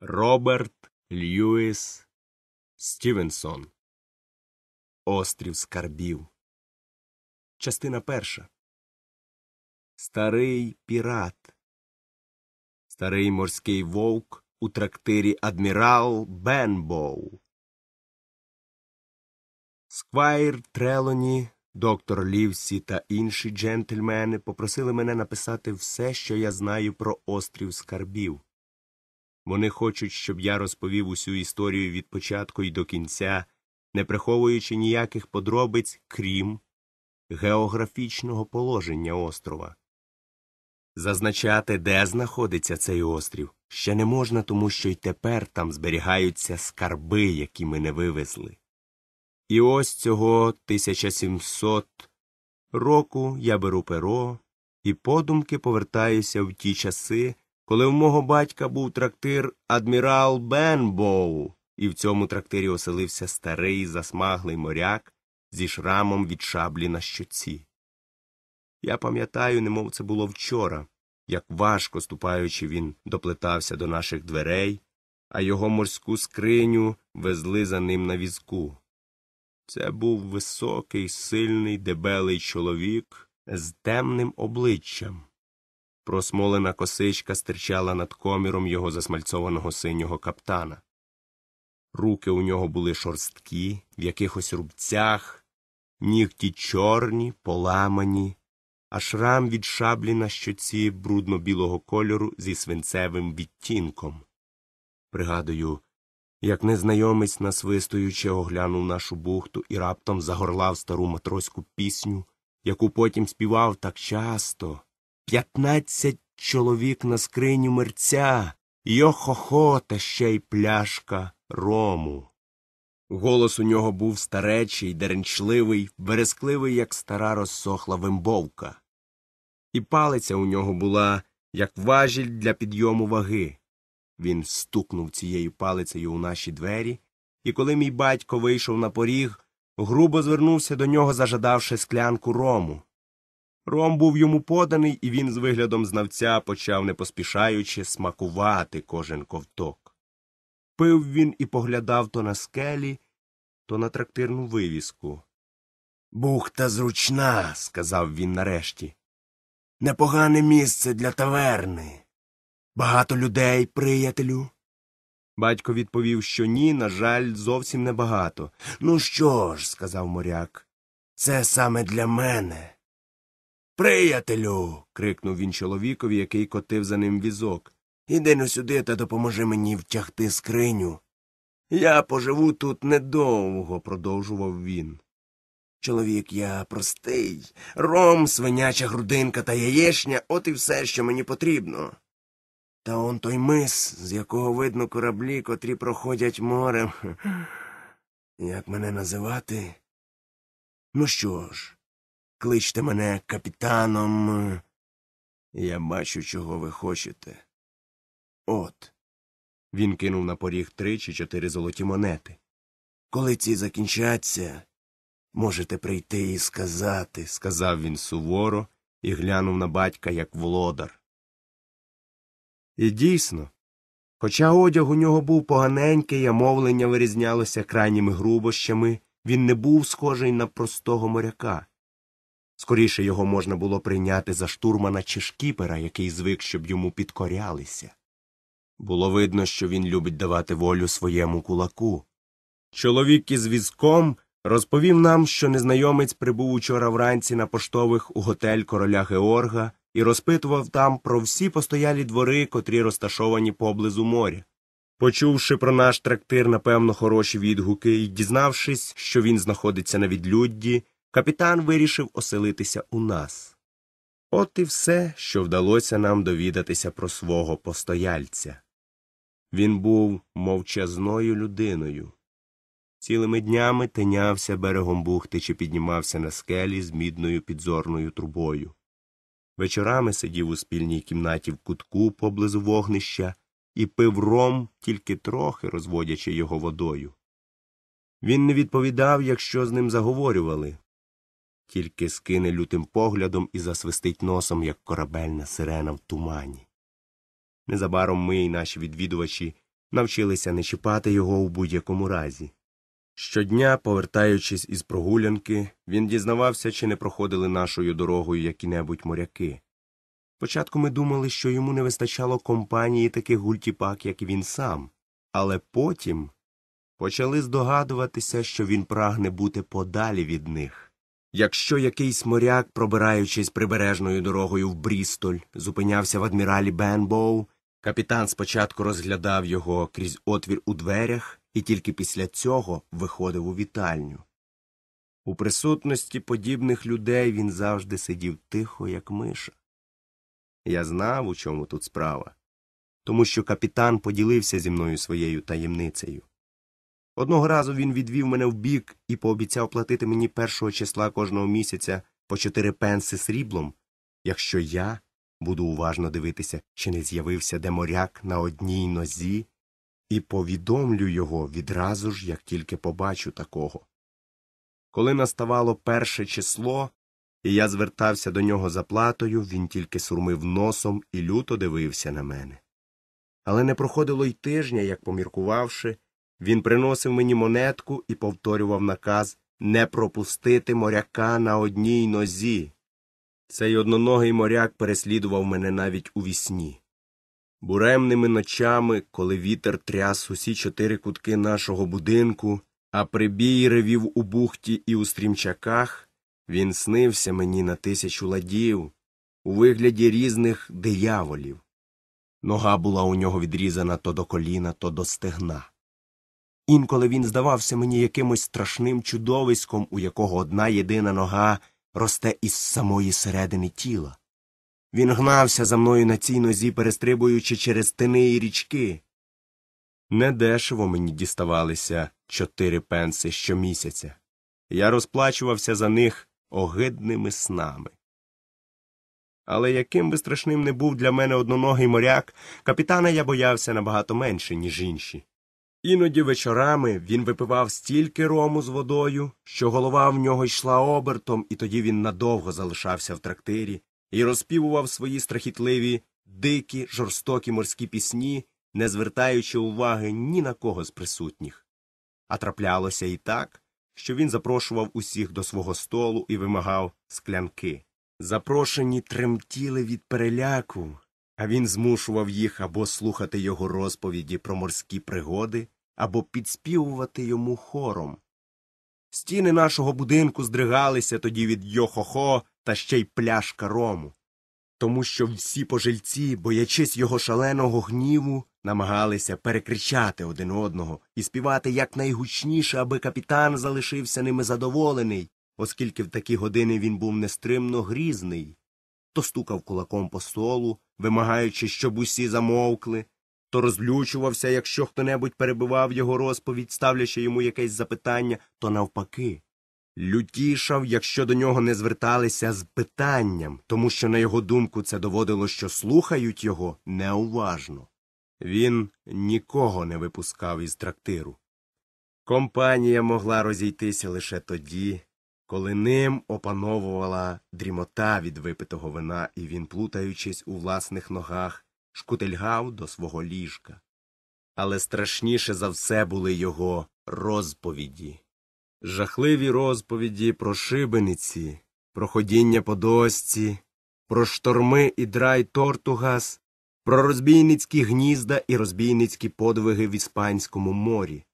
Роберт Льюіс Стівенсон. Острів Скарбів. Частина перша. Старий Пірат. Старий морський вовк у трактирі Адмірал Бенбоу. Сквайр Трелоні, доктор Лівсі та інші джентльмени попросили мене написати все, що я знаю про острів Скарбів. Вони хочуть, щоб я розповів усю історію від початку і до кінця, не приховуючи ніяких подробиць, крім географічного положення острова. Зазначати, де знаходиться цей острів, ще не можна, тому що й тепер там зберігаються скарби, які ми не вивезли. І ось цього 1700 року я беру перо і подумки повертаюся в ті часи коли в мого батька був трактир адмірал Бенбоу, і в цьому трактирі оселився старий засмаглий моряк зі шрамом від шаблі на щоці. Я пам'ятаю, немов це було вчора, як важко ступаючи, він доплетався до наших дверей, а його морську скриню везли за ним на візку. Це був високий, сильний, дебелий чоловік з темним обличчям. Просмолена косичка стирчала над коміром його засмальцованого синього каптана. Руки у нього були шорсткі, в якихось рубцях, нігті чорні, поламані, а шрам від шаблі на щоці брудно-білого кольору зі свинцевим відтінком. Пригадую, як незнайомець, насвистуючи, оглянув нашу бухту і раптом загорлав стару матроську пісню, яку потім співав так часто п'ятнадцять чоловік на скриню мерця, Йо-хо-хо, та ще й пляшка рому. Голос у нього був старечий, деренчливий, верескливий, як стара розсохла вимбовка. І палиця у нього була, як важіль для підйому ваги. Він стукнув цією палицею у наші двері, і коли мій батько вийшов на поріг, грубо звернувся до нього, зажадавши склянку рому. Ром був йому поданий, і він з виглядом знавця почав, не поспішаючи, смакувати кожен ковток. Пив він і поглядав то на скелі, то на трактирну вивіску. Бухта зручна, сказав він нарешті. Непогане місце для таверни. Багато людей, приятелю. Батько відповів, що ні, на жаль, зовсім небагато. Ну що ж, сказав моряк, це саме для мене. Приятелю. крикнув він чоловікові, який котив за ним візок. Іди но сюди та допоможи мені втягти скриню. Я поживу тут недовго, продовжував він. Чоловік я простий. Ром, свиняча грудинка та яєчня от і все, що мені потрібно. Та он той мис, з якого видно кораблі, котрі проходять морем. Як мене називати? Ну що ж? кличте мене капітаном. Я бачу, чого ви хочете. От. Він кинув на поріг три чи чотири золоті монети. Коли ці закінчаться, можете прийти і сказати, сказав він суворо і глянув на батька як володар. І дійсно, хоча одяг у нього був поганенький, а мовлення вирізнялося крайніми грубощами, він не був схожий на простого моряка. Скоріше його можна було прийняти за штурмана чи шкіпера, який звик, щоб йому підкорялися. Було видно, що він любить давати волю своєму кулаку. Чоловік із візком розповів нам, що незнайомець прибув учора вранці на поштових у готель короля Георга і розпитував там про всі постоялі двори, котрі розташовані поблизу моря. Почувши про наш трактир, напевно, хороші відгуки і дізнавшись, що він знаходиться на відлюдді, капітан вирішив оселитися у нас. От і все, що вдалося нам довідатися про свого постояльця. Він був мовчазною людиною. Цілими днями тинявся берегом бухти чи піднімався на скелі з мідною підзорною трубою. Вечорами сидів у спільній кімнаті в кутку поблизу вогнища і пив ром, тільки трохи розводячи його водою. Він не відповідав, якщо з ним заговорювали, тільки скине лютим поглядом і засвистить носом, як корабельна сирена в тумані. Незабаром ми і наші відвідувачі навчилися не чіпати його у будь якому разі. Щодня, повертаючись із прогулянки, він дізнавався, чи не проходили нашою дорогою які небудь моряки. Спочатку ми думали, що йому не вистачало компанії таких гультіпак, як він сам, але потім почали здогадуватися, що він прагне бути подалі від них. Якщо якийсь моряк, пробираючись прибережною дорогою в Брістоль, зупинявся в адміралі Бенбоу, капітан спочатку розглядав його крізь отвір у дверях і тільки після цього виходив у вітальню. У присутності подібних людей він завжди сидів тихо, як миша. Я знав, у чому тут справа, тому що капітан поділився зі мною своєю таємницею. Одного разу він відвів мене вбік і пообіцяв платити мені першого числа кожного місяця по чотири пенси сріблом, якщо я буду уважно дивитися, чи не з'явився де моряк на одній нозі, і повідомлю його відразу ж, як тільки побачу такого. Коли наставало перше число, і я звертався до нього за платою, він тільки сурмив носом і люто дивився на мене. Але не проходило й тижня, як, поміркувавши, він приносив мені монетку і повторював наказ не пропустити моряка на одній нозі. Цей одноногий моряк переслідував мене навіть у вісні. Буремними ночами, коли вітер тряс усі чотири кутки нашого будинку, а прибій ревів у бухті і у стрімчаках, він снився мені на тисячу ладів у вигляді різних дияволів. Нога була у нього відрізана то до коліна, то до стегна. Інколи він здавався мені якимось страшним чудовиськом, у якого одна єдина нога росте із самої середини тіла. Він гнався за мною на цій нозі, перестрибуючи через тини і річки. Недешево мені діставалися чотири пенси щомісяця. Я розплачувався за них огидними снами. Але яким би страшним не був для мене одноногий моряк, капітана я боявся набагато менше, ніж інші. Іноді вечорами він випивав стільки рому з водою, що голова в нього йшла обертом, і тоді він надовго залишався в трактирі і розпівував свої страхітливі дикі, жорстокі морські пісні, не звертаючи уваги ні на кого з присутніх. А траплялося і так, що він запрошував усіх до свого столу і вимагав склянки. Запрошені тремтіли від переляку. А він змушував їх або слухати його розповіді про морські пригоди, або підспівувати йому хором. Стіни нашого будинку здригалися тоді від йохохо та ще й пляшка рому, тому що всі пожильці, боячись його шаленого гніву, намагалися перекричати один одного і співати якнайгучніше, аби капітан залишився ними задоволений, оскільки в такі години він був нестримно грізний, то стукав кулаком по столу, вимагаючи, щоб усі замовкли то розлючувався, якщо хто небудь перебивав його розповідь, ставлячи йому якесь запитання, то навпаки. Лютішав, якщо до нього не зверталися з питанням, тому що, на його думку, це доводило, що слухають його неуважно. Він нікого не випускав із трактиру. Компанія могла розійтися лише тоді, коли ним опановувала дрімота від випитого вина, і він, плутаючись у власних ногах, шкутильгав до свого ліжка. Але страшніше за все були його розповіді. Жахливі розповіді про шибениці, про ходіння по досці, про шторми і драй Тортугас, про розбійницькі гнізда і розбійницькі подвиги в Іспанському морі.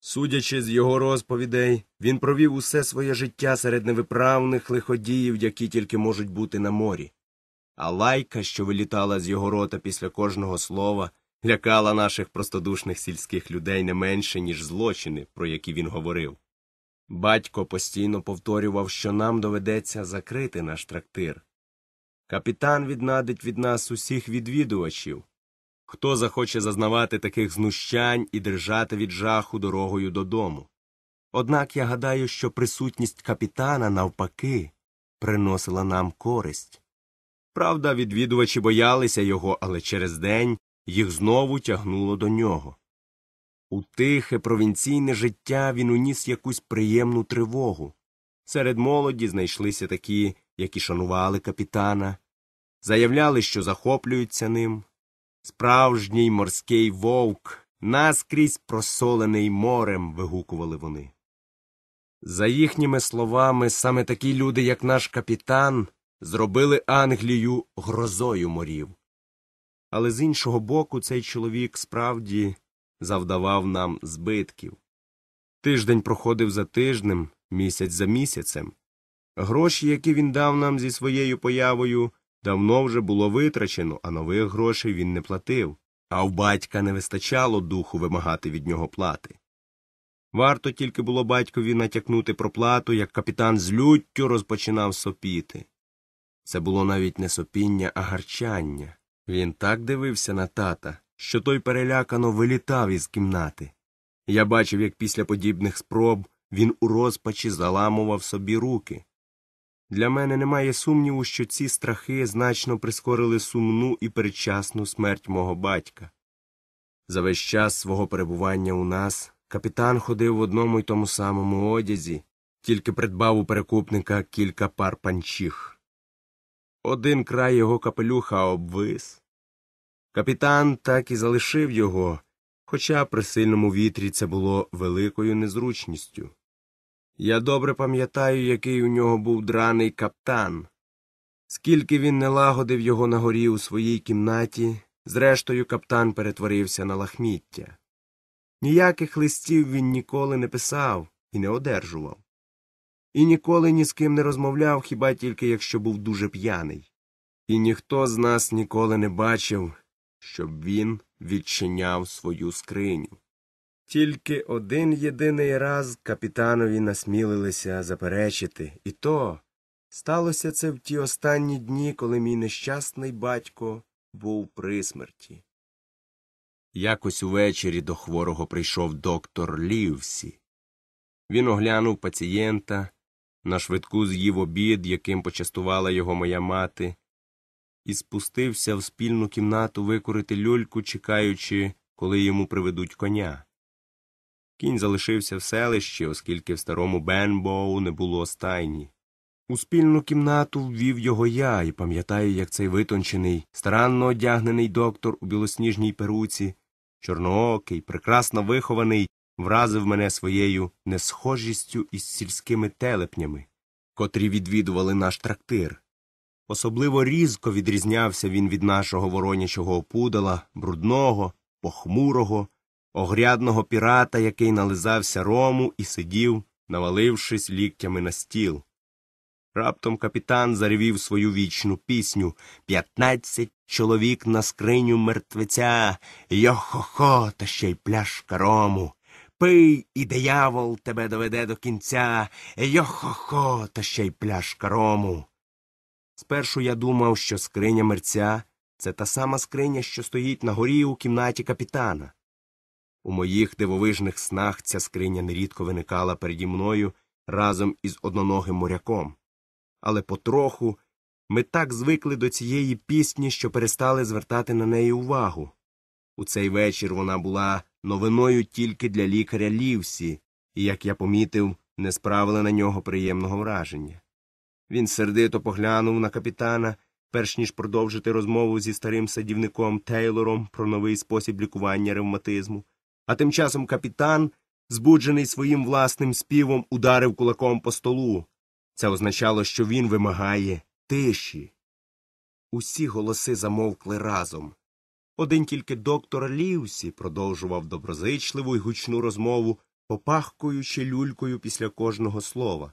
Судячи з його розповідей, він провів усе своє життя серед невиправних лиходіїв, які тільки можуть бути на морі а лайка, що вилітала з його рота після кожного слова, лякала наших простодушних сільських людей не менше, ніж злочини, про які він говорив. Батько постійно повторював, що нам доведеться закрити наш трактир. Капітан віднадить від нас усіх відвідувачів. Хто захоче зазнавати таких знущань і держати від жаху дорогою додому? Однак я гадаю, що присутність капітана, навпаки, приносила нам користь. Правда, відвідувачі боялися його, але через день їх знову тягнуло до нього. У тихе провінційне життя він уніс якусь приємну тривогу. Серед молоді знайшлися такі, які шанували капітана, заявляли, що захоплюються ним. Справжній морський вовк, наскрізь просолений морем, вигукували вони. За їхніми словами, саме такі люди, як наш капітан, зробили Англію грозою морів. Але з іншого боку, цей чоловік справді завдавав нам збитків. Тиждень проходив за тижнем, місяць за місяцем. Гроші, які він дав нам зі своєю появою, давно вже було витрачено, а нових грошей він не платив, а в батька не вистачало духу вимагати від нього плати. Варто тільки було батькові натякнути про плату, як капітан з люттю розпочинав сопіти. Це було навіть не сопіння, а гарчання. Він так дивився на тата, що той перелякано вилітав із кімнати. Я бачив, як після подібних спроб він у розпачі заламував собі руки. Для мене немає сумніву, що ці страхи значно прискорили сумну і передчасну смерть мого батька. За весь час свого перебування у нас капітан ходив в одному й тому самому одязі, тільки придбав у перекупника кілька пар панчіх. Один край його капелюха обвис. Капітан так і залишив його, хоча при сильному вітрі це було великою незручністю. Я добре пам'ятаю, який у нього був драний каптан, скільки він не лагодив його на горі у своїй кімнаті, зрештою каптан перетворився на лахміття. Ніяких листів він ніколи не писав і не одержував і ніколи ні з ким не розмовляв, хіба тільки якщо був дуже п'яний. І ніхто з нас ніколи не бачив, щоб він відчиняв свою скриню. Тільки один єдиний раз капітанові насмілилися заперечити, і то сталося це в ті останні дні, коли мій нещасний батько був при смерті. Якось увечері до хворого прийшов доктор Лівсі. Він оглянув пацієнта на швидку з'їв обід, яким почастувала його моя мати, і спустився в спільну кімнату викорити люльку, чекаючи, коли йому приведуть коня. Кінь залишився в селищі, оскільки в старому Бенбоу не було стайні. У спільну кімнату ввів його я і пам'ятаю, як цей витончений, старанно одягнений доктор у білосніжній перуці, чорноокий, прекрасно вихований, вразив мене своєю несхожістю із сільськими телепнями, котрі відвідували наш трактир. Особливо різко відрізнявся він від нашого воронячого опудала, брудного, похмурого, огрядного пірата, який нализався рому і сидів, навалившись ліктями на стіл. Раптом капітан заревів свою вічну пісню П'ятнадцять чоловік на скриню мертвеця, Йо-хо-хо, та ще й пляшка рому пий, і диявол тебе доведе до кінця. Йо-хо-хо, та ще й пляшка рому. Спершу я думав, що скриня мерця це та сама скриня, що стоїть на горі у кімнаті капітана. У моїх дивовижних снах ця скриня нерідко виникала переді мною разом із одноногим моряком. Але потроху ми так звикли до цієї пісні, що перестали звертати на неї увагу. У цей вечір вона була новиною тільки для лікаря Лівсі, і, як я помітив, не справили на нього приємного враження. Він сердито поглянув на капітана, перш ніж продовжити розмову зі старим садівником Тейлором про новий спосіб лікування ревматизму, а тим часом капітан, збуджений своїм власним співом, ударив кулаком по столу. Це означало, що він вимагає тиші. Усі голоси замовкли разом. Один тільки доктор Лівсі продовжував доброзичливу й гучну розмову, попахкуючи люлькою після кожного слова.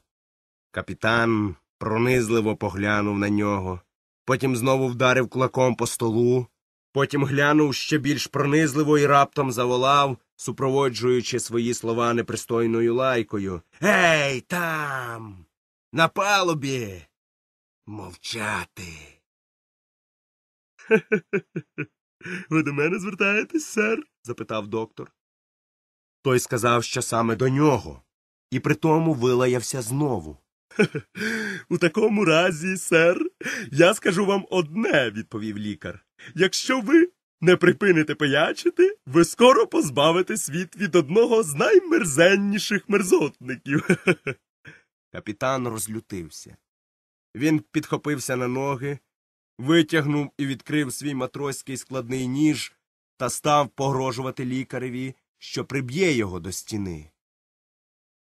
Капітан пронизливо поглянув на нього, потім знову вдарив кулаком по столу, потім глянув ще більш пронизливо і раптом заволав, супроводжуючи свої слова непристойною лайкою. Гей, там. На палубі. Мовчати. Ви до мене звертаєтесь, сер? запитав доктор. Той сказав, що саме до нього, і при тому вилаявся знову. У такому разі, сер, я скажу вам одне, відповів лікар. Якщо ви не припините пиячити, ви скоро позбавите світ від одного з наймерзенніших мерзотників. Капітан розлютився. Він підхопився на ноги, витягнув і відкрив свій матроський складний ніж та став погрожувати лікареві, що приб'є його до стіни.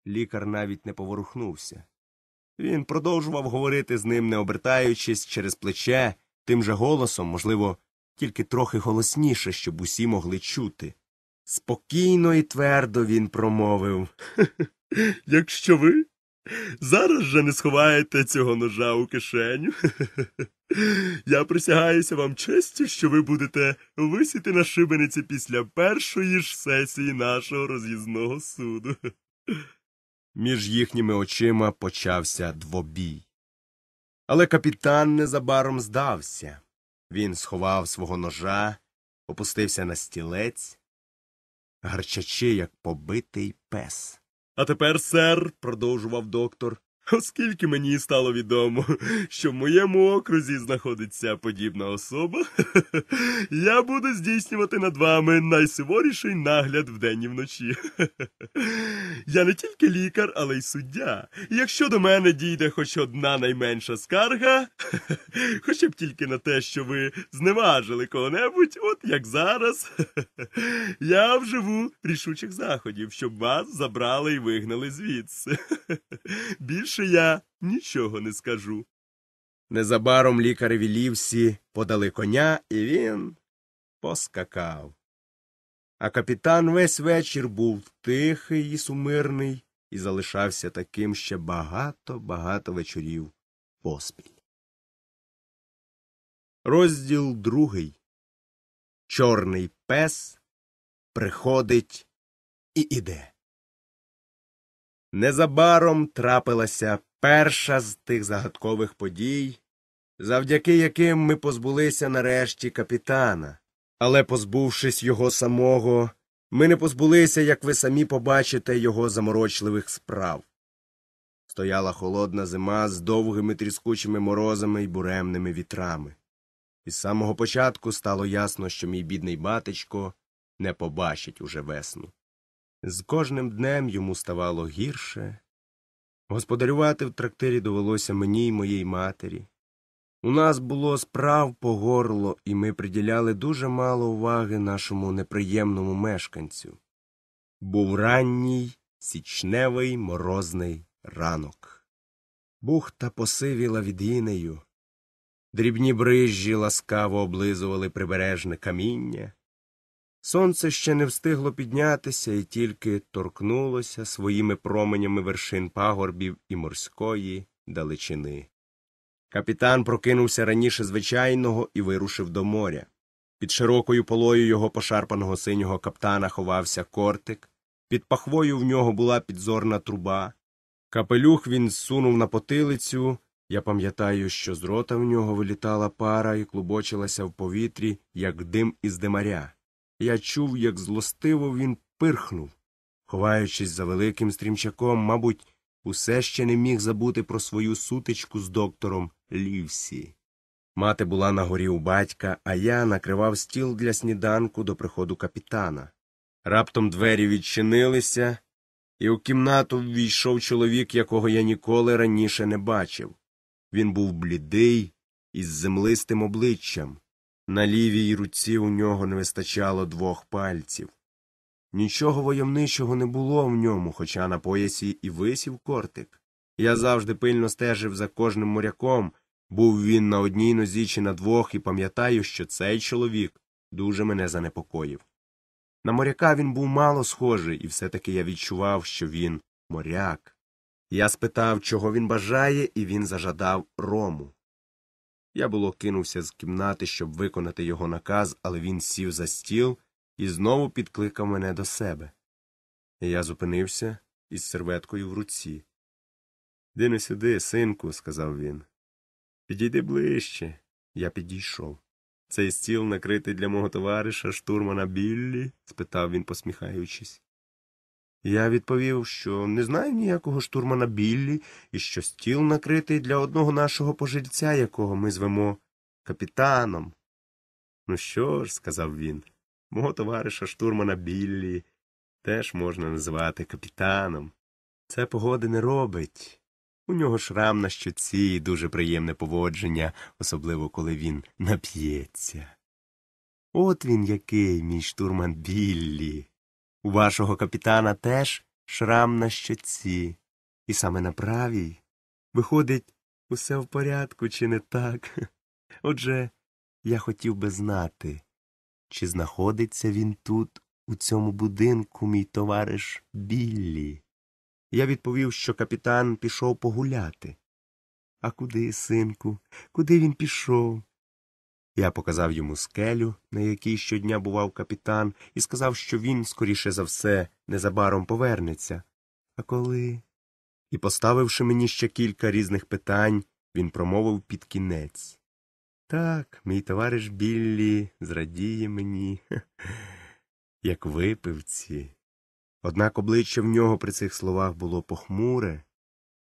Лікар навіть не поворухнувся. Він продовжував говорити з ним, не обертаючись через плече, тим же голосом, можливо, тільки трохи голосніше, щоб усі могли чути. Спокійно і твердо він промовив Якщо ви Зараз же не сховаєте цього ножа у кишеню. Я присягаюся вам честю, що ви будете висіти на шибениці після першої ж сесії нашого роз'їзного суду. Між їхніми очима почався двобій. Але капітан незабаром здався. Він сховав свого ножа, опустився на стілець, гарчачи, як побитий пес. А тепер, сер, продовжував доктор, Оскільки мені стало відомо, що в моєму окрузі знаходиться подібна особа, я буду здійснювати над вами найсуворіший нагляд вдень і вночі. Я не тільки лікар, але й суддя. Якщо до мене дійде хоч одна найменша скарга, хоча б тільки на те, що ви зневажили кого-небудь, от як зараз, я вживу рішучих заходів, щоб вас забрали і вигнали звідси. Більше більше я нічого не скажу. Незабаром лікареві лівсі подали коня, і він поскакав. А капітан весь вечір був тихий і сумирний і залишався таким ще багато багато вечорів поспіль. Розділ другий. Чорний пес приходить і іде. Незабаром трапилася перша з тих загадкових подій, завдяки яким ми позбулися нарешті капітана, але, позбувшись його самого, ми не позбулися, як ви самі побачите, його заморочливих справ. Стояла холодна зима з довгими тріскучими морозами і буремними вітрами. І з самого початку стало ясно, що мій бідний батечко не побачить уже весну. З кожним днем йому ставало гірше. Господарювати в трактирі довелося мені й моїй матері. У нас було справ по горло, і ми приділяли дуже мало уваги нашому неприємному мешканцю. Був ранній січневий морозний ранок. Бухта посивіла від інею. Дрібні брижжі ласкаво облизували прибережне каміння. Сонце ще не встигло піднятися і тільки торкнулося своїми променями вершин пагорбів і морської далечини. Капітан прокинувся раніше звичайного і вирушив до моря. Під широкою полою його пошарпаного синього каптана ховався кортик, під пахвою в нього була підзорна труба. Капелюх він сунув на потилицю. Я пам'ятаю, що з рота в нього вилітала пара і клубочилася в повітрі, як дим із димаря. Я чув, як злостиво він пирхнув, ховаючись за великим стрімчаком, мабуть, усе ще не міг забути про свою сутичку з доктором Лівсі. Мати була на горі у батька, а я накривав стіл для сніданку до приходу капітана. Раптом двері відчинилися, і у кімнату ввійшов чоловік, якого я ніколи раніше не бачив. Він був блідий із землистим обличчям. На лівій руці у нього не вистачало двох пальців. Нічого войовничого не було в ньому, хоча на поясі і висів кортик. Я завжди пильно стежив за кожним моряком, був він на одній нозі чи на двох, і пам'ятаю, що цей чоловік дуже мене занепокоїв. На моряка він був мало схожий, і все таки я відчував, що він моряк. Я спитав, чого він бажає, і він зажадав рому. Я було кинувся з кімнати, щоб виконати його наказ, але він сів за стіл і знову підкликав мене до себе. Я зупинився із серветкою в руці. Дини сюди, синку, сказав він. Підійди ближче. Я підійшов. Цей стіл накритий для мого товариша штурмана Біллі? спитав він, посміхаючись. Я відповів, що не знаю ніякого штурмана Біллі і що стіл накритий для одного нашого пожильця, якого ми звемо капітаном. Ну що ж, сказав він, мого товариша штурмана Біллі теж можна називати капітаном. Це погоди не робить. У нього шрам на щоці і дуже приємне поводження, особливо коли він нап'ється. От він який, мій штурман Біллі. У вашого капітана теж шрам на щоці, і саме на правій. Виходить, усе в порядку, чи не так? Отже, я хотів би знати, чи знаходиться він тут, у цьому будинку, мій товариш Біллі. Я відповів, що капітан пішов погуляти. А куди, синку, куди він пішов? Я показав йому скелю, на якій щодня бував капітан, і сказав, що він, скоріше за все, незабаром повернеться. А коли. І, поставивши мені ще кілька різних питань, він промовив під кінець. Так, мій товариш Біллі зрадіє мені, як випивці. Однак обличчя в нього при цих словах було похмуре,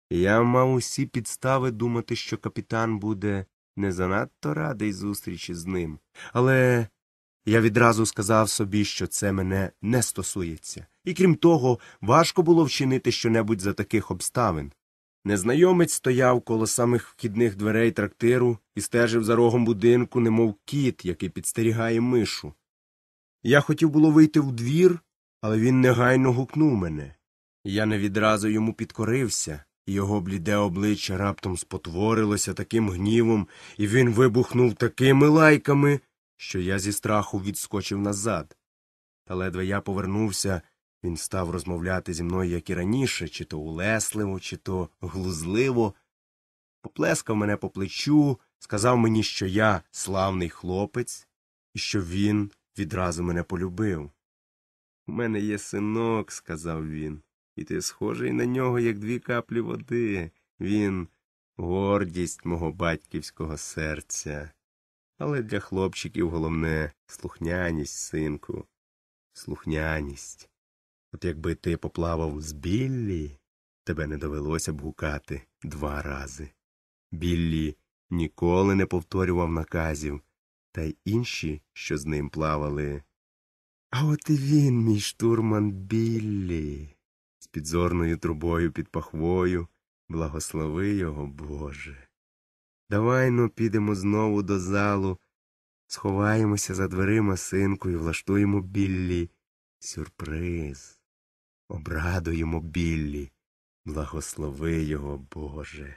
і я мав усі підстави думати, що капітан буде не занадто радий зустрічі з ним, але я відразу сказав собі, що це мене не стосується, і крім того, важко було вчинити щонебудь за таких обставин. Незнайомець стояв коло самих вхідних дверей трактиру і стежив за рогом будинку, немов кіт, який підстерігає мишу. Я хотів було вийти в двір, але він негайно гукнув мене. Я не відразу йому підкорився, його бліде обличчя раптом спотворилося таким гнівом, і він вибухнув такими лайками, що я зі страху відскочив назад. Та ледве я повернувся, він став розмовляти зі мною, як і раніше, чи то улесливо, чи то глузливо, поплескав мене по плечу, сказав мені, що я славний хлопець, і що він відразу мене полюбив. У мене є синок, сказав він і ти схожий на нього, як дві каплі води. Він гордість мого батьківського серця. Але для хлопчиків головне слухняність, синку, слухняність. От якби ти поплавав з Біллі, тебе не довелося б гукати два рази. Біллі ніколи не повторював наказів, та й інші, що з ним плавали. А от і він, мій штурман Біллі підзорною трубою під пахвою, благослови його, Боже. Давай ну підемо знову до залу, сховаємося за дверима, синку, і влаштуємо біллі. Сюрприз. Обрадуємо біллі, благослови його, Боже.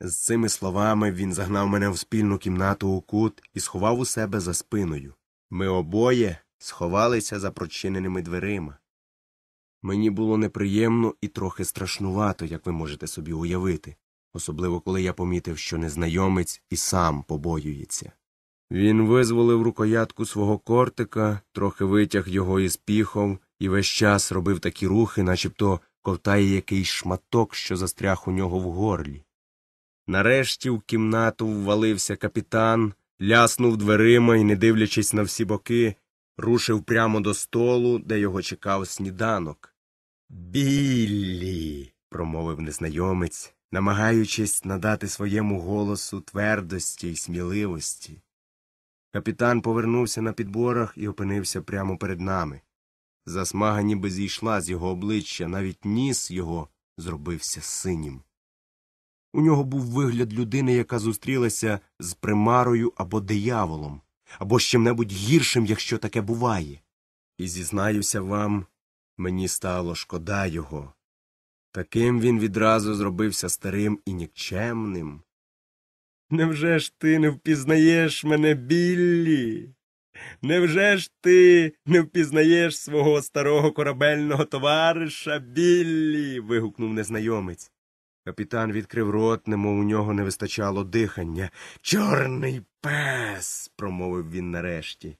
З цими словами він загнав мене в спільну кімнату у кут і сховав у себе за спиною. Ми обоє сховалися за прочиненими дверима. Мені було неприємно і трохи страшнувато, як ви можете собі уявити, особливо коли я помітив, що незнайомець і сам побоюється. Він визволив рукоятку свого кортика, трохи витяг його із піхов і весь час робив такі рухи, начебто ковтає якийсь шматок, що застряг у нього в горлі. Нарешті в кімнату ввалився капітан, ляснув дверима і, не дивлячись на всі боки, рушив прямо до столу, де його чекав сніданок. Біллі, промовив незнайомець, намагаючись надати своєму голосу твердості й сміливості. Капітан повернувся на підборах і опинився прямо перед нами. Засмага ніби зійшла з його обличчя, навіть ніс його зробився синім. У нього був вигляд людини, яка зустрілася з примарою або дияволом, або з чим небудь гіршим, якщо таке буває. І зізнаюся вам, Мені стало шкода його. Таким він відразу зробився старим і нікчемним. Невже ж ти не впізнаєш мене, Біллі? Невже ж ти не впізнаєш свого старого корабельного товариша, Біллі? вигукнув незнайомець. Капітан відкрив рот, немов у нього не вистачало дихання. Чорний пес. промовив він нарешті.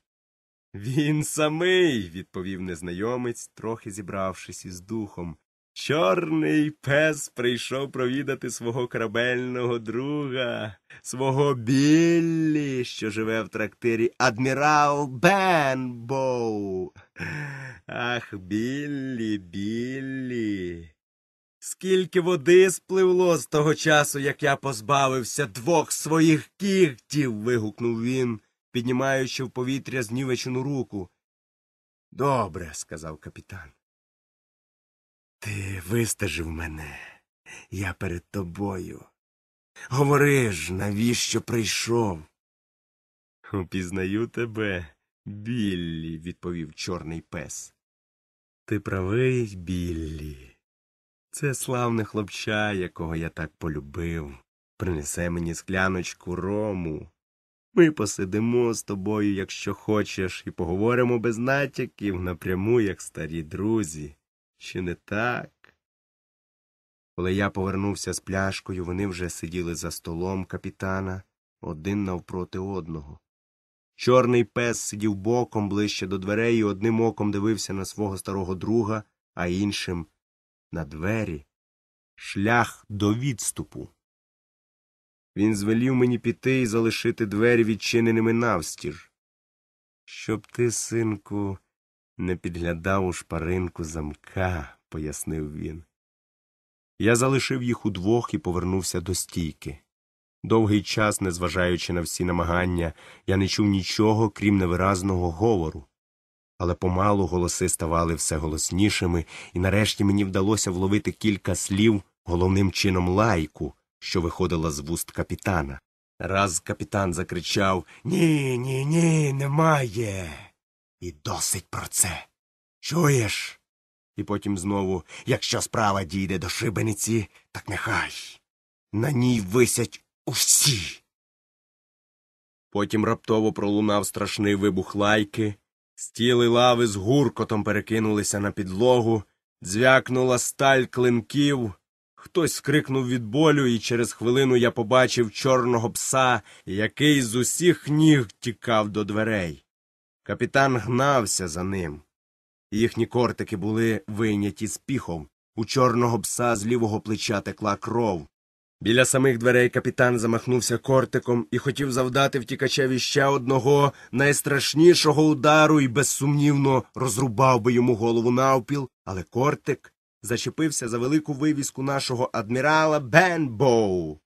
Він самий, відповів незнайомець, трохи зібравшись із духом. Чорний пес прийшов провідати свого корабельного друга, свого Біллі, що живе в трактирі адмірал Бенбоу. Ах, Біллі, Біллі. Скільки води спливло з того часу, як я позбавився двох своїх кігтів. вигукнув він, піднімаючи в повітря знівечену руку. Добре, сказав капітан. Ти вистежив мене. Я перед тобою. Говори ж, навіщо прийшов? Упізнаю тебе, Біллі, відповів чорний пес. Ти правий, Біллі. Це славне хлопча, якого я так полюбив. Принесе мені скляночку рому. Ми посидимо з тобою, якщо хочеш, і поговоримо без натяків напряму, як старі друзі. Чи не так? Коли я повернувся з пляшкою, вони вже сиділи за столом капітана один навпроти одного. Чорний пес сидів боком ближче до дверей і одним оком дивився на свого старого друга, а іншим на двері. Шлях до відступу. Він звелів мені піти і залишити двері відчиненими навстіж. Щоб ти, синку, не підглядав у шпаринку замка, пояснив він. Я залишив їх удвох і повернувся до стійки. Довгий час, незважаючи на всі намагання, я не чув нічого, крім невиразного говору. Але помалу голоси ставали все голоснішими, і нарешті мені вдалося вловити кілька слів головним чином лайку що виходила з вуст капітана. Раз капітан закричав Ні, ні, ні, немає. І досить про це. Чуєш? І потім знову, якщо справа дійде до шибениці, так нехай. На ній висять усі. Потім раптово пролунав страшний вибух лайки, стіли лави з гуркотом перекинулися на підлогу, дзвякнула сталь клинків. Хтось скрикнув від болю, і через хвилину я побачив чорного пса, який з усіх ніг тікав до дверей. Капітан гнався за ним. Їхні кортики були вийняті з піхом. У чорного пса з лівого плеча текла кров. Біля самих дверей капітан замахнувся кортиком і хотів завдати втікачеві ще одного найстрашнішого удару і безсумнівно розрубав би йому голову навпіл, але кортик зачепився за велику вивіску нашого адмірала Бенбоу.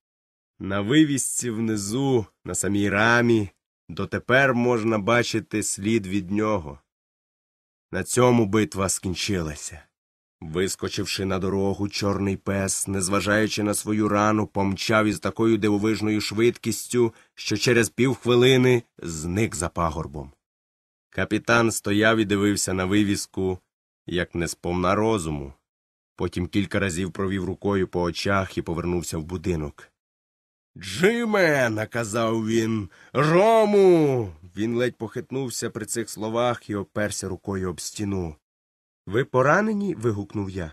На вивісці внизу, на самій рамі, дотепер можна бачити слід від нього. На цьому битва скінчилася. Вискочивши на дорогу, чорний пес, незважаючи на свою рану, помчав із такою дивовижною швидкістю, що через півхвилини зник за пагорбом. Капітан стояв і дивився на вивіску, як не розуму. Потім кілька разів провів рукою по очах і повернувся в будинок. Джиме. наказав він. Рому. Він ледь похитнувся при цих словах і оперся рукою об стіну. Ви поранені? вигукнув я.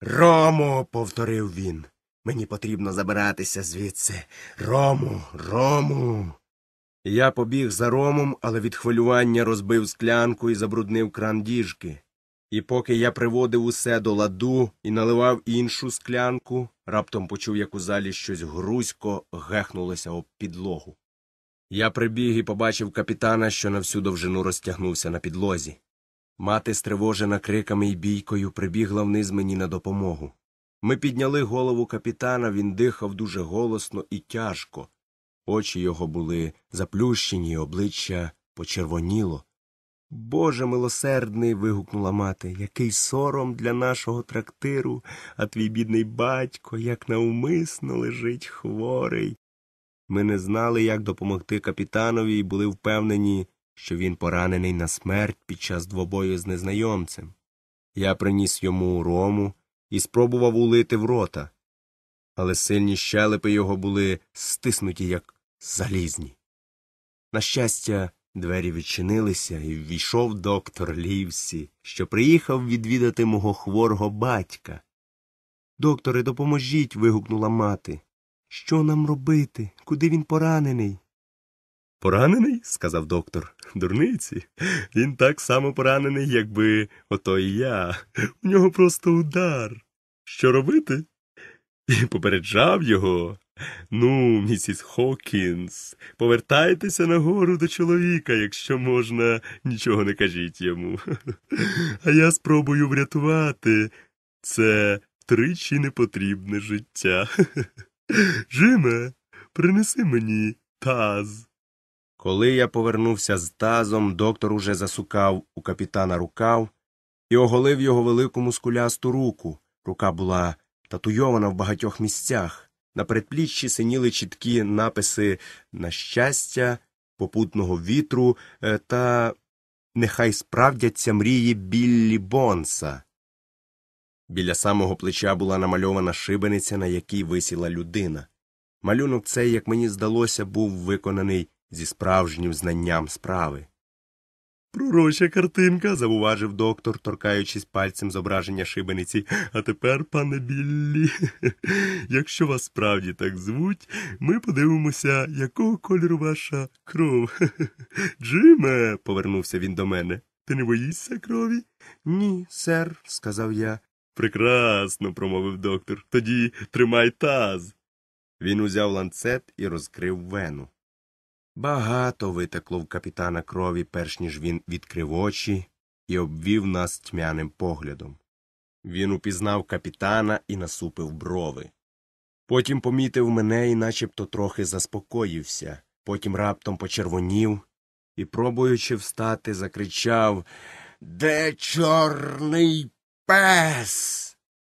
Рому. повторив він. Мені потрібно забиратися звідси. Рому, рому. Я побіг за ромом, але від хвилювання розбив склянку і забруднив кран діжки. І поки я приводив усе до ладу і наливав іншу склянку, раптом почув, як у залі щось грузько гехнулося об підлогу. Я прибіг і побачив капітана, що на всю довжину розтягнувся на підлозі. Мати, стривожена криками і бійкою, прибігла вниз мені на допомогу. Ми підняли голову капітана, він дихав дуже голосно і тяжко. Очі його були заплющені, обличчя почервоніло. Боже милосердний. вигукнула мати, який сором для нашого трактиру, а твій бідний батько як навмисно лежить хворий. Ми не знали, як допомогти капітанові, і були впевнені, що він поранений на смерть під час двобою з незнайомцем. Я приніс йому рому і спробував улити в рота, але сильні щелепи його були стиснуті, як залізні. На щастя, Двері відчинилися, і ввійшов доктор Лівсі, що приїхав відвідати мого хворого батька. Докторе, допоможіть. вигукнула мати. Що нам робити? Куди він поранений? Поранений? сказав доктор. Дурниці. Він так само поранений, якби ото і я. У нього просто удар. Що робити? І попереджав його. Ну, місіс Хокінс, повертайтеся нагору до чоловіка, якщо можна, нічого не кажіть йому. А я спробую врятувати це тричі непотрібне життя. Жиме, принеси мені таз. Коли я повернувся з тазом, доктор уже засукав у капітана рукав і оголив його велику мускулясту руку. Рука була татуйована в багатьох місцях. На передпліччі синіли чіткі написи на щастя, попутного вітру е, та нехай справдяться мрії Біллі Бонса. Біля самого плеча була намальована шибениця, на якій висіла людина. Малюнок цей, як мені здалося, був виконаний зі справжнім знанням справи. Пророча картинка, зауважив доктор, торкаючись пальцем зображення шибениці. А тепер, пане Біллі, якщо вас справді так звуть, ми подивимося, якого кольору ваша кров. Джиме, повернувся він до мене. Ти не боїшся крові? Ні, сер, сказав я. Прекрасно, промовив доктор. Тоді тримай таз. Він узяв ланцет і розкрив вену. Багато витекло в капітана крові, перш ніж він відкрив очі і обвів нас тьмяним поглядом. Він упізнав капітана і насупив брови. Потім помітив мене і начебто трохи заспокоївся, потім раптом почервонів і, пробуючи встати, закричав Де чорний пес?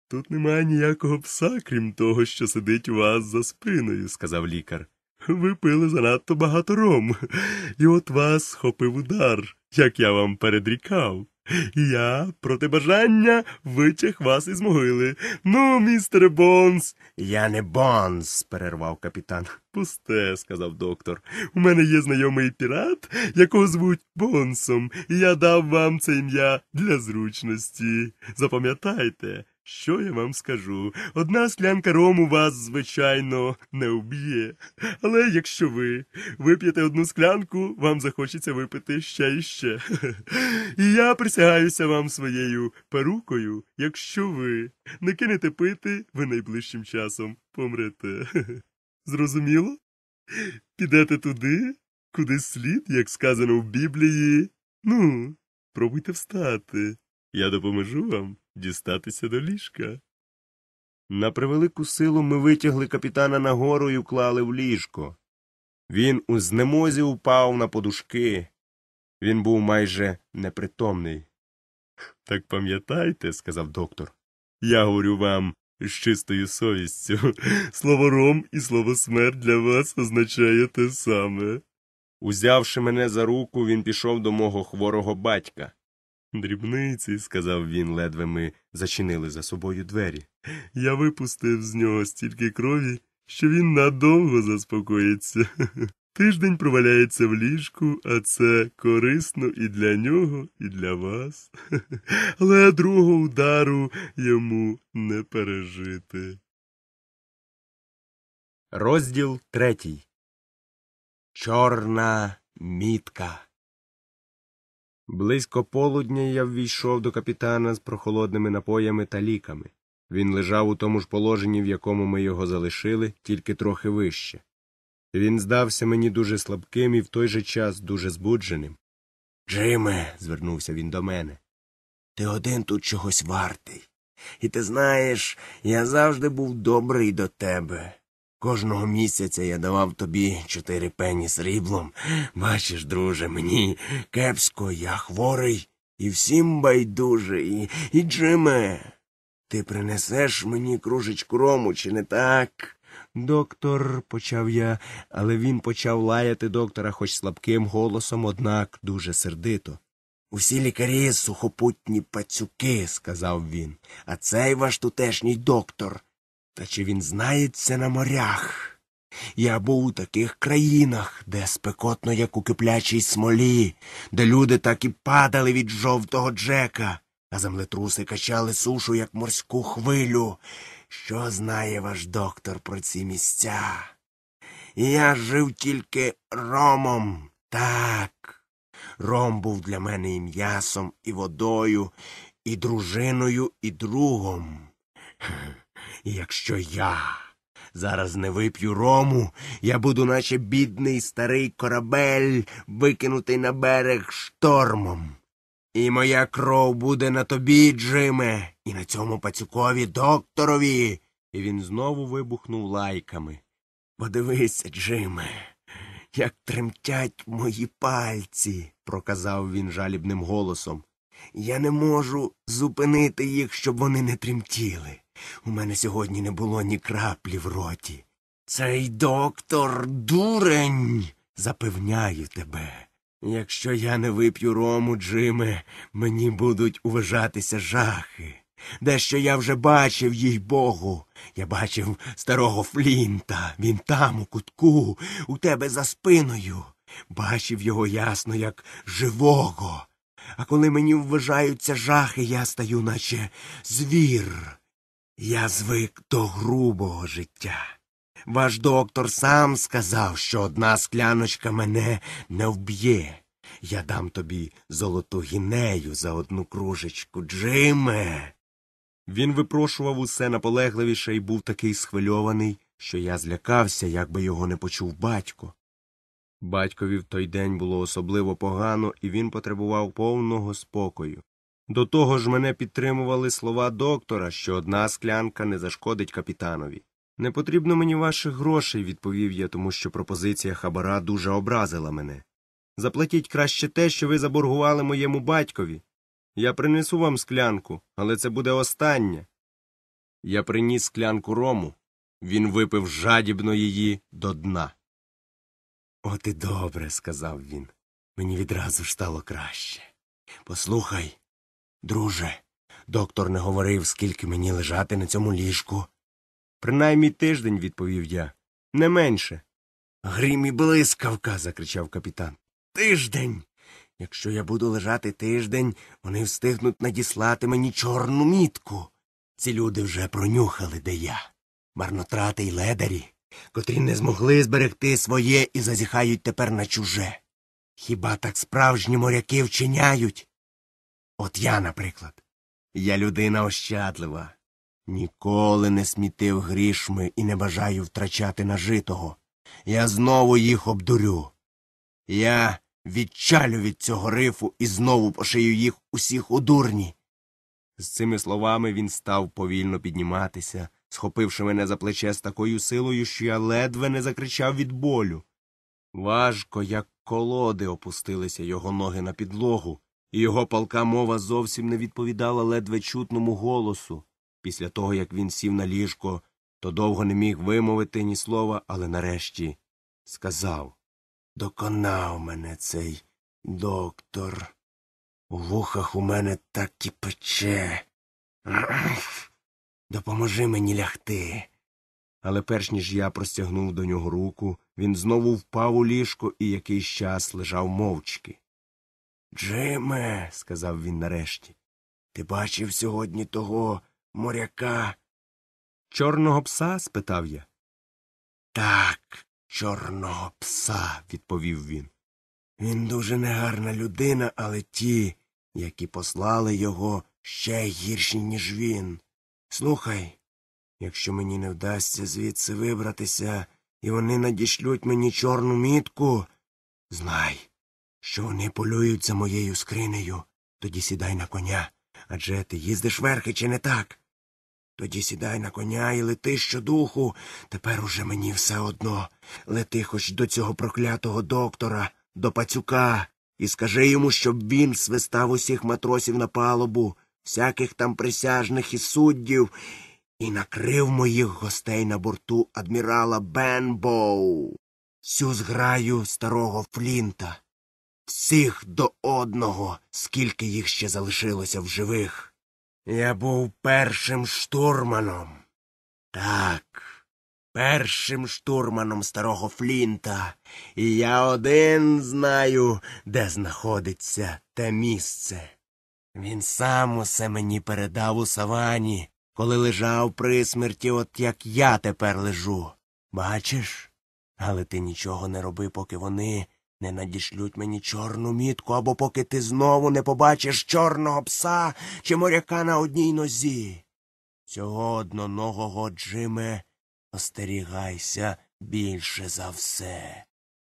Тут немає ніякого пса, крім того, що сидить у вас за спиною, сказав лікар ви пили занадто багато ром, і от вас схопив удар, як я вам передрікав. я, проти бажання, витяг вас із могили. Ну, містер Бонс. Я не Бонс, перервав капітан. Пусте, сказав доктор. У мене є знайомий пірат, якого звуть Бонсом, і я дав вам це ім'я для зручності. Запам'ятайте, що я вам скажу? Одна склянка рому вас, звичайно, не вб'є. Але якщо ви вип'єте одну склянку, вам захочеться випити ще і ще. І я присягаюся вам своєю перукою, якщо ви не кинете пити, ви найближчим часом помрете. Зрозуміло? Підете туди, куди слід, як сказано в Біблії. Ну, пробуйте встати. Я допоможу вам дістатися до ліжка. На превелику силу ми витягли капітана нагору і вклали в ліжко. Він у знемозі упав на подушки. Він був майже непритомний. Так пам'ятайте, сказав доктор, я говорю вам з чистою совістю. Слово ром і слово смерть для вас означає те саме. Узявши мене за руку, він пішов до мого хворого батька. Дрібниці, сказав він, ледве ми зачинили за собою двері. Я випустив з нього стільки крові, що він надовго заспокоїться. Тиждень проваляється в ліжку, а це корисно і для нього, і для вас. Але другого удару йому не пережити. Розділ третій. Чорна мітка. Близько полудня я ввійшов до капітана з прохолодними напоями та ліками. Він лежав у тому ж положенні, в якому ми його залишили, тільки трохи вище. Він здався мені дуже слабким і в той же час дуже збудженим. Джиме, звернувся він до мене, ти один тут чогось вартий. І ти знаєш, я завжди був добрий до тебе. Кожного місяця я давав тобі чотири пені сріблом. Бачиш, друже, мені кепсько, я хворий і всім байдуже, і, і Джиме. Ти принесеш мені кружечку рому, чи не так? Доктор, почав я, але він почав лаяти доктора хоч слабким голосом, однак дуже сердито. Усі лікарі сухопутні пацюки, сказав він, а цей ваш тутешній доктор та чи він знається на морях? Я був у таких країнах, де спекотно, як у киплячій смолі, де люди так і падали від жовтого Джека, а землетруси качали сушу, як морську хвилю. Що знає ваш доктор про ці місця? Я жив тільки ромом, так. Ром був для мене і м'ясом, і водою, і дружиною, і другом. І якщо я зараз не вип'ю рому, я буду, наче бідний старий корабель, викинутий на берег штормом. І моя кров буде на тобі, Джиме, і на цьому пацюкові докторові. І він знову вибухнув лайками. Подивися, Джиме, як тремтять мої пальці, проказав він жалібним голосом. Я не можу зупинити їх, щоб вони не тремтіли. У мене сьогодні не було ні краплі в роті. Цей доктор дурень, запевняю тебе. Якщо я не вип'ю рому, Джиме, мені будуть уважатися жахи. Дещо я вже бачив, їй богу. Я бачив старого Флінта. Він там, у кутку, у тебе за спиною. Бачив його ясно, як живого. А коли мені вважаються жахи, я стаю, наче звір. Я звик до грубого життя. Ваш доктор сам сказав, що одна скляночка мене не вб'є. Я дам тобі золоту гінею за одну кружечку, Джиме. Він випрошував усе наполегливіше і був такий схвильований, що я злякався, якби його не почув батько. Батькові в той день було особливо погано, і він потребував повного спокою. До того ж мене підтримували слова доктора, що одна склянка не зашкодить капітанові. Не потрібно мені ваших грошей, відповів я, тому що пропозиція хабара дуже образила мене. Заплатіть краще те, що ви заборгували моєму батькові. Я принесу вам склянку, але це буде останнє. Я приніс склянку рому. Він випив жадібно її до дна. От і добре, сказав він. Мені відразу ж стало краще. Послухай, Друже, доктор не говорив, скільки мені лежати на цьому ліжку. Принаймні тиждень, відповів я, не менше. Грім і блискавка. закричав капітан. Тиждень. Якщо я буду лежати тиждень, вони встигнуть надіслати мені чорну мітку. Ці люди вже пронюхали, де я. Марнотрати й ледарі, котрі не змогли зберегти своє і зазіхають тепер на чуже. Хіба так справжні моряки вчиняють? От я, наприклад, я людина ощадлива, ніколи не смітив грішми і не бажаю втрачати нажитого. Я знову їх обдурю. Я відчалю від цього рифу і знову пошию їх усіх у дурні. З цими словами він став повільно підніматися, схопивши мене за плече з такою силою, що я ледве не закричав від болю. Важко, як колоди, опустилися його ноги на підлогу і його палка мова зовсім не відповідала ледве чутному голосу. Після того, як він сів на ліжко, то довго не міг вимовити ні слова, але нарешті сказав Доконав мене цей доктор. У вухах у мене так і пече. Допоможи мені лягти. Але перш ніж я простягнув до нього руку, він знову впав у ліжко і якийсь час лежав мовчки. Джиме, сказав він нарешті, ти бачив сьогодні того моряка? Чорного пса? спитав я. Так, чорного пса, відповів він. Він дуже негарна людина, але ті, які послали його, ще гірші, ніж він. Слухай, якщо мені не вдасться звідси вибратися, і вони надішлють мені чорну мітку, знай що вони полюють за моєю скринею, тоді сідай на коня. Адже ти їздиш верхи, чи не так? Тоді сідай на коня і лети щодуху. Тепер уже мені все одно. Лети хоч до цього проклятого доктора, до пацюка, і скажи йому, щоб він свистав усіх матросів на палубу, всяких там присяжних і суддів, і накрив моїх гостей на борту адмірала Бенбоу, всю зграю старого Флінта всіх до одного, скільки їх ще залишилося в живих. Я був першим штурманом. Так, першим штурманом старого Флінта, і я один знаю, де знаходиться те місце. Він сам усе мені передав у савані, коли лежав при смерті, от як я тепер лежу. Бачиш? Але ти нічого не роби, поки вони не надішлють мені чорну мітку, або поки ти знову не побачиш чорного пса чи моряка на одній нозі. Цього одноногого, Джиме, остерігайся більше за все.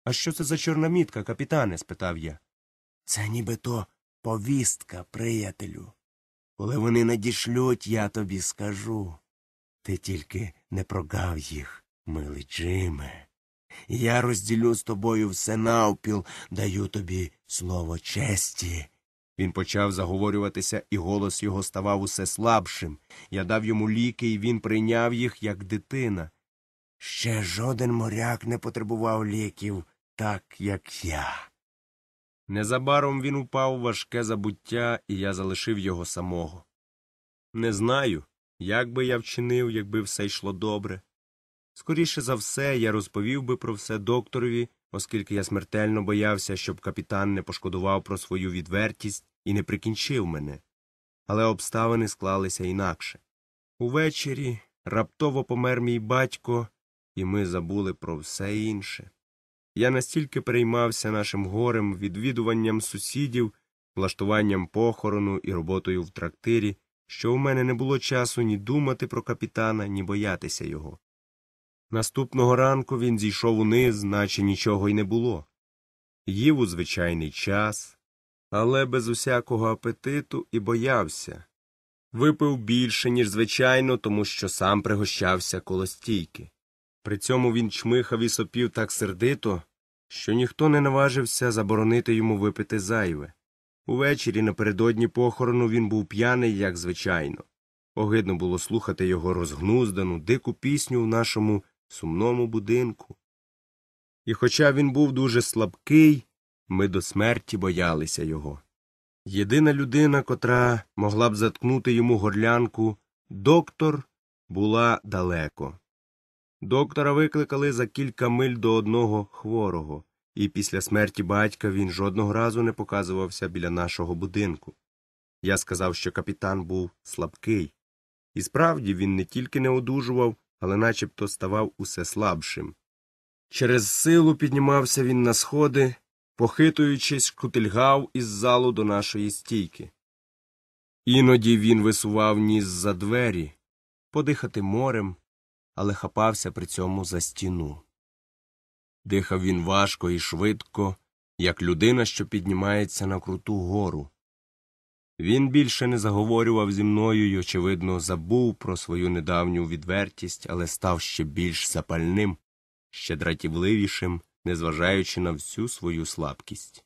А що це за чорна мітка, капітане? спитав я. Це нібито повістка, приятелю. Коли вони надішлють, я тобі скажу. Ти тільки не прогав їх, милий Джиме. Я розділю з тобою все навпіл, даю тобі слово честі. Він почав заговорюватися, і голос його ставав усе слабшим. Я дав йому ліки, і він прийняв їх, як дитина. Ще жоден моряк не потребував ліків, так, як я. Незабаром він упав у важке забуття, і я залишив його самого. Не знаю, як би я вчинив, якби все йшло добре. Скоріше за все, я розповів би про все докторові, оскільки я смертельно боявся, щоб капітан не пошкодував про свою відвертість і не прикінчив мене. Але обставини склалися інакше. Увечері раптово помер мій батько, і ми забули про все інше. Я настільки переймався нашим горем, відвідуванням сусідів, влаштуванням похорону і роботою в трактирі, що у мене не було часу ні думати про капітана, ні боятися його. Наступного ранку він зійшов униз, наче нічого й не було. Їв у звичайний час, але без усякого апетиту і боявся. Випив більше, ніж звичайно, тому що сам пригощався коло стійки. При цьому він чмихав і сопів так сердито, що ніхто не наважився заборонити йому випити зайве. Увечері напередодні похорону він був п'яний, як звичайно. Огидно було слухати його розгнуздану, дику пісню в нашому сумному будинку. І, хоча він був дуже слабкий, ми до смерті боялися його. Єдина людина, котра могла б заткнути йому горлянку, доктор, була далеко. Доктора викликали за кілька миль до одного хворого, і після смерті батька він жодного разу не показувався біля нашого будинку. Я сказав, що капітан був слабкий. І справді він не тільки не одужував, але начебто ставав усе слабшим. Через силу піднімався він на сходи, похитуючись, кутильгав із залу до нашої стійки. Іноді він висував ніс за двері, подихати морем, але хапався при цьому за стіну. Дихав він важко і швидко, як людина, що піднімається на круту гору. Він більше не заговорював зі мною і, очевидно, забув про свою недавню відвертість, але став ще більш запальним, ще дратівливішим, незважаючи на всю свою слабкість.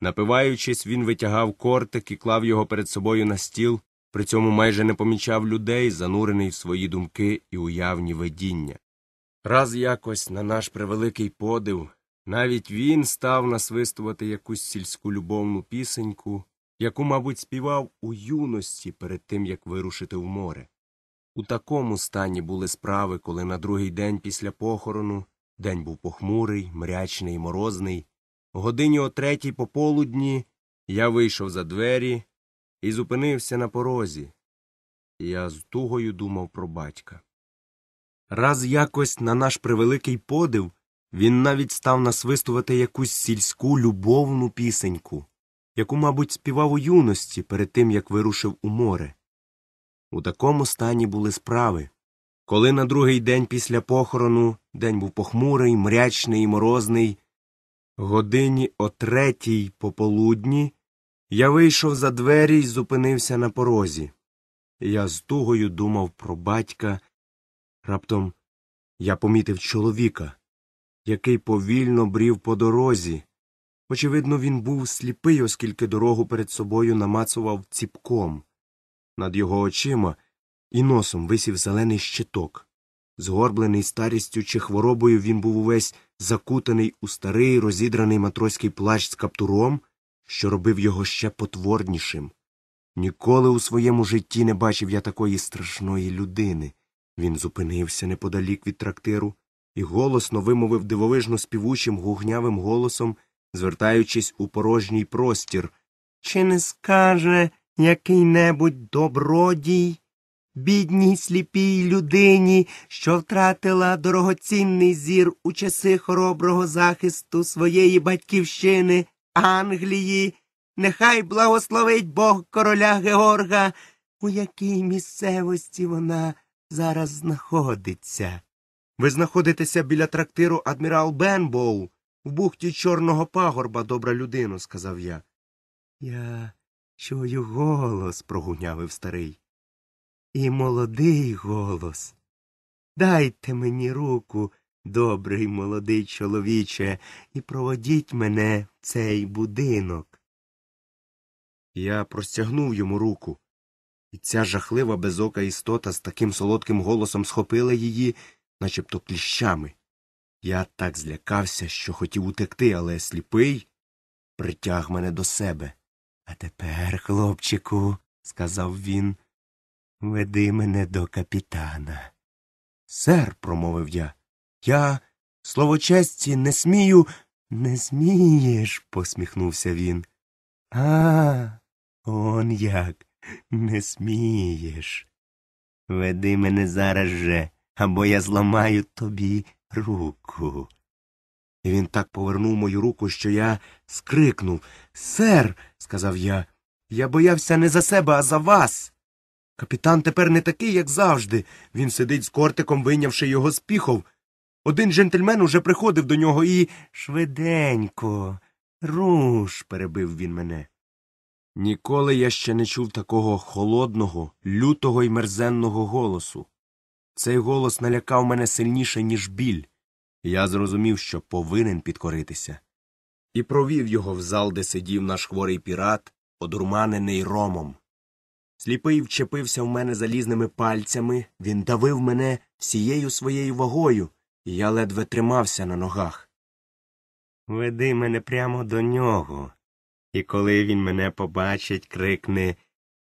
Напиваючись, він витягав кортик і клав його перед собою на стіл, при цьому майже не помічав людей, занурений в свої думки і уявні видіння. Раз якось, на наш превеликий подив, навіть він став насвистувати якусь сільську любовну пісеньку яку, мабуть, співав у юності перед тим, як вирушити в море. У такому стані були справи, коли на другий день після похорону день був похмурий, мрячний, морозний. Годині о третій пополудні я вийшов за двері і зупинився на порозі. Я з тугою думав про батька. Раз якось, на наш превеликий подив, він навіть став насвистувати якусь сільську любовну пісеньку яку, мабуть, співав у юності перед тим як вирушив у море. У такому стані були справи. Коли на другий день після похорону день був похмурий, мрячний і морозний, годині о третій пополудні, я вийшов за двері й зупинився на порозі. Я з тугою думав про батька. Раптом я помітив чоловіка, який повільно брів по дорозі, Очевидно, він був сліпий, оскільки дорогу перед собою намацував ціпком. Над його очима і носом висів зелений щиток. Згорблений старістю чи хворобою він був увесь закутаний у старий розідраний матроський плащ з каптуром, що робив його ще потворнішим. Ніколи у своєму житті не бачив я такої страшної людини. Він зупинився неподалік від трактиру і голосно вимовив дивовижно співучим гугнявим голосом звертаючись у порожній простір. Чи не скаже який небудь добродій? Бідній сліпій людині, що втратила дорогоцінний зір у часи хороброго захисту своєї батьківщини, Англії, нехай благословить Бог короля Георга, у якій місцевості вона зараз знаходиться. Ви знаходитеся біля трактиру адмірал Бенбоу, в бухті Чорного пагорба, добра людину, сказав я. Я чую голос, прогунявив старий. І молодий голос. Дайте мені руку, добрий молодий чоловіче, і проводіть мене в цей будинок. Я простягнув йому руку, і ця жахлива безока істота з таким солодким голосом схопила її, начебто кліщами. Я так злякався, що хотів утекти, але сліпий притяг мене до себе. А тепер, хлопчику, сказав він, веди мене до капітана. Сер, промовив я, я слово честі, не смію, не смієш, посміхнувся він. А, он як не смієш. Веди мене зараз же, або я зламаю тобі руку. І він так повернув мою руку, що я скрикнув Сер, сказав я, я боявся не за себе, а за вас. Капітан тепер не такий, як завжди. Він сидить з кортиком, вийнявши його з піхов. Один джентльмен уже приходив до нього і. Швиденько, руш. перебив він мене. Ніколи я ще не чув такого холодного, лютого і мерзенного голосу. Цей голос налякав мене сильніше, ніж біль, я зрозумів, що повинен підкоритися, і провів його в зал, де сидів наш хворий пірат, одурманений ромом. Сліпий вчепився в мене залізними пальцями, він давив мене всією своєю вагою, і я ледве тримався на ногах. Веди мене прямо до нього. І коли він мене побачить, крикне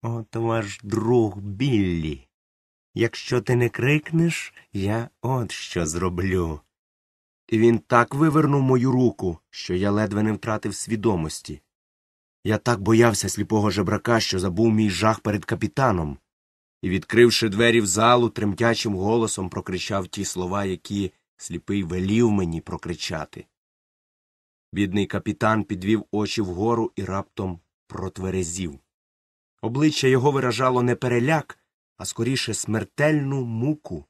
«От ваш друг Біллі. Якщо ти не крикнеш, я от що зроблю. І він так вивернув мою руку, що я ледве не втратив свідомості. Я так боявся сліпого жебрака, що забув мій жах перед капітаном, і, відкривши двері в залу, тремтячим голосом прокричав ті слова, які сліпий велів мені прокричати. Бідний капітан підвів очі вгору і раптом протверезів. Обличчя його виражало не переляк, а скоріше смертельну муку.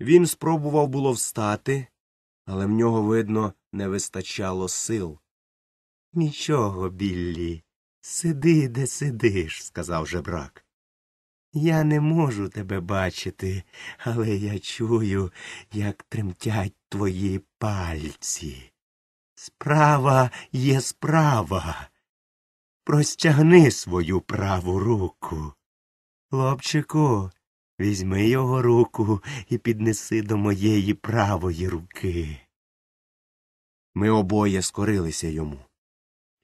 Він спробував було встати, але в нього, видно, не вистачало сил. Нічого, Біллі, сиди, де сидиш, сказав жебрак. Я не можу тебе бачити, але я чую, як тремтять твої пальці. Справа є справа. Простягни свою праву руку. Хлопчику, візьми його руку і піднеси до моєї правої руки. Ми обоє скорилися йому.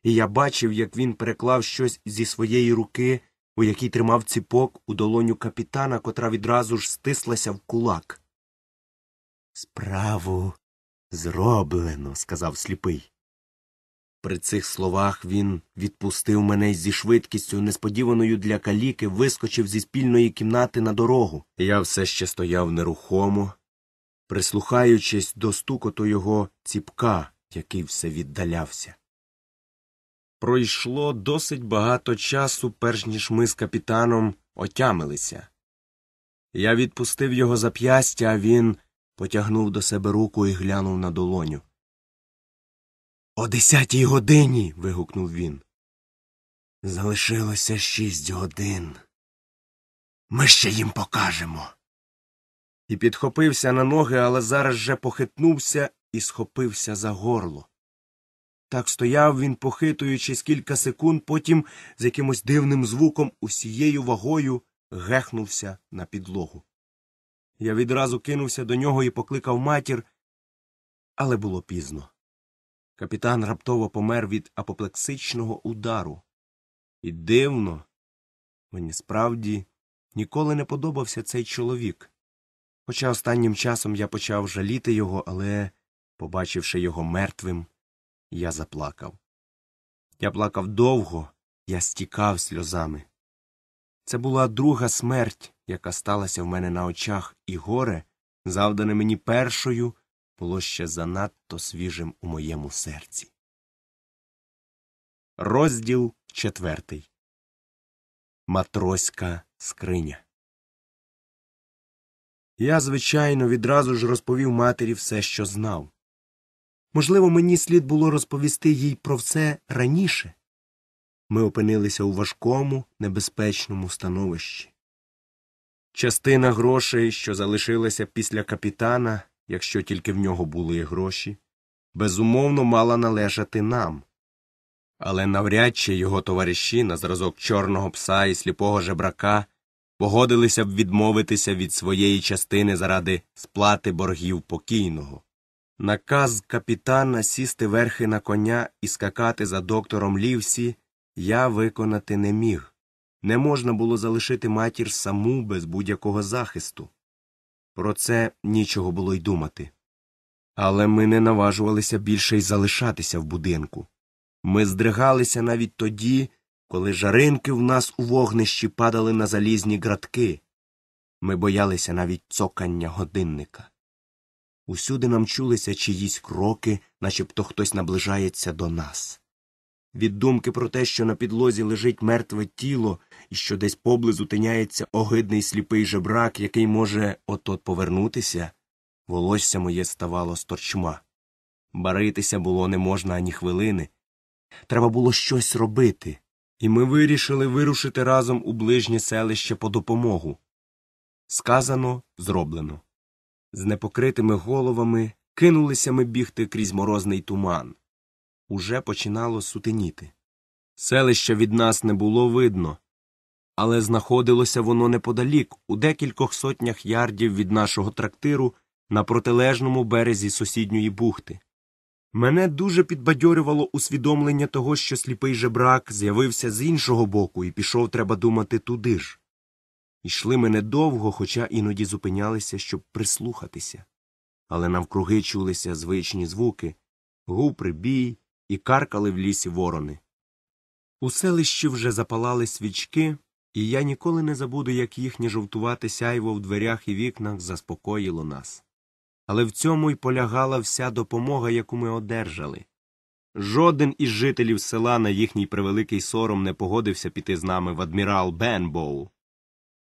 І я бачив, як він переклав щось зі своєї руки, у якій тримав ціпок у долоню капітана, котра відразу ж стислася в кулак. Справу зроблено, сказав сліпий. При цих словах він відпустив мене зі швидкістю, несподіваною для каліки, вискочив зі спільної кімнати на дорогу. Я все ще стояв нерухомо, прислухаючись до стукоту його ціпка, який все віддалявся. Пройшло досить багато часу, перш ніж ми з капітаном отямилися. Я відпустив його зап'ястя, а він потягнув до себе руку і глянув на долоню. О десятій годині. вигукнув він. Залишилося шість годин. Ми ще їм покажемо. І підхопився на ноги, але зараз же похитнувся і схопився за горло. Так стояв він, похитуючись кілька секунд, потім з якимось дивним звуком усією вагою гехнувся на підлогу. Я відразу кинувся до нього і покликав матір, але було пізно. Капітан раптово помер від апоплексичного удару. І дивно, мені справді ніколи не подобався цей чоловік. Хоча останнім часом я почав жаліти його, але, побачивши його мертвим, я заплакав. Я плакав довго, я стікав сльозами. Це була друга смерть, яка сталася в мене на очах, і горе, завдане мені першою, було ще занадто свіжим у моєму серці. Розділ четвертий Матроська скриня. Я, звичайно, відразу ж розповів матері все, що знав. Можливо, мені слід було розповісти їй про все раніше. Ми опинилися у важкому, небезпечному становищі. Частина грошей, що залишилася після капітана, якщо тільки в нього були гроші, безумовно мала належати нам. Але навряд чи його товариші на зразок чорного пса і сліпого жебрака погодилися б відмовитися від своєї частини заради сплати боргів покійного. Наказ капітана сісти верхи на коня і скакати за доктором Лівсі я виконати не міг. Не можна було залишити матір саму без будь якого захисту. Про це нічого було й думати. Але ми не наважувалися більше й залишатися в будинку. Ми здригалися навіть тоді, коли жаринки в нас у вогнищі падали на залізні градки. Ми боялися навіть цокання годинника. Усюди нам чулися чиїсь кроки, начебто хтось наближається до нас. Від думки про те, що на підлозі лежить мертве тіло, і що десь поблизу тиняється огидний сліпий жебрак, який може от-от повернутися, волосся моє ставало сторчма. Баритися було не можна ані хвилини. Треба було щось робити, і ми вирішили вирушити разом у ближнє селище по допомогу. Сказано, зроблено. З непокритими головами кинулися ми бігти крізь морозний туман. Уже починало сутеніти. Селища від нас не було видно, але знаходилося воно неподалік, у декількох сотнях ярдів від нашого трактиру на протилежному березі сусідньої бухти. Мене дуже підбадьорювало усвідомлення того, що сліпий жебрак з'явився з іншого боку і пішов, треба думати, туди ж. Йшли ми недовго, хоча іноді зупинялися, щоб прислухатися, але навкруги чулися звичні звуки гув прибій і каркали в лісі ворони. У селищі вже запалали свічки, і я ніколи не забуду, як їхнє жовтувати сяйво в дверях і вікнах заспокоїло нас. Але в цьому й полягала вся допомога, яку ми одержали. Жоден із жителів села на їхній превеликий сором не погодився піти з нами в адмірал Бенбоу.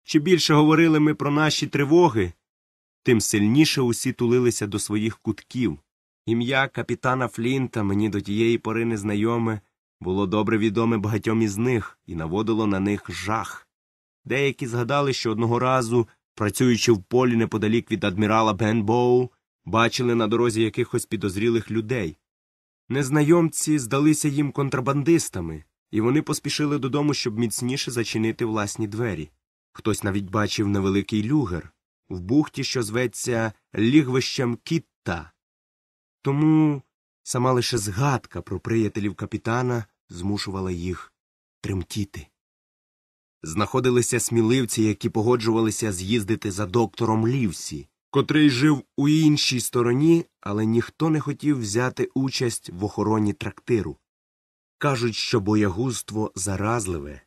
Чим більше говорили ми про наші тривоги, тим сильніше усі тулилися до своїх кутків. Ім'я капітана Флінта мені до тієї пори незнайоме було добре відоме багатьом із них і наводило на них жах. Деякі згадали, що одного разу, працюючи в полі неподалік від адмірала Бенбоу, бачили на дорозі якихось підозрілих людей. Незнайомці здалися їм контрабандистами, і вони поспішили додому, щоб міцніше зачинити власні двері. Хтось навіть бачив невеликий люгер в бухті, що зветься лігвищем Кітта. Тому сама лише згадка про приятелів капітана змушувала їх тремтіти. Знаходилися сміливці, які погоджувалися з'їздити за доктором Лівсі, котрий жив у іншій стороні, але ніхто не хотів взяти участь в охороні трактиру. Кажуть, що боягузтво заразливе,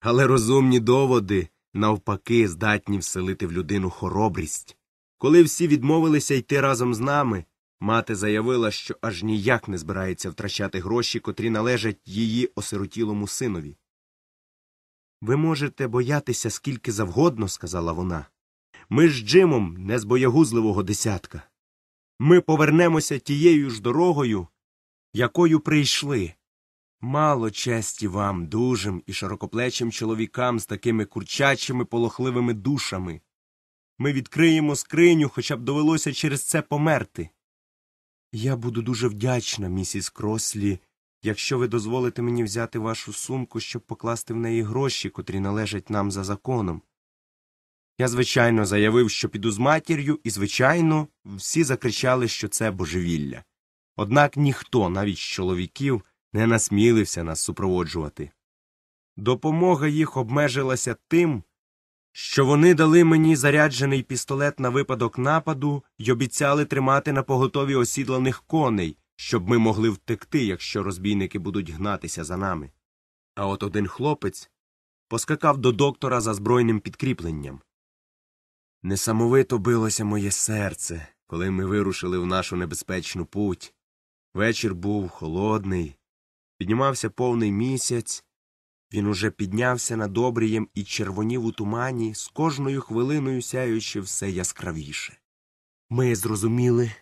але розумні доводи, навпаки, здатні вселити в людину хоробрість. Коли всі відмовилися йти разом з нами, Мати заявила, що аж ніяк не збирається втрачати гроші, котрі належать її осиротілому синові. Ви можете боятися скільки завгодно, сказала вона. Ми з Джимом не з боягузливого десятка. Ми повернемося тією ж дорогою, якою прийшли. Мало честі вам, дужим і широкоплечим чоловікам з такими курчачими, полохливими душами. Ми відкриємо скриню, хоча б довелося через це померти. Я буду дуже вдячна, місіс Крослі, якщо ви дозволите мені взяти вашу сумку, щоб покласти в неї гроші, котрі належать нам за законом. Я, звичайно, заявив, що піду з матір'ю, і, звичайно, всі закричали, що це божевілля. Однак ніхто, навіть з чоловіків, не насмілився нас супроводжувати. Допомога їх обмежилася тим, що вони дали мені заряджений пістолет на випадок нападу й обіцяли тримати на поготові осідланих коней, щоб ми могли втекти, якщо розбійники будуть гнатися за нами. А от один хлопець поскакав до доктора за збройним підкріпленням. Несамовито билося моє серце, коли ми вирушили в нашу небезпечну путь. Вечір був холодний, піднімався повний місяць, він уже піднявся над обрієм і червонів у тумані, з кожною хвилиною сяючи все яскравіше. Ми зрозуміли,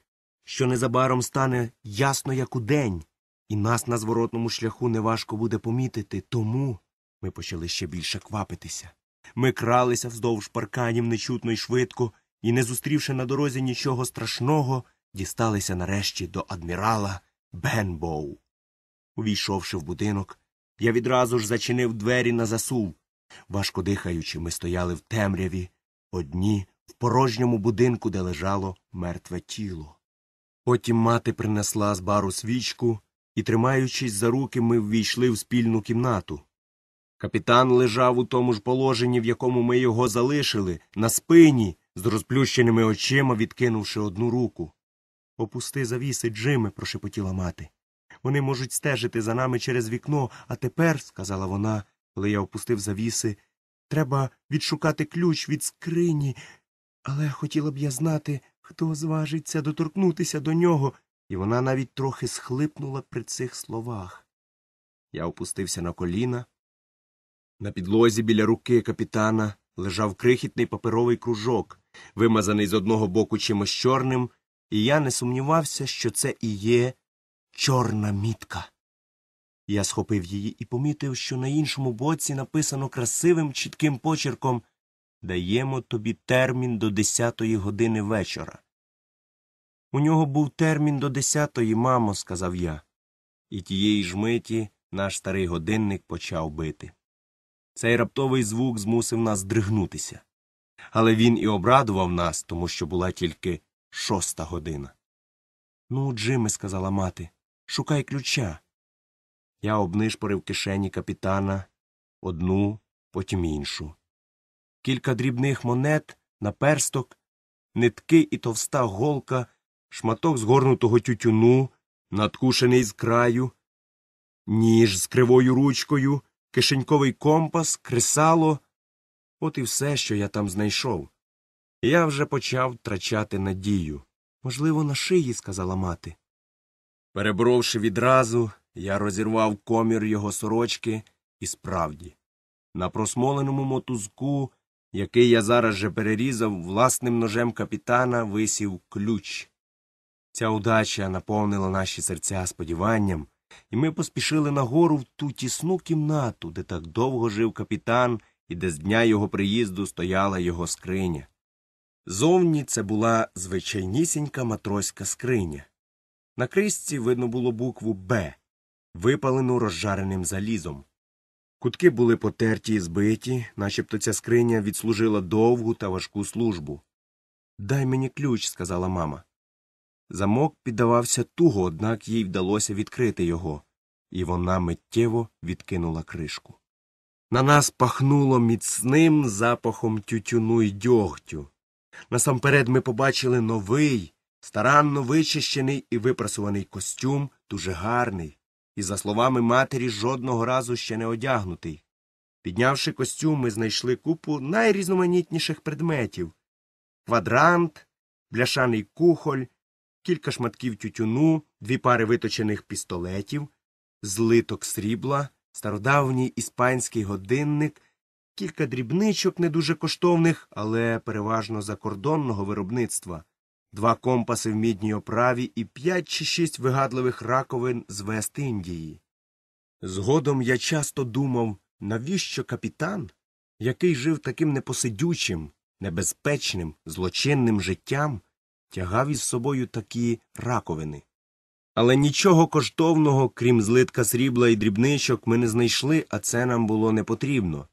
що незабаром стане ясно, як у день, і нас на зворотному шляху неважко буде помітити, тому ми почали ще більше квапитися. Ми кралися вздовж парканів нечутно й швидко, і, не зустрівши на дорозі нічого страшного, дісталися нарешті до адмірала Бенбоу. Увійшовши в будинок, я відразу ж зачинив двері на засув. Важко дихаючи, ми стояли в темряві, одні в порожньому будинку, де лежало мертве тіло. Потім мати принесла з бару свічку і, тримаючись за руки, ми ввійшли в спільну кімнату. Капітан лежав у тому ж положенні, в якому ми його залишили, на спині, з розплющеними очима, відкинувши одну руку. Опусти завіси, Джиме, прошепотіла мати вони можуть стежити за нами через вікно, а тепер, сказала вона, коли я опустив завіси, треба відшукати ключ від скрині. Але хотіла б я знати, хто зважиться доторкнутися до нього, і вона навіть трохи схлипнула при цих словах. Я опустився на коліна. На підлозі біля руки капітана лежав крихітний паперовий кружок, вимазаний з одного боку чимось чорним, і я не сумнівався, що це і є Чорна мітка. Я схопив її і помітив, що на іншому боці написано красивим чітким почерком Даємо тобі термін до десятої години вечора. У нього був термін до десятої, мамо, сказав я, і тієї ж миті наш старий годинник почав бити. Цей раптовий звук змусив нас здригнутися, Але він і обрадував нас, тому що була тільки шоста година. Ну, Джиме, сказала мати. Шукай ключа. Я обнишпорив кишені капітана одну, потім іншу. Кілька дрібних монет, наперсток, нитки і товста голка, шматок згорнутого тютюну, надкушений з краю, ніж з кривою ручкою, кишеньковий компас, кресало. От і все, що я там знайшов. Я вже почав втрачати надію. Можливо, на шиї, сказала мати. Переборовши відразу, я розірвав комір його сорочки, і справді, на просмоленому мотузку, який я зараз же перерізав, власним ножем капітана висів ключ. Ця удача наповнила наші серця сподіванням, і ми поспішили нагору в ту тісну кімнату, де так довго жив капітан і де з дня його приїзду стояла його скриня. Зовні це була звичайнісінька матроська скриня. На крисці видно було букву Б, випалену розжареним залізом. Кутки були потерті і збиті, начебто ця скриня відслужила довгу та важку службу. Дай мені ключ, сказала мама. Замок піддавався туго, однак їй вдалося відкрити його, і вона миттєво відкинула кришку. На нас пахнуло міцним запахом тютюну й дьогтю. Насамперед ми побачили новий, Старанно вичищений і випрасуваний костюм дуже гарний, і, за словами матері, жодного разу ще не одягнутий. Піднявши костюм, ми знайшли купу найрізноманітніших предметів квадрант, бляшаний кухоль, кілька шматків тютюну, дві пари виточених пістолетів, злиток срібла, стародавній іспанський годинник, кілька дрібничок не дуже коштовних, але переважно закордонного виробництва два компаси в мідній оправі і п'ять чи шість вигадливих раковин з Вест-Індії. Згодом я часто думав, навіщо капітан, який жив таким непосидючим, небезпечним, злочинним життям, тягав із собою такі раковини. Але нічого коштовного, крім злитка срібла і дрібничок, ми не знайшли, а це нам було не потрібно.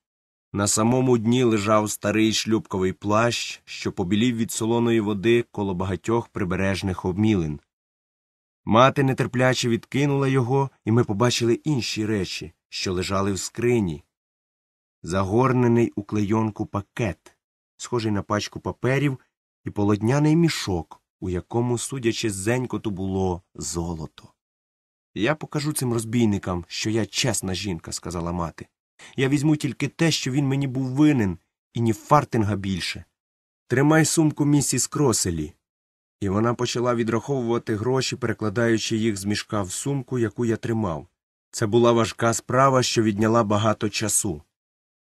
На самому дні лежав старий шлюбковий плащ, що побілів від солоної води коло багатьох прибережних обмілин. Мати нетерпляче відкинула його, і ми побачили інші речі, що лежали в скрині. Загорнений у клейонку пакет, схожий на пачку паперів, і полотняний мішок, у якому, судячи з зенькоту, було золото. Я покажу цим розбійникам, що я чесна жінка, сказала мати. Я візьму тільки те, що він мені був винен, і ні фартинга більше. Тримай сумку місіс Кроселі. І вона почала відраховувати гроші, перекладаючи їх з мішка в сумку, яку я тримав. Це була важка справа, що відняла багато часу.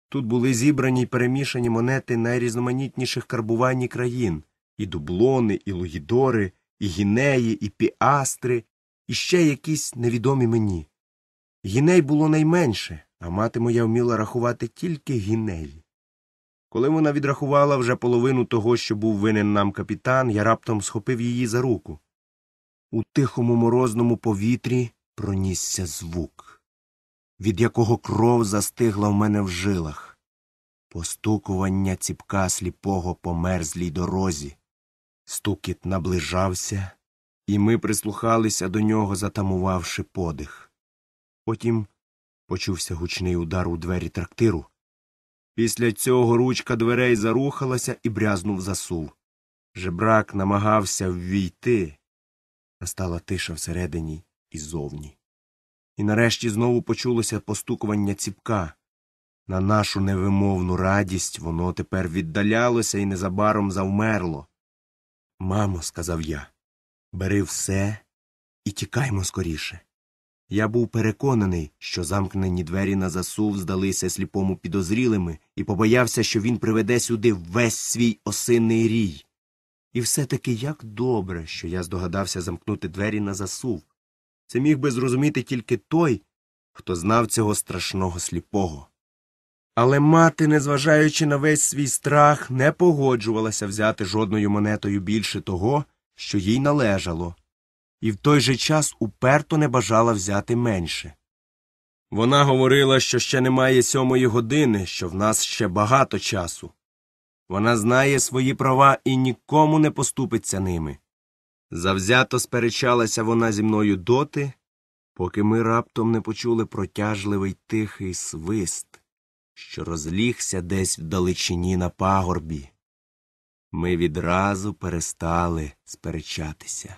Тут були зібрані й перемішані монети найрізноманітніших карбувань країн і дублони, і лугідори, і гінеї, і піастри, і ще якісь невідомі мені. Гіней було найменше, а мати моя вміла рахувати тільки гінеї. Коли вона відрахувала вже половину того, що був винен нам капітан, я раптом схопив її за руку. У тихому морозному повітрі пронісся звук, від якого кров застигла в мене в жилах, постукування ціпка сліпого по мерзлій дорозі. Стукіт наближався, і ми прислухалися до нього, затамувавши подих. Потім почувся гучний удар у двері трактиру. Після цього ручка дверей зарухалася і брязнув засув. Жебрак намагався ввійти. Настала тиша всередині і зовні. І нарешті знову почулося постукування ціпка. На нашу невимовну радість воно тепер віддалялося і незабаром завмерло. Мамо, сказав я, бери все і тікаймо скоріше. Я був переконаний, що замкнені двері на засув здалися сліпому підозрілими, і побоявся, що він приведе сюди весь свій осинний рій. І все таки як добре, що я здогадався замкнути двері на засув. Це міг би зрозуміти тільки той, хто знав цього страшного сліпого. Але мати, незважаючи на весь свій страх, не погоджувалася взяти жодною монетою більше того, що їй належало і в той же час уперто не бажала взяти менше. Вона говорила, що ще немає сьомої години, що в нас ще багато часу. Вона знає свої права і нікому не поступиться ними. Завзято сперечалася вона зі мною доти, поки ми раптом не почули протяжливий тихий свист, що розлігся десь в далечині на пагорбі. Ми відразу перестали сперечатися.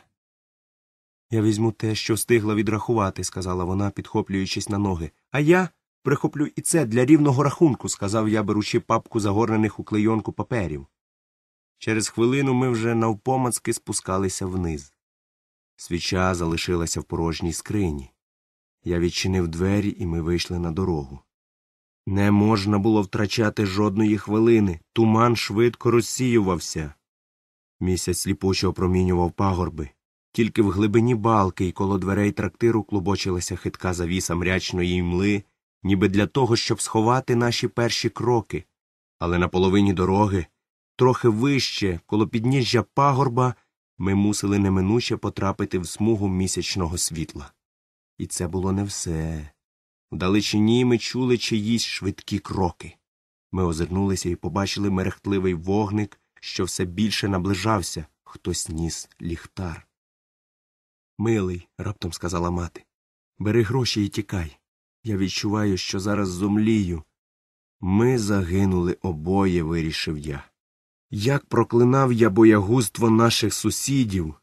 Я візьму те, що встигла відрахувати, сказала вона, підхоплюючись на ноги. А я прихоплю і це для рівного рахунку, сказав я, беручи папку загорнених у клейонку паперів. Через хвилину ми вже навпомацки спускалися вниз. Свіча залишилася в порожній скрині. Я відчинив двері, і ми вийшли на дорогу. Не можна було втрачати жодної хвилини. Туман швидко розсіювався. Місяць сліпуче опромінював пагорби. Тільки в глибині балки і коло дверей трактиру клубочилася хитка завіса мрячної мли, ніби для того, щоб сховати наші перші кроки, але на половині дороги, трохи вище, коло підніжжя пагорба, ми мусили неминуче потрапити в смугу місячного світла. І це було не все. вдалечині ми чули чиїсь швидкі кроки. Ми озирнулися і побачили мерехтливий вогник, що все більше наближався, хтось ніс ліхтар. Милий, раптом сказала мати, бери гроші і тікай. Я відчуваю, що зараз зумлію. Ми загинули обоє, вирішив я. Як проклинав я боягузтво наших сусідів,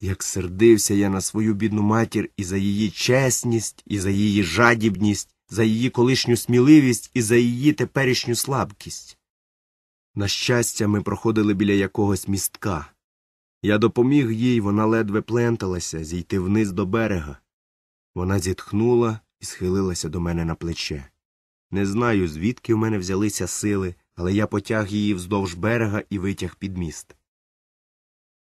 як сердився я на свою бідну матір і за її чесність, і за її жадібність, за її колишню сміливість і за її теперішню слабкість. На щастя, ми проходили біля якогось містка. Я допоміг їй, вона ледве пленталася зійти вниз до берега. Вона зітхнула і схилилася до мене на плече. Не знаю, звідки в мене взялися сили, але я потяг її вздовж берега і витяг під міст.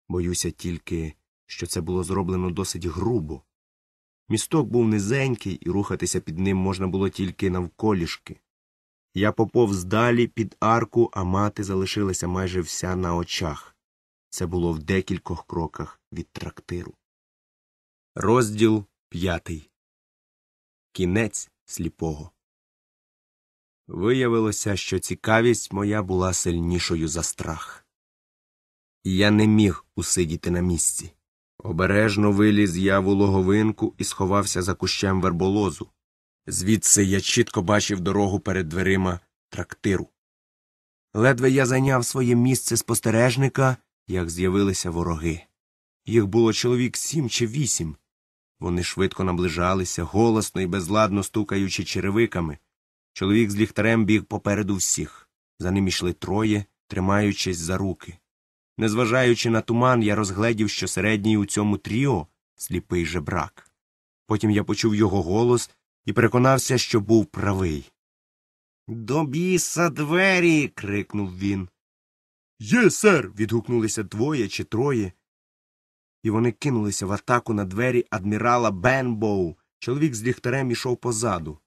Боюся тільки, що це було зроблено досить грубо. Місток був низенький, і рухатися під ним можна було тільки навколішки. Я поповз далі під арку, а мати залишилася майже вся на очах. Це було в декількох кроках від трактиру. Розділ п'ятий. Кінець сліпого. Виявилося, що цікавість моя була сильнішою за страх. І я не міг усидіти на місці. Обережно виліз я в улоговинку і сховався за кущем верболозу. Звідси я чітко бачив дорогу перед дверима трактиру. Ледве я зайняв своє місце спостережника, як з'явилися вороги. Їх було чоловік сім чи вісім. Вони швидко наближалися, голосно і безладно стукаючи черевиками. Чоловік з ліхтарем біг попереду всіх. За ним йшли троє, тримаючись за руки. Незважаючи на туман, я розгледів, що середній у цьому тріо сліпий жебрак. Потім я почув його голос і переконався, що був правий. До біса двері. крикнув він. Є, сер. відгукнулися двоє чи троє, і вони кинулися в атаку на двері адмірала Бенбоу. Чоловік з ліхтарем ішов позаду.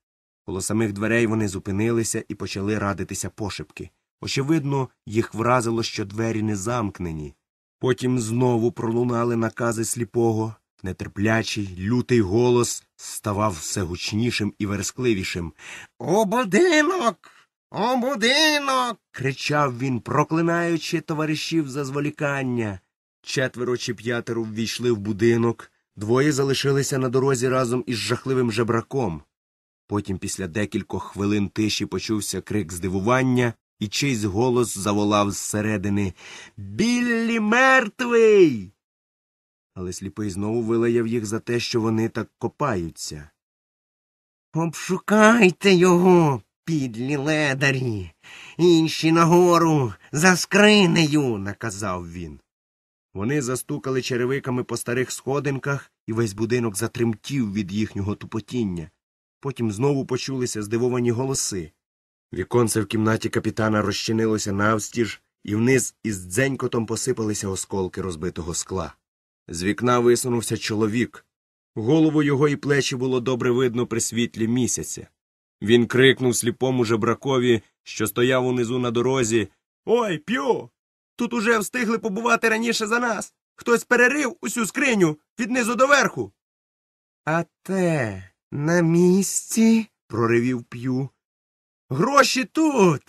Коло самих дверей вони зупинилися і почали радитися пошепки. Очевидно, їх вразило, що двері не замкнені. Потім знову пролунали накази сліпого. Нетерплячий, лютий голос ставав все гучнішим і верескливішим. «О, будинок! О будинок. кричав він, проклинаючи товаришів за зволікання. Четверо чи п'ятеро ввійшли в будинок, двоє залишилися на дорозі разом із жахливим жебраком. Потім, після декількох хвилин тиші, почувся крик здивування, і чийсь голос заволав зсередини Біллі мертвий. Але сліпий знову вилаяв їх за те, що вони так копаються. Обшукайте його. Підлі ледарі, інші нагору за скринею, наказав він. Вони застукали черевиками по старих сходинках, і весь будинок затремтів від їхнього тупотіння. Потім знову почулися здивовані голоси. Віконце в кімнаті капітана розчинилося навстіж, і вниз із дзенькотом посипалися осколки розбитого скла. З вікна висунувся чоловік. Голову його і плечі було добре видно при світлі місяця. Він крикнув сліпому жебракові, що стояв унизу на дорозі Ой, п'ю! Тут уже встигли побувати раніше за нас. Хтось перерив усю скриню від низу до верху. А те на місці. проривів п'ю. Гроші тут.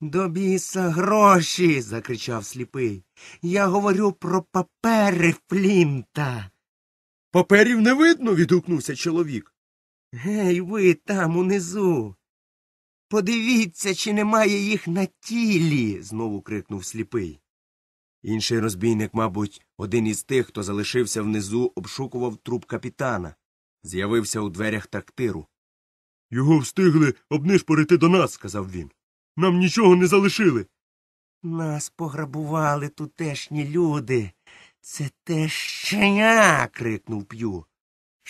До біса гроші. закричав сліпий. Я говорю про папери Флінта. Паперів не видно. відгукнувся чоловік. Гей, ви там унизу. Подивіться, чи немає їх на тілі. знову крикнув сліпий. Інший розбійник, мабуть, один із тих, хто залишився внизу, обшукував труп капітана, з'явився у дверях трактиру. Його встигли обнишпорити до нас, сказав він. Нам нічого не залишили. Нас пограбували тутешні люди. Це те щеня. крикнув п'ю.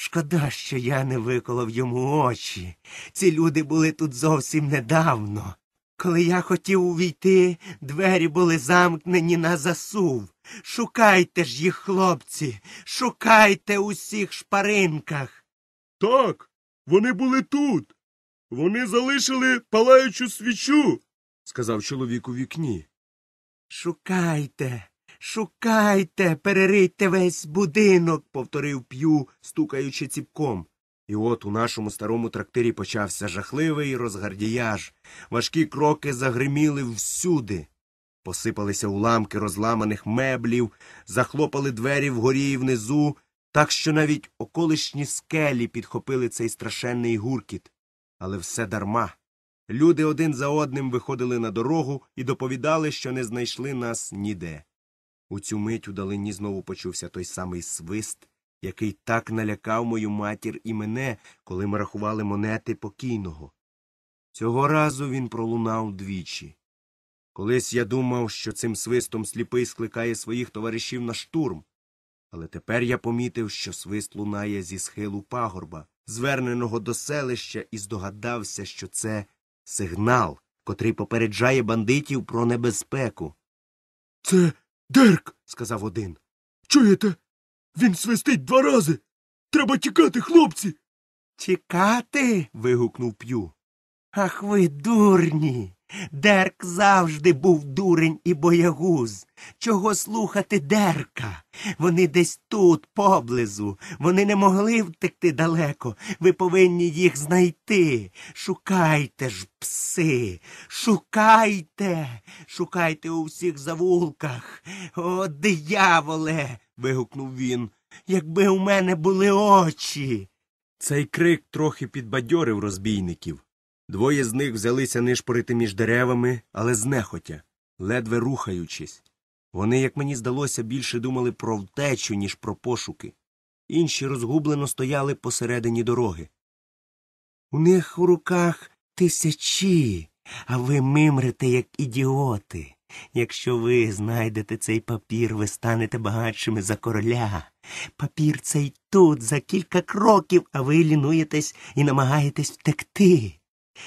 Шкода, що я не виколов йому очі. Ці люди були тут зовсім недавно. Коли я хотів увійти, двері були замкнені на засув. Шукайте ж їх, хлопці, шукайте усіх шпаринках. Так, вони були тут. Вони залишили палаючу свічу, сказав чоловік у вікні. Шукайте, Шукайте, переритьте весь будинок, повторив п'ю, стукаючи ціпком. І от у нашому старому трактирі почався жахливий розгардіяж. Важкі кроки загриміли всюди. Посипалися уламки розламаних меблів, захлопали двері вгорі і внизу, так що навіть околишні скелі підхопили цей страшенний гуркіт. Але все дарма. Люди один за одним виходили на дорогу і доповідали, що не знайшли нас ніде. У цю мить у далині знову почувся той самий свист, який так налякав мою матір і мене, коли ми рахували монети покійного. Цього разу він пролунав двічі. Колись я думав, що цим свистом сліпий скликає своїх товаришів на штурм, але тепер я помітив, що свист лунає зі схилу пагорба, зверненого до селища, і здогадався, що це сигнал, котрий попереджає бандитів про небезпеку. Це Дерк. сказав один. Чуєте? Він свистить два рази. Треба тікати, хлопці. Тікати. вигукнув п'ю. Ах ви дурні. Дерк завжди був дурень і боягуз. Чого слухати дерка? Вони десь тут, поблизу. Вони не могли втекти далеко. Ви повинні їх знайти. Шукайте ж, пси, шукайте, шукайте у всіх завулках. О, дияволе. вигукнув він. Якби у мене були очі. Цей крик трохи підбадьорив розбійників. Двоє з них взялися нишпорити між деревами, але знехотя, ледве рухаючись. Вони, як мені здалося, більше думали про втечу, ніж про пошуки. Інші розгублено стояли посередині дороги. У них у руках тисячі, а ви мимрите, як ідіоти. Якщо ви знайдете цей папір, ви станете багатшими за короля. Папір цей тут, за кілька кроків, а ви лінуєтесь і намагаєтесь втекти.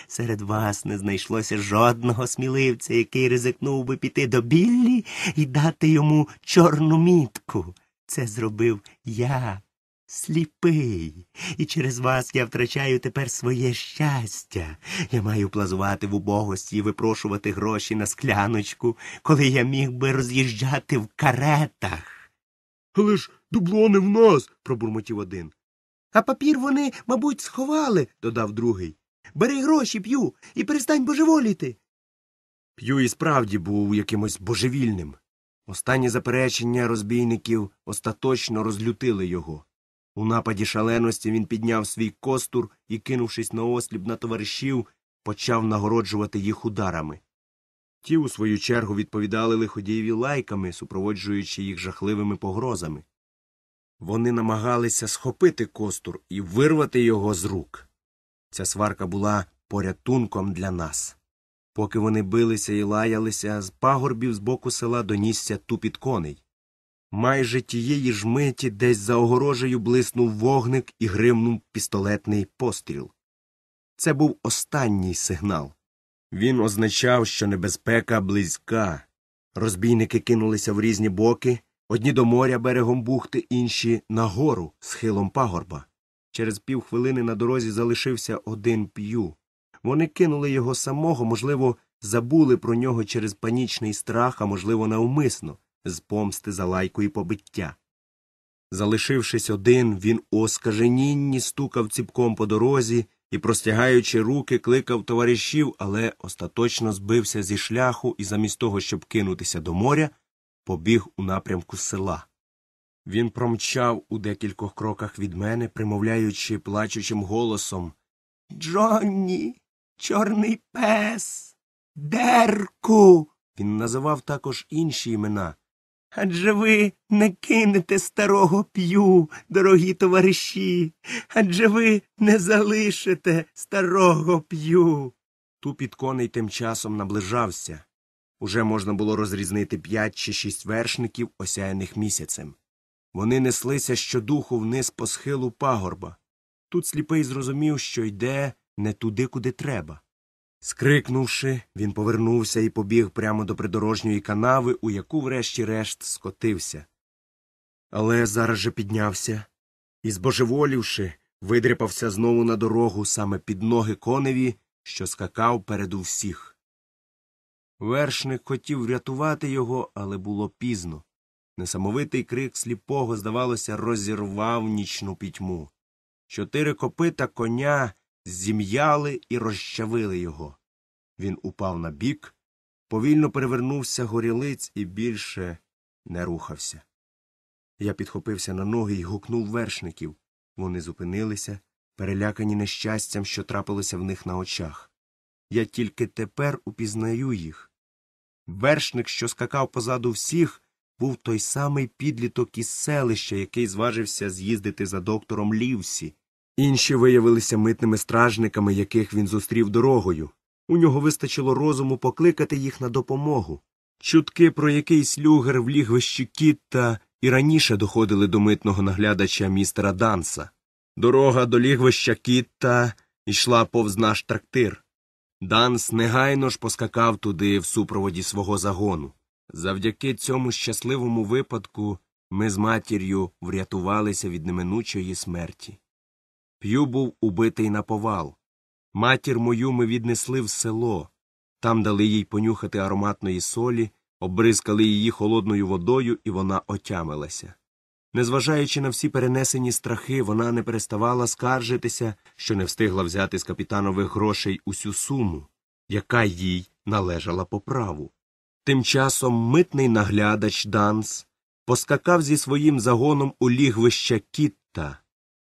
Серед вас не знайшлося жодного сміливця, який ризикнув би піти до Біллі і дати йому чорну мітку. Це зробив я, сліпий, і через вас я втрачаю тепер своє щастя. Я маю плазувати в убогості і випрошувати гроші на скляночку, коли я міг би роз'їжджати в каретах. Але ж дублони в нас, пробурмотів один. А папір вони, мабуть, сховали, додав другий. Бери гроші, п'ю, і перестань божеволіти. П'ю і справді був якимось божевільним. Останні заперечення розбійників остаточно розлютили його. У нападі шаленості він підняв свій костур і, кинувшись на осліп на товаришів, почав нагороджувати їх ударами. Ті, у свою чергу, відповідали лиходієві лайками, супроводжуючи їх жахливими погрозами. Вони намагалися схопити костур і вирвати його з рук. Ця сварка була порятунком для нас. Поки вони билися і лаялися, з пагорбів з боку села донісся тупіт коней. Майже тієї ж миті десь за огорожею блиснув вогник і гримнув пістолетний постріл. Це був останній сигнал. Він означав, що небезпека близька. Розбійники кинулися в різні боки, одні до моря берегом бухти, інші нагору схилом пагорба. Через півхвилини на дорозі залишився один п'ю. Вони кинули його самого, можливо, забули про нього через панічний страх, а можливо, навмисно, з помсти за лайку і побиття. Залишившись один, він у оскаженінні стукав ціпком по дорозі і, простягаючи руки, кликав товаришів, але остаточно збився зі шляху і, замість того, щоб кинутися до моря, побіг у напрямку села. Він промчав у декількох кроках від мене, примовляючи плачучим голосом Джонні, чорний пес, дерку. Він називав також інші імена. Адже ви не кинете старого п'ю, дорогі товариші, адже ви не залишите старого п'ю. Тупіт коней тим часом наближався. Уже можна було розрізнити п'ять чи шість вершників, осяяних місяцем. Вони неслися щодуху вниз по схилу пагорба. Тут сліпий зрозумів, що йде не туди, куди треба. Скрикнувши, він повернувся і побіг прямо до придорожньої канави, у яку, врешті-решт, скотився. Але зараз же піднявся і, збожеволівши, видряпався знову на дорогу саме під ноги коневі, що скакав перед усіх. Вершник хотів врятувати його, але було пізно. Несамовитий крик сліпого, здавалося, розірвав нічну пітьму. Чотири копита коня зім'яли і розчавили його. Він упав на бік, повільно перевернувся горілиць і більше не рухався. Я підхопився на ноги і гукнув вершників. Вони зупинилися, перелякані нещастям, що трапилося в них на очах. Я тільки тепер упізнаю їх. Вершник, що скакав позаду всіх, був той самий підліток із селища, який зважився з'їздити за доктором Лівсі. Інші виявилися митними стражниками, яких він зустрів дорогою. У нього вистачило розуму покликати їх на допомогу. Чутки про якийсь люгер в лігвищі Кітта і раніше доходили до митного наглядача містера Данса. Дорога до лігвища Кітта йшла повз наш трактир. Данс негайно ж поскакав туди в супроводі свого загону. Завдяки цьому щасливому випадку ми з матір'ю врятувалися від неминучої смерті. П'ю був убитий на повал. Матір мою ми віднесли в село, там дали їй понюхати ароматної солі, обризкали її холодною водою, і вона отямилася. Незважаючи на всі перенесені страхи, вона не переставала скаржитися, що не встигла взяти з капітанових грошей усю суму, яка їй належала по праву. Тим часом митний наглядач Данс поскакав зі своїм загоном у лігвища Кітта.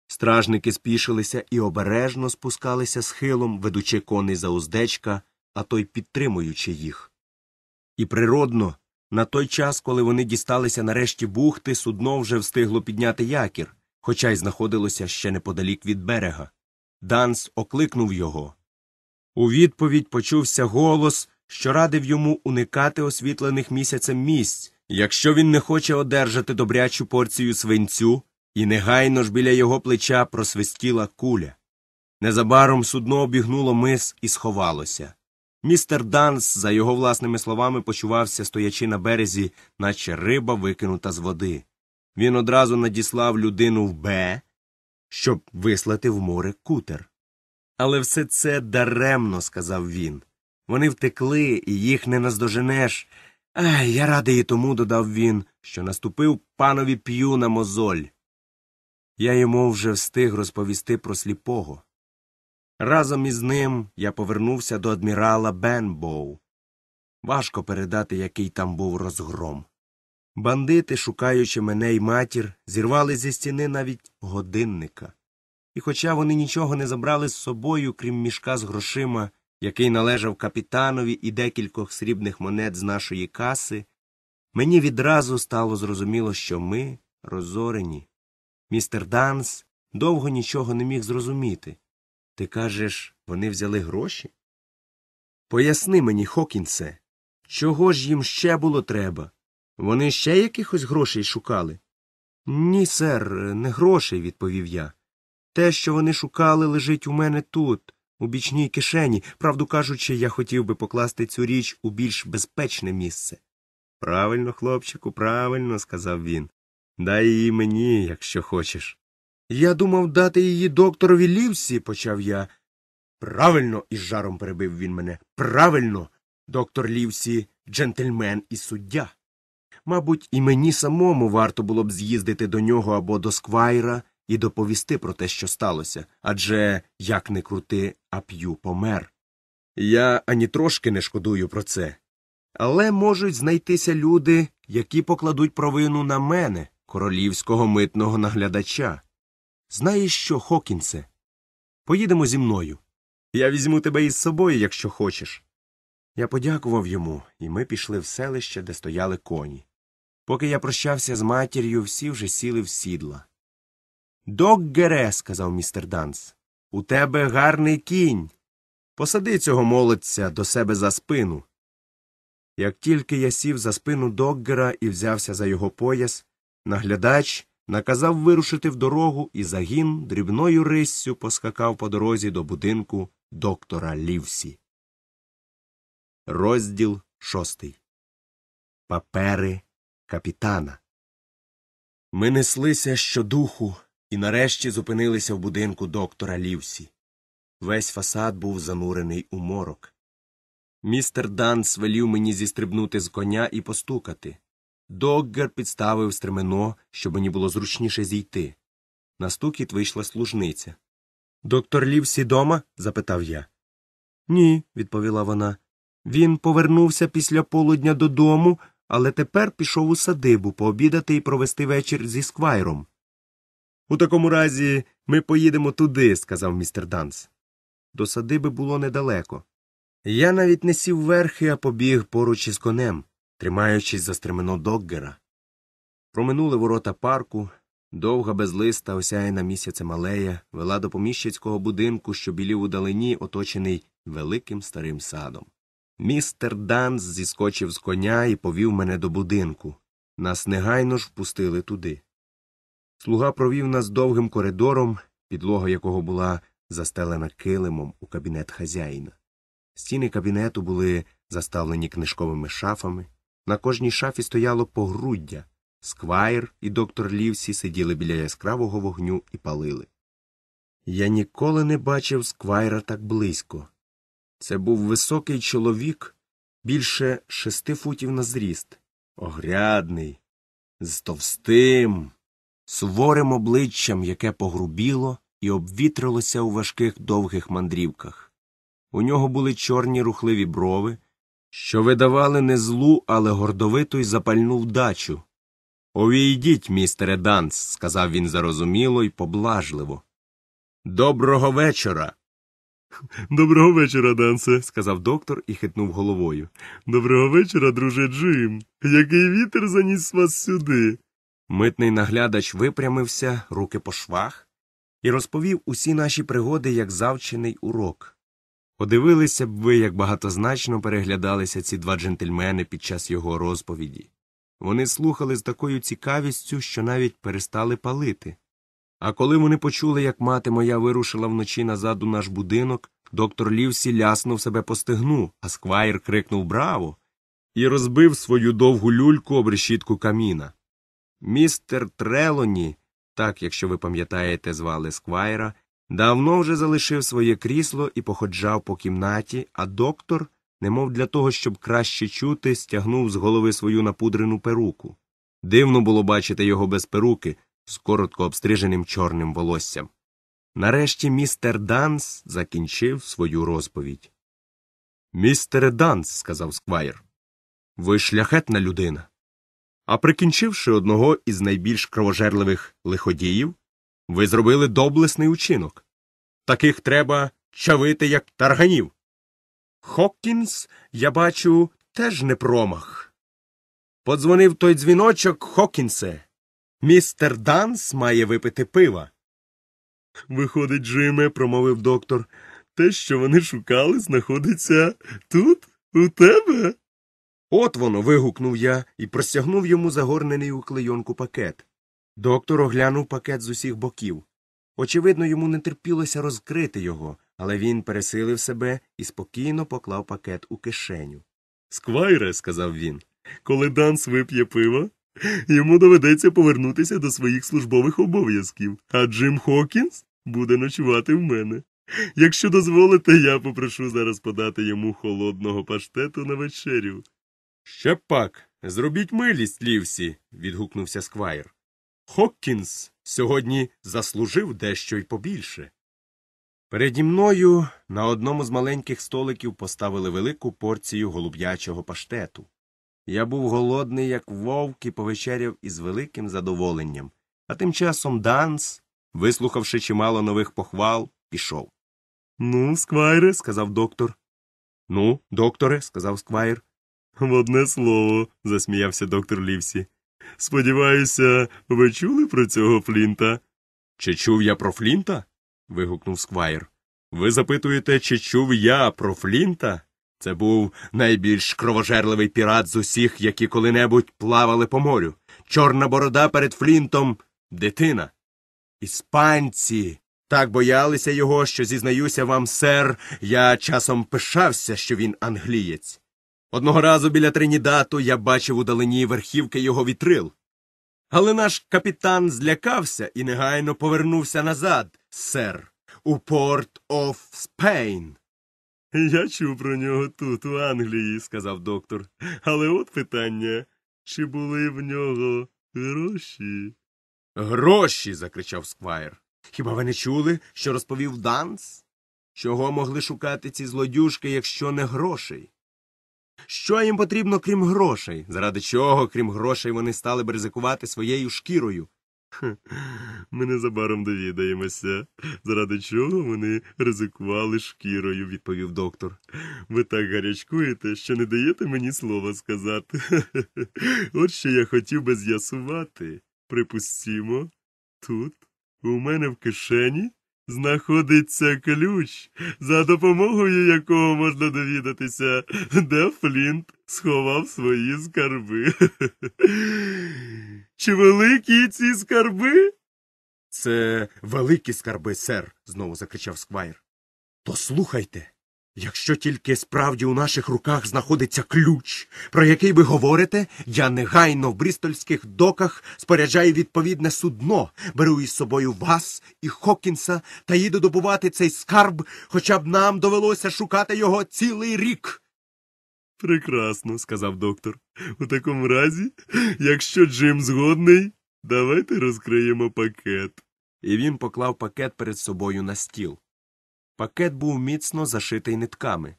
Стражники спішилися і обережно спускалися схилом, ведучи коней за уздечка, а той підтримуючи їх. І природно, на той час, коли вони дісталися нарешті бухти, судно вже встигло підняти якір, хоча й знаходилося ще неподалік від берега. Данс окликнув його. У відповідь почувся голос, що радив йому уникати освітлених місяцем місць, якщо він не хоче одержати добрячу порцію свинцю, і негайно ж біля його плеча просвистіла куля. Незабаром судно обігнуло мис і сховалося. Містер Данс, за його власними словами, почувався, стоячи на березі, наче риба викинута з води. Він одразу надіслав людину в Б, щоб вислати в море кутер. Але все це даремно, сказав він. Вони втекли, і їх не наздоженеш. Ай, я радий і тому, додав він, що наступив панові п'ю на мозоль. Я йому вже встиг розповісти про сліпого. Разом із ним я повернувся до адмірала Бенбоу. Важко передати, який там був розгром. Бандити, шукаючи мене й матір, зірвали зі стіни навіть годинника. І, хоча вони нічого не забрали з собою, крім мішка з грошима, який належав капітанові і декількох срібних монет з нашої каси, мені відразу стало зрозуміло, що ми розорені. Містер Данс довго нічого не міг зрозуміти. Ти кажеш, вони взяли гроші? Поясни мені, Хокінсе, чого ж їм ще було треба? Вони ще якихось грошей шукали? Ні, сер, не грошей, відповів я. Те, що вони шукали, лежить у мене тут у бічній кишені, правду кажучи, я хотів би покласти цю річ у більш безпечне місце. Правильно, хлопчику, правильно, сказав він. Дай її мені, якщо хочеш. Я думав дати її докторові Лівсі, почав я. Правильно, із жаром перебив він мене. Правильно, доктор Лівсі, джентльмен і суддя. Мабуть, і мені самому варто було б з'їздити до нього або до сквайра і доповісти про те, що сталося, адже як не крути, а п'ю помер. Я ані трошки не шкодую про це. Але можуть знайтися люди, які покладуть провину на мене, королівського митного наглядача. Знаєш що, Хокінсе? Поїдемо зі мною. Я візьму тебе із собою, якщо хочеш. Я подякував йому, і ми пішли в селище, де стояли коні. Поки я прощався з матір'ю, всі вже сіли в сідла. Доггере, сказав містер Данс, у тебе гарний кінь. Посади цього молодця до себе за спину. Як тільки я сів за спину Доггера і взявся за його пояс, наглядач наказав вирушити в дорогу, і загін дрібною риссю поскакав по дорозі до будинку доктора Лівсі. Розділ шостий. Папери капітана. Ми неслися щодуху і нарешті зупинилися в будинку доктора Лівсі. Весь фасад був занурений у морок. Містер Данс велів мені зістрибнути з коня і постукати. Доггер підставив стремено, щоб мені було зручніше зійти. На стукіт вийшла служниця. Доктор Лівсі дома? запитав я. Ні, відповіла вона. Він повернувся після полудня додому, але тепер пішов у садибу пообідати і провести вечір зі сквайром. У такому разі ми поїдемо туди, сказав містер Данс. До садиби було недалеко. Я навіть не сів верхи, а побіг поруч із конем, тримаючись за стремено доггера. Проминули ворота парку, довга безлиста осяяна місяцем алея вела до поміщицького будинку, що білів у далині, оточений великим старим садом. Містер Данс зіскочив з коня і повів мене до будинку. Нас негайно ж впустили туди. Слуга провів нас довгим коридором, підлога якого була застелена килимом у кабінет хазяїна. Стіни кабінету були заставлені книжковими шафами. На кожній шафі стояло погруддя. Сквайр і доктор Лівсі сиділи біля яскравого вогню і палили. Я ніколи не бачив сквайра так близько. Це був високий чоловік, більше шести футів на зріст, огрядний, з товстим, суворим обличчям, яке погрубіло і обвітрилося у важких довгих мандрівках. У нього були чорні рухливі брови, що видавали не злу, але гордовиту й запальну вдачу. Увійдіть, містере Данс, сказав він зарозуміло і поблажливо. Доброго вечора. Доброго вечора, Дансе, сказав доктор і хитнув головою. Доброго вечора, друже Джим. Який вітер заніс вас сюди. Митний наглядач випрямився, руки по швах, і розповів усі наші пригоди як завчений урок. Подивилися б ви, як багатозначно переглядалися ці два джентльмени під час його розповіді. Вони слухали з такою цікавістю, що навіть перестали палити. А коли вони почули, як мати моя вирушила вночі назад у наш будинок, доктор Лівсі ляснув себе по стегну, а сквайр крикнув Браво! і розбив свою довгу люльку об решітку каміна. Містер Трелоні, так якщо ви пам'ятаєте, звали Сквайра, давно вже залишив своє крісло і походжав по кімнаті, а доктор, немов для того, щоб краще чути, стягнув з голови свою напудрену перуку. Дивно було бачити його без перуки з коротко обстриженим чорним волоссям. Нарешті містер Данс закінчив свою розповідь. Містере Данс, сказав Сквайр, ви шляхетна людина. А прикінчивши одного із найбільш кровожерливих лиходіїв, ви зробили доблесний учинок. Таких треба чавити, як тарганів. Хоккінс, я бачу, теж не промах. Подзвонив той дзвіночок Хокінсе. Містер Данс має випити пива. Виходить, Джиме, промовив доктор, те, що вони шукали, знаходиться тут, у тебе. От воно. вигукнув я і простягнув йому загорнений у клейонку пакет. Доктор оглянув пакет з усіх боків. Очевидно, йому не терпілося розкрити його, але він пересилив себе і спокійно поклав пакет у кишеню. Сквайре, сказав він, коли Данс вип'є пиво, йому доведеться повернутися до своїх службових обов'язків, а Джим Хокінс буде ночувати в мене. Якщо дозволите, я попрошу зараз подати йому холодного паштету на вечерю. Ще пак, зробіть милість, лівсі. відгукнувся сквайр. Хоккінс сьогодні заслужив дещо й побільше. Переді мною на одному з маленьких столиків поставили велику порцію голуб'ячого паштету. Я був голодний, як вовк, і повечеряв із великим задоволенням, а тим часом Данс, вислухавши чимало нових похвал, пішов. Ну, сквайре, сказав доктор. Ну, докторе, сказав сквайр. В одне слово, засміявся доктор Лівсі. Сподіваюся, ви чули про цього Флінта? Чи чув я про Флінта? вигукнув сквайр. Ви запитуєте, чи чув я про Флінта? Це був найбільш кровожерливий пірат з усіх, які коли-небудь плавали по морю. Чорна борода перед Флінтом дитина. Іспанці так боялися його, що зізнаюся вам, сер, я часом пишався, що він англієць. Одного разу біля Тринідату я бачив у далині верхівки його вітрил. Але наш капітан злякався і негайно повернувся назад, сер, у порт оф Спейн. Я чув про нього тут, у Англії, сказав доктор. Але от питання чи були в нього гроші? Гроші. закричав сквайр. Хіба ви не чули, що розповів Данс? Чого могли шукати ці злодюжки, якщо не грошей? що їм потрібно, крім грошей, заради чого, крім грошей, вони стали б ризикувати своєю шкірою. Ми незабаром довідаємося, заради чого вони ризикували шкірою, відповів доктор. Ви так гарячкуєте, що не даєте мені слова сказати. От що я хотів би з'ясувати. Припустімо, тут, у мене в кишені знаходиться ключ, за допомогою якого можна довідатися, де Флінт сховав свої скарби. Чи великі ці скарби? Це великі скарби, сер, знову закричав сквайр. То слухайте. Якщо тільки справді у наших руках знаходиться ключ, про який ви говорите, я негайно в брістольських доках споряджаю відповідне судно, беру із собою вас і Хокінса та їду добувати цей скарб, хоча б нам довелося шукати його цілий рік. Прекрасно, сказав доктор. У такому разі, якщо Джим згодний, давайте розкриємо пакет. І він поклав пакет перед собою на стіл. Пакет був міцно зашитий нитками.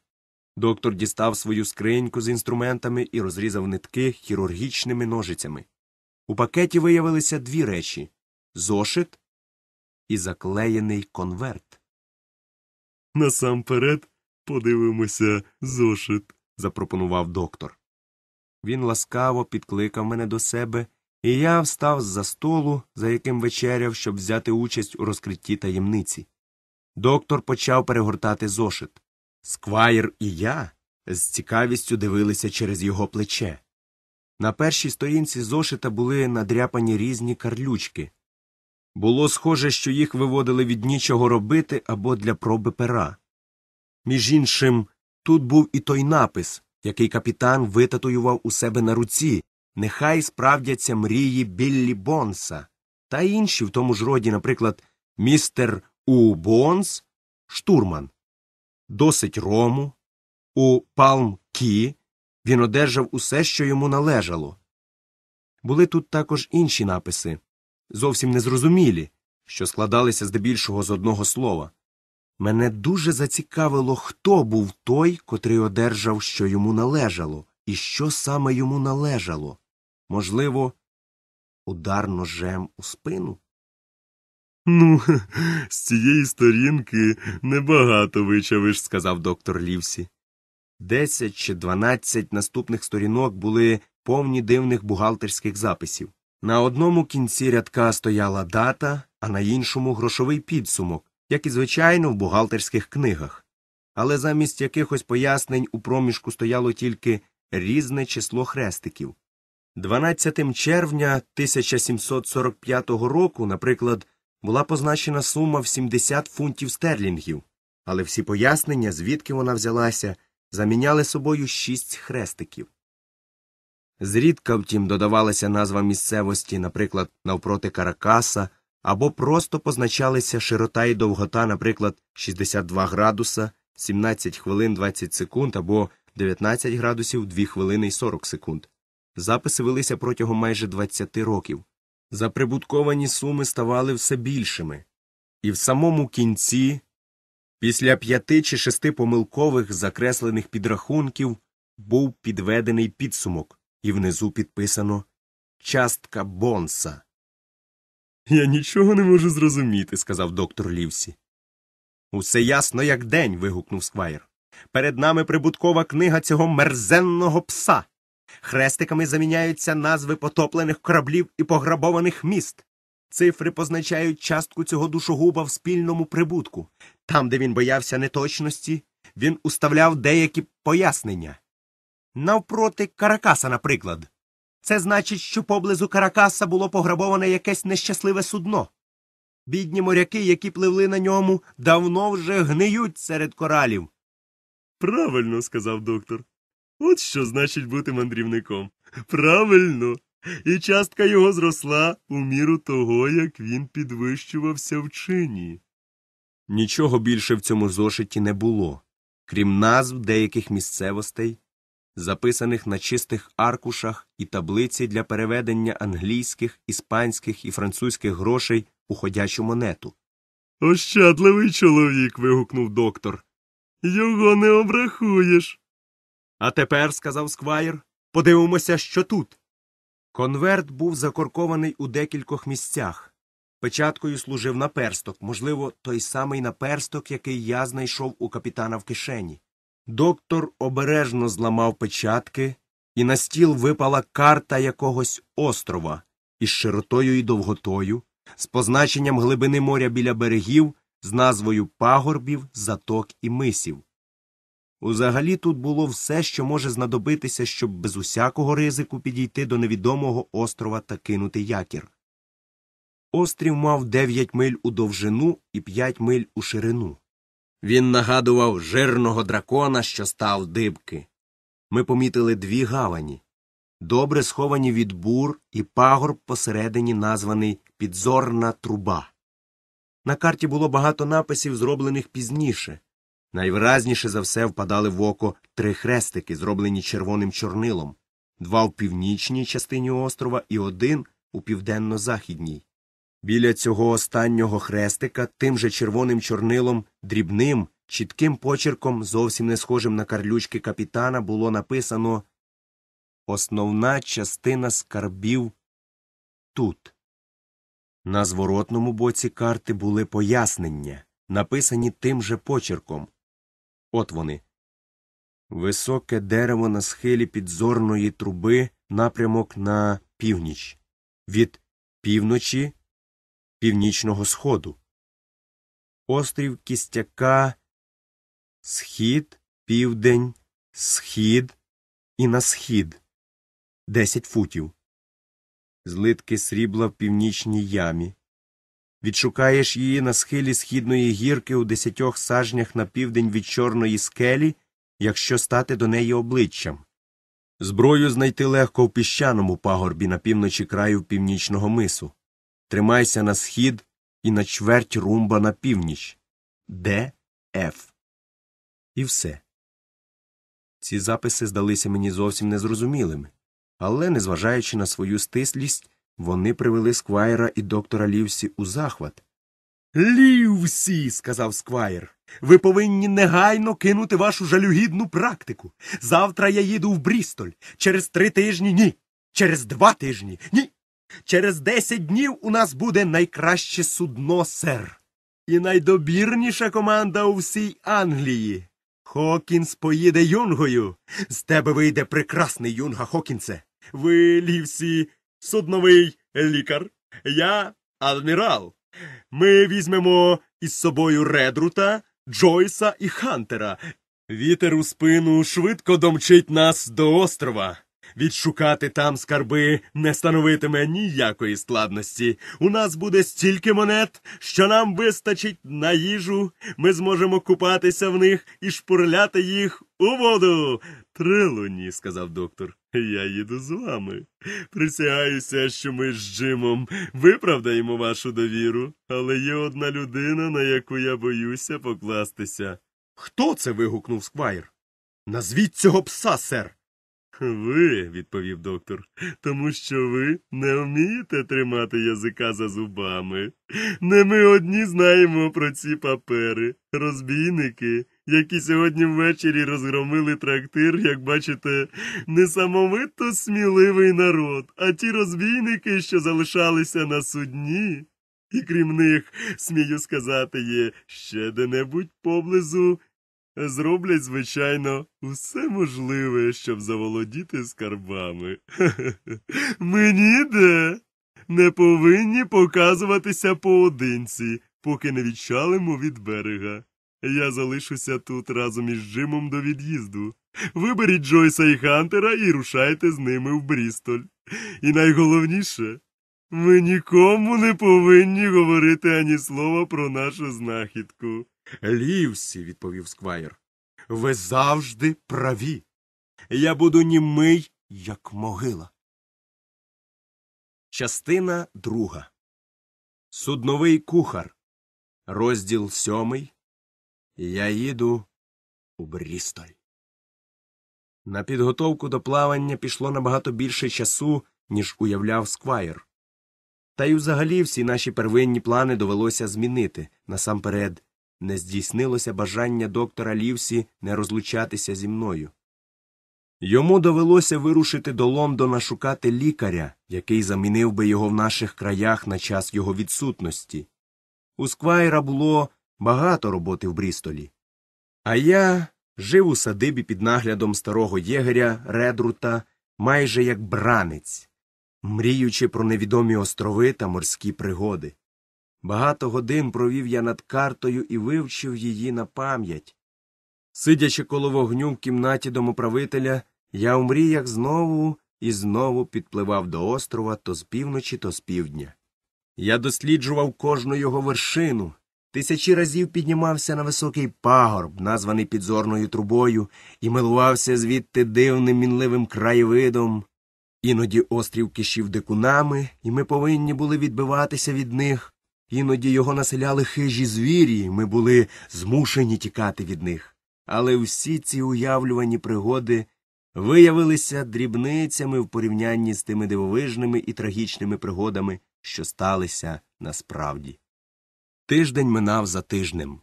Доктор дістав свою скриньку з інструментами і розрізав нитки хірургічними ножицями. У пакеті виявилися дві речі зошит і заклеєний конверт. Насамперед подивимося зошит, запропонував доктор. Він ласкаво підкликав мене до себе, і я встав з за столу, за яким вечеряв, щоб взяти участь у розкритті таємниці. Доктор почав перегортати зошит. Сквайр і я з цікавістю дивилися через його плече. На першій сторінці зошита були надряпані різні карлючки. Було схоже, що їх виводили від нічого робити або для проби пера. Між іншим, тут був і той напис, який капітан витатуював у себе на руці нехай справдяться мрії Біллі Бонса та інші в тому ж роді, наприклад, містер у Бонс штурман. Досить рому. У Палм Кі він одержав усе, що йому належало. Були тут також інші написи зовсім незрозумілі, що складалися здебільшого з одного слова. Мене дуже зацікавило, хто був той, котрий одержав, що йому належало, і що саме йому належало можливо, удар ножем у спину. Ну, з цієї сторінки небагато вичавиш, сказав доктор Лівсі. Десять чи дванадцять наступних сторінок були повні дивних бухгалтерських записів. На одному кінці рядка стояла дата, а на іншому грошовий підсумок, як і звичайно в бухгалтерських книгах. Але замість якихось пояснень у проміжку стояло тільки різне число хрестиків. 12 червня 1745 року, наприклад, була позначена сума в 70 фунтів стерлінгів, але всі пояснення, звідки вона взялася, заміняли собою шість хрестиків. Зрідка, втім, додавалася назва місцевості, наприклад, навпроти Каракаса, або просто позначалися широта і довгота, наприклад, 62 градуса, 17 хвилин 20 секунд або 19 градусів 2 хвилини і 40 секунд. Записи велися протягом майже 20 років заприбутковані суми ставали все більшими, і в самому кінці, після п'яти чи шести помилкових закреслених підрахунків, був підведений підсумок, і внизу підписано Частка Бонса. Я нічого не можу зрозуміти, сказав доктор Лівсі. Усе ясно, як день. вигукнув сквайр. Перед нами прибуткова книга цього мерзенного пса. Хрестиками заміняються назви потоплених кораблів і пограбованих міст. Цифри позначають частку цього душогуба в спільному прибутку. Там, де він боявся неточності, він уставляв деякі пояснення. Навпроти Каракаса, наприклад. Це значить, що поблизу Каракаса було пограбоване якесь нещасливе судно. Бідні моряки, які пливли на ньому, давно вже гниють серед коралів. Правильно сказав доктор. От що значить бути мандрівником. Правильно. І частка його зросла у міру того, як він підвищувався в чині. Нічого більше в цьому зошиті не було, крім назв деяких місцевостей, записаних на чистих аркушах і таблиці для переведення англійських, іспанських і французьких грошей у ходячу монету. Ощадливий чоловік. вигукнув доктор. Його не обрахуєш. А тепер, сказав сквайр, подивимося, що тут. Конверт був закоркований у декількох місцях. Печаткою служив наперсток, можливо, той самий наперсток, який я знайшов у капітана в кишені. Доктор обережно зламав печатки, і на стіл випала карта якогось острова із широтою і довготою, з позначенням глибини моря біля берегів, з назвою пагорбів, заток і мисів. Узагалі тут було все, що може знадобитися, щоб без усякого ризику підійти до невідомого острова та кинути якір. Острів мав 9 миль у довжину і 5 миль у ширину. Він нагадував жирного дракона, що став дибки. Ми помітили дві гавані, добре сховані від бур і пагорб посередині, названий підзорна труба. На карті було багато написів, зроблених пізніше. Найвразніше за все впадали в око три хрестики, зроблені червоним чорнилом, два в північній частині острова і один у південно-західній. Біля цього останнього хрестика тим же червоним чорнилом, дрібним, чітким почерком, зовсім не схожим на карлючки капітана, було написано Основна частина скарбів тут. На зворотному боці карти були пояснення, написані тим же почерком. От вони. Високе дерево на схилі підзорної труби напрямок на північ. Від півночі північного сходу. Острів Кістяка. Схід, південь, схід і на схід. Десять футів. Злитки срібла в північній ямі відшукаєш її на схилі східної гірки у десятьох сажнях на південь від чорної скелі, якщо стати до неї обличчям. Зброю знайти легко в піщаному пагорбі на півночі краю північного мису. Тримайся на схід і на чверть румба на північ. Д. Ф. І все. Ці записи здалися мені зовсім незрозумілими, але, незважаючи на свою стислість, вони привели сквайра і доктора Лівсі у захват. Лівсі, сказав сквайр, ви повинні негайно кинути вашу жалюгідну практику. Завтра я їду в Брістоль. Через три тижні ні. Через два тижні ні. Через десять днів у нас буде найкраще судно, сер. І найдобірніша команда у всій Англії. Хокінс поїде юнгою. З тебе вийде прекрасний юнга Хокінсе. Ви, Лівсі, судновий лікар, я адмірал. Ми візьмемо із собою редрута, Джойса і Хантера. Вітер у спину швидко домчить нас до острова. Відшукати там скарби не становитиме ніякої складності. У нас буде стільки монет, що нам вистачить на їжу. Ми зможемо купатися в них і шпурляти їх у воду. Трелоні, сказав доктор, я їду з вами. Присягаюся, що ми з Джимом виправдаємо вашу довіру, але є одна людина, на яку я боюся покластися. Хто це? вигукнув сквайр. Назвіть цього пса, сер. Ви, відповів доктор, тому що ви не вмієте тримати язика за зубами. Не ми одні знаємо про ці папери, розбійники, які сьогодні ввечері розгромили трактир, як бачите, несамовито сміливий народ, а ті розбійники, що залишалися на судні, і крім них, смію сказати, є ще де-небудь поблизу. Зроблять, звичайно, все можливе, щоб заволодіти скарбами. Мені де не повинні показуватися поодинці, поки не відчалимо від берега. Я залишуся тут разом із Джимом до від'їзду. Виберіть Джойса і Хантера і рушайте з ними в Брістоль. І найголовніше, ми нікому не повинні говорити ані слова про нашу знахідку. Лівсі, відповів сквайр, ви завжди праві. Я буду німий, як могила. Частина друга. Судновий кухар. Розділ сьомий. Я їду у Брістоль. На підготовку до плавання пішло набагато більше часу, ніж уявляв сквайр. Та й взагалі всі наші первинні плани довелося змінити. Насамперед, не здійснилося бажання доктора Лівсі не розлучатися зі мною. Йому довелося вирушити до Лондона шукати лікаря, який замінив би його в наших краях на час його відсутності. У сквайра було багато роботи в Брістолі. А я жив у садибі під наглядом старого єгеря Редрута майже як бранець, мріючи про невідомі острови та морські пригоди. Багато годин провів я над картою і вивчив її на пам'ять. Сидячи коло вогню в кімнаті домоправителя, я у мріях знову і знову підпливав до острова то з півночі, то з півдня. Я досліджував кожну його вершину, Тисячі разів піднімався на високий пагорб, названий підзорною трубою, і милувався звідти дивним мінливим краєвидом. Іноді острів кишів дикунами, і ми повинні були відбиватися від них. Іноді його населяли хижі звірі, і ми були змушені тікати від них. Але всі ці уявлювані пригоди виявилися дрібницями в порівнянні з тими дивовижними і трагічними пригодами, що сталися насправді. Тиждень минав за тижнем.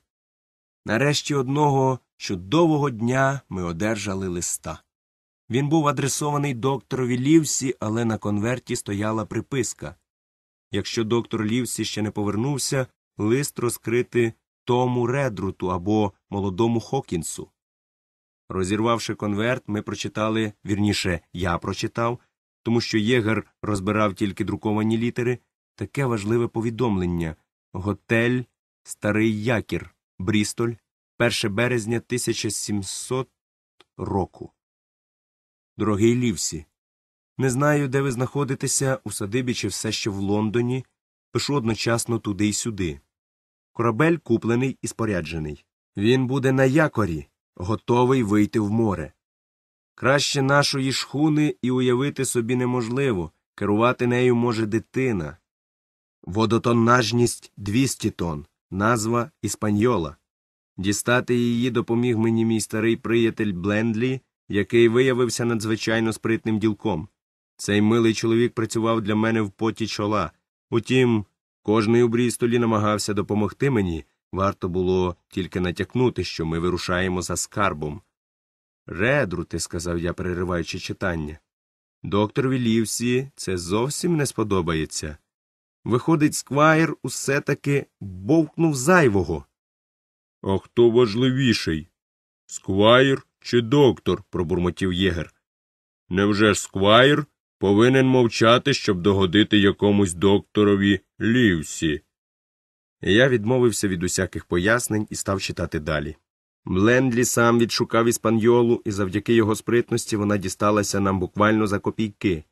Нарешті одного чудового дня ми одержали листа. Він був адресований докторові Лівсі, але на конверті стояла приписка. Якщо доктор Лівсі ще не повернувся, лист розкрити тому редруту або молодому Хокінсу. Розірвавши конверт, ми прочитали вірніше, я прочитав, тому що Єгер розбирав тільки друковані літери таке важливе повідомлення. Готель Старий Якір, Брістоль, 1 березня 1700 року. Дорогий Лівсі. Не знаю, де ви знаходитеся у садибі чи все ще в Лондоні. Пишу одночасно туди й сюди. Корабель куплений і споряджений. Він буде на якорі, готовий вийти в море. Краще нашої шхуни і уявити собі неможливо керувати нею може дитина водотоннажність 200 тонн, назва іспаньола. Дістати її допоміг мені мій старий приятель Блендлі, який виявився надзвичайно спритним ділком. Цей милий чоловік працював для мене в поті чола. Утім, кожний у Брістолі намагався допомогти мені, варто було тільки натякнути, що ми вирушаємо за скарбом. Редрути, сказав я, перериваючи читання. Доктор Вілівсі це зовсім не сподобається. Виходить, сквайр усе таки бовкнув зайвого. А хто важливіший? Сквайр чи доктор? пробурмотів єгер. Невже ж сквайр повинен мовчати, щоб догодити якомусь докторові лівсі? Я відмовився від усяких пояснень і став читати далі. Млендлі сам відшукав іспаньолу, і завдяки його спритності вона дісталася нам буквально за копійки.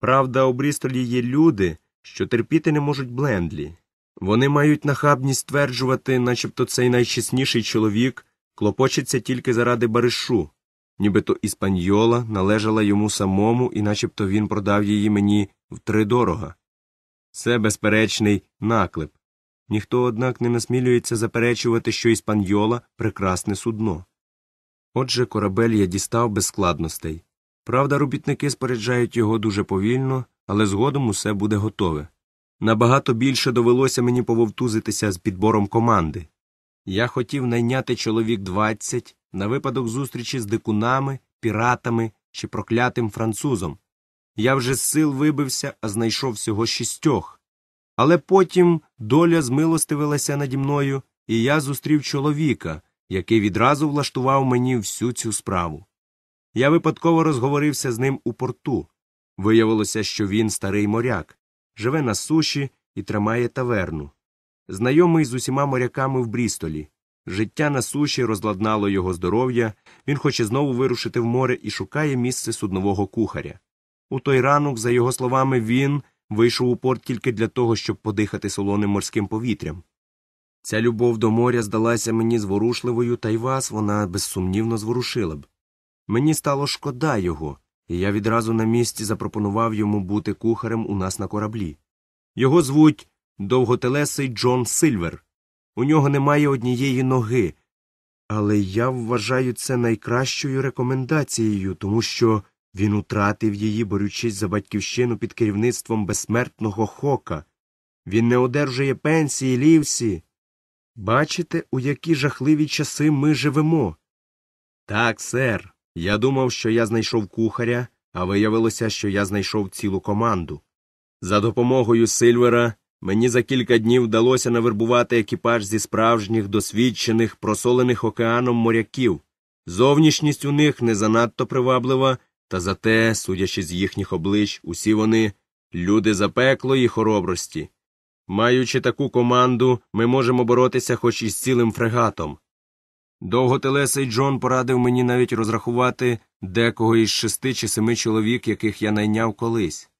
Правда, у Брістолі є люди, що терпіти не можуть блендлі. Вони мають нахабність стверджувати, начебто цей найчесніший чоловік клопочеться тільки заради баришу, нібито іспаньйола належала йому самому, і начебто він продав її мені втридорога. Це безперечний наклеп. Ніхто, однак, не насмілюється заперечувати, що іспаньйола прекрасне судно. Отже, корабель я дістав без складностей. Правда, робітники споряджають його дуже повільно, але згодом усе буде готове. Набагато більше довелося мені пововтузитися з підбором команди. Я хотів найняти чоловік 20 на випадок зустрічі з дикунами, піратами чи проклятим французом. Я вже з сил вибився, а знайшов всього шістьох. Але потім доля змилостивилася наді мною, і я зустрів чоловіка, який відразу влаштував мені всю цю справу. Я випадково розговорився з ним у порту. Виявилося, що він старий моряк, живе на суші і тримає таверну. Знайомий з усіма моряками в Брістолі. Життя на суші розладнало його здоров'я, він хоче знову вирушити в море і шукає місце суднового кухаря. У той ранок, за його словами, він вийшов у порт тільки для того, щоб подихати солоним морським повітрям. Ця любов до моря здалася мені зворушливою, та й вас вона безсумнівно зворушила б. Мені стало шкода його, і я відразу на місці запропонував йому бути кухарем у нас на кораблі. Його звуть довготелесий Джон Сильвер. У нього немає однієї ноги. Але я вважаю це найкращою рекомендацією, тому що він утратив її, борючись за батьківщину під керівництвом безсмертного хока. Він не одержує пенсії лівсі. Бачите, у які жахливі часи ми живемо? Так, сер. Я думав, що я знайшов кухаря, а виявилося, що я знайшов цілу команду. За допомогою Сильвера мені за кілька днів вдалося навербувати екіпаж зі справжніх досвідчених, просолених океаном моряків. Зовнішність у них не занадто приваблива, та зате, судячи з їхніх облич, усі вони люди запеклої хоробрості. Маючи таку команду, ми можемо боротися хоч із цілим фрегатом. Довготелесий Джон порадив мені навіть розрахувати декого із шести чи семи чоловік, яких я найняв колись.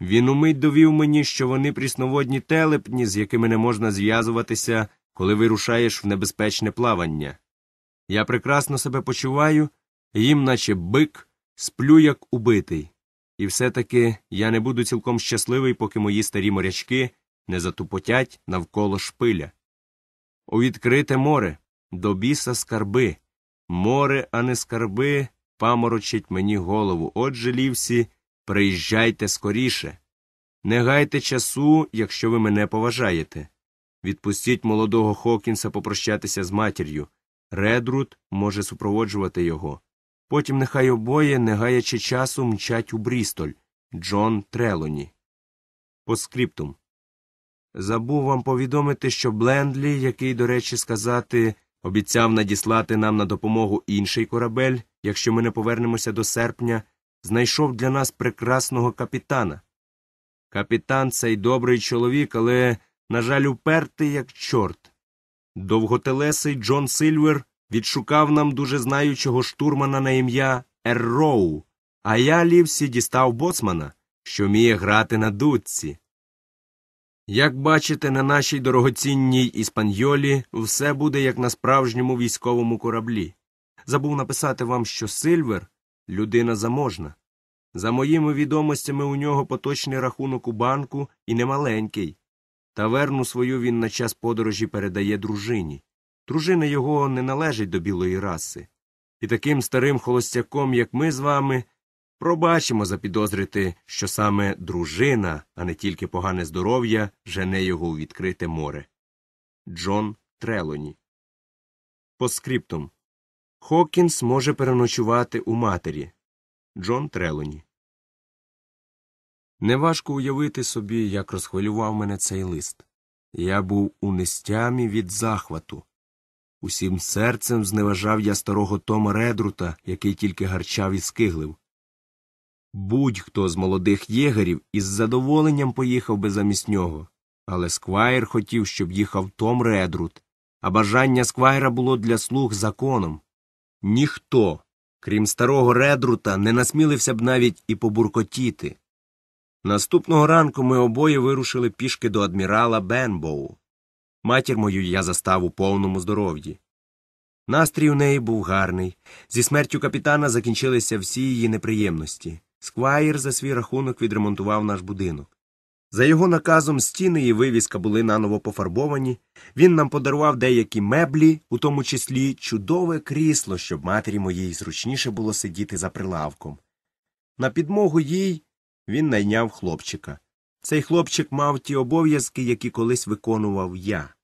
Він умить довів мені, що вони прісноводні телепні, з якими не можна зв'язуватися, коли вирушаєш в небезпечне плавання. Я прекрасно себе почуваю, їм, наче бик, сплю як убитий, і все таки я не буду цілком щасливий, поки мої старі морячки не затупотять навколо шпиля. У відкрите море, до біса скарби. Море, а не скарби, паморочить мені голову. Отже, лівсі, приїжджайте скоріше. Не гайте часу, якщо ви мене поважаєте. Відпустіть молодого Хокінса попрощатися з матір'ю. Редруд може супроводжувати його. Потім нехай обоє, не гаячи часу, мчать у Брістоль. Джон Трелоні. ПОСКРІПТУМ. Забув вам повідомити, що Блендлі, який, до речі, сказати, обіцяв надіслати нам на допомогу інший корабель, якщо ми не повернемося до серпня, знайшов для нас прекрасного капітана. Капітан цей добрий чоловік, але, на жаль, упертий, як чорт. Довготелесий Джон Сильвер відшукав нам дуже знаючого штурмана на ім'я Ерроу, а я лівсі дістав боцмана, що вміє грати на дудці. Як бачите, на нашій дорогоцінній іспаньолі все буде як на справжньому військовому кораблі. Забув написати вам, що Сильвер людина заможна. За моїми відомостями у нього поточний рахунок у банку і немаленький. Таверну свою він на час подорожі передає дружині. Дружина його не належить до білої раси. І таким старим холостяком, як ми з вами, Пробачимо запідозрити, що саме дружина, а не тільки погане здоров'я, жене його у відкрите море. Джон Трелоні. По Хокінс може переночувати у матері. Джон Трелоні. Неважко уявити собі, як розхвилював мене цей лист. Я був у нестямі від захвату. Усім серцем зневажав я старого Тома Редрута, який тільки гарчав і скиглив. Будь-хто з молодих єгерів із задоволенням поїхав би замість нього, але сквайр хотів, щоб їхав Том Редрут, а бажання сквайра було для слуг законом. Ніхто, крім старого редрута, не насмілився б навіть і побуркотіти. Наступного ранку ми обоє вирушили пішки до адмірала Бенбоу. Матір мою я застав у повному здоров'ї. Настрій у неї був гарний. Зі смертю капітана закінчилися всі її неприємності. Скваєр за свій рахунок відремонтував наш будинок. За його наказом стіни і вивіска були наново пофарбовані, він нам подарував деякі меблі, у тому числі чудове крісло, щоб матері моїй зручніше було сидіти за прилавком. На підмогу їй він найняв хлопчика. Цей хлопчик мав ті обов'язки, які колись виконував я.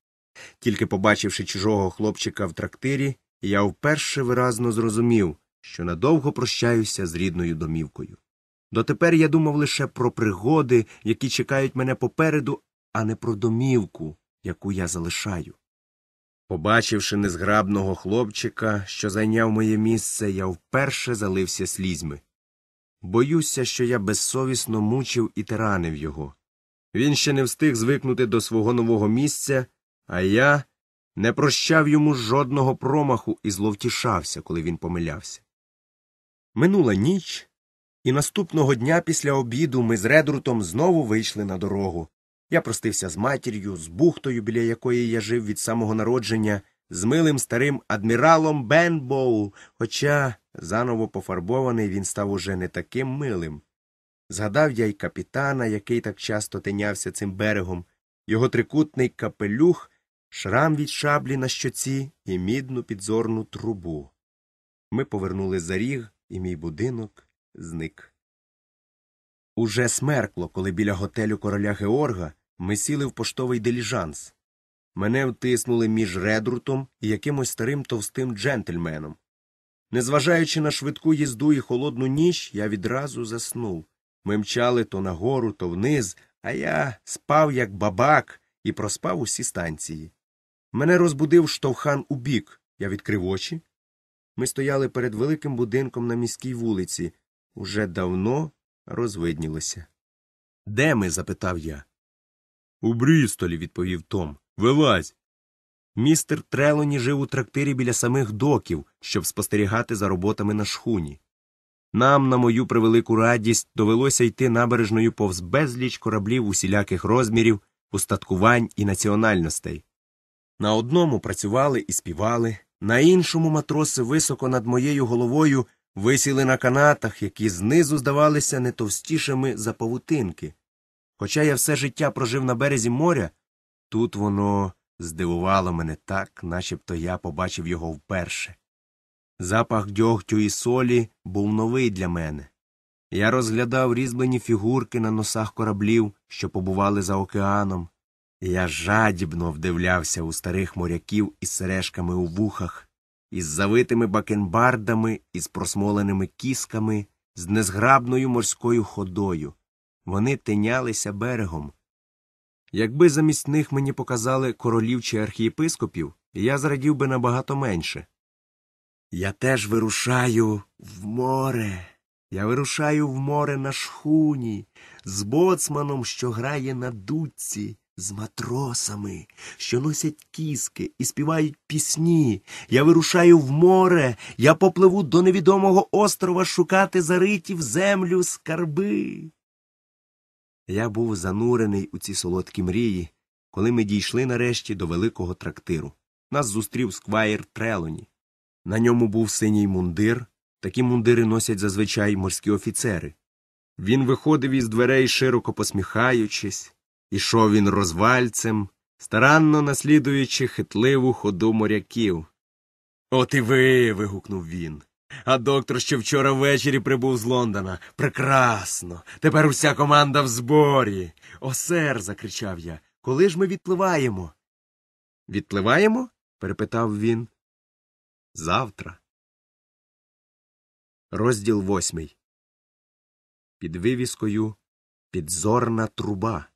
Тільки побачивши чужого хлопчика в трактирі, я вперше виразно зрозумів, що надовго прощаюся з рідною домівкою. Дотепер я думав лише про пригоди, які чекають мене попереду, а не про домівку, яку я залишаю. Побачивши незграбного хлопчика, що зайняв моє місце, я вперше залився слізьми. Боюся, що я безсовісно мучив і тиранив його. Він ще не встиг звикнути до свого нового місця, а я не прощав йому жодного промаху і зловтішався, коли він помилявся. Минула ніч, і наступного дня після обіду ми з Редрутом знову вийшли на дорогу. Я простився з матір'ю, з бухтою, біля якої я жив від самого народження, з милим старим адміралом Бенбоу, хоча заново пофарбований він став уже не таким милим. Згадав я й капітана, який так часто тинявся цим берегом, його трикутний капелюх, шрам від шаблі на щоці і мідну підзорну трубу. Ми повернули за ріг і мій будинок зник. Уже смеркло, коли біля готелю короля Георга ми сіли в поштовий деліжанс. Мене втиснули між редрутом і якимось старим товстим джентльменом. Незважаючи на швидку їзду і холодну ніч, я відразу заснув. Ми мчали то нагору, то вниз, а я спав, як бабак, і проспав усі станції. Мене розбудив штовхан у бік. Я відкрив очі. Ми стояли перед великим будинком на міській вулиці, уже давно розвиднілося. Де ми? запитав я. У Брістолі, відповів Том. Вилазь. Містер Трелоні жив у трактирі біля самих доків, щоб спостерігати за роботами на шхуні. Нам, на мою превелику радість, довелося йти набережною повз безліч кораблів усіляких розмірів, устаткувань і національностей. На одному працювали і співали, на іншому матроси високо над моєю головою висіли на канатах, які знизу здавалися не товстішими за павутинки. Хоча я все життя прожив на березі моря, тут воно здивувало мене так, начебто я побачив його вперше. Запах дьогтю і солі був новий для мене. Я розглядав різьблені фігурки на носах кораблів, що побували за океаном. Я жадібно вдивлявся у старих моряків із сережками у вухах, із завитими бакенбардами, із просмоленими кісками, з незграбною морською ходою. Вони тинялися берегом. Якби замість них мені показали королів чи архієпископів, я зрадів би набагато менше. Я теж вирушаю в море. Я вирушаю в море на шхуні, з боцманом, що грає на дудці з матросами, що носять кіски і співають пісні. Я вирушаю в море, я попливу до невідомого острова шукати зариті в землю скарби. Я був занурений у ці солодкі мрії, коли ми дійшли нарешті до великого трактиру. Нас зустрів скваєр Трелоні. На ньому був синій мундир. Такі мундири носять зазвичай морські офіцери. Він виходив із дверей, широко посміхаючись. Ішов він розвальцем, старанно наслідуючи хитливу ходу моряків. От і ви. вигукнув він. А доктор ще вчора ввечері прибув з Лондона. Прекрасно. Тепер уся команда в зборі. О, сер. закричав я. Коли ж ми відпливаємо? Відпливаємо? перепитав він. Завтра. Розділ восьмий. Під вивіскою підзорна труба.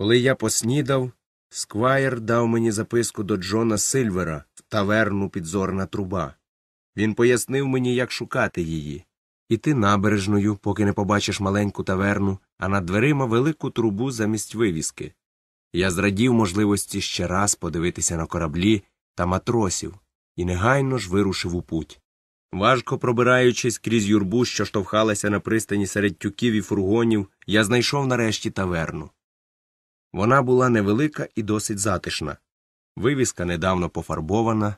Коли я поснідав, скваєр дав мені записку до Джона Сильвера в таверну підзорна труба. Він пояснив мені, як шукати її. Іти набережною, поки не побачиш маленьку таверну, а над дверима велику трубу замість вивіски. Я зрадів можливості ще раз подивитися на кораблі та матросів і негайно ж вирушив у путь. Важко пробираючись крізь юрбу, що штовхалася на пристані серед тюків і фургонів, я знайшов нарешті таверну. Вона була невелика і досить затишна, вивіска недавно пофарбована,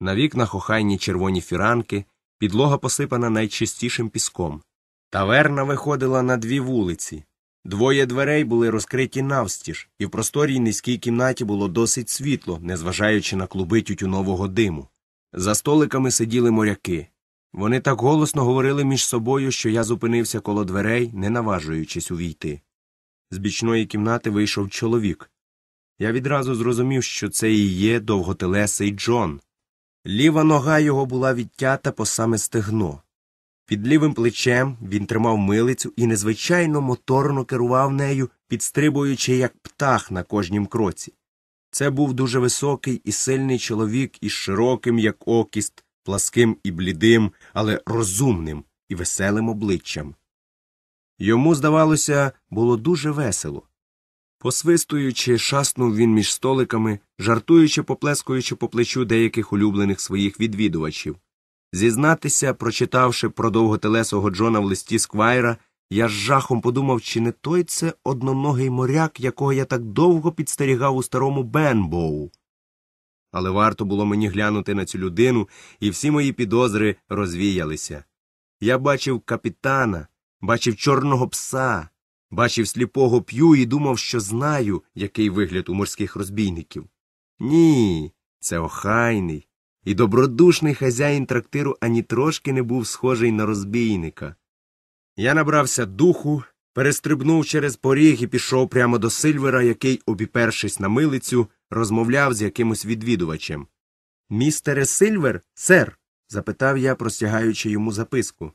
на вікнах охайні червоні фіранки, підлога посипана найчистішим піском. Таверна виходила на дві вулиці. Двоє дверей були розкриті навстіж, і в просторій низькій кімнаті було досить світло, незважаючи на клуби тютюнового диму. За столиками сиділи моряки. Вони так голосно говорили між собою, що я зупинився коло дверей, не наважуючись увійти. З бічної кімнати вийшов чоловік. Я відразу зрозумів, що це і є довготелесий Джон. Ліва нога його була відтята по саме стегно. Під лівим плечем він тримав милицю і незвичайно моторно керував нею, підстрибуючи, як птах на кожнім кроці. Це був дуже високий і сильний чоловік із широким, як окіст, пласким і блідим, але розумним і веселим обличчям. Йому, здавалося, було дуже весело. Посвистуючи, шаснув він між столиками, жартуючи, поплескуючи по плечу деяких улюблених своїх відвідувачів. Зізнатися, прочитавши про довготелесого Джона в листі Сквайра, я з жахом подумав, чи не той це одноногий моряк, якого я так довго підстерігав у старому Бенбоу. Але варто було мені глянути на цю людину, і всі мої підозри розвіялися. Я бачив капітана, бачив чорного пса, бачив сліпого п'ю і думав, що знаю, який вигляд у морських розбійників. Ні, це охайний. І добродушний хазяїн трактиру ані трошки не був схожий на розбійника. Я набрався духу, перестрибнув через поріг і пішов прямо до Сильвера, який, обіпершись на милицю, розмовляв з якимось відвідувачем. Містере Сильвер, сер? запитав я, простягаючи йому записку.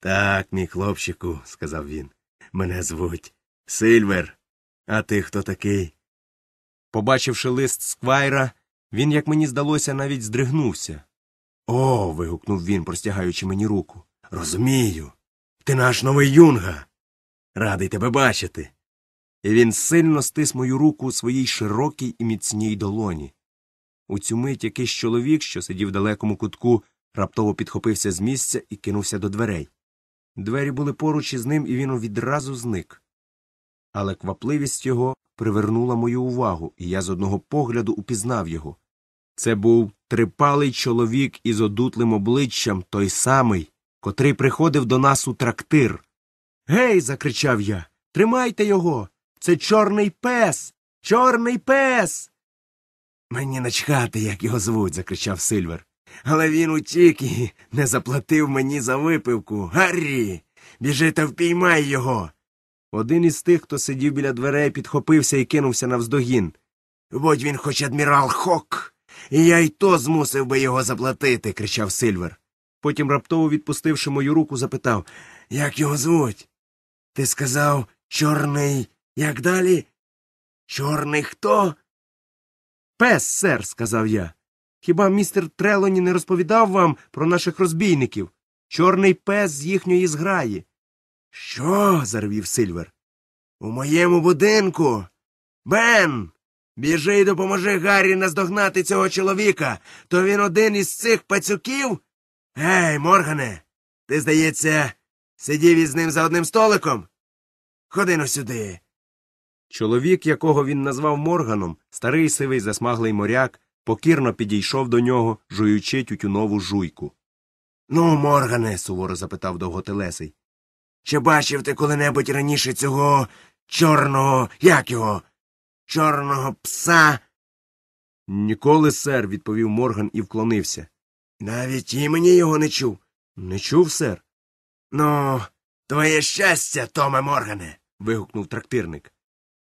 Так, мій хлопчику, сказав він, мене звуть Сильвер. А ти хто такий? Побачивши лист сквайра, він, як мені здалося, навіть здригнувся. О. вигукнув він, простягаючи мені руку. Розумію. Ти наш новий юнга. Радий тебе бачити. І він сильно стис мою руку у своїй широкій і міцній долоні. У цю мить якийсь чоловік, що сидів в далекому кутку, раптово підхопився з місця і кинувся до дверей. Двері були поруч із ним, і він відразу зник. Але квапливість його привернула мою увагу, і я з одного погляду упізнав його. Це був трипалий чоловік із одутлим обличчям, той самий, котрий приходив до нас у трактир. Гей. закричав я. Тримайте його. Це чорний пес. Чорний пес. Мені начхати, як його звуть. закричав Сильвер але він утік і не заплатив мені за випивку. Гаррі. Біжи та впіймай його. Один із тих, хто сидів біля дверей, підхопився і кинувся навздогін. Будь він хоч адмірал Хок. І я й то змусив би його заплатити, кричав Сильвер. Потім, раптово відпустивши мою руку, запитав Як його звуть? Ти сказав чорний. Як далі? Чорний хто? Пес, сер, сказав я. Хіба містер Трелоні не розповідав вам про наших розбійників? Чорний пес з їхньої зграї. Що? зарвів Сильвер. У моєму будинку. Бен. Біжи й допоможи Гаррі наздогнати цього чоловіка. То він один із цих пацюків. Гей, Моргане, ти, здається, сидів із ним за одним столиком? Ходи но сюди. Чоловік, якого він назвав Морганом, старий сивий засмаглий моряк, покірно підійшов до нього, жуючи тютюнову жуйку. Ну, моргане, суворо запитав довготелесий. Чи бачив ти коли-небудь раніше цього чорного, як його? Чорного пса? Ніколи, сер, відповів Морган і вклонився. Навіть імені його не чув. Не чув, сер. Ну, твоє щастя, Томе Моргане. вигукнув трактирник.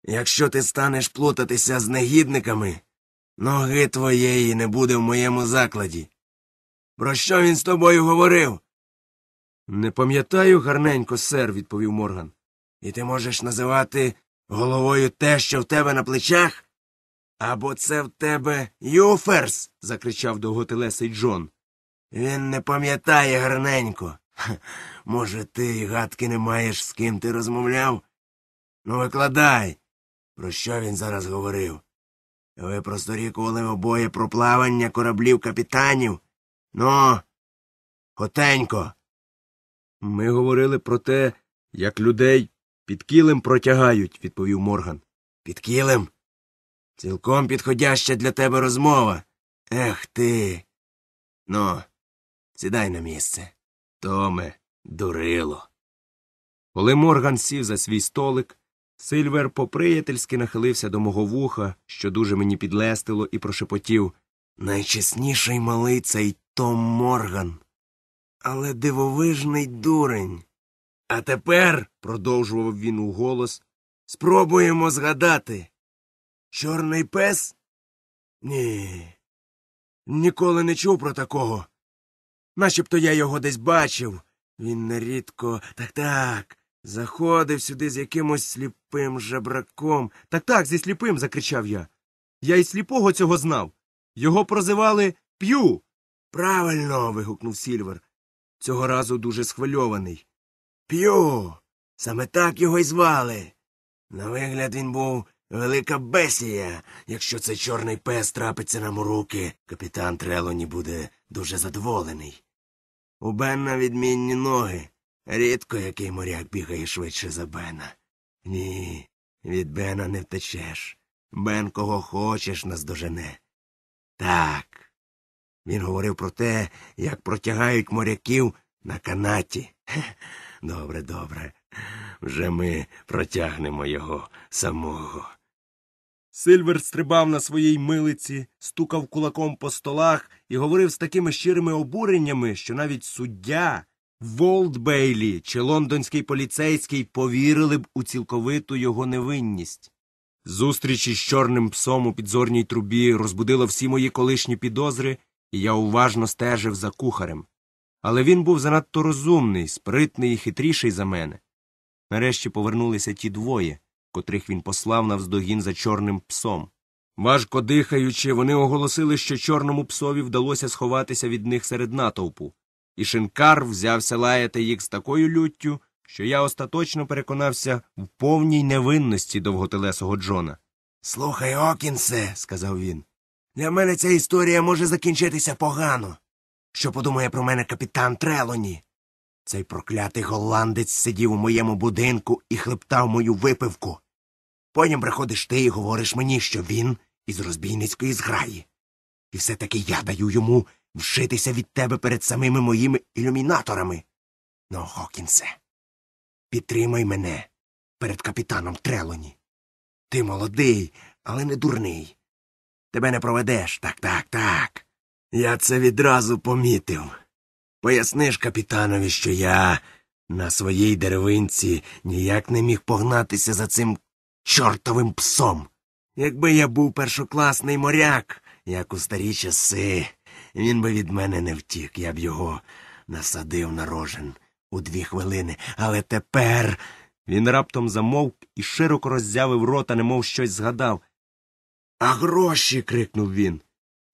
Якщо ти станеш плутатися з негідниками, Ноги твоєї не буде в моєму закладі. Про що він з тобою говорив? Не пам'ятаю гарненько, сер, відповів Морган. І ти можеш називати головою те, що в тебе на плечах? Або це в тебе Юферс. закричав довготелесий Джон. Він не пам'ятає гарненько. Ха, може, ти гадки не маєш, з ким ти розмовляв? Ну, викладай, про що він зараз говорив? Ви просторікували обоє про плавання кораблів капітанів. Ну, хотенько. Ми говорили про те, як людей під килим протягають, відповів Морган. Під кілем? Цілком підходяща для тебе розмова. Ех ти. Ну, сідай на місце. Томе, дурило. Коли Морган сів за свій столик, Сильвер поприятельськи нахилився до мого вуха, що дуже мені підлестило, і прошепотів Найчесніший малий цей Том Морган. Але дивовижний дурень. А тепер, продовжував він у голос, спробуємо згадати. Чорний пес? Ні. Ніколи не чув про такого. Начебто я його десь бачив. Він нерідко. Так так. Заходив сюди з якимось сліпим жебраком. Так так, зі сліпим. закричав я. Я і сліпого цього знав. Його прозивали п'ю. Правильно. вигукнув Сільвер. Цього разу дуже схвильований. П'ю. Саме так його й звали. На вигляд він був велика бесія. Якщо цей чорний пес трапиться нам у руки, капітан Трелоні буде дуже задоволений. У Бенна відмінні ноги. Рідко який моряк бігає швидше за Бена. Ні, від Бена не втечеш. Бен кого хочеш наздожене. Так. Він говорив про те, як протягають моряків на канаті. Добре, добре. Вже ми протягнемо його самого. Сильвер стрибав на своїй милиці, стукав кулаком по столах і говорив з такими щирими обуреннями, що навіть суддя, Волдбейлі чи лондонський поліцейський повірили б у цілковиту його невинність. Зустріч із чорним псом у підзорній трубі розбудила всі мої колишні підозри, і я уважно стежив за кухарем. Але він був занадто розумний, спритний і хитріший за мене. Нарешті повернулися ті двоє, котрих він послав навздогін за чорним псом. Важко дихаючи, вони оголосили, що чорному псові вдалося сховатися від них серед натовпу і шинкар взявся лаяти їх з такою люттю, що я остаточно переконався в повній невинності довготелесого Джона. Слухай, Окінсе, сказав він. Для мене ця історія може закінчитися погано. Що подумає про мене капітан Трелоні? Цей проклятий голландець сидів у моєму будинку і хлептав мою випивку. Потім приходиш ти і говориш мені, що він із розбійницької зграї. І все таки я даю йому вшитися від тебе перед самими моїми ілюмінаторами. Но, ну, Хокінсе, підтримай мене перед капітаном Трелоні. Ти молодий, але не дурний. Тебе не проведеш так, так, так. Я це відразу помітив. Поясниш капітанові, що я на своїй деревинці ніяк не міг погнатися за цим чортовим псом. Якби я був першокласний моряк, як у старі часи, він би від мене не втік, я б його насадив на рожен у дві хвилини, але тепер. Він раптом замовк і широко роззявив рота, немов щось згадав. А гроші. крикнув він.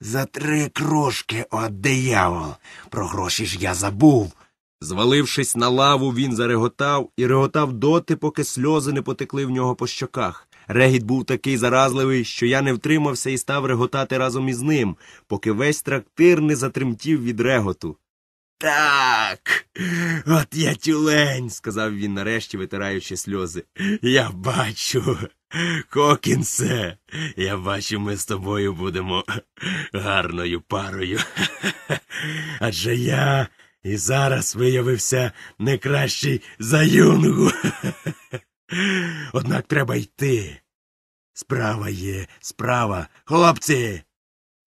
За три крошки, от диявол. Про гроші ж я забув. Звалившись на лаву, він зареготав і реготав доти, поки сльози не потекли в нього по щоках. Регіт був такий заразливий, що я не втримався і став реготати разом із ним, поки весь трактир не затремтів від реготу. Так. От я тюлень, сказав він нарешті, витираючи сльози. Я бачу. Кокінсе, я бачу, ми з тобою будемо гарною парою. Адже я і зараз виявився не кращий за юнгу. Однак треба йти. Справа є, справа. Хлопці.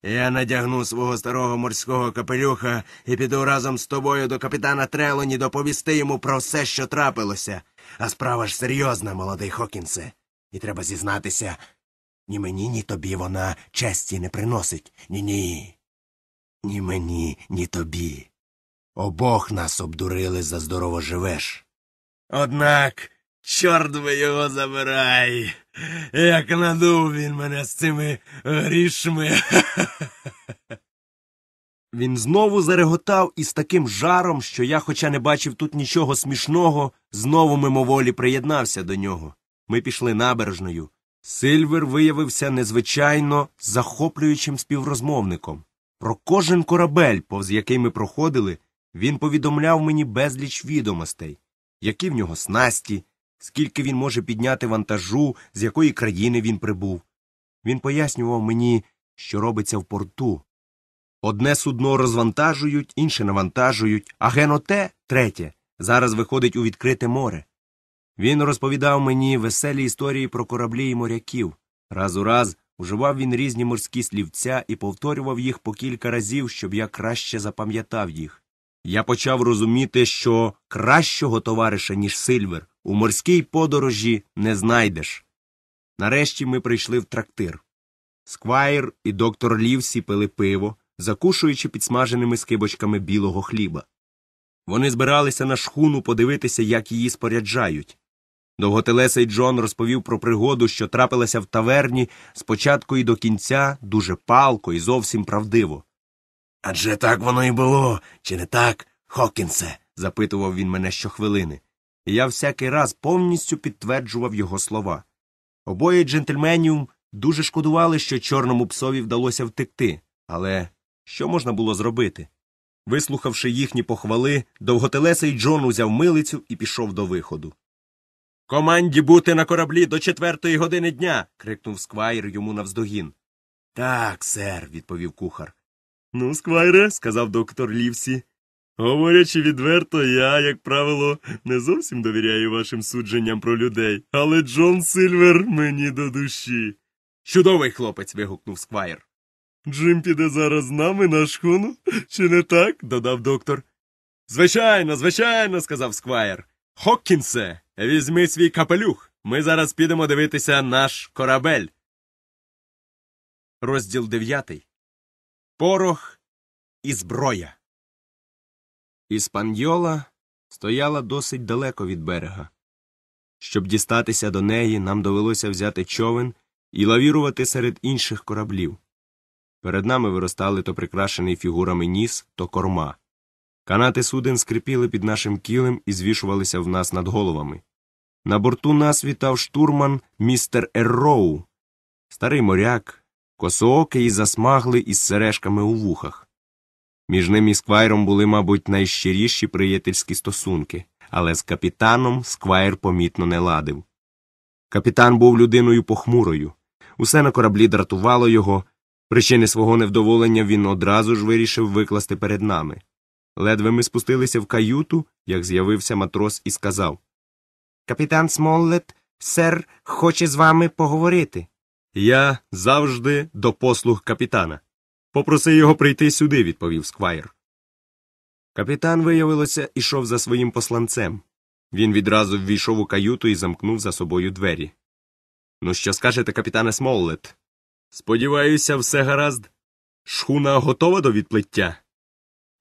Я надягну свого старого морського капелюха і піду разом з тобою до капітана Трелоні доповісти йому про все, що трапилося. А справа ж серйозна, молодий Хокінсе. І треба зізнатися. Ні мені, ні тобі вона честі не приносить. Ні ні. Ні мені, ні тобі. Обох нас обдурили за здорово живеш. Однак. Чорт би його забирай. Як надув він мене з цими грішми. Він знову зареготав із таким жаром, що я, хоча не бачив тут нічого смішного, знову мимоволі приєднався до нього. Ми пішли набережною. Сильвер виявився незвичайно захоплюючим співрозмовником. Про кожен корабель, повз який ми проходили, він повідомляв мені безліч відомостей, які в нього снасті, скільки він може підняти вантажу, з якої країни він прибув. Він пояснював мені, що робиться в порту. Одне судно розвантажують, інше навантажують, а геноте третє, зараз виходить у відкрите море. Він розповідав мені веселі історії про кораблі і моряків. Раз у раз уживав він різні морські слівця і повторював їх по кілька разів, щоб я краще запам'ятав їх. Я почав розуміти, що кращого товариша, ніж Сильвер, у морській подорожі не знайдеш. Нарешті ми прийшли в трактир. Сквайр і доктор Лівсі пили пиво, закушуючи підсмаженими скибочками білого хліба. Вони збиралися на шхуну подивитися, як її споряджають. Довготелесий Джон розповів про пригоду, що трапилася в таверні спочатку і до кінця дуже палко і зовсім правдиво. Адже так воно і було, чи не так, Хокінсе? запитував він мене щохвилини і я всякий раз повністю підтверджував його слова. Обоє джентльменів дуже шкодували, що чорному псові вдалося втекти, але що можна було зробити? Вислухавши їхні похвали, довготелесий Джон узяв милицю і пішов до виходу. Команді бути на кораблі до четвертої години дня. крикнув сквайр йому навздогін. Так, сер, відповів кухар. Ну, сквайре, сказав доктор Лівсі, Говорячи відверто, я, як правило, не зовсім довіряю вашим судженням про людей, але Джон Сильвер мені до душі. Чудовий хлопець. вигукнув сквайр. Джим піде зараз з нами на шхуну, чи не так? додав доктор. Звичайно, звичайно, сказав сквайр. Хоккінсе, візьми свій капелюх. Ми зараз підемо дивитися наш корабель. Розділ дев'ятий. Порох і зброя. Іспаньйола стояла досить далеко від берега. Щоб дістатися до неї, нам довелося взяти човен і лавірувати серед інших кораблів. Перед нами виростали то прикрашений фігурами ніс, то корма. Канати суден скрипіли під нашим кілем і звішувалися в нас над головами. На борту нас вітав штурман містер Ерроу, старий моряк, косоокий і засмаглий із сережками у вухах. Між ним і сквайром були, мабуть, найщиріші приятельські стосунки, але з капітаном сквайр помітно не ладив. Капітан був людиною похмурою, усе на кораблі дратувало його, причини свого невдоволення він одразу ж вирішив викласти перед нами. Ледве ми спустилися в каюту, як з'явився матрос і сказав Капітан Смоллет, сер, хоче з вами поговорити. Я завжди до послуг капітана. Попроси його прийти сюди, відповів сквайр. Капітан, виявилося, ішов за своїм посланцем. Він відразу ввійшов у каюту і замкнув за собою двері. Ну, що скажете, капітане Смоллет? Сподіваюся, все гаразд. Шхуна готова до відплиття?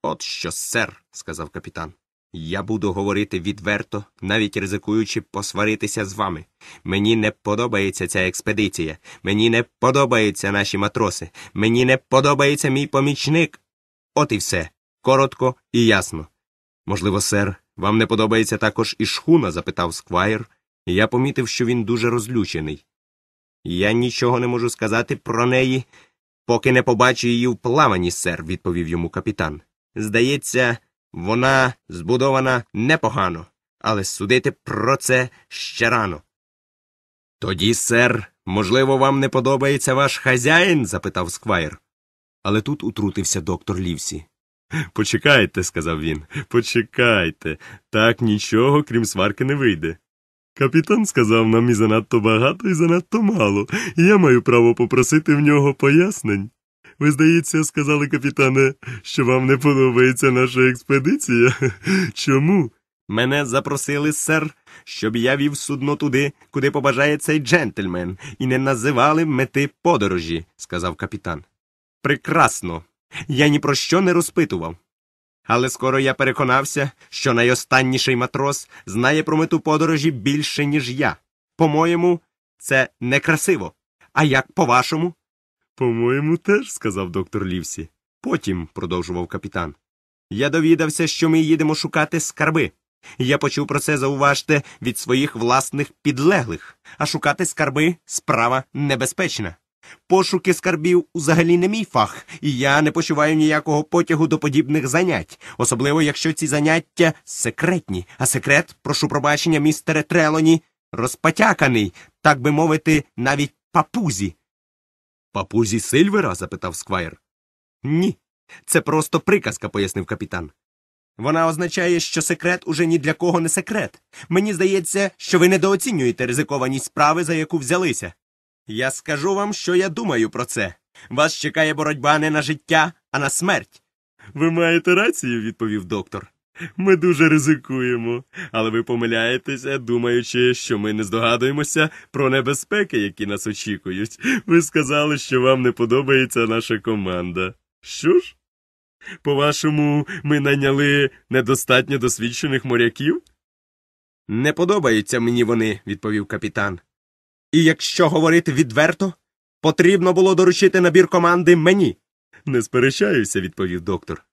От що, сер, сказав капітан. Я буду говорити відверто, навіть ризикуючи посваритися з вами. Мені не подобається ця експедиція, мені не подобаються наші матроси, мені не подобається мій помічник. От і все коротко і ясно. Можливо, сер, вам не подобається також і шхуна? запитав сквайр, я помітив, що він дуже розлючений. Я нічого не можу сказати про неї, поки не побачу її в плавані, сер, відповів йому капітан. Здається, вона збудована непогано, але судити про це ще рано. Тоді, сер, можливо, вам не подобається ваш хазяїн? запитав сквайр. Але тут утрутився доктор Лівсі. Почекайте, сказав він, почекайте, так нічого, крім сварки, не вийде. Капітан сказав нам і занадто багато, і занадто мало, і я маю право попросити в нього пояснень. Ви, здається, сказали капітане, що вам не подобається наша експедиція. Чому? Мене запросили, сер, щоб я вів судно туди, куди побажає цей джентльмен, і не називали мети подорожі, сказав капітан. Прекрасно. Я ні про що не розпитував. Але скоро я переконався, що найостанніший матрос знає про мету подорожі більше, ніж я. По-моєму, це некрасиво. А як по вашому? По-моєму, теж, сказав доктор Лівсі. Потім, продовжував капітан, я довідався, що ми їдемо шукати скарби. Я почув про це, зауважте, від своїх власних підлеглих, а шукати скарби справа небезпечна. Пошуки скарбів взагалі не мій фах, і я не почуваю ніякого потягу до подібних занять, особливо якщо ці заняття секретні, а секрет, прошу пробачення, містере Трелоні, розпатяканий, так би мовити, навіть папузі. Папузі Сильвера? запитав сквайр. Ні. Це просто приказка, пояснив капітан. Вона означає, що секрет уже ні для кого не секрет. Мені здається, що ви недооцінюєте ризикованість справи, за яку взялися. Я скажу вам, що я думаю про це. Вас чекає боротьба не на життя, а на смерть. Ви маєте рацію, відповів доктор. Ми дуже ризикуємо, але ви помиляєтеся, думаючи, що ми не здогадуємося про небезпеки, які нас очікують. Ви сказали, що вам не подобається наша команда. Що ж? По вашому, ми найняли недостатньо досвідчених моряків? Не подобаються мені вони, відповів капітан. І якщо говорити відверто, потрібно було доручити набір команди мені. Не сперечаюся, відповів доктор.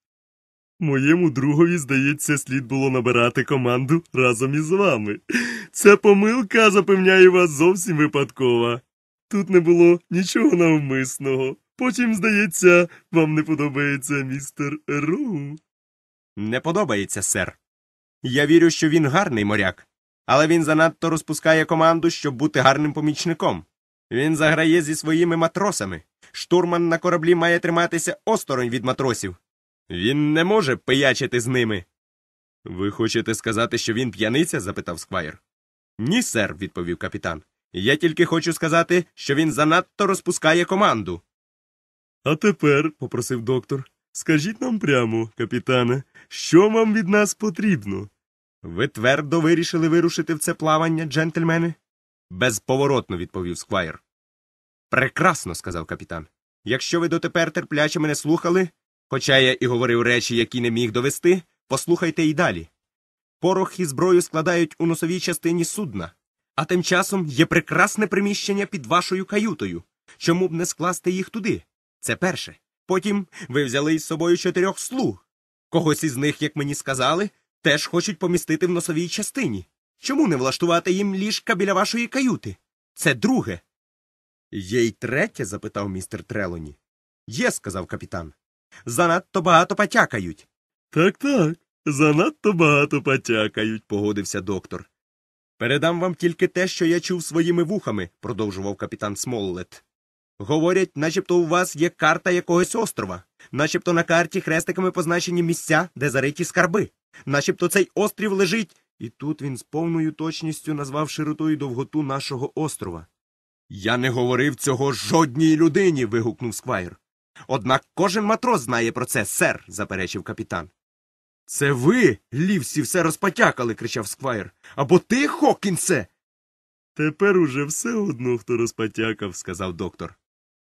Моєму другові, здається, слід було набирати команду разом із вами. Ця помилка, запевняю вас, зовсім випадкова. Тут не було нічого навмисного. Потім, здається, вам не подобається містер Роу. Не подобається, сер. Я вірю, що він гарний моряк, але він занадто розпускає команду, щоб бути гарним помічником. Він заграє зі своїми матросами. Штурман на кораблі має триматися осторонь від матросів. Він не може пиячити з ними. Ви хочете сказати, що він п'яниця? запитав сквайр. Ні, сер, відповів капітан. Я тільки хочу сказати, що він занадто розпускає команду. А тепер, попросив доктор, скажіть нам прямо, капітане, що вам від нас потрібно? Ви твердо вирішили вирушити в це плавання, джентльмени? Безповоротно відповів сквайр. Прекрасно, сказав капітан. Якщо ви дотепер терпляче мене слухали, Хоча я і говорив речі, які не міг довести, послухайте й далі. Порох і зброю складають у носовій частині судна, а тим часом є прекрасне приміщення під вашою каютою. Чому б не скласти їх туди? Це перше. Потім ви взяли із собою чотирьох слуг. Когось із них, як мені сказали, теж хочуть помістити в носовій частині. Чому не влаштувати їм ліжка біля вашої каюти? Це друге. Є й третє? запитав містер Трелоні. Є, сказав капітан занадто багато потякають. Так так, занадто багато потякають, погодився доктор. Передам вам тільки те, що я чув своїми вухами, продовжував капітан Смоллет. Говорять, начебто у вас є карта якогось острова, начебто на карті хрестиками позначені місця, де зариті скарби, начебто цей острів лежить. І тут він з повною точністю назвав широту і довготу нашого острова. Я не говорив цього жодній людині. вигукнув сквайр. Однак кожен матрос знає про це, сер, заперечив капітан. Це ви, лівці, все розпотякали, кричав сквайр. Або ти, Хокінсе. Тепер уже все одно хто розпотякав, сказав доктор.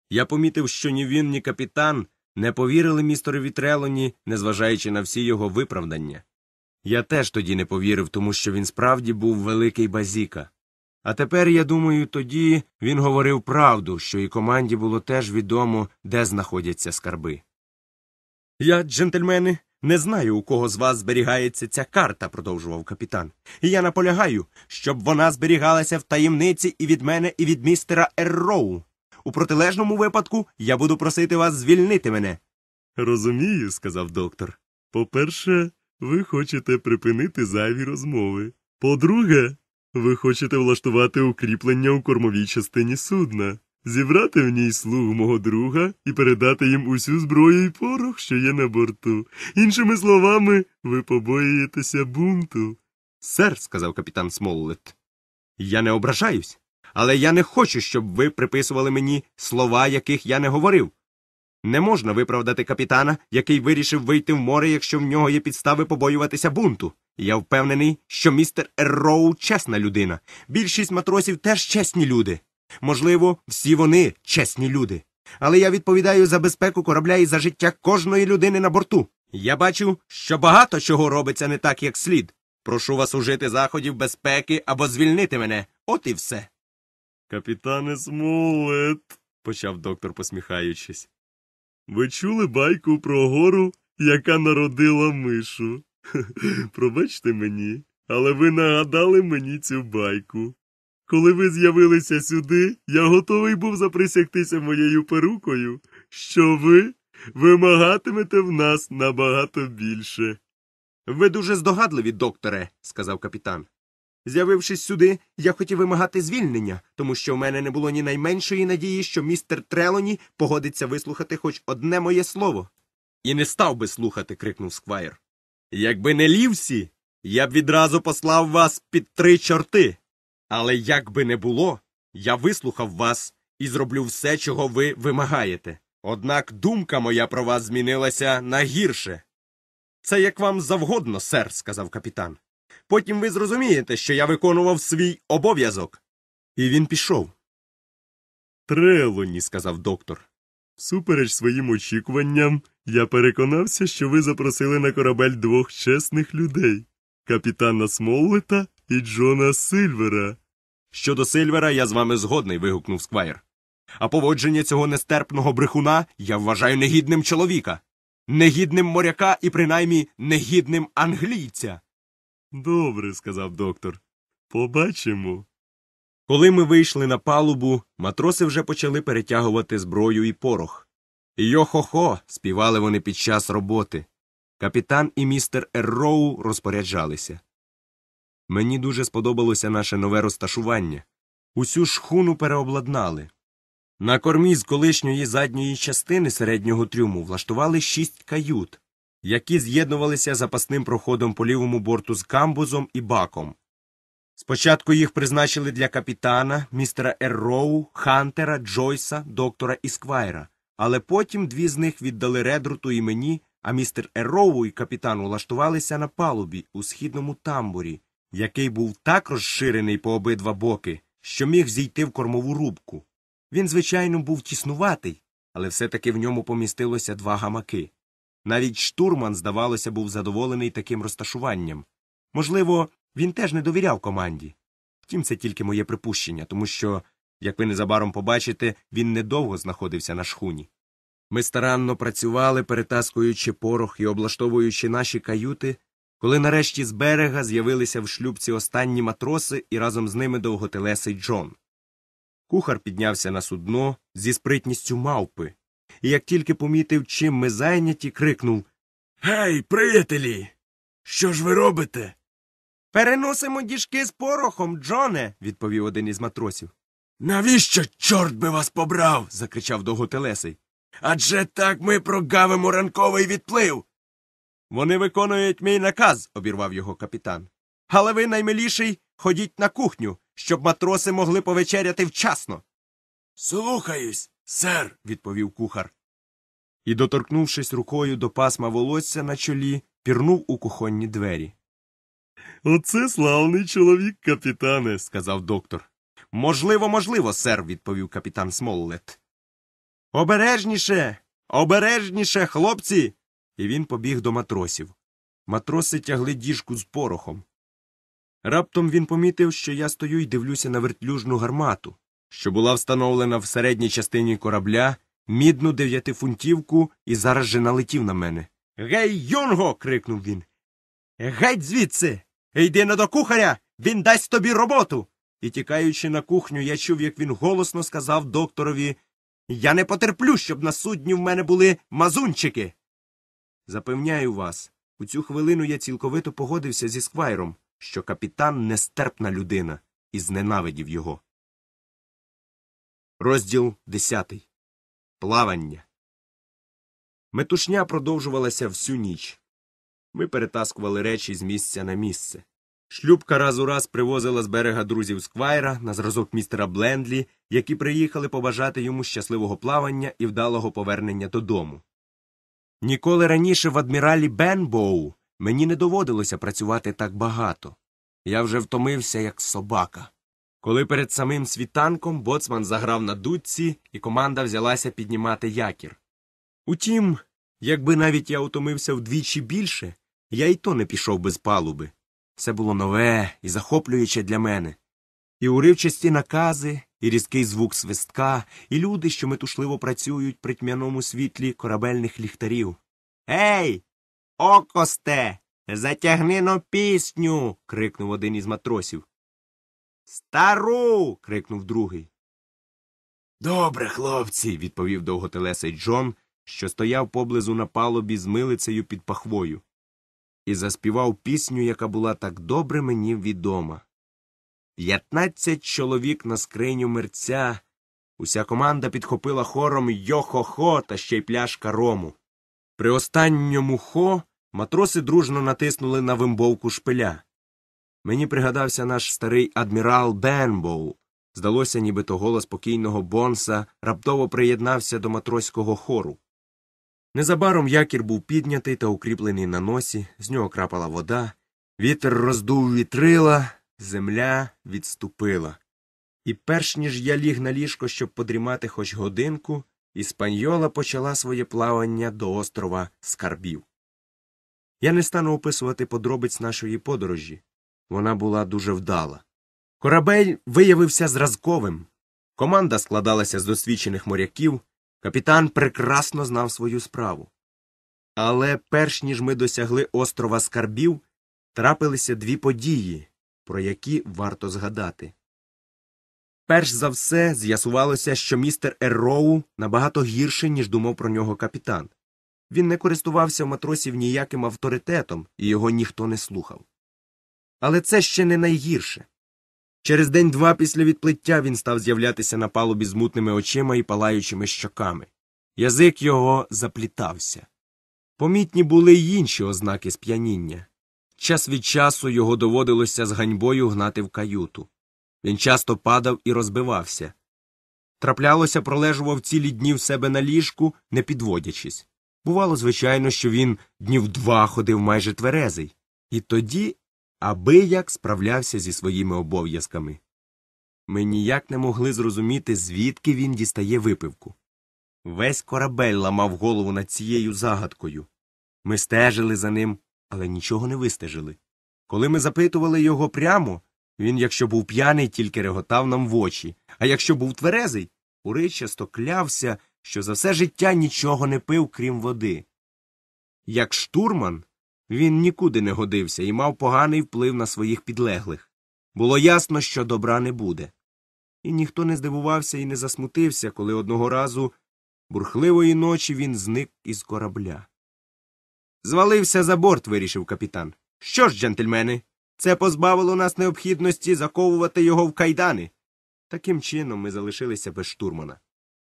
Я помітив, що ні він, ні капітан не повірили містерові Трелоні, незважаючи на всі його виправдання. Я теж тоді не повірив, тому що він справді був великий базіка. А тепер, я думаю, тоді він говорив правду, що і команді було теж відомо, де знаходяться скарби. Я, джентльмени, не знаю, у кого з вас зберігається ця карта, продовжував капітан. І я наполягаю, щоб вона зберігалася в таємниці і від мене, і від містера Ерроу. У протилежному випадку я буду просити вас звільнити мене. Розумію, сказав доктор. По перше, ви хочете припинити зайві розмови. По друге. Ви хочете влаштувати укріплення у кормовій частині судна, зібрати в ній слуг мого друга і передати їм усю зброю і порох, що є на борту. Іншими словами, ви побоюєтеся бунту. Сер, сказав капітан Смоллет, я не ображаюсь, але я не хочу, щоб ви приписували мені слова, яких я не говорив. Не можна виправдати капітана, який вирішив вийти в море, якщо в нього є підстави побоюватися бунту. Я впевнений, що містер Ерроу чесна людина. Більшість матросів теж чесні люди. Можливо, всі вони чесні люди. Але я відповідаю за безпеку корабля і за життя кожної людини на борту. Я бачу, що багато чого робиться не так, як слід. Прошу вас ужити заходів безпеки або звільнити мене. От і все. Капітане Смолет, почав доктор, посміхаючись. Ви чули байку про гору, яка народила мишу. Пробачте мені, але ви нагадали мені цю байку. Коли ви з'явилися сюди, я готовий був заприсягтися моєю перукою, що ви вимагатимете в нас набагато більше. Ви дуже здогадливі, докторе, сказав капітан. З'явившись сюди, я хотів вимагати звільнення, тому що в мене не було ні найменшої надії, що містер Трелоні погодиться вислухати хоч одне моє слово. І не став би слухати. крикнув сквайр. Якби не лівсі, я б відразу послав вас під три чорти. Але як би не було, я вислухав вас і зроблю все, чого ви вимагаєте. Однак думка моя про вас змінилася на гірше. Це як вам завгодно, сер, сказав капітан. Потім ви зрозумієте, що я виконував свій обов'язок. І він пішов. Трелоні, сказав доктор. Всупереч своїм очікуванням, я переконався, що ви запросили на корабель двох чесних людей капітана Смоллета і Джона Сильвера. Щодо Сильвера, я з вами згодний. вигукнув Сквайр. А поводження цього нестерпного брехуна я вважаю негідним чоловіка, негідним моряка і принаймні негідним англійця. Добре, сказав доктор. Побачимо. Коли ми вийшли на палубу, матроси вже почали перетягувати зброю і порох. Йо-хо-хо, співали вони під час роботи. Капітан і містер Ерроу розпоряджалися. Мені дуже сподобалося наше нове розташування. Усю шхуну переобладнали. На кормі з колишньої задньої частини середнього трюму влаштували шість кают, які з'єднувалися запасним проходом по лівому борту з камбузом і баком. Спочатку їх призначили для капітана, містера Ерроу, Хантера, Джойса, доктора і Сквайра, але потім дві з них віддали редруту і мені, а містер Ерроу і капітан улаштувалися на палубі у східному тамбурі, який був так розширений по обидва боки, що міг зійти в кормову рубку. Він, звичайно, був тіснуватий, але все таки в ньому помістилося два гамаки. Навіть штурман, здавалося, був задоволений таким розташуванням. Можливо, він теж не довіряв команді. Втім, це тільки моє припущення, тому що, як ви незабаром побачите, він недовго знаходився на шхуні. Ми старанно працювали, перетаскуючи порох і облаштовуючи наші каюти, коли нарешті з берега з'явилися в шлюбці останні матроси і разом з ними довготелесий Джон. Кухар піднявся на судно зі спритністю мавпи і як тільки помітив, чим ми зайняті, крикнув Гей, приятелі. Що ж ви робите? Переносимо діжки з порохом, Джоне, відповів один із матросів. Навіщо чорт би вас побрав? закричав довготелесий. Адже так ми прогавимо ранковий відплив. Вони виконують мій наказ, обірвав його капітан. Але ви, наймиліший, ходіть на кухню, щоб матроси могли повечеряти вчасно. Слухаюсь. Сер, відповів кухар. І, доторкнувшись рукою до пасма волосся на чолі, пірнув у кухонні двері. Оце славний чоловік, капітане, сказав доктор. Можливо, можливо, сер, відповів капітан Смоллет. Обережніше, обережніше, хлопці. І він побіг до матросів. Матроси тягли діжку з порохом. Раптом він помітив, що я стою і дивлюся на вертлюжну гармату що була встановлена в середній частині корабля, мідну дев'ятифунтівку і зараз же налетів на мене. Гей, Юнго. крикнув він. Геть звідси. Йди на до кухаря, він дасть тобі роботу. І, тікаючи на кухню, я чув, як він голосно сказав докторові Я не потерплю, щоб на судні в мене були мазунчики. Запевняю вас, у цю хвилину я цілковито погодився зі сквайром, що капітан нестерпна людина і зненавидів його. Розділ десятий. Плавання. Метушня продовжувалася всю ніч. Ми перетаскували речі з місця на місце. Шлюбка раз у раз привозила з берега друзів Сквайра на зразок містера Блендлі, які приїхали побажати йому щасливого плавання і вдалого повернення додому. Ніколи раніше в адміралі Бенбоу мені не доводилося працювати так багато. Я вже втомився, як собака. Коли перед самим світанком боцман заграв на дудці, і команда взялася піднімати якір. Утім, якби навіть я утомився вдвічі більше, я й то не пішов без палуби. Все було нове і захоплююче для мене. І уривчасті накази, і різкий звук свистка, і люди, що метушливо працюють при тьмяному світлі корабельних ліхтарів. Ей, окосте, затягни но пісню. крикнув один із матросів. Стару. крикнув другий. Добре, хлопці, відповів довготелесий Джон, що стояв поблизу на палубі з милицею під пахвою, і заспівав пісню, яка була так добре мені відома. П'ятнадцять чоловік на скриню мерця. Уся команда підхопила хором йо-хо-хо та ще й пляшка рому. При останньому хо матроси дружно натиснули на вимбовку шпиля. Мені пригадався наш старий адмірал Бенбоу. Здалося, нібито голос покійного Бонса раптово приєднався до матроського хору. Незабаром якір був піднятий та укріплений на носі, з нього крапала вода, вітер роздув вітрила, земля відступила. І перш ніж я ліг на ліжко, щоб подрімати хоч годинку, іспаньола почала своє плавання до острова Скарбів. Я не стану описувати подробиць нашої подорожі. Вона була дуже вдала. Корабель виявився зразковим. Команда складалася з досвідчених моряків, капітан прекрасно знав свою справу. Але перш ніж ми досягли острова Скарбів, трапилися дві події, про які варто згадати. Перш за все з'ясувалося, що містер Ерроу набагато гірший, ніж думав про нього капітан. Він не користувався в матросів ніяким авторитетом, і його ніхто не слухав. Але це ще не найгірше. Через день два після відплиття він став з'являтися на палубі з мутними очима і палаючими щоками. Язик його заплітався. Помітні були й інші ознаки сп'яніння. Час від часу його доводилося з ганьбою гнати в каюту. Він часто падав і розбивався. Траплялося, пролежував цілі дні в себе на ліжку, не підводячись. Бувало, звичайно, що він днів два ходив майже тверезий, і тоді аби як справлявся зі своїми обов'язками. Ми ніяк не могли зрозуміти, звідки він дістає випивку. Весь корабель ламав голову над цією загадкою. Ми стежили за ним, але нічого не вистежили. Коли ми запитували його прямо, він, якщо був п'яний, тільки реготав нам в очі, а якщо був тверезий, уричасто клявся, що за все життя нічого не пив, крім води. Як штурман, він нікуди не годився і мав поганий вплив на своїх підлеглих. Було ясно, що добра не буде. І ніхто не здивувався і не засмутився, коли одного разу бурхливої ночі він зник із корабля. Звалився за борт, вирішив капітан. Що ж, джентльмени, це позбавило нас необхідності заковувати його в кайдани. Таким чином ми залишилися без штурмана.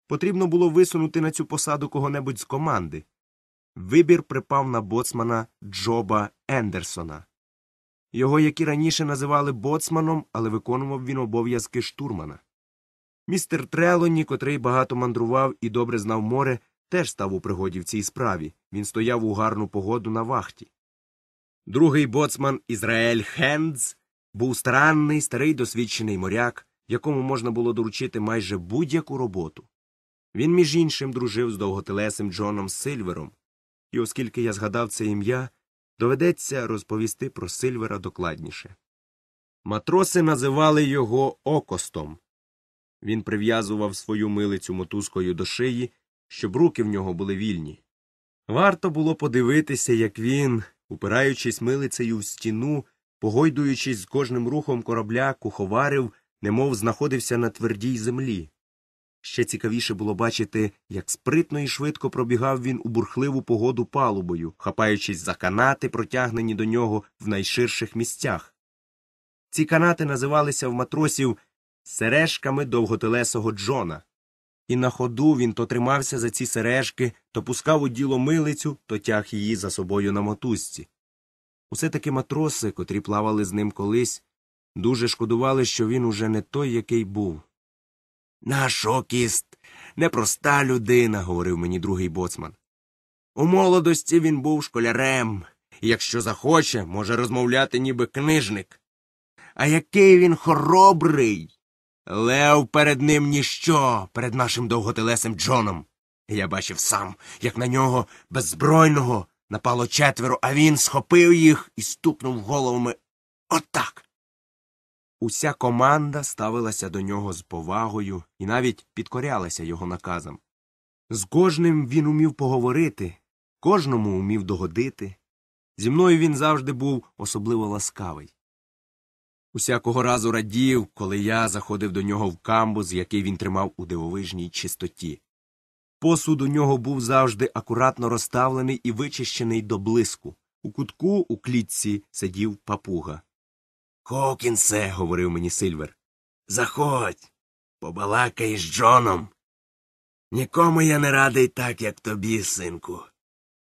Потрібно було висунути на цю посаду кого небудь з команди. Вибір припав на боцмана Джоба Ендерсона. Його, як і раніше, називали боцманом, але виконував він обов'язки штурмана. Містер Трелоні, котрий багато мандрував і добре знав море, теж став у пригоді в цій справі він стояв у гарну погоду на вахті. Другий боцман Ізраель Хендз був странний, старий досвідчений моряк, якому можна було доручити майже будь яку роботу. Він, між іншим, дружив з довготелесим Джоном Сильвером, і оскільки я згадав це ім'я, доведеться розповісти про Сильвера докладніше. Матроси називали його окостом. Він прив'язував свою милицю мотузкою до шиї, щоб руки в нього були вільні. Варто було подивитися, як він, упираючись милицею в стіну, погойдуючись з кожним рухом корабля, куховарив, немов знаходився на твердій землі. Ще цікавіше було бачити, як спритно і швидко пробігав він у бурхливу погоду палубою, хапаючись за канати, протягнені до нього в найширших місцях. Ці канати називалися в матросів сережками довготелесого Джона, і на ходу він то тримався за ці сережки, то пускав у діло милицю, то тяг її за собою на мотузці. Усе таки матроси, котрі плавали з ним колись, дуже шкодували, що він уже не той, який був. Наш окіст непроста людина, говорив мені другий боцман. У молодості він був школярем, і якщо захоче, може розмовляти ніби книжник. А який він хоробрий. Лев перед ним ніщо, перед нашим довготелесим Джоном. Я бачив сам, як на нього беззбройного напало четверо, а він схопив їх і стукнув головами отак. Уся команда ставилася до нього з повагою і навіть підкорялася його наказам. З кожним він умів поговорити, кожному умів догодити. Зі мною він завжди був особливо ласкавий. Усякого разу радів, коли я заходив до нього в камбуз, який він тримав у дивовижній чистоті. Посуд у нього був завжди акуратно розставлений і вичищений до блиску. У кутку у клітці сидів папуга. Хокінсе, говорив мені Сильвер, заходь, побалакай з Джоном. Нікому я не радий так, як тобі, синку.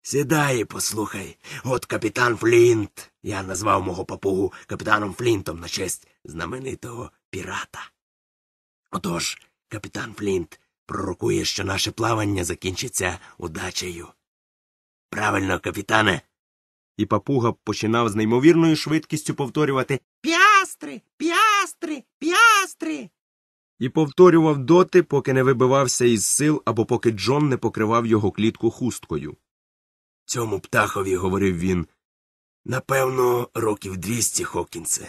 Сідай і послухай, от капітан Флінт. Я назвав мого папугу капітаном Флінтом на честь знаменитого пірата. Отож, капітан Флінт пророкує, що наше плавання закінчиться удачею. Правильно, капітане, і папуга починав з неймовірною швидкістю повторювати П'ястри, п'ястри, п'ястри. І повторював доти, поки не вибивався із сил або поки Джон не покривав його клітку хусткою. Цьому птахові, говорив він, напевно, років двісті, Хокінце.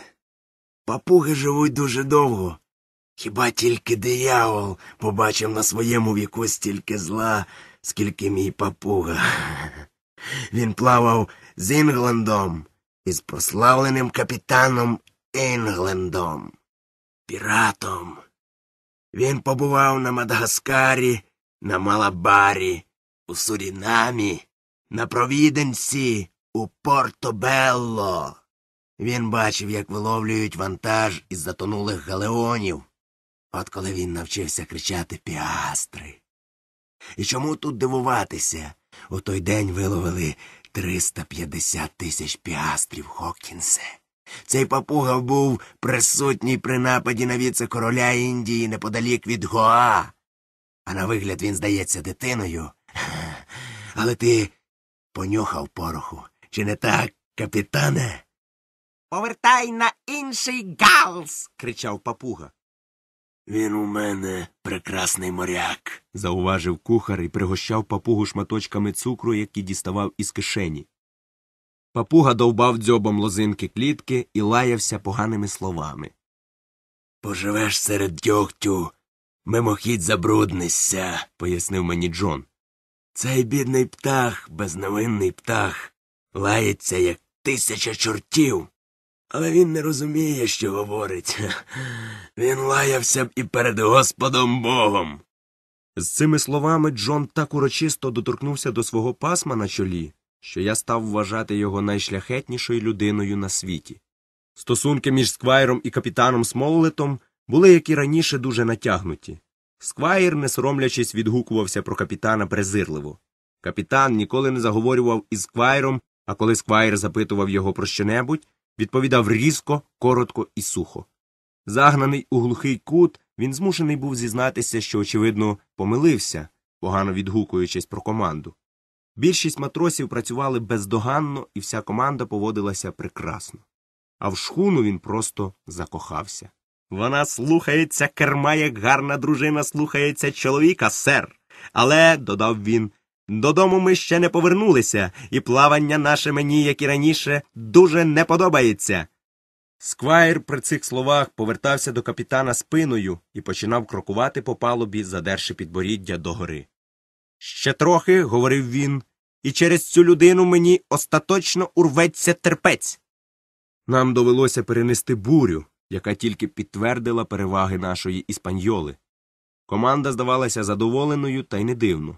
Папуги живуть дуже довго. Хіба тільки диявол побачив на своєму віку стільки зла, скільки мій папуга. Він плавав з Інглендом із прославленим капітаном Інглендом, піратом. Він побував на Мадагаскарі, на Малабарі, у Сурінамі, на Провіденці, у Портобелло. Він бачив, як виловлюють вантаж із затонулих галеонів, от коли він навчився кричати піастри. І чому тут дивуватися? У той день виловили 350 тисяч піастрів Хокінсе. Цей папуга був присутній при нападі на віце короля Індії неподалік від Гоа. А на вигляд він здається дитиною. Але ти понюхав пороху. Чи не так, капітане? Повертай на інший галс. кричав папуга. Він у мене прекрасний моряк, зауважив кухар і пригощав папугу шматочками цукру, які діставав із кишені. Папуга довбав дзьобом лозинки клітки і лаявся поганими словами. Поживеш серед дьогтю, мимохідь забруднешся, пояснив мені Джон. Цей бідний птах, безневинний птах, лається, як тисяча чортів але він не розуміє, що говорить. Він лаявся б і перед Господом Богом. З цими словами Джон так урочисто доторкнувся до свого пасма на чолі, що я став вважати його найшляхетнішою людиною на світі. Стосунки між сквайром і капітаном Смоллетом були, як і раніше, дуже натягнуті. Сквайр, не соромлячись, відгукувався про капітана презирливо. Капітан ніколи не заговорював із сквайром, а коли сквайр запитував його про що небудь відповідав різко, коротко і сухо. Загнаний у глухий кут, він змушений був зізнатися, що, очевидно, помилився, погано відгукуючись про команду. Більшість матросів працювали бездоганно, і вся команда поводилася прекрасно. А в шхуну він просто закохався. Вона слухається керма, як гарна дружина слухається чоловіка, сер. Але, додав він, Додому ми ще не повернулися, і плавання наше мені, як і раніше, дуже не подобається. Сквайр при цих словах повертався до капітана спиною і починав крокувати по палубі, задерши підборіддя догори. Ще трохи, говорив він, і через цю людину мені остаточно урветься терпець. Нам довелося перенести бурю, яка тільки підтвердила переваги нашої іспаньоли. Команда здавалася задоволеною, та й не дивно.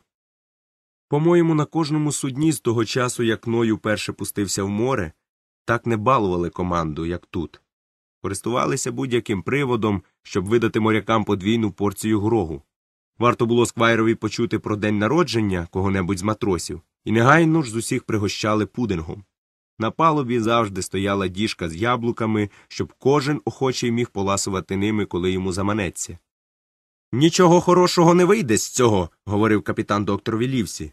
По-моєму, на кожному судні з того часу, як Ною перше пустився в море, так не балували команду, як тут, користувалися будь-яким приводом, щоб видати морякам подвійну порцію грогу. Варто було сквайрові почути про день народження кого небудь з матросів, і негайно ж з усіх пригощали пудингом. На палубі завжди стояла діжка з яблуками, щоб кожен охочий міг поласувати ними, коли йому заманеться. Нічого хорошого не вийде з цього, говорив капітан доктор Вілівсі.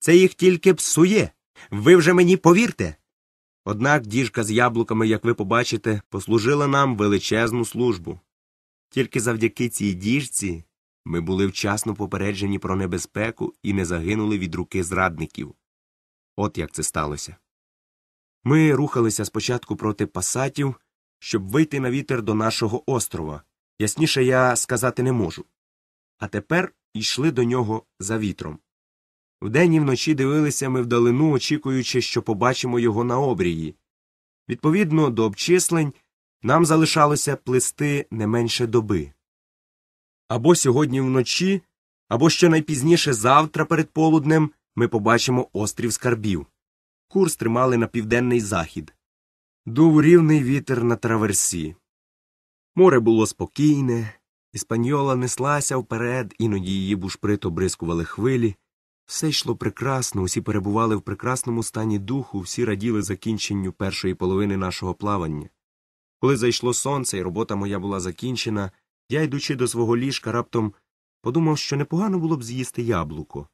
Це їх тільки псує. Ви вже мені повірте. Однак діжка з яблуками, як ви побачите, послужила нам величезну службу. Тільки завдяки цій діжці ми були вчасно попереджені про небезпеку і не загинули від руки зрадників. От як це сталося. Ми рухалися спочатку проти пасатів, щоб вийти на вітер до нашого острова. Ясніше я сказати не можу. А тепер йшли до нього за вітром. Вдень і вночі дивилися ми вдалину, очікуючи, що побачимо його на обрії. Відповідно до обчислень нам залишалося плести не менше доби. Або сьогодні вночі, або найпізніше завтра перед полуднем ми побачимо острів скарбів. Курс тримали на південний захід. Дув рівний вітер на траверсі. Море було спокійне, іспаньола неслася вперед, іноді її бушприт обрискували хвилі. Все йшло прекрасно, усі перебували в прекрасному стані духу, всі раділи закінченню першої половини нашого плавання. Коли зайшло сонце, і робота моя була закінчена, я, йдучи до свого ліжка, раптом подумав, що непогано було б з'їсти яблуко.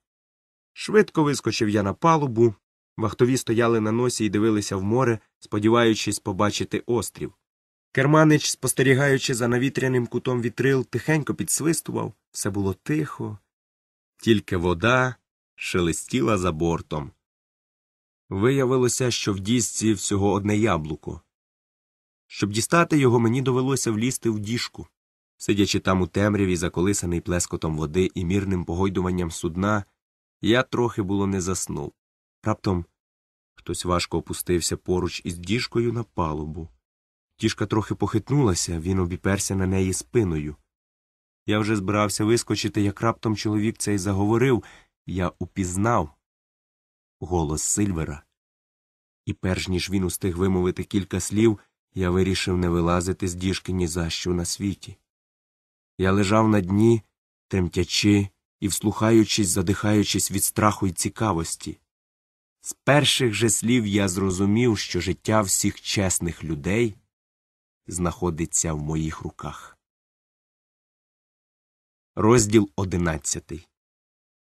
Швидко вискочив я на палубу, вахтові стояли на носі і дивилися в море, сподіваючись побачити острів. Керманич, спостерігаючи за навітряним кутом вітрил, тихенько підсвистував все було тихо, тільки вода шелестіла за бортом. Виявилося, що в дісці всього одне яблуко. Щоб дістати його, мені довелося влізти в діжку. Сидячи там у темряві, заколисаний плескотом води і мірним погойдуванням судна, я трохи було не заснув. Раптом хтось важко опустився поруч із діжкою на палубу. Діжка трохи похитнулася, він обіперся на неї спиною. Я вже збирався вискочити, як раптом чоловік цей заговорив, я упізнав голос Сильвера, і перш ніж він устиг вимовити кілька слів, я вирішив не вилазити з діжки ні за що на світі. Я лежав на дні, тремтячи і вслухаючись, задихаючись від страху і цікавості. З перших же слів я зрозумів, що життя всіх чесних людей знаходиться в моїх руках. Розділ одинадцятий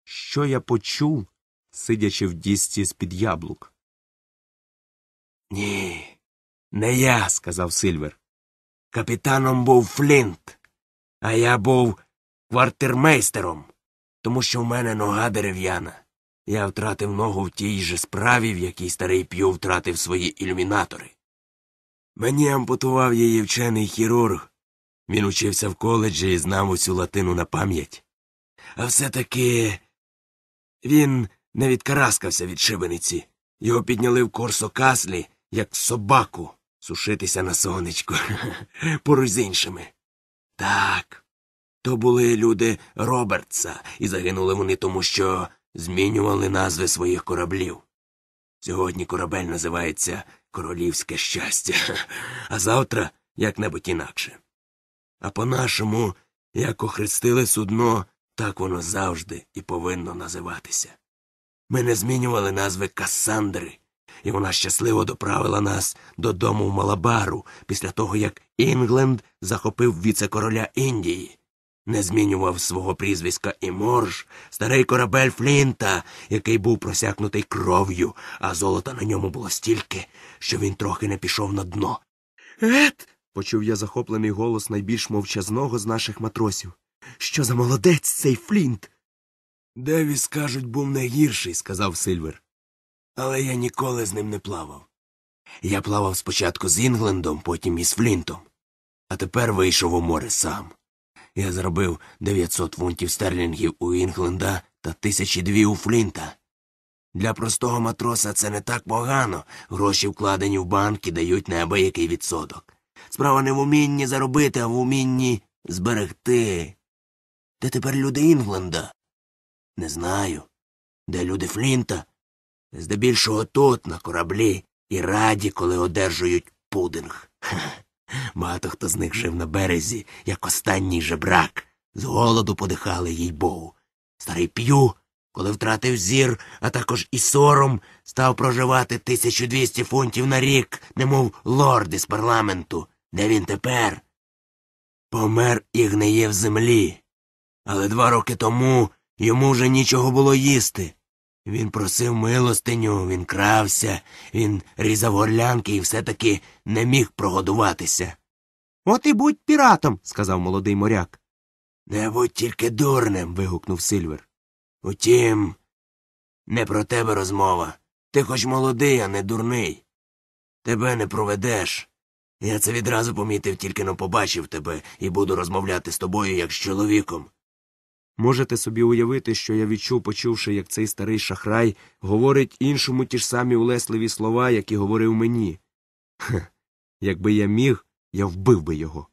що я почув, сидячи в дісці з під яблук. Ні, не я, сказав Сильвер. Капітаном був Флінт, а я був квартирмейстером, тому що в мене нога дерев'яна. Я втратив ногу в тій же справі, в якій старий п'ю втратив свої ілюмінатори. Мені ампутував її вчений хірург. Він учився в коледжі і знав усю латину на пам'ять. А все таки він не відкараскався від шибениці. Його підняли в корсо каслі, як собаку, сушитися на сонечку поруч з іншими. Так. То були люди Робертса, і загинули вони тому, що змінювали назви своїх кораблів. Сьогодні корабель називається Королівське щастя, а завтра як небудь інакше. А по нашому, як охрестили судно так воно завжди і повинно називатися. Ми не змінювали назви Кассандри, і вона щасливо доправила нас додому в Малабару після того, як Інгленд захопив віце-короля Індії, не змінював свого прізвиська і морж, старий корабель Флінта, який був просякнутий кров'ю, а золота на ньому було стільки, що він трохи не пішов на дно. Ет. почув я захоплений голос найбільш мовчазного з наших матросів. Що за молодець цей Флінт? Девіс, кажуть, був найгірший, сказав Сильвер. Але я ніколи з ним не плавав. Я плавав спочатку з Інглендом, потім із Флінтом, а тепер вийшов у море сам. Я зробив 900 фунтів стерлінгів у Інгленда та тисячі дві у Флінта. Для простого матроса це не так погано. Гроші, вкладені в банки, дають неабиякий відсоток. Справа не в умінні заробити, а в умінні зберегти. Де тепер люди Інгланда? Не знаю. Де люди Флінта? Здебільшого тут, на кораблі, і раді, коли одержують пудинг. Багато хто з них жив на березі, як останній жебрак. З голоду подихали, їй богу. Старий п'ю, коли втратив зір, а також і сором, став проживати 1200 фунтів на рік, немов лорд із парламенту. Де він тепер? Помер і гниє в землі але два роки тому йому вже нічого було їсти. Він просив милостиню, він крався, він різав горлянки і все таки не міг прогодуватися. От і будь піратом, сказав молодий моряк. Не будь тільки дурним. вигукнув Сильвер. Утім, не про тебе розмова. Ти хоч молодий, а не дурний. Тебе не проведеш. Я це відразу помітив, тільки но побачив тебе і буду розмовляти з тобою як з чоловіком. Можете собі уявити, що я відчув, почувши, як цей старий шахрай говорить іншому ті ж самі улесливі слова, які говорив мені. Хе, якби я міг, я вбив би його.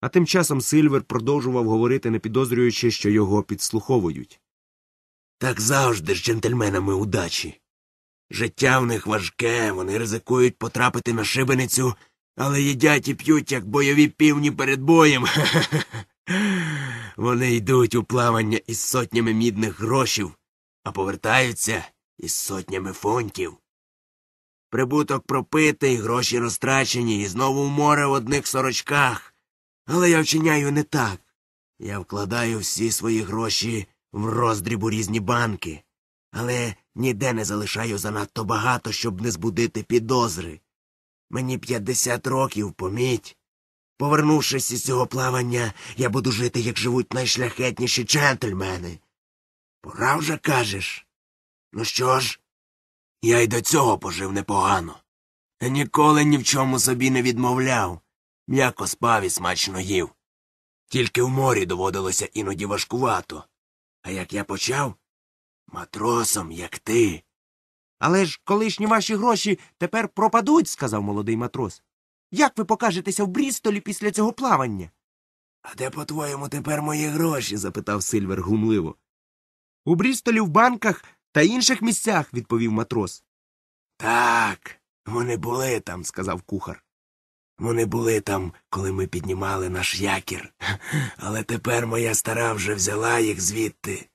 А тим часом Сильвер продовжував говорити, не підозрюючи, що його підслуховують. Так завжди з джентльменами удачі. Життя в них важке, вони ризикують потрапити на шибеницю, але їдять і п'ють, як бойові півні перед боєм. Вони йдуть у плавання із сотнями мідних грошів, а повертаються із сотнями фунтів. Прибуток пропитий, гроші розтрачені, і знову в море в одних сорочках. Але я вчиняю не так. Я вкладаю всі свої гроші в роздрібу різні банки, але ніде не залишаю занадто багато, щоб не збудити підозри. Мені 50 років, поміть. Повернувшись із цього плавання, я буду жити, як живуть найшляхетніші джентльмени. Пора вже кажеш. Ну що ж, я й до цього пожив непогано. Ніколи ні в чому собі не відмовляв, м'яко спав і смачно їв. Тільки в морі доводилося іноді важкувато. А як я почав матросом, як ти. Але ж колишні ваші гроші тепер пропадуть, сказав молодий матрос. Як ви покажетеся в Брістолі після цього плавання? А де, по твоєму, тепер мої гроші? запитав Сильвер глумливо. У Брістолі в банках та інших місцях, відповів матрос. Так, вони були там, сказав кухар. Вони були там, коли ми піднімали наш якір. Але тепер моя стара вже взяла їх звідти.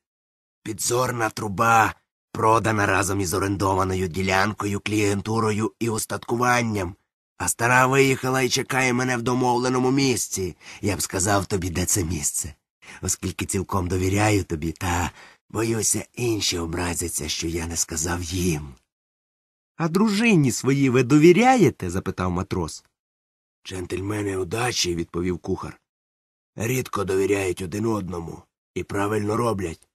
Підзорна труба продана разом із орендованою ділянкою, клієнтурою і устаткуванням. А стара виїхала і чекає мене в домовленому місці. Я б сказав тобі, де це місце. Оскільки цілком довіряю тобі, та боюся, інші образяться, що я не сказав їм. А дружині своїй ви довіряєте? запитав матрос. Джентльмени удачі, відповів кухар. Рідко довіряють один одному і правильно роблять.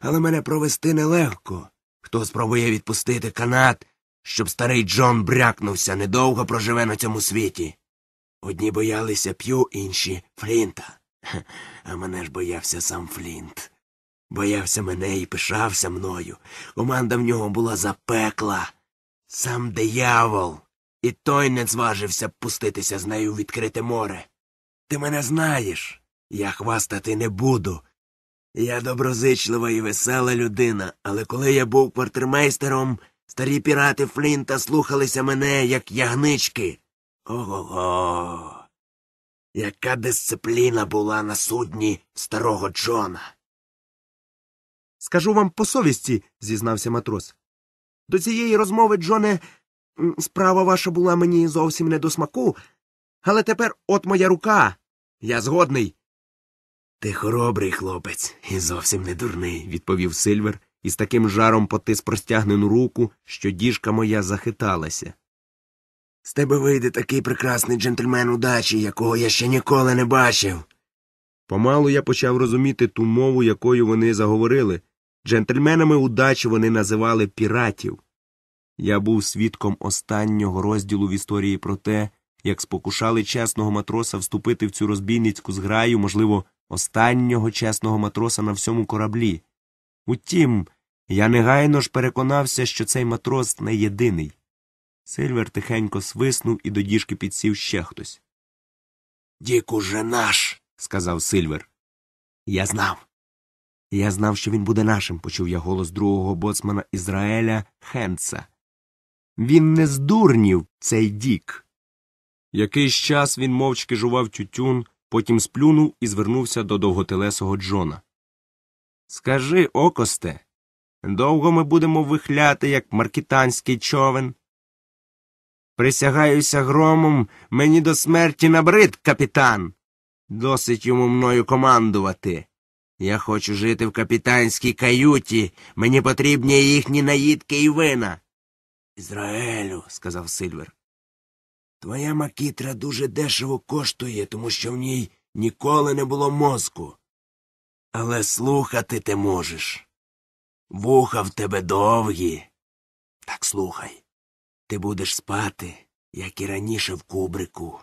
Але мене провести нелегко. Хто спробує відпустити канат, щоб старий Джон брякнувся, недовго проживе на цьому світі. Одні боялися п'ю, інші Флінта. А мене ж боявся сам Флінт. Боявся мене і пишався мною. Команда в нього була запекла. Сам диявол. І той не зважився б пуститися з нею в відкрите море. Ти мене знаєш. Я хвастати не буду. Я доброзичлива і весела людина, але коли я був квартирмейстером, Старі пірати Флінта слухалися мене, як ягнички. Ого. го Яка дисципліна була на судні старого Джона. Скажу вам по совісті, зізнався матрос. До цієї розмови, Джоне, справа ваша була мені зовсім не до смаку, але тепер от моя рука. Я згодний. Ти хоробрий хлопець і зовсім не дурний, відповів Сильвер і з таким жаром потис простягнену руку, що діжка моя захиталася. З тебе вийде такий прекрасний джентльмен удачі, якого я ще ніколи не бачив. Помалу я почав розуміти ту мову, якою вони заговорили. Джентльменами удачі вони називали піратів. Я був свідком останнього розділу в історії про те, як спокушали чесного матроса вступити в цю розбійницьку зграю, можливо, останнього чесного матроса на всьому кораблі. Утім, я негайно ж переконався, що цей матрос не єдиний. Сильвер тихенько свиснув і до діжки підсів ще хтось. Дік уже наш, сказав Сильвер. Я знав. Я знав, що він буде нашим, почув я голос другого боцмана Ізраїля Хенца. Він не здурнів, цей Дік. Якийсь час він мовчки жував тютюн, потім сплюнув і звернувся до довготелесого Джона. Скажи, окосте, Довго ми будемо вихляти, як маркітанський човен. Присягаюся громом, мені до смерті набрид, капітан. Досить йому мною командувати. Я хочу жити в капітанській каюті, мені потрібні їхні наїдки і вина. Ізраїлю, сказав Сильвер. Твоя макітра дуже дешево коштує, тому що в ній ніколи не було мозку. Але слухати ти можеш. Вуха в тебе довгі. Так слухай, ти будеш спати, як і раніше в кубрику.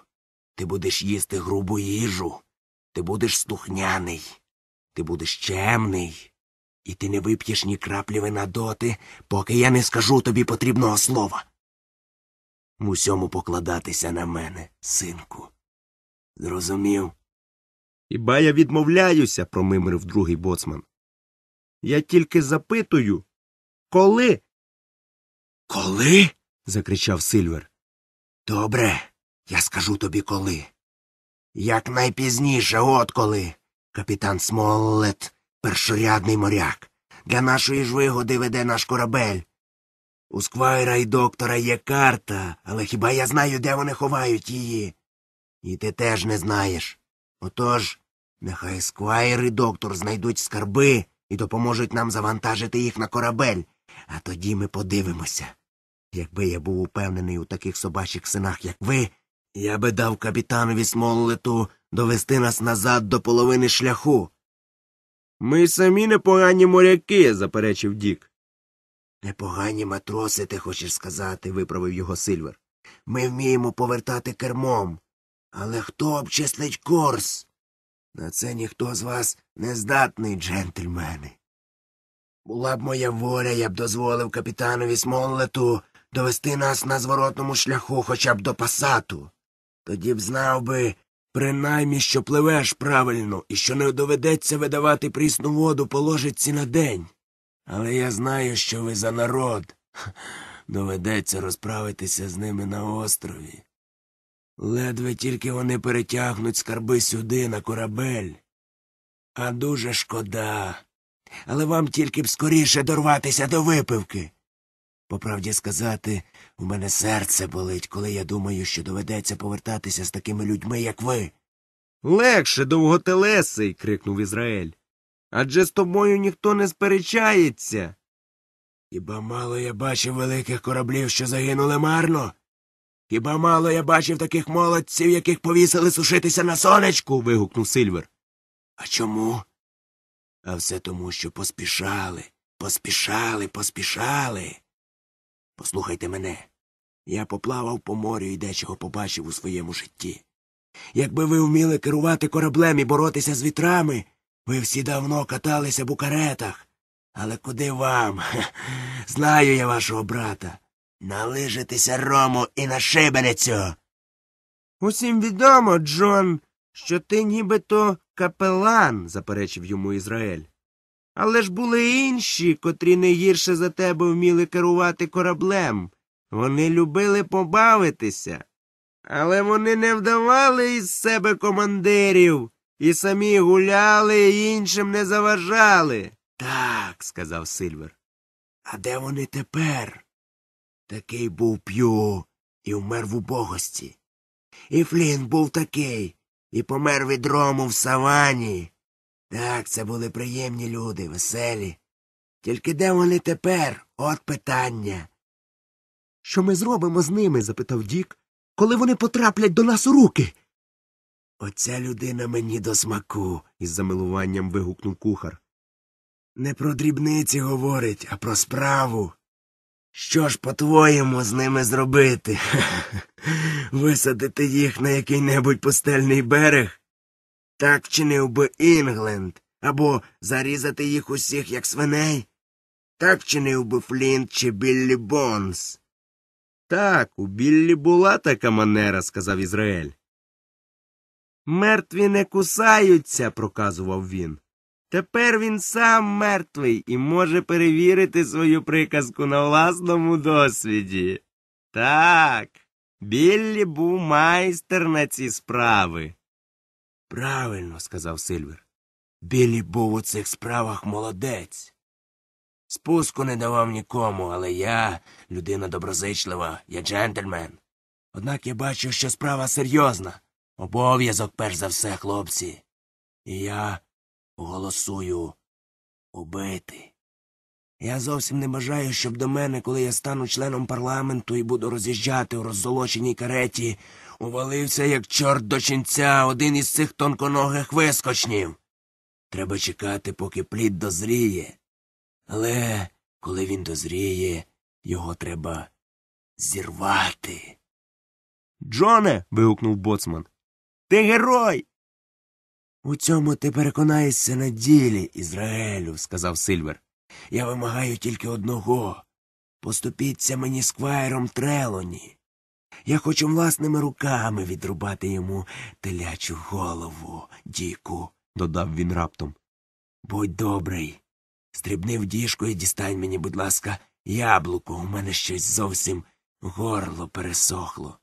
Ти будеш їсти грубу їжу, ти будеш стухняний, ти будеш чемний, і ти не вип'єш ні краплі вина доти, поки я не скажу тобі потрібного слова. Усьому покладатися на мене, синку. Зрозумів? Хіба я відмовляюся, промимрив другий боцман. Я тільки запитую, коли. Коли? закричав Сильвер. Добре, я скажу тобі коли. Як найпізніше, от коли. Капітан Смоллет, першорядний моряк. Для нашої ж вигоди веде наш корабель. У сквайра й доктора є карта, але хіба я знаю, де вони ховають її? І ти теж не знаєш. Отож, нехай сквайр і доктор знайдуть скарби, і допоможуть нам завантажити їх на корабель, а тоді ми подивимося. Якби я був упевнений у таких собачих синах, як ви, я би дав капітанові Смоллету довести нас назад до половини шляху. Ми самі непогані моряки, заперечив Дік. Непогані матроси, ти хочеш сказати, виправив його Сильвер. Ми вміємо повертати кермом. Але хто обчислить курс? На це ніхто з вас не здатний, джентльмени. Була б моя воля, я б дозволив капітанові Смоллету довести нас на зворотному шляху хоча б до пасату. Тоді б знав би, принаймні, що пливеш правильно і що не доведеться видавати прісну воду по ложиці на день. Але я знаю, що ви за народ. Доведеться розправитися з ними на острові. Ледве тільки вони перетягнуть скарби сюди, на корабель. А дуже шкода. Але вам тільки б скоріше дорватися до випивки. По правді сказати, у мене серце болить, коли я думаю, що доведеться повертатися з такими людьми, як ви. Легше, довготелесий. крикнув Ізраїль. Адже з тобою ніхто не сперечається. Хіба мало я бачив великих кораблів, що загинули марно? Хіба мало я бачив таких молодців, яких повісили сушитися на сонечку. вигукнув Сильвер. А чому? А все тому, що поспішали, поспішали, поспішали. Послухайте мене. Я поплавав по морю і дечого побачив у своєму житті. Якби ви вміли керувати кораблем і боротися з вітрами, ви всі давно каталися б у каретах. Але куди вам? Знаю я вашого брата налижитися рому і на шибеницю. Усім відомо, Джон, що ти нібито капелан, заперечив йому Ізраїль. Але ж були інші, котрі не гірше за тебе вміли керувати кораблем. Вони любили побавитися. Але вони не вдавали із себе командирів і самі гуляли і іншим не заважали. Так, сказав Сильвер. А де вони тепер? Такий був п'ю і вмер в убогості. І Флін був такий і помер від рому в савані. Так, це були приємні люди, веселі. Тільки де вони тепер? От питання. Що ми зробимо з ними? запитав Дік, коли вони потраплять до нас у руки. Оця людина мені до смаку, із замилуванням вигукнув кухар. Не про дрібниці говорить, а про справу. Що ж, по-твоєму, з ними зробити? Висадити їх на який-небудь пустельний берег? Так чинив би Інгленд, або зарізати їх усіх, як свиней? Так чинив би Флінт чи Біллі Бонс. Так, у Біллі була така манера, сказав Ізраїль. Мертві не кусаються, проказував він. Тепер він сам мертвий і може перевірити свою приказку на власному досвіді. Так, Біллі був майстер на ці справи. Правильно, сказав Сильвер. Біллі був у цих справах молодець. Спуску не давав нікому, але я людина доброзичлива, я джентльмен. Однак я бачу, що справа серйозна. Обов'язок перш за все, хлопці. І я голосую убити. Я зовсім не бажаю, щоб до мене, коли я стану членом парламенту і буду роз'їжджати у роззолоченій кареті, увалився, як чорт до чинця, один із цих тонконогих вискочнів. Треба чекати, поки плід дозріє. Але коли він дозріє, його треба зірвати. Джоне. вигукнув боцман. Ти герой. У цьому ти переконаєшся на ділі, Ізраїлю, сказав Сильвер. Я вимагаю тільки одного. Поступіться мені сквайром Трелоні. Я хочу власними руками відрубати йому телячу голову, Діку, додав він раптом. Будь добрий. Стрібни в діжку і дістань мені, будь ласка, яблуко. У мене щось зовсім горло пересохло.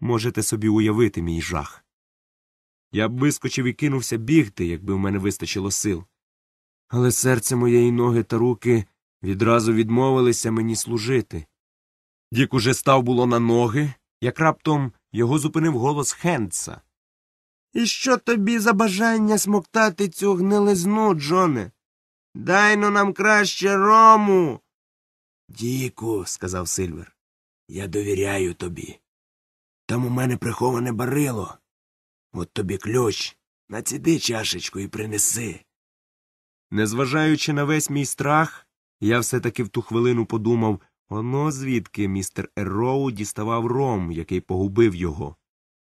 Можете собі уявити мій жах. Я б вискочив і кинувся бігти, якби в мене вистачило сил. Але серце моєї ноги та руки відразу відмовилися мені служити. Дік уже став було на ноги, як раптом його зупинив голос Хендса. І що тобі за бажання смоктати цю гнилизну, Джоне? Дай но нам краще рому. Діку, сказав Сильвер, я довіряю тобі. Там у мене приховане барило. От тобі ключ. Націди чашечку і принеси. Незважаючи на весь мій страх, я все таки в ту хвилину подумав оно звідки містер Ерроу діставав ром, який погубив його.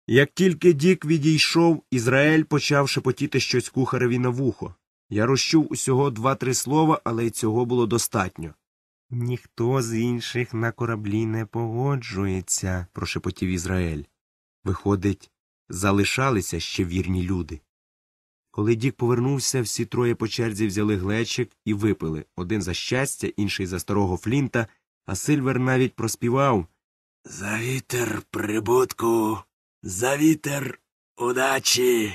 Як тільки Дік відійшов, Ізраїль почав шепотіти щось кухареві на вухо. Я розчув усього два три слова, але й цього було достатньо. Ніхто з інших на кораблі не погоджується, прошепотів Ізраїль. Виходить, залишалися ще вірні люди. Коли Дік повернувся, всі троє по черзі взяли глечик і випили один за щастя, інший за старого Флінта, а Сильвер навіть проспівав За вітер прибутку, за вітер удачі,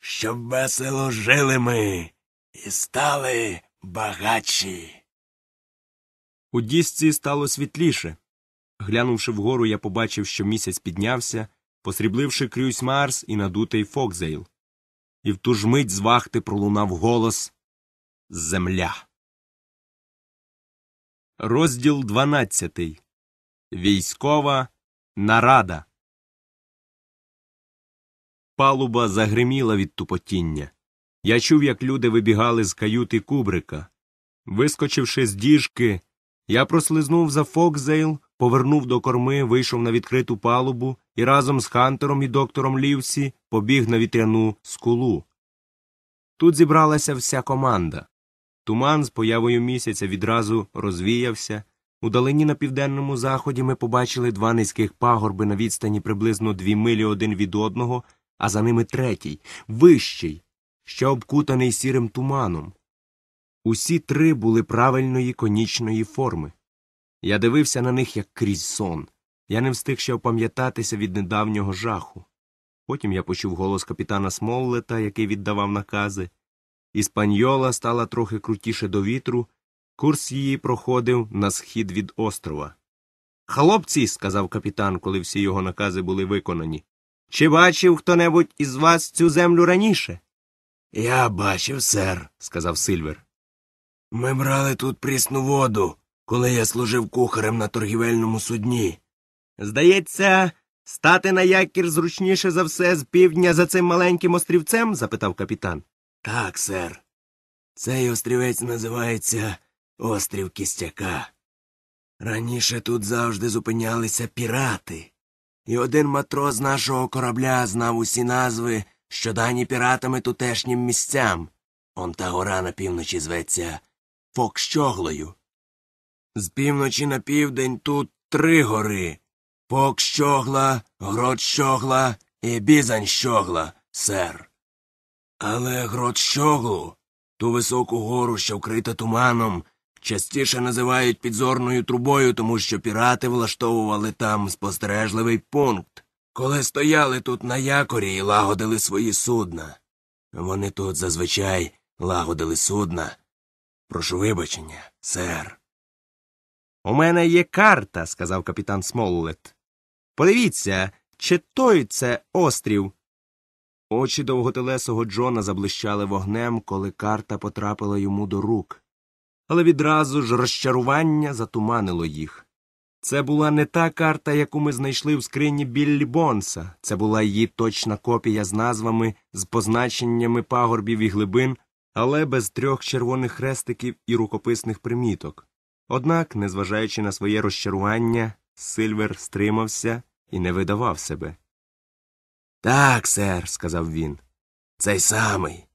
щоб весело жили ми і стали багатші. У дісці стало світліше. Глянувши вгору, я побачив, що місяць піднявся посрібливши крюсь Марс і надутий Фокзейл. І в ту ж мить з вахти пролунав голос Земля. Розділ дванадцятий Військова нарада. Палуба загриміла від тупотіння. Я чув, як люди вибігали з каюти кубрика. Вискочивши з діжки, я прослизнув за Фокзейл, повернув до корми, вийшов на відкриту палубу і разом з Хантером і доктором Лівсі побіг на вітряну скулу. Тут зібралася вся команда. Туман з появою місяця відразу розвіявся. У далині на південному заході ми побачили два низьких пагорби на відстані приблизно дві милі один від одного, а за ними третій, вищий, ще обкутаний сірим туманом. Усі три були правильної конічної форми. Я дивився на них, як крізь сон. Я не встиг ще опам'ятатися від недавнього жаху. Потім я почув голос капітана Смоллета, який віддавав накази. Іспаньола стала трохи крутіше до вітру, курс її проходив на схід від острова. Хлопці, сказав капітан, коли всі його накази були виконані. Чи бачив хто небудь із вас цю землю раніше? Я бачив, сер, сказав Сильвер. Ми брали тут прісну воду коли я служив кухарем на торгівельному судні. Здається, стати на якір зручніше за все з півдня за цим маленьким острівцем? запитав капітан. Так, сер. Цей острівець називається Острів Кістяка. Раніше тут завжди зупинялися пірати, і один матрос нашого корабля знав усі назви, що дані піратами тутешнім місцям. Он та гора на півночі зветься Фокщоглою. З півночі на південь тут три гори Покщогла, Гродщогла і Бізанщогла, сер. Але Гродщоглу, ту високу гору, що вкрита туманом, частіше називають підзорною трубою, тому що пірати влаштовували там спостережливий пункт, коли стояли тут на якорі і лагодили свої судна. Вони тут зазвичай лагодили судна. Прошу вибачення, сер. У мене є карта, сказав капітан Смоллет. Подивіться, чи той це острів. Очі довготелесого Джона заблищали вогнем, коли карта потрапила йому до рук. Але відразу ж розчарування затуманило їх. Це була не та карта, яку ми знайшли в скрині Біллі Бонса, це була її точна копія з назвами, з позначеннями пагорбів і глибин, але без трьох червоних хрестиків і рукописних приміток. Однак, незважаючи на своє розчарування, Сильвер стримався і не видавав себе. Так, сер, сказав він. Цей самий.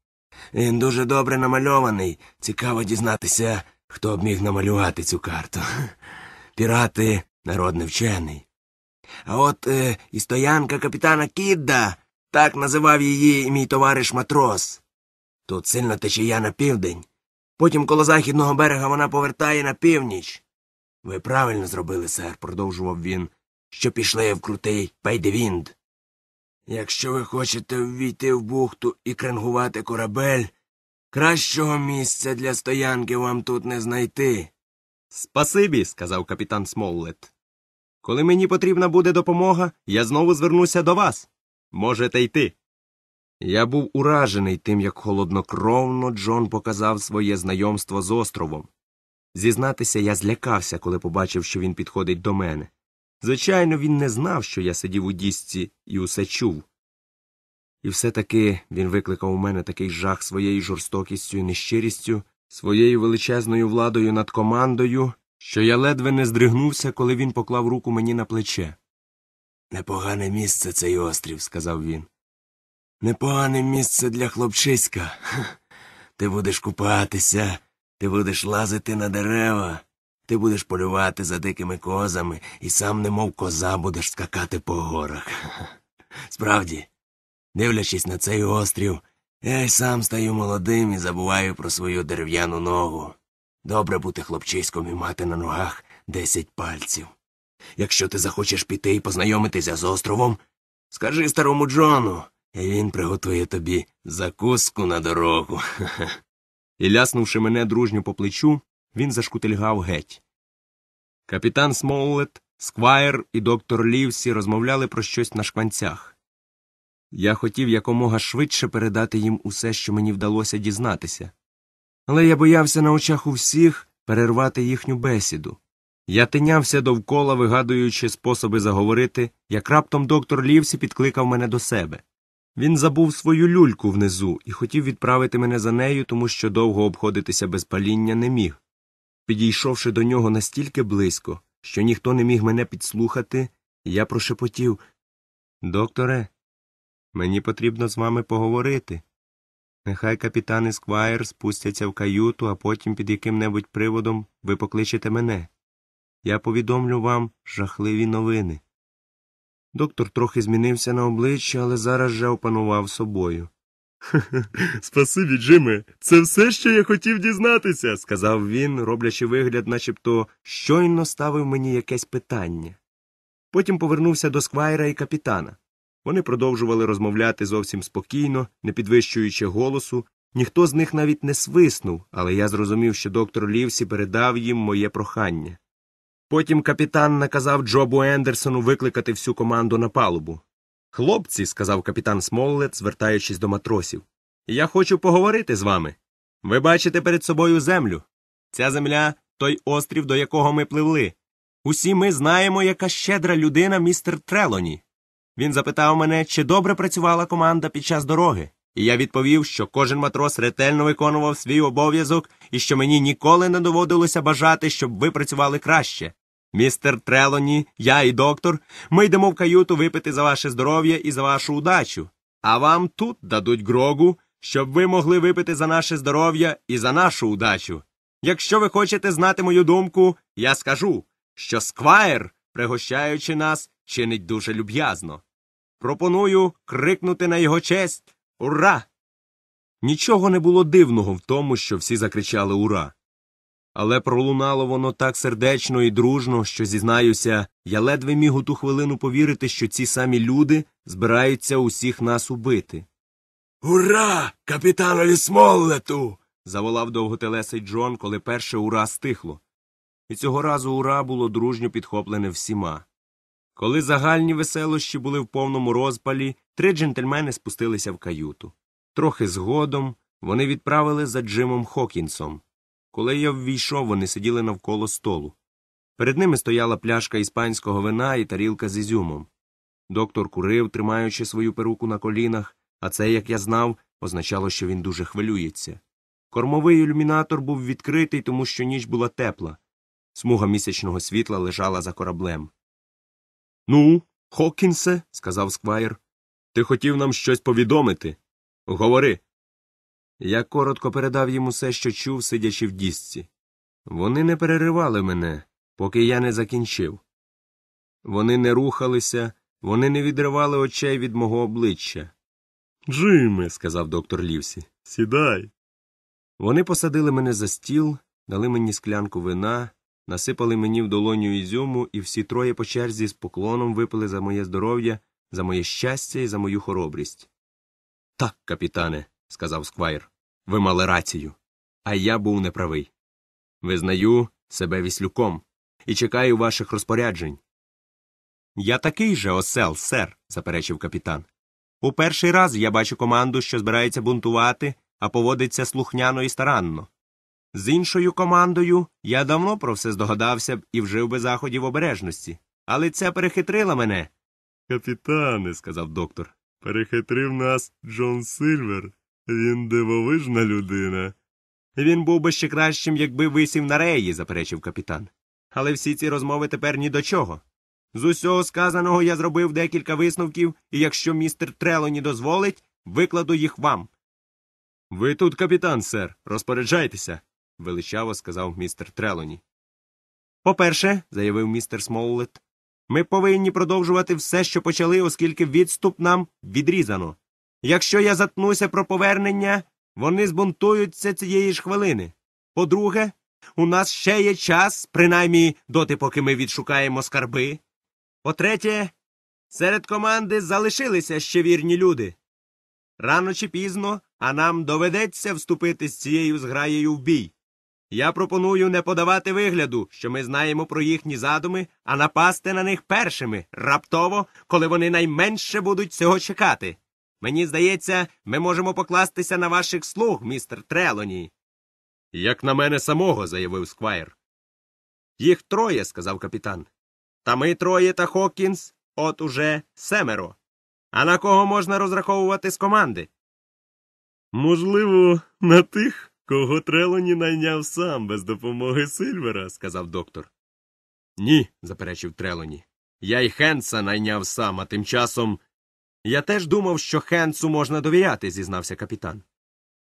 Він дуже добре намальований. Цікаво дізнатися, хто б міг намалювати цю карту. Пірати народ невчений. А от е, і стоянка капітана Кідда так називав її і мій товариш матрос. Тут сильна течія на південь. Потім коло західного берега вона повертає на північ. Ви правильно зробили, сер, продовжував він, що пішли в крутий Пайдевінд. Якщо ви хочете ввійти в бухту і кренгувати корабель, кращого місця для стоянки вам тут не знайти. Спасибі, сказав капітан Смоллет. Коли мені потрібна буде допомога, я знову звернуся до вас. Можете йти. Я був уражений тим, як холоднокровно Джон показав своє знайомство з островом. Зізнатися, я злякався, коли побачив, що він підходить до мене. Звичайно, він не знав, що я сидів у дісці і усе чув. І все таки він викликав у мене такий жах своєю жорстокістю і нещирістю, своєю величезною владою над командою, що я ледве не здригнувся, коли він поклав руку мені на плече. Непогане місце цей острів, сказав він. Непогане місце для хлопчиська. Ти будеш купатися, ти будеш лазити на дерева, ти будеш полювати за дикими козами і сам, немов коза, будеш скакати по горах. Справді, дивлячись на цей острів, я й сам стаю молодим і забуваю про свою дерев'яну ногу. Добре бути хлопчиськом і мати на ногах десять пальців. Якщо ти захочеш піти і познайомитися з островом, скажи старому Джону. Він приготує тобі закуску на дорогу. І ляснувши мене дружньо по плечу, він зашкутильгав геть. Капітан Смоулет, Сквайр і доктор Лівсі розмовляли про щось на шкванцях. Я хотів якомога швидше передати їм усе, що мені вдалося дізнатися. Але я боявся на очах у всіх перервати їхню бесіду. Я тинявся довкола, вигадуючи способи заговорити, як раптом доктор Лівсі підкликав мене до себе. Він забув свою люльку внизу і хотів відправити мене за нею, тому що довго обходитися без паління не міг. Підійшовши до нього настільки близько, що ніхто не міг мене підслухати, я прошепотів Докторе, мені потрібно з вами поговорити. Нехай капітан і сквайр спустяться в каюту, а потім під яким небудь приводом ви покличете мене. Я повідомлю вам жахливі новини. Доктор трохи змінився на обличчя, але зараз же опанував собою. Спасибі, Джиме, це все, що я хотів дізнатися, сказав він, роблячи вигляд, начебто щойно ставив мені якесь питання. Потім повернувся до сквайра і капітана. Вони продовжували розмовляти зовсім спокійно, не підвищуючи голосу. Ніхто з них навіть не свиснув, але я зрозумів, що доктор Лівсі передав їм моє прохання. Потім капітан наказав Джобу Ендерсону викликати всю команду на палубу. Хлопці, сказав капітан Смоллет, звертаючись до матросів, я хочу поговорити з вами. Ви бачите перед собою землю. Ця земля той острів, до якого ми пливли. Усі ми знаємо, яка щедра людина містер Трелоні. Він запитав мене, чи добре працювала команда під час дороги і я відповів, що кожен матрос ретельно виконував свій обов'язок і що мені ніколи не доводилося бажати, щоб ви працювали краще. Містер Трелоні, я і доктор, ми йдемо в каюту випити за ваше здоров'я і за вашу удачу, а вам тут дадуть грогу, щоб ви могли випити за наше здоров'я і за нашу удачу. Якщо ви хочете знати мою думку, я скажу, що сквайр, пригощаючи нас, чинить дуже люб'язно. Пропоную крикнути на його честь. Ура! Нічого не було дивного в тому, що всі закричали Ура. Але пролунало воно так сердечно і дружно, що, зізнаюся, я ледве міг у ту хвилину повірити, що ці самі люди збираються усіх нас убити. Ура, капітанові Смоллету. заволав довготелесий Джон, коли перше ура стихло. І цього разу ура було дружньо підхоплене всіма. Коли загальні веселощі були в повному розпалі, три джентльмени спустилися в каюту. Трохи згодом вони відправили за Джимом Хокінсом. Коли я ввійшов, вони сиділи навколо столу. Перед ними стояла пляшка іспанського вина і тарілка з ізюмом. Доктор курив, тримаючи свою перуку на колінах, а це, як я знав, означало, що він дуже хвилюється. Кормовий ілюмінатор був відкритий, тому що ніч була тепла. Смуга місячного світла лежала за кораблем. Ну, Хокінсе, сказав сквайр, ти хотів нам щось повідомити. Говори. Я коротко передав їм усе, що чув, сидячи в дісці. Вони не переривали мене, поки я не закінчив. Вони не рухалися, вони не відривали очей від мого обличчя. Джиме, сказав доктор Лівсі, сідай. Вони посадили мене за стіл, дали мені склянку вина, насипали мені в долоню ізюму, і всі троє по черзі з поклоном випили за моє здоров'я, за моє щастя і за мою хоробрість. Так, капітане, сказав сквайр, ви мали рацію. А я був неправий. Визнаю себе віслюком і чекаю ваших розпоряджень. Я такий же осел, сер, заперечив капітан. У перший раз я бачу команду, що збирається бунтувати, а поводиться слухняно і старанно. З іншою командою я давно про все здогадався б і вжив би заходів обережності. Але це перехитрила мене. Капітане, сказав доктор, перехитрив нас Джон Сильвер. Він дивовижна людина. Він був би ще кращим, якби висів на реї, заперечив капітан. Але всі ці розмови тепер ні до чого. З усього сказаного я зробив декілька висновків, і якщо містер Трелоні дозволить, викладу їх вам. Ви тут, капітан, сер, розпоряджайтеся величаво сказав містер Трелоні. По перше, заявив містер Смоулет, ми повинні продовжувати все, що почали, оскільки відступ нам відрізано. Якщо я затнуся про повернення, вони збунтуються цієї ж хвилини. По друге, у нас ще є час, принаймні доти, поки ми відшукаємо скарби. По третє, серед команди залишилися ще вірні люди. Рано чи пізно, а нам доведеться вступити з цією зграєю в бій. Я пропоную не подавати вигляду, що ми знаємо про їхні задуми, а напасти на них першими раптово, коли вони найменше будуть цього чекати. Мені здається, ми можемо покластися на ваших слуг, містер Трелоні. Як на мене самого, заявив сквайр. Їх троє, сказав капітан. Та ми троє та Хокінс от уже семеро. А на кого можна розраховувати з команди? Можливо, на тих. Кого Трелоні найняв сам без допомоги Сильвера, сказав доктор. Ні, заперечив Трелоні. Я й Хенса найняв сам, а тим часом. Я теж думав, що Хенсу можна довіряти, зізнався капітан.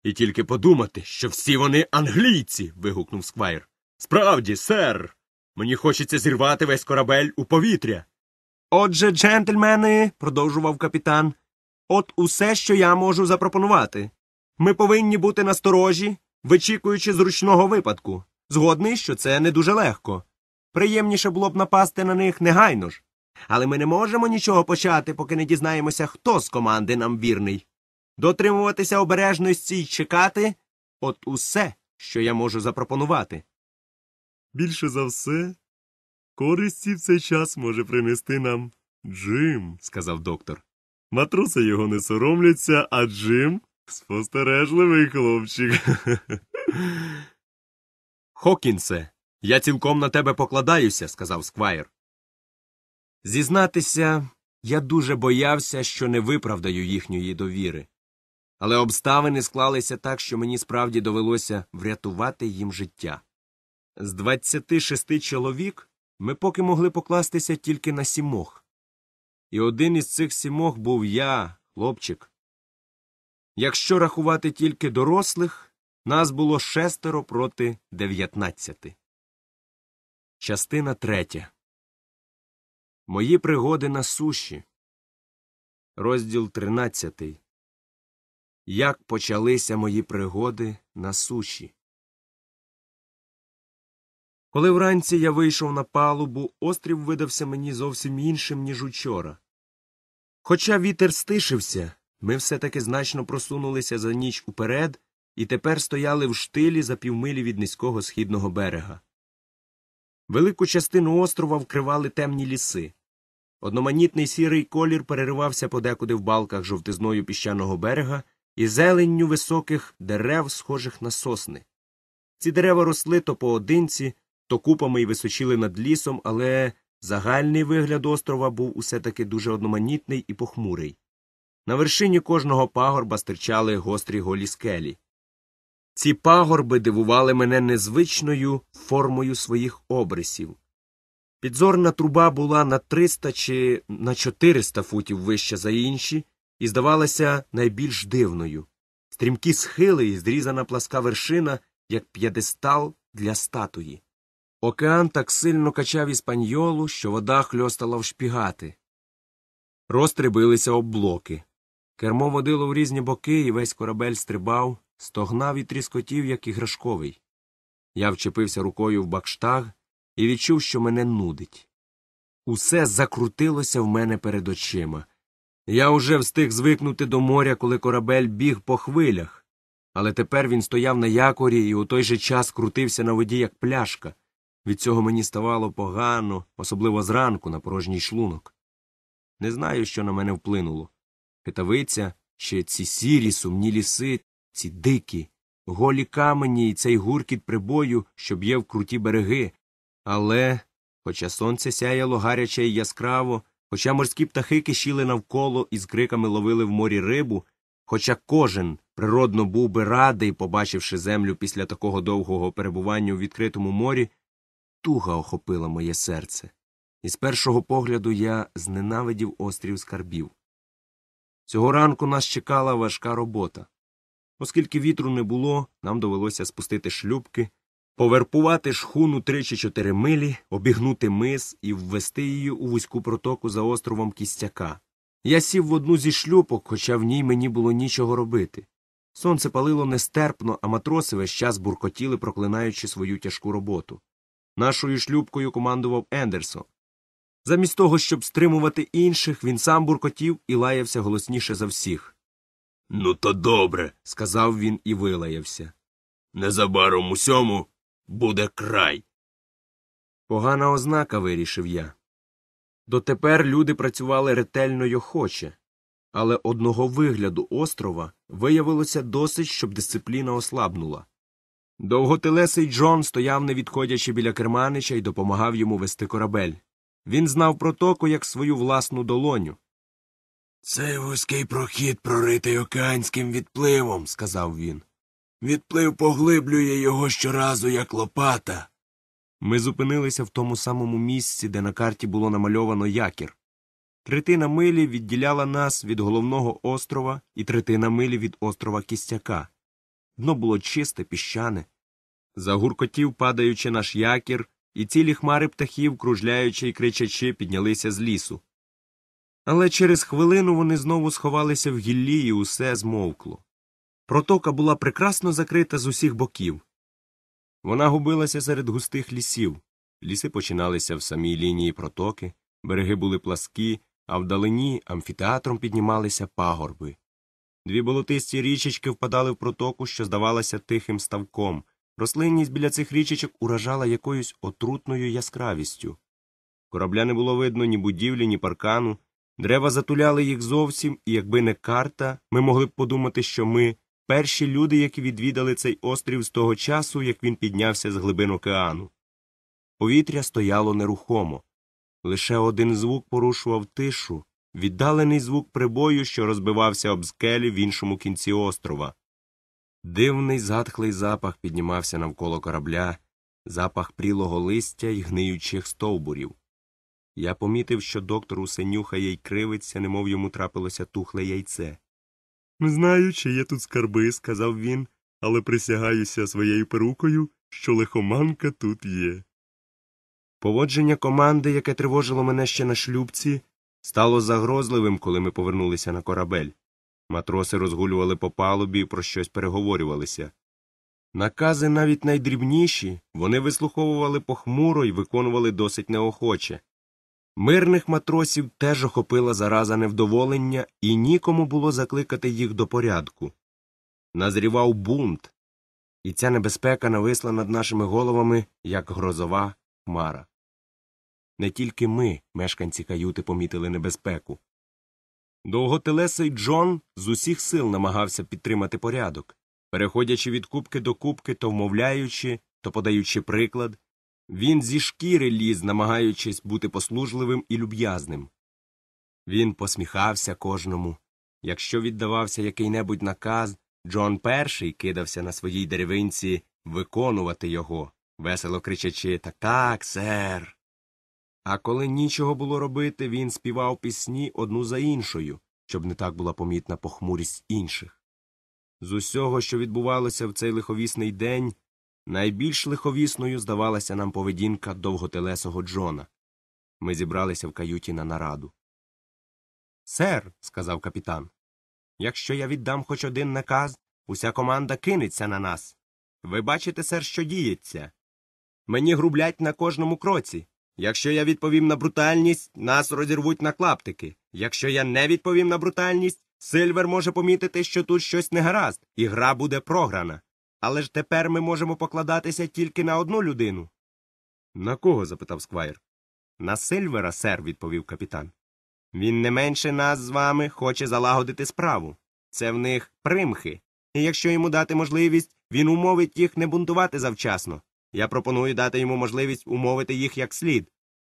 І тільки подумати, що всі вони англійці. вигукнув сквайр. Справді, сер. Мені хочеться зірвати весь корабель у повітря. Отже, джентльмени, продовжував капітан, от усе, що я можу запропонувати. Ми повинні бути насторожі, вичікуючи зручного випадку. Згодний, що це не дуже легко. Приємніше було б напасти на них негайно ж. Але ми не можемо нічого почати, поки не дізнаємося, хто з команди нам вірний. Дотримуватися обережності й чекати от усе, що я можу запропонувати. Більше за все, користі в цей час може принести нам Джим, сказав доктор. Матроси його не соромляться, а Джим Спостережливий хлопчик. Хокінсе, я цілком на тебе покладаюся, сказав сквайр. Зізнатися, я дуже боявся, що не виправдаю їхньої довіри. Але обставини склалися так, що мені справді довелося врятувати їм життя. З 26 чоловік ми поки могли покластися тільки на сімох. І один із цих сімох був я, хлопчик, Якщо рахувати тільки дорослих, нас було шестеро проти дев'ятнадцяти. Частина третя. Мої пригоди на суші. Розділ тринадцятий. Як почалися мої пригоди на суші. Коли вранці я вийшов на палубу, острів видався мені зовсім іншим, ніж учора. Хоча вітер стишився, ми все таки значно просунулися за ніч уперед і тепер стояли в штилі за півмилі від низького східного берега. Велику частину острова вкривали темні ліси. Одноманітний сірий колір переривався подекуди в балках жовтизною піщаного берега і зеленню високих дерев, схожих на сосни. Ці дерева росли то поодинці, то купами й височили над лісом, але загальний вигляд острова був усе таки дуже одноманітний і похмурий. На вершині кожного пагорба стирчали гострі голі скелі. Ці пагорби дивували мене незвичною формою своїх обрисів. Підзорна труба була на 300 чи на 400 футів вища за інші і здавалася найбільш дивною. Стрімкі схили і зрізана пласка вершина, як п'єдестал для статуї. Океан так сильно качав іспаньолу, що вода хльостала в шпігати. Розтрибилися об блоки. Кермо водило в різні боки, і весь корабель стрибав, стогнав і тріскотів, як іграшковий. Я вчепився рукою в бакштаг і відчув, що мене нудить. Усе закрутилося в мене перед очима. Я уже встиг звикнути до моря, коли корабель біг по хвилях, але тепер він стояв на якорі і у той же час крутився на воді, як пляшка. Від цього мені ставало погано, особливо зранку на порожній шлунок. Не знаю, що на мене вплинуло. Китавиця, ще ці сірі, сумні ліси, ці дикі, голі камені і цей гуркіт прибою, що б'є в круті береги. Але, хоча сонце сяяло гаряче і яскраво, хоча морські птахи кишіли навколо і з криками ловили в морі рибу, хоча кожен природно був би радий, побачивши землю після такого довгого перебування у відкритому морі, туга охопила моє серце. І з першого погляду я зненавидів острів скарбів. Цього ранку нас чекала важка робота. Оскільки вітру не було, нам довелося спустити шлюбки, поверпувати шхуну три чи чотири милі, обігнути мис і ввести її у вузьку протоку за островом Кістяка. Я сів в одну зі шлюпок, хоча в ній мені було нічого робити. Сонце палило нестерпно, а матроси весь час буркотіли, проклинаючи свою тяжку роботу. Нашою шлюпкою командував Ендерсон. Замість того, щоб стримувати інших, він сам буркотів і лаявся голосніше за всіх. Ну, то добре, сказав він і вилаявся. Незабаром усьому буде край. Погана ознака, вирішив я. Дотепер люди працювали ретельно й охоче, але одного вигляду острова виявилося досить, щоб дисципліна ослабнула. Довготелесий Джон стояв, не відходячи біля керманича, і допомагав йому вести корабель. Він знав протоку як свою власну долоню. Цей вузький прохід проритий океанським відпливом, сказав він. Відплив поглиблює його щоразу, як лопата. Ми зупинилися в тому самому місці, де на карті було намальовано якір. Третина милі відділяла нас від головного острова і третина милі від острова Кістяка. Дно було чисте, піщане. Загуркотів, падаючи наш якір, і цілі хмари птахів, кружляючи й кричачи, піднялися з лісу. Але через хвилину вони знову сховалися в гіллі, і усе змовкло. Протока була прекрасно закрита з усіх боків. Вона губилася серед густих лісів. Ліси починалися в самій лінії протоки, береги були пласкі, а вдалині амфітеатром піднімалися пагорби. Дві болотисті річечки впадали в протоку, що здавалася тихим ставком. Рослинність біля цих річечок уражала якоюсь отрутною яскравістю. Корабля не було видно ні будівлі, ні паркану, дерева затуляли їх зовсім, і якби не карта, ми могли б подумати, що ми перші люди, які відвідали цей острів з того часу, як він піднявся з глибин океану. Повітря стояло нерухомо. Лише один звук порушував тишу віддалений звук прибою, що розбивався об скелі в іншому кінці острова. Дивний затхлий запах піднімався навколо корабля, запах прілого листя й гниючих стовбурів. Я помітив, що доктор усе нюхає й кривиться, немов йому трапилося тухле яйце. Знаю, чи є тут скарби, сказав він, але присягаюся своєю перукою, що лихоманка тут є. Поводження команди, яке тривожило мене ще на шлюбці, стало загрозливим, коли ми повернулися на корабель. Матроси розгулювали по палубі і про щось переговорювалися. Накази навіть найдрібніші вони вислуховували похмуро і виконували досить неохоче. Мирних матросів теж охопила зараза невдоволення, і нікому було закликати їх до порядку. Назрівав бунт, і ця небезпека нависла над нашими головами, як грозова хмара. Не тільки ми, мешканці каюти, помітили небезпеку. Довготелесий Джон з усіх сил намагався підтримати порядок, переходячи від кубки до кубки, то вмовляючи, то подаючи приклад. Він зі шкіри ліз, намагаючись бути послужливим і люб'язним. Він посміхався кожному. Якщо віддавався який небудь наказ, Джон перший кидався на своїй деревинці виконувати його, весело кричачи Так так, сер. А коли нічого було робити, він співав пісні одну за іншою, щоб не так була помітна похмурість інших. З усього, що відбувалося в цей лиховісний день, найбільш лиховісною здавалася нам поведінка довготелесого Джона. Ми зібралися в каюті на нараду. Сер, сказав капітан, якщо я віддам хоч один наказ, уся команда кинеться на нас. Ви бачите, сер, що діється. Мені грублять на кожному кроці. Якщо я відповім на брутальність, нас розірвуть на клаптики. Якщо я не відповім на брутальність, Сильвер може помітити, що тут щось негаразд, і гра буде програна. Але ж тепер ми можемо покладатися тільки на одну людину. На кого? запитав сквайр. На Сильвера, сер, відповів капітан. Він не менше нас з вами хоче залагодити справу. Це в них примхи. І якщо йому дати можливість, він умовить їх не бунтувати завчасно, я пропоную дати йому можливість умовити їх як слід.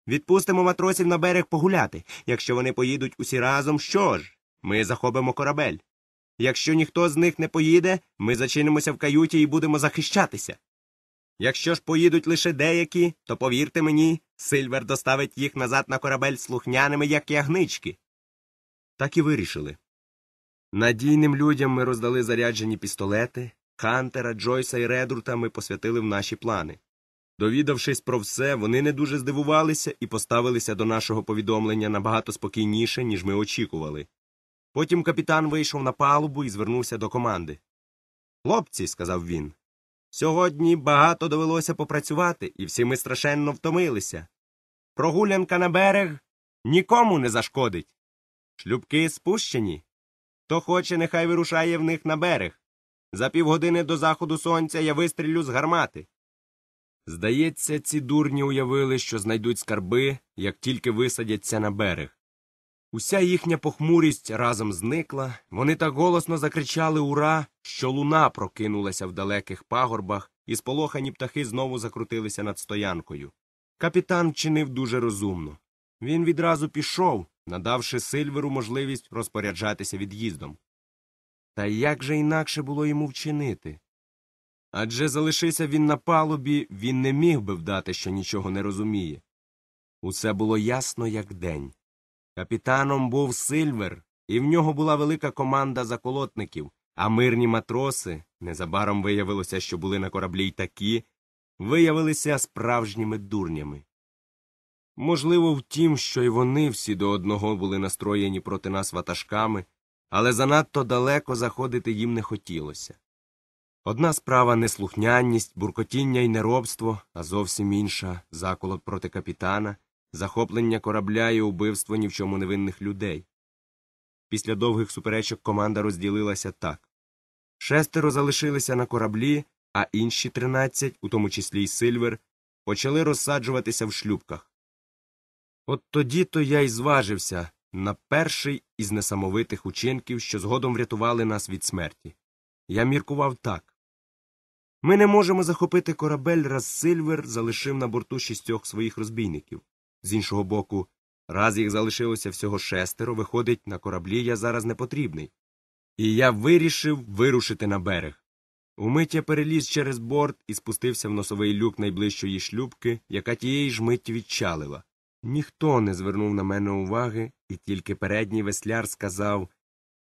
Відпустимо матросів на берег погуляти. Якщо вони поїдуть усі разом, що ж? Ми захопимо корабель. Якщо ніхто з них не поїде, ми зачинимося в каюті і будемо захищатися. Якщо ж поїдуть лише деякі, то повірте мені, Сильвер доставить їх назад на корабель слухняними, як ягнички. Так і вирішили. Надійним людям ми роздали заряджені пістолети, Хантера, Джойса і Редрута ми посвятили в наші плани. Довідавшись про все, вони не дуже здивувалися і поставилися до нашого повідомлення набагато спокійніше, ніж ми очікували. Потім капітан вийшов на палубу і звернувся до команди. Хлопці, сказав він, сьогодні багато довелося попрацювати, і всі ми страшенно втомилися. Прогулянка на берег нікому не зашкодить. Шлюбки спущені. Хто хоче, нехай вирушає в них на берег. За півгодини до заходу сонця я вистрілю з гармати. Здається, ці дурні уявили, що знайдуть скарби, як тільки висадяться на берег. Уся їхня похмурість разом зникла, вони так голосно закричали Ура, що луна прокинулася в далеких пагорбах, і сполохані птахи знову закрутилися над стоянкою. Капітан вчинив дуже розумно. Він відразу пішов, надавши Сильверу можливість розпоряджатися від'їздом. Та як же інакше було йому вчинити? Адже залишився він на палубі, він не міг би вдати, що нічого не розуміє. Усе було ясно, як день. Капітаном був Сильвер, і в нього була велика команда заколотників, а мирні матроси незабаром виявилося, що були на кораблі й такі, виявилися справжніми дурнями. Можливо, втім, що й вони всі до одного були настроєні проти нас ватажками але занадто далеко заходити їм не хотілося. Одна справа неслухняність, буркотіння і неробство, а зовсім інша заколот проти капітана, захоплення корабля і убивство ні в чому невинних людей. Після довгих суперечок команда розділилася так шестеро залишилися на кораблі, а інші тринадцять, у тому числі й Сильвер, почали розсаджуватися в шлюпках. От тоді то я й зважився на перший із несамовитих учинків, що згодом врятували нас від смерті. Я міркував так ми не можемо захопити корабель, раз Сильвер залишив на борту шістьох своїх розбійників. З іншого боку, раз їх залишилося всього шестеро, виходить, на кораблі я зараз не потрібний. І я вирішив вирушити на берег. Умить я переліз через борт і спустився в носовий люк найближчої шлюбки, яка тієї ж миті відчалила. Ніхто не звернув на мене уваги, і тільки передній весляр сказав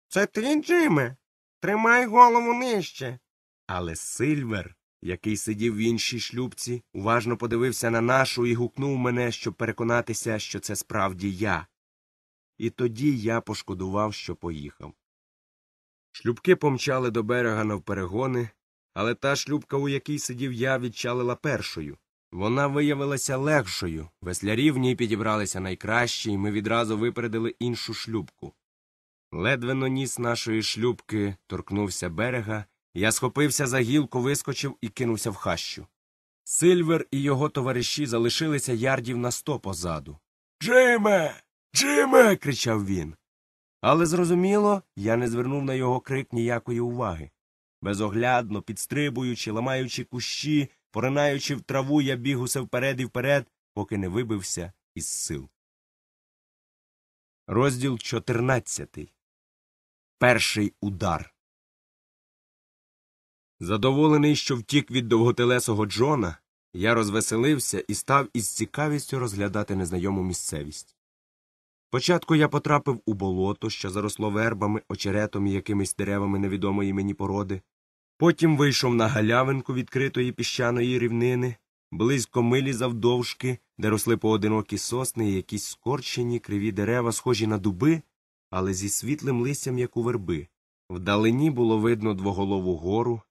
Це ти, Джиме, тримай голову нижче. Але Сильвер, який сидів в іншій шлюбці, уважно подивився на нашу і гукнув мене, щоб переконатися, що це справді я. І тоді я пошкодував, що поїхав. Шлюбки помчали до берега навперегони, але та шлюбка, у якій сидів я, відчалила першою. Вона виявилася легшою, веслярі в ній підібралися найкращі, і ми відразу випередили іншу шлюбку. Ледвено ніс нашої шлюбки торкнувся берега, я схопився за гілку, вискочив і кинувся в хащу. Сильвер і його товариші залишилися ярдів на сто позаду. Джиме. Джиме. кричав він. Але зрозуміло, я не звернув на його крик ніякої уваги. Безоглядно, підстрибуючи, ламаючи кущі, Поринаючи в траву, я біг усе вперед і вперед, поки не вибився із сил. Розділ 14. Перший удар. Задоволений, що втік від довготелесого Джона, я розвеселився і став із цікавістю розглядати незнайому місцевість. Спочатку я потрапив у болото, що заросло вербами, очеретом і якимись деревами невідомої мені породи. Потім вийшов на галявинку відкритої піщаної рівнини, близько милі завдовжки, де росли поодинокі сосни і якісь скорчені криві дерева, схожі на дуби, але зі світлим листям, як у верби. Вдалині було видно двоголову гору.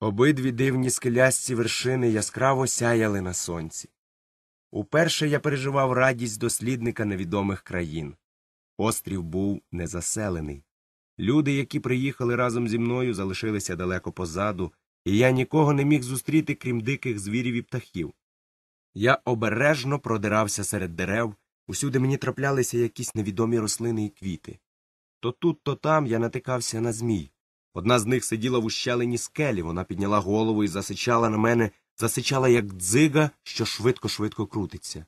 Обидві дивні скелясті вершини яскраво сяяли на сонці. Уперше я переживав радість дослідника невідомих країн. Острів був незаселений. Люди, які приїхали разом зі мною, залишилися далеко позаду, і я нікого не міг зустріти, крім диких звірів і птахів. Я обережно продирався серед дерев, усюди мені траплялися якісь невідомі рослини і квіти. То тут, то там я натикався на змій. Одна з них сиділа в ущелині скелі, вона підняла голову і засичала на мене, засичала, як дзига, що швидко швидко крутиться.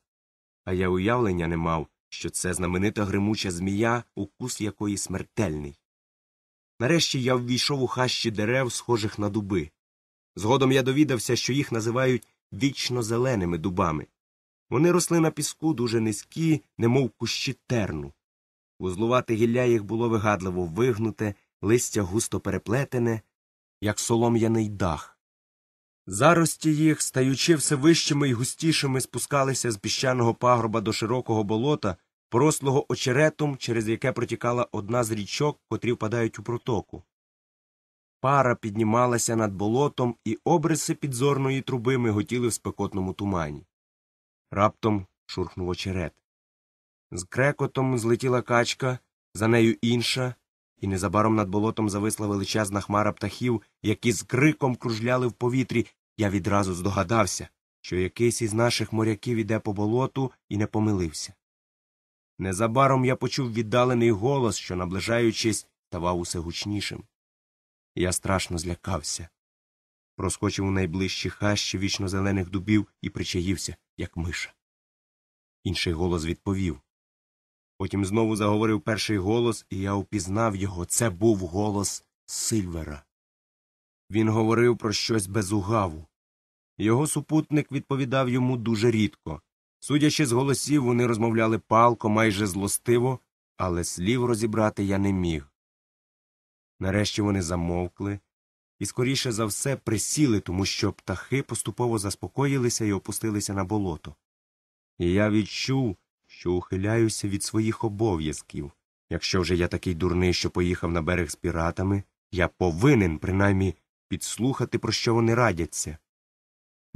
А я уявлення не мав, що це знаменита гримуча змія, укус якої смертельний. Нарешті я ввійшов у хащі дерев, схожих на дуби. Згодом я довідався, що їх називають вічно зеленими дубами. Вони росли на піску дуже низькі, немов кущі терну. Вузлувате гілля їх було вигадливо вигнуте, листя густо переплетене, як солом'яний дах. Зарості їх, стаючи все вищими і густішими, спускалися з піщаного пагорба до широкого болота, порослого очеретом, через яке протікала одна з річок, котрі впадають у протоку. Пара піднімалася над болотом, і обриси підзорної труби миготіли в спекотному тумані. Раптом шурхнув очерет. З крекотом злетіла качка, за нею інша, і незабаром над болотом зависла величезна хмара птахів, які з криком кружляли в повітрі. Я відразу здогадався, що якийсь із наших моряків іде по болоту і не помилився. Незабаром я почув віддалений голос, що, наближаючись, ставав усе гучнішим. Я страшно злякався. Проскочив у найближчі хащі вічно зелених дубів і причаївся, як миша. Інший голос відповів. Потім знову заговорив перший голос, і я упізнав його. Це був голос Сильвера. Він говорив про щось без угаву. Його супутник відповідав йому дуже рідко. Судячи з голосів, вони розмовляли палко, майже злостиво, але слів розібрати я не міг. Нарешті вони замовкли і, скоріше за все, присіли, тому що птахи поступово заспокоїлися і опустилися на болото. І я відчув, що ухиляюся від своїх обов'язків. Якщо вже я такий дурний, що поїхав на берег з піратами, я повинен принаймні підслухати, про що вони радяться.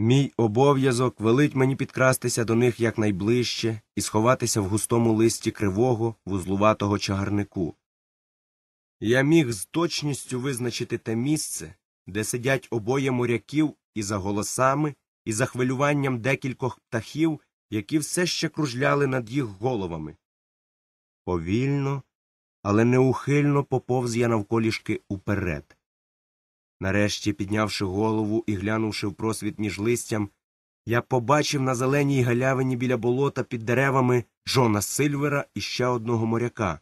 Мій обов'язок велить мені підкрастися до них якнайближче і сховатися в густому листі кривого, вузлуватого чагарнику. Я міг з точністю визначити те місце, де сидять обоє моряків і за голосами, і за хвилюванням декількох птахів, які все ще кружляли над їх головами. Повільно, але неухильно поповз я навколішки уперед. Нарешті, піднявши голову і глянувши в просвіт між листям, я побачив на зеленій галявині біля болота під деревами Джона Сильвера і ще одного моряка.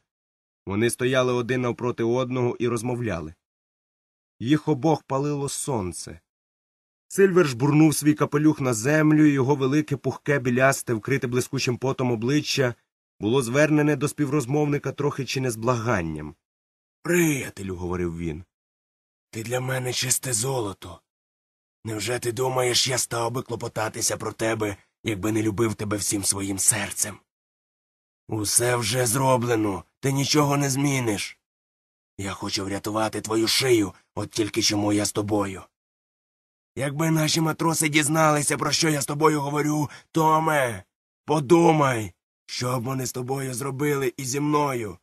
Вони стояли один навпроти одного і розмовляли. Їх обох палило сонце. Сильвер жбурнув свій капелюх на землю, і його велике пухке білясте, вкрите блискучим потом обличчя, було звернене до співрозмовника трохи чи не з благанням. Приятелю, говорив він, ти для мене чисте золото. Невже ти думаєш, я став би клопотатися про тебе, якби не любив тебе всім своїм серцем? Усе вже зроблено, ти нічого не зміниш. Я хочу врятувати твою шию, от тільки чому я з тобою. Якби наші матроси дізналися, про що я з тобою говорю, Томе, подумай, що б вони з тобою зробили і зі мною.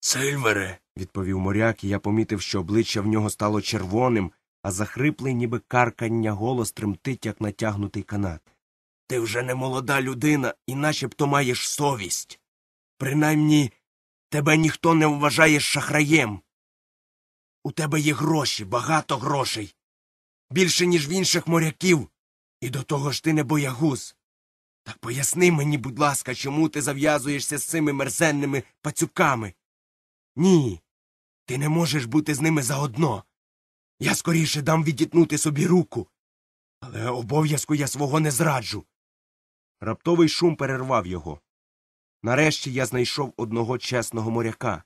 Сильвере, відповів моряк, і я помітив, що обличчя в нього стало червоним, а захриплий, ніби каркання голос тремтить, як натягнутий канат. Ти вже не молода людина і начебто маєш совість. Принаймні, тебе ніхто не вважає шахраєм. У тебе є гроші, багато грошей. Більше, ніж в інших моряків. І до того ж ти не боягуз. Так поясни мені, будь ласка, чому ти зав'язуєшся з цими мерзенними пацюками? Ні. Ти не можеш бути з ними заодно. Я скоріше дам відітнути собі руку. Але обов'язку я свого не зраджу. Раптовий шум перервав його. Нарешті я знайшов одного чесного моряка.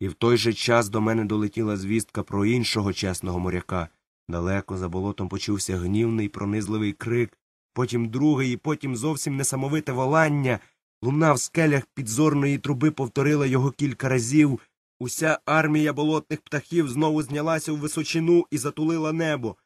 І в той же час до мене долетіла звістка про іншого чесного моряка. Далеко за болотом почувся гнівний, пронизливий крик, потім другий, і потім зовсім несамовите волання. Луна в скелях підзорної труби повторила його кілька разів. Уся армія болотних птахів знову знялася в височину і затулила небо.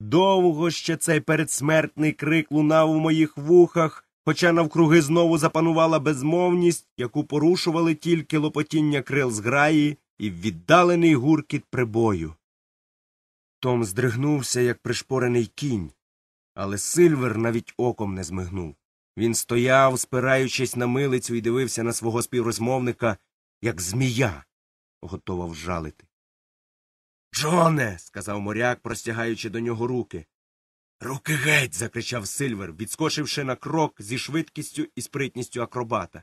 Довго ще цей передсмертний крик лунав у моїх вухах, хоча навкруги знову запанувала безмовність, яку порушували тільки лопотіння крил зграї і віддалений гуркіт прибою. Том здригнувся, як пришпорений кінь, але Сильвер навіть оком не змигнув. Він стояв, спираючись на милицю, і дивився на свого співрозмовника, як змія, готова вжалити. Джоне. сказав моряк, простягаючи до нього руки. Руки геть. закричав Сильвер, відскочивши на крок зі швидкістю і спритністю акробата.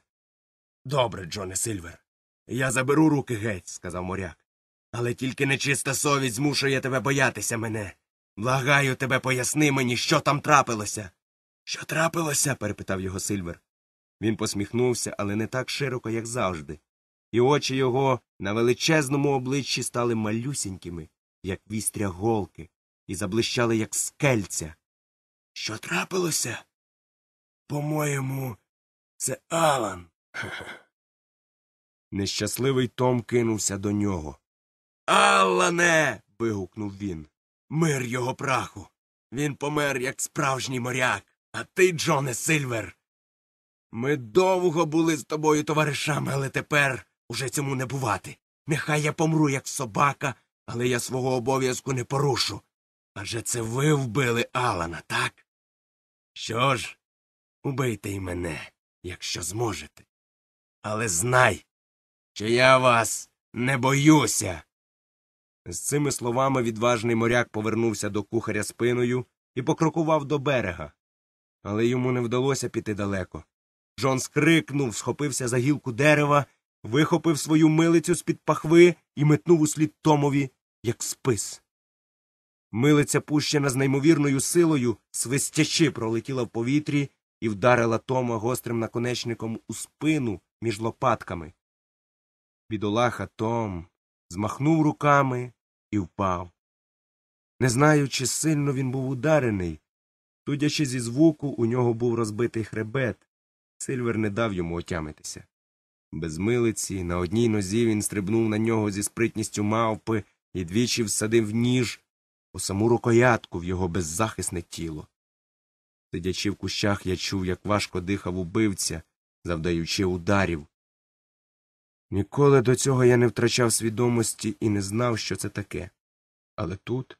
Добре, Джоне Сильвер. Я заберу руки геть, сказав моряк. Але тільки нечиста совість змушує тебе боятися мене. Благаю тебе, поясни мені, що там трапилося. Що трапилося? перепитав його Сильвер. Він посміхнувся, але не так широко, як завжди, і очі його на величезному обличчі стали малюсінькими, як вістря голки, і заблищали, як скельця. Що трапилося? По моєму, це Алан. Нещасливий Том кинувся до нього. Алане. вигукнув він. Мир його праху. Він помер, як справжній моряк. А ти, Джоне Сильвер. Ми довго були з тобою товаришами, але тепер уже цьому не бувати. Нехай я помру, як собака, але я свого обов'язку не порушу. Адже це ви вбили Алана, так? Що ж, убийте й мене, якщо зможете. Але знай, що я вас не боюся. З цими словами відважний моряк повернувся до кухаря спиною і покрокував до берега, але йому не вдалося піти далеко. Джон скрикнув, схопився за гілку дерева, вихопив свою милицю з під пахви і метнув у слід Томові, як спис. Милиця, пущена з неймовірною силою, свистячи пролетіла в повітрі і вдарила Тома гострим наконечником у спину між лопатками. Бідолаха Том змахнув руками і впав. Не знаю, чи сильно він був ударений, Судячи зі звуку, у нього був розбитий хребет. Сильвер не дав йому отямитися. Без милиці на одній нозі він стрибнув на нього зі спритністю мавпи і двічі всадив ніж у саму рукоятку в його беззахисне тіло. Сидячи в кущах, я чув, як важко дихав убивця, завдаючи ударів. Ніколи до цього я не втрачав свідомості і не знав, що це таке. Але тут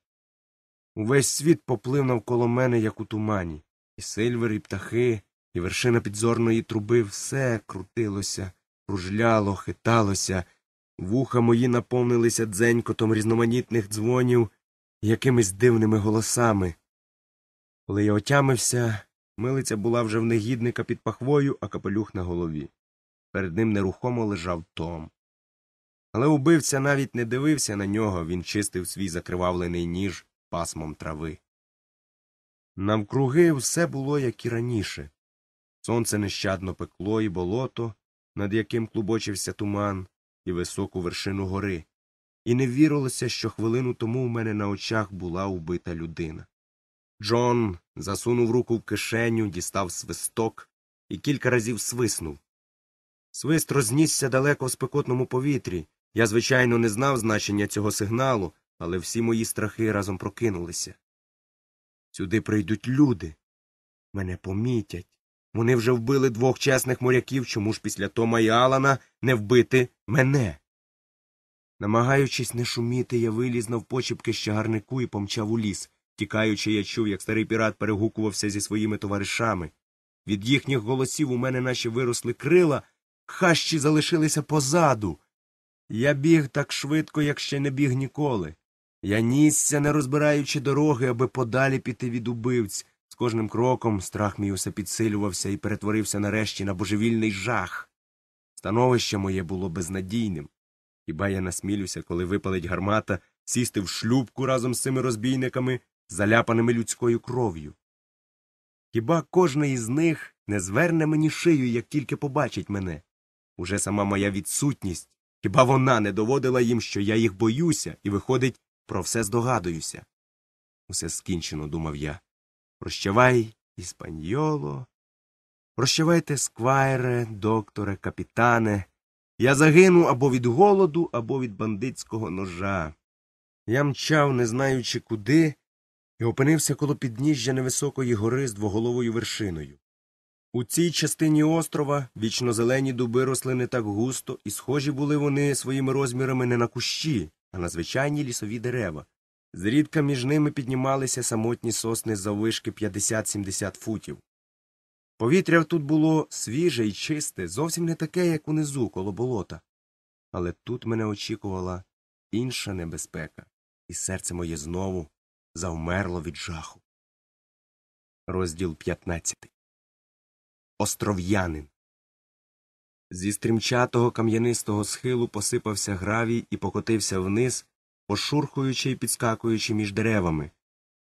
Увесь світ поплив навколо мене, як у тумані, і сильвер, і птахи, і вершина підзорної труби все крутилося, кружляло, хиталося, вуха мої наповнилися дзенькотом різноманітних дзвонів і якимись дивними голосами. Коли я отямився, милиця була вже в негідника під пахвою, а капелюх на голові. Перед ним нерухомо лежав Том. Але убивця навіть не дивився на нього, він чистив свій закривавлений ніж пасмом трави. Навкруги все було, як і раніше. Сонце нещадно пекло і болото, над яким клубочився туман, і високу вершину гори, і не вірилося, що хвилину тому у мене на очах була убита людина. Джон засунув руку в кишеню, дістав свисток і кілька разів свиснув. Свист рознісся далеко в спекотному повітрі. Я, звичайно, не знав значення цього сигналу, але всі мої страхи разом прокинулися. Сюди прийдуть люди. Мене помітять. Вони вже вбили двох чесних моряків, чому ж після Тома і Алана не вбити мене. Намагаючись не шуміти, я виліз навпочіпки з чагарнику і помчав у ліс. Тікаючи, я чув, як старий пірат перегукувався зі своїми товаришами. Від їхніх голосів у мене наші виросли крила, хащі залишилися позаду. Я біг так швидко, як ще не біг ніколи. Я нісся, не розбираючи дороги, аби подалі піти від убивць. З кожним кроком страх мій усе підсилювався і перетворився нарешті на божевільний жах. Становище моє було безнадійним. Хіба я насмілюся, коли випалить гармата, сісти в шлюбку разом з цими розбійниками, заляпаними людською кров'ю? Хіба кожний із них не зверне мені шию, як тільки побачить мене? Уже сама моя відсутність, хіба вона не доводила їм, що я їх боюся, і, виходить, про все здогадуюся. Усе скінчено, думав я. Прощавай, іспаньоло. Прощавайте, сквайре, докторе, капітане. Я загину або від голоду, або від бандитського ножа. Я мчав, не знаючи куди, і опинився коло підніжжя невисокої гори з двоголовою вершиною. У цій частині острова вічно зелені дуби росли не так густо, і схожі були вони своїми розмірами не на кущі, а на звичайні лісові дерева. Зрідка між ними піднімалися самотні сосни за вишки 50-70 футів. Повітря тут було свіже і чисте, зовсім не таке, як унизу коло болота. Але тут мене очікувала інша небезпека, і серце моє знову завмерло від жаху. Розділ 15. Остров'янин. Зі стрімчатого кам'янистого схилу посипався гравій і покотився вниз, пошурхуючи і підскакуючи між деревами.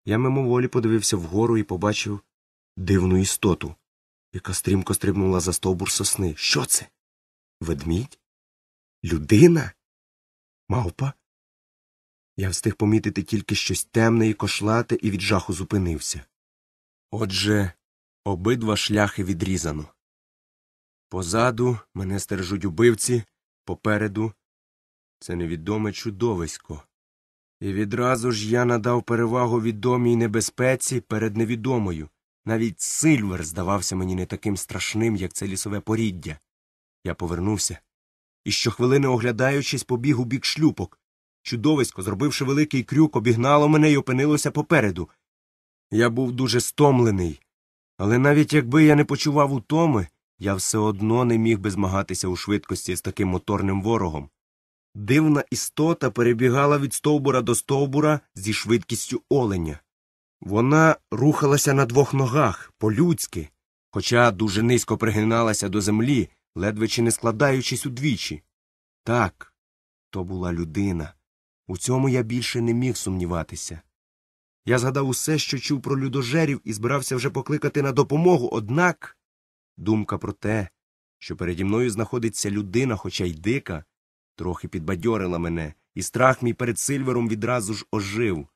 Я мимоволі подивився вгору і побачив дивну істоту, яка стрімко стрибнула за стовбур сосни. Що це? Ведмідь? Людина? Мавпа? Я встиг помітити тільки щось темне і кошлате і від жаху зупинився. Отже, обидва шляхи відрізано. Позаду мене стережуть убивці, попереду це невідоме чудовисько. І відразу ж я надав перевагу відомій небезпеці перед невідомою. Навіть Сильвер здавався мені не таким страшним, як це лісове поріддя. Я повернувся і, щохвилини оглядаючись, побіг у бік шлюпок. Чудовисько, зробивши великий крюк, обігнало мене і опинилося попереду. Я був дуже стомлений, але навіть якби я не почував утоми, я все одно не міг би змагатися у швидкості з таким моторним ворогом. Дивна істота перебігала від стовбура до стовбура зі швидкістю оленя. Вона рухалася на двох ногах по людськи, хоча дуже низько пригиналася до землі, ледве чи не складаючись удвічі. Так, то була людина. У цьому я більше не міг сумніватися. Я згадав усе, що чув про людожерів, і збирався вже покликати на допомогу, однак. Думка про те, що переді мною знаходиться людина, хоча й дика, трохи підбадьорила мене, і страх мій перед Сильвером відразу ж ожив.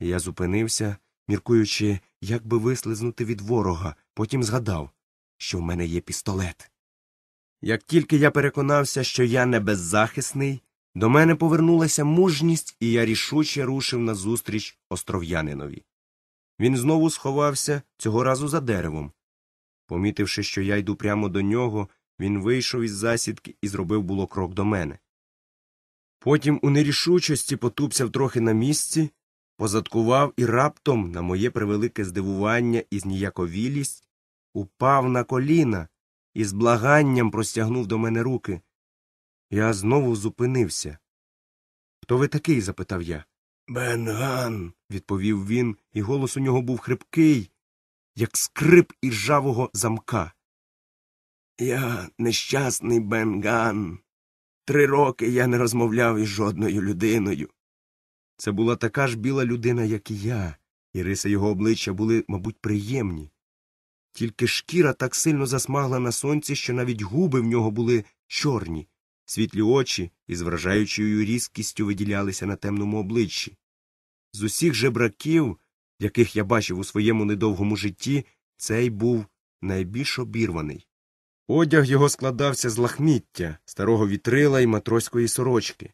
Я зупинився, міркуючи, як би вислизнути від ворога, потім згадав, що в мене є пістолет. Як тільки я переконався, що я не беззахисний, до мене повернулася мужність, і я рішуче рушив назустріч остров'янинові. Він знову сховався цього разу за деревом, Помітивши, що я йду прямо до нього, він вийшов із засідки і зробив було крок до мене. Потім у нерішучості потупсяв трохи на місці, позадкував і раптом, на моє превелике здивування і зніяковілість, упав на коліна і з благанням простягнув до мене руки. Я знову зупинився. Хто ви такий? запитав я. Бенган, відповів він, і голос у нього був хрипкий, як скрип із жавого замка. Я нещасний Бенган. Три роки я не розмовляв із жодною людиною. Це була така ж біла людина, як і я, і риси його обличчя були, мабуть, приємні. Тільки шкіра так сильно засмагла на сонці, що навіть губи в нього були чорні, світлі очі із вражаючою різкістю виділялися на темному обличчі. З усіх жебраків яких я бачив у своєму недовгому житті, цей був найбільш обірваний. Одяг його складався з лахміття, старого вітрила і матроської сорочки.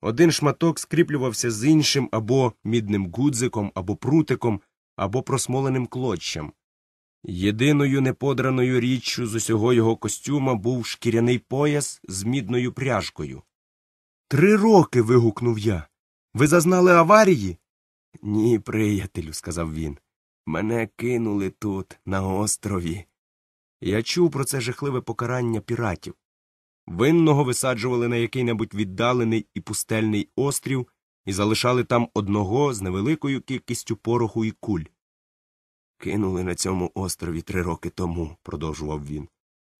Один шматок скріплювався з іншим або мідним гудзиком, або прутиком, або просмоленим клоччям. Єдиною неподраною річчю з усього його костюма був шкіряний пояс з мідною пряжкою. Три роки. вигукнув я. Ви зазнали аварії? Ні, приятелю, сказав він. Мене кинули тут, на острові. Я чув про це жахливе покарання піратів. Винного висаджували на який небудь віддалений і пустельний острів і залишали там одного з невеликою кількістю пороху і куль. Кинули на цьому острові три роки тому, продовжував він.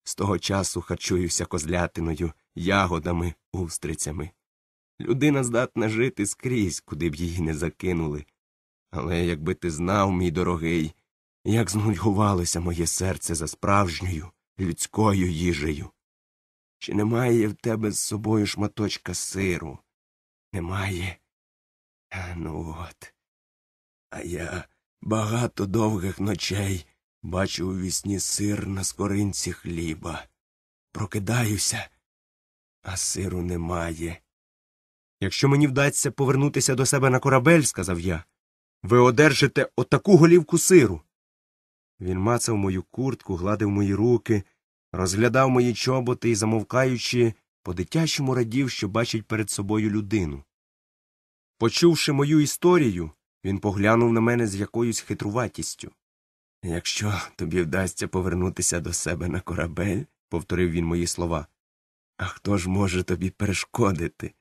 З того часу хачуюся козлятиною, ягодами, устрицями. Людина здатна жити скрізь, куди б її не закинули. Але якби ти знав, мій дорогий, як знудьгувалося моє серце за справжньою людською їжею. Чи немає в тебе з собою шматочка сиру? Немає. А ну от. А я багато довгих ночей бачу у вісні сир на скоринці хліба. Прокидаюся, а сиру немає. Якщо мені вдасться повернутися до себе на корабель, сказав я, ви одержите отаку голівку сиру. Він мацав мою куртку, гладив мої руки, розглядав мої чоботи і, замовкаючи, по дитячому радів, що бачить перед собою людину. Почувши мою історію, він поглянув на мене з якоюсь хитруватістю. Якщо тобі вдасться повернутися до себе на корабель, повторив він мої слова, а хто ж може тобі перешкодити?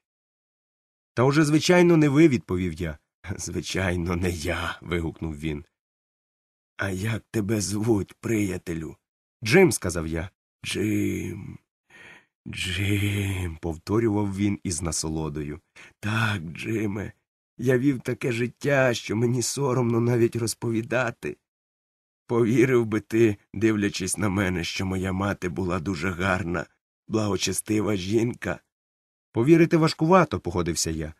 Та уже, звичайно, не ви, відповів я. Звичайно, не я. вигукнув він. А як тебе звуть, приятелю? Джим, сказав я. Джим. Джим, повторював він із насолодою. Так, Джиме, я вів таке життя, що мені соромно навіть розповідати. Повірив би ти, дивлячись на мене, що моя мати була дуже гарна, благочестива жінка. Повірити важкувато, погодився я.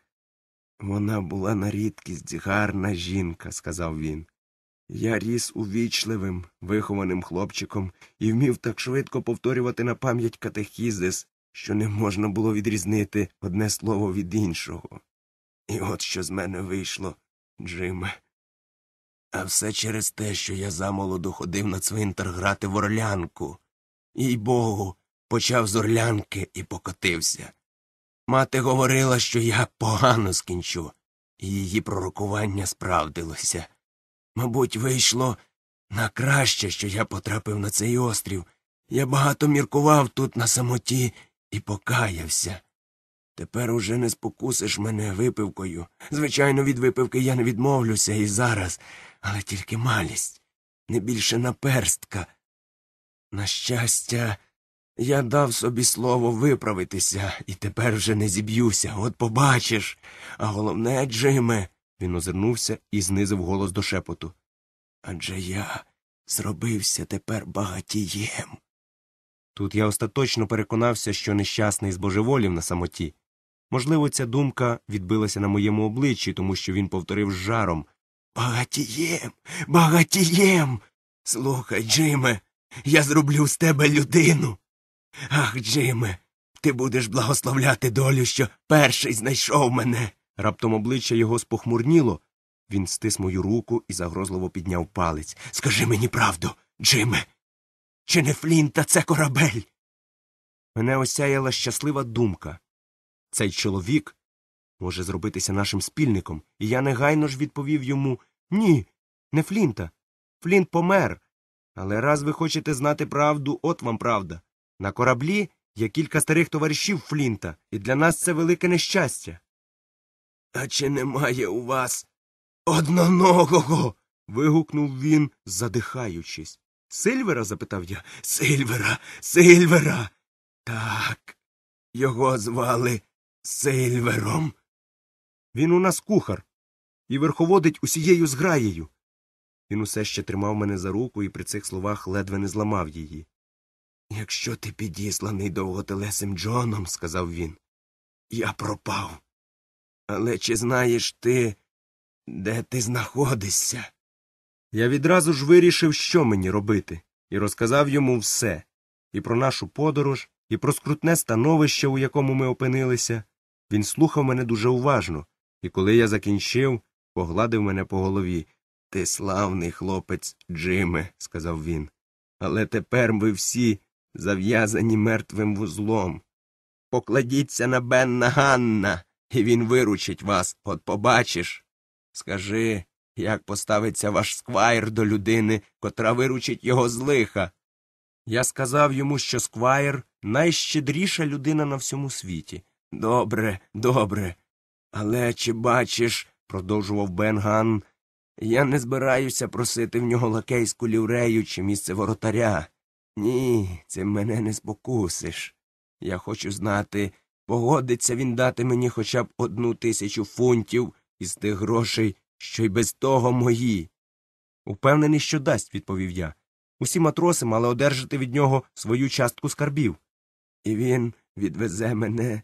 Вона була на рідкість гарна жінка, сказав він. Я ріс увічливим, вихованим хлопчиком і вмів так швидко повторювати на пам'ять катехізис, що не можна було відрізнити одне слово від іншого. І от що з мене вийшло, Джиме. А все через те, що я замолоду ходив на цвинтар грати в орлянку. Їй богу, почав з орлянки і покотився. Мати говорила, що я погано скінчу, і її пророкування справдилося. Мабуть, вийшло на краще, що я потрапив на цей острів. Я багато міркував тут на самоті і покаявся. Тепер уже не спокусиш мене випивкою. Звичайно, від випивки я не відмовлюся і зараз, але тільки малість, не більше наперстка. На щастя, я дав собі слово виправитися і тепер вже не зіб'юся, от побачиш. А головне, Джиме, він озирнувся і знизив голос до шепоту. Адже я зробився тепер багатієм. Тут я остаточно переконався, що нещасний збожеволів на самоті. Можливо, ця думка відбилася на моєму обличчі, тому що він повторив з жаром Багатієм, багатієм. Слухай, Джиме, я зроблю з тебе людину. Ах, Джиме, ти будеш благословляти долю, що перший знайшов мене. Раптом обличчя його спохмурніло. Він стис мою руку і загрозливо підняв палець. Скажи мені правду, Джиме. Чи не Флінта це корабель? Мене осяяла щаслива думка. Цей чоловік може зробитися нашим спільником, і я негайно ж відповів йому Ні, не Флінта. Флінт помер. Але раз ви хочете знати правду, от вам правда. На кораблі є кілька старих товаришів Флінта, і для нас це велике нещастя. А чи немає у вас одноногого? вигукнув він, задихаючись. Сильвера? запитав я. Сильвера, Сильвера. Так. Його звали Сильвером. Він у нас кухар і верховодить усією зграєю. Він усе ще тримав мене за руку і при цих словах ледве не зламав її. Якщо ти підісланий довготелесим Джоном, сказав він, я пропав. Але чи знаєш ти, де ти знаходишся? Я відразу ж вирішив, що мені робити, і розказав йому все і про нашу подорож, і про скрутне становище, у якому ми опинилися. Він слухав мене дуже уважно, і коли я закінчив, погладив мене по голові. Ти славний хлопець, Джиме, сказав він. Але тепер ви всі зав'язані мертвим вузлом. Покладіться на Бенна Ганна, і він виручить вас, от побачиш. Скажи, як поставиться ваш сквайр до людини, котра виручить його з лиха. Я сказав йому, що сквайр найщедріша людина на всьому світі. Добре, добре. Але чи бачиш, продовжував Бен Ганн, я не збираюся просити в нього лакейську ліврею чи місце воротаря. Ні, це мене не спокусиш. Я хочу знати, погодиться він дати мені хоча б одну тисячу фунтів із тих грошей, що й без того мої. Упевнений, що дасть, відповів я. Усі матроси мали одержати від нього свою частку скарбів. І він відвезе мене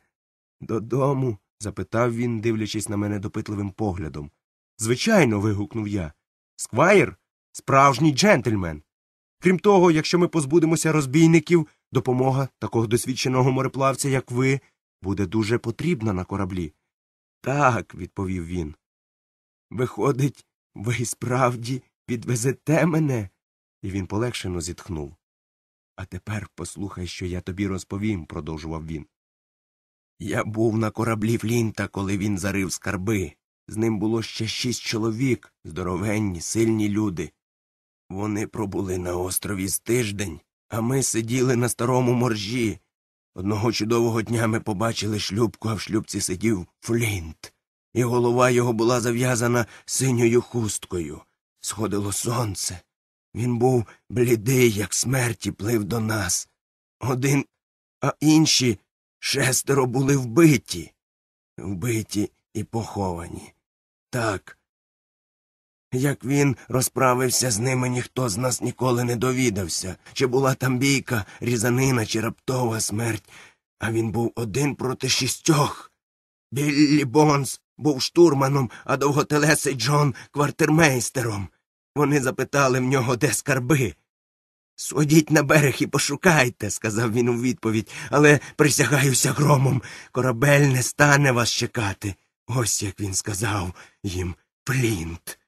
додому? запитав він, дивлячись на мене допитливим поглядом. Звичайно. вигукнув я. Сквайр справжній джентльмен. Крім того, якщо ми позбудемося розбійників, допомога такого досвідченого мореплавця, як ви, буде дуже потрібна на кораблі. Так, відповів він. Виходить, ви справді підвезете мене. І він полегшено зітхнув. А тепер послухай, що я тобі розповім, продовжував він. Я був на кораблі Флінта, коли він зарив скарби. З ним було ще шість чоловік, здоровенні, сильні люди. Вони пробули на острові з тиждень, а ми сиділи на старому моржі. Одного чудового дня ми побачили шлюбку, а в шлюбці сидів Флінт, і голова його була зав'язана синьою хусткою. Сходило сонце. Він був блідий, як смерть, і плив до нас. Один, а інші шестеро були вбиті, вбиті і поховані. Так, як він розправився з ними, ніхто з нас ніколи не довідався, чи була там бійка, різанина чи раптова смерть, а він був один проти шістьох. Біллі Бонс був штурманом, а довготелесий Джон квартирмейстером. Вони запитали в нього, де скарби. Сходіть на берег і пошукайте, сказав він у відповідь, але присягаюся громом. Корабель не стане вас чекати. Ось як він сказав їм Флінт.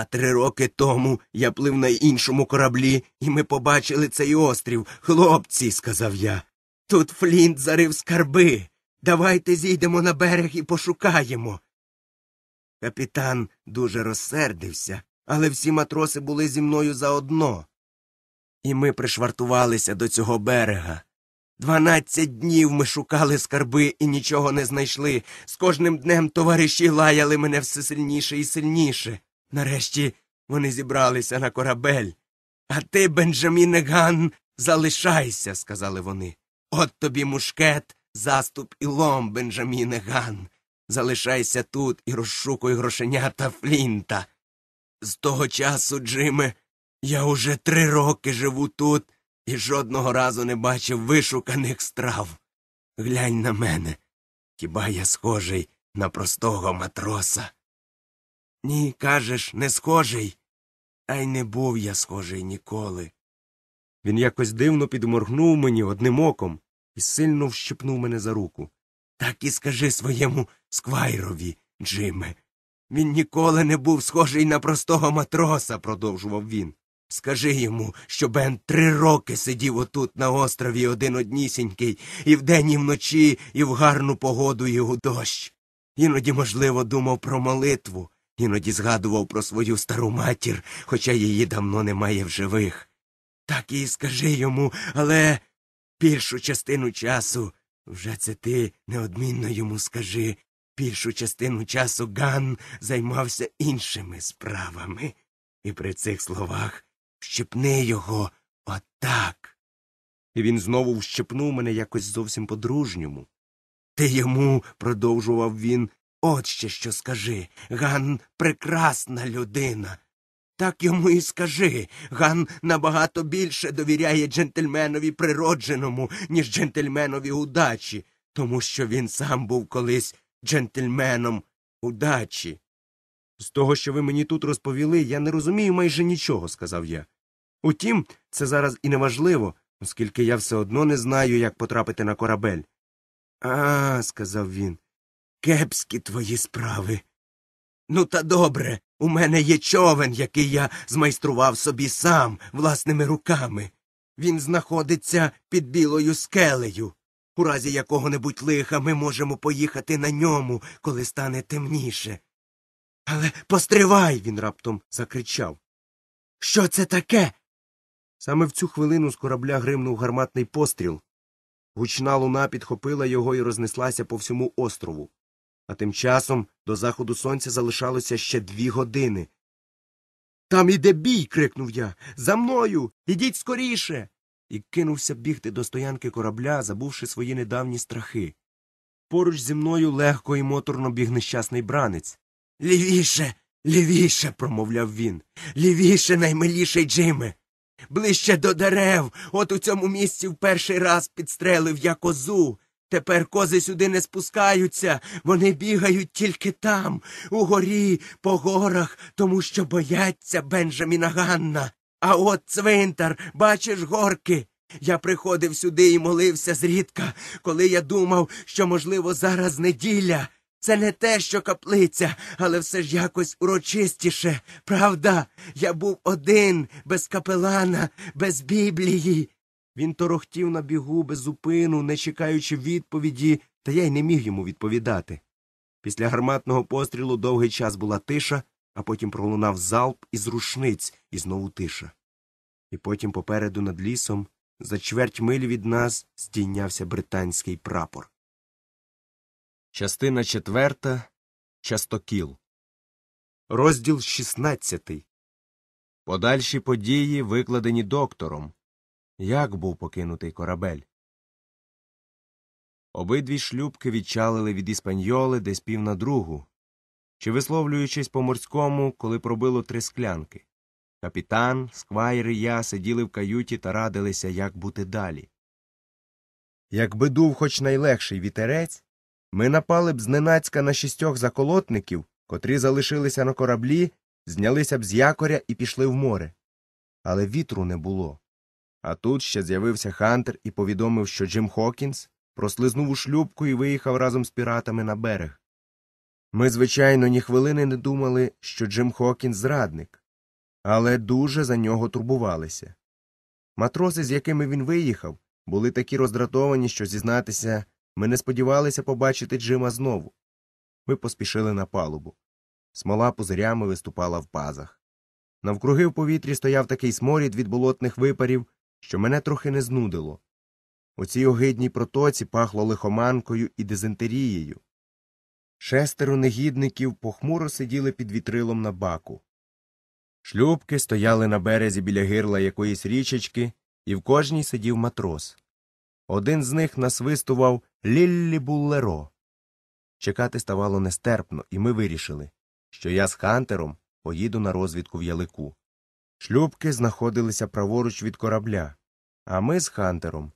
А три роки тому я плив на іншому кораблі, і ми побачили цей острів. Хлопці, сказав я. Тут Флінт зарив скарби. Давайте зійдемо на берег і пошукаємо. Капітан дуже розсердився, але всі матроси були зі мною заодно. І ми пришвартувалися до цього берега. Дванадцять днів ми шукали скарби і нічого не знайшли. З кожним днем товариші лаяли мене все сильніше і сильніше. Нарешті вони зібралися на корабель. А ти, Бенджаміне Ган, залишайся, сказали вони. От тобі мушкет, заступ і лом, Бенджаміне Ган. Залишайся тут і розшукуй грошенята Флінта. З того часу, Джиме, я уже три роки живу тут і жодного разу не бачив вишуканих страв. Глянь на мене. Хіба я схожий на простого матроса? Ні, кажеш, не схожий. А й не був я схожий ніколи. Він якось дивно підморгнув мені одним оком і сильно вщипнув мене за руку. Так і скажи своєму сквайрові, Джиме. Він ніколи не був схожий на простого матроса, продовжував він. Скажи йому, що Бен три роки сидів отут на острові один однісінький, і вдень, і вночі, і в гарну погоду, і у дощ. Іноді, можливо, думав про молитву, Іноді згадував про свою стару матір, хоча її давно немає в живих. Так і скажи йому, але більшу частину часу вже це ти неодмінно йому скажи. Більшу частину часу Ган займався іншими справами. І при цих словах щепни його отак. І він знову вщепнув мене якось зовсім по дружньому. Ти йому, продовжував він, От ще що скажи, Ган прекрасна людина. Так йому і скажи. Ган набагато більше довіряє джентльменові природженому, ніж джентльменові удачі, тому що він сам був колись джентльменом удачі. З того, що ви мені тут розповіли, я не розумію майже нічого, сказав я. Утім, це зараз і неважливо, оскільки я все одно не знаю, як потрапити на корабель. А, сказав він. Кепські твої справи. Ну, та добре, у мене є човен, який я змайстрував собі сам власними руками. Він знаходиться під білою скелею, у разі якого небудь лиха ми можемо поїхати на ньому, коли стане темніше. Але постривай. він раптом закричав. Що це таке? Саме в цю хвилину з корабля гримнув гарматний постріл. Гучна луна підхопила його і рознеслася по всьому острову а тим часом до заходу сонця залишалося ще дві години. Там іде бій. крикнув я. За мною. Ідіть скоріше. І кинувся бігти до стоянки корабля, забувши свої недавні страхи. Поруч зі мною легко і моторно біг нещасний бранець. Лівіше, лівіше. промовляв він. Лівіше, наймиліший Джиме. Ближче до дерев. От у цьому місці в перший раз підстрелив я козу. Тепер кози сюди не спускаються, вони бігають тільки там, у горі, по горах, тому що бояться Бенджаміна Ганна. А от цвинтар, бачиш, горки. Я приходив сюди і молився зрідка, коли я думав, що, можливо, зараз неділя. Це не те, що каплиця, але все ж якось урочистіше. Правда, я був один, без капелана, без біблії. Він торохтів на бігу без зупину, не чекаючи відповіді, та я й не міг йому відповідати. Після гарматного пострілу довгий час була тиша, а потім пролунав залп із рушниць і знову тиша. І потім попереду над лісом, за чверть миль від нас, стійнявся британський прапор. Частина четверта. Частокіл. Розділ шістнадцятий. Подальші події викладені доктором як був покинутий корабель. Обидві шлюбки відчалили від іспаньоли десь пів на другу, чи висловлюючись по морському, коли пробило три склянки. Капітан, сквайр і я сиділи в каюті та радилися, як бути далі. Якби дув хоч найлегший вітерець, ми напали б зненацька на шістьох заколотників, котрі залишилися на кораблі, знялися б з якоря і пішли в море. Але вітру не було. А тут ще з'явився Хантер і повідомив, що Джим Хокінс прослизнув у шлюбку і виїхав разом з піратами на берег. Ми, звичайно, ні хвилини не думали, що Джим Хокінс зрадник, але дуже за нього турбувалися. Матроси, з якими він виїхав, були такі роздратовані, що зізнатися, ми не сподівалися побачити Джима знову. Ми поспішили на палубу. Смола пузирями виступала в пазах. Навкруги в повітрі стояв такий сморід від болотних випарів, що мене трохи не знудило. У цій огидній протоці пахло лихоманкою і дизентерією. Шестеро негідників похмуро сиділи під вітрилом на баку. Шлюбки стояли на березі біля гирла якоїсь річечки, і в кожній сидів матрос. Один з них насвистував Ліллі Буллеро. Чекати ставало нестерпно, і ми вирішили, що я з Хантером поїду на розвідку в ялику. Шлюпки знаходилися праворуч від корабля, а ми з Хантером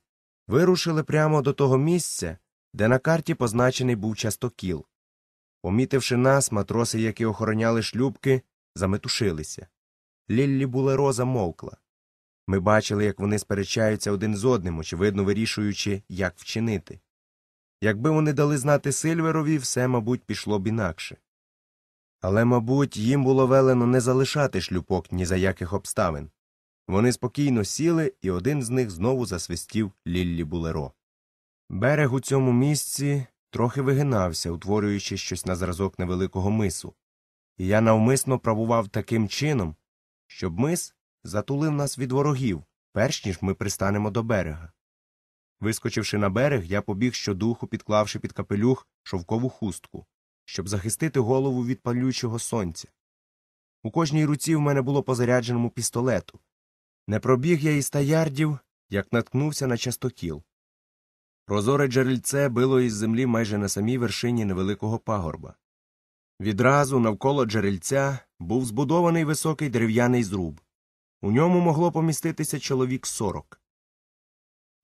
вирушили прямо до того місця, де на карті позначений був частокіл. Помітивши нас, матроси, які охороняли шлюпки, заметушилися. Ліллі Булероза мовкла. Ми бачили, як вони сперечаються один з одним, очевидно вирішуючи, як вчинити. Якби вони дали знати Сильверові, все, мабуть, пішло б інакше але, мабуть, їм було велено не залишати шлюпок ні за яких обставин. Вони спокійно сіли, і один з них знову засвистів Ліллі Булеро. Берег у цьому місці трохи вигинався, утворюючи щось на зразок невеликого мису, і я навмисно правував таким чином, щоб мис затулив нас від ворогів, перш ніж ми пристанемо до берега. Вискочивши на берег, я побіг щодуху, підклавши під капелюх шовкову хустку щоб захистити голову від палючого сонця. У кожній руці в мене було по зарядженому пістолету. Не пробіг я і ста ярдів, як наткнувся на частокіл. Прозоре джерельце било із землі майже на самій вершині невеликого пагорба. Відразу навколо джерельця був збудований високий дерев'яний зруб. У ньому могло поміститися чоловік сорок.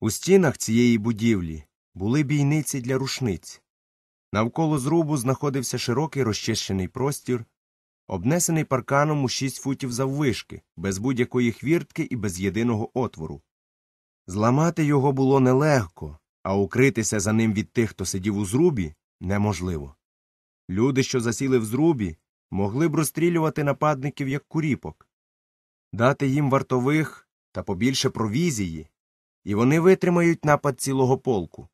У стінах цієї будівлі були бійниці для рушниць. Навколо зрубу знаходився широкий розчищений простір, обнесений парканом у шість футів заввишки, без будь-якої хвіртки і без єдиного отвору. Зламати його було нелегко, а укритися за ним від тих, хто сидів у зрубі, неможливо. Люди, що засіли в зрубі, могли б розстрілювати нападників як куріпок, дати їм вартових та побільше провізії, і вони витримають напад цілого полку.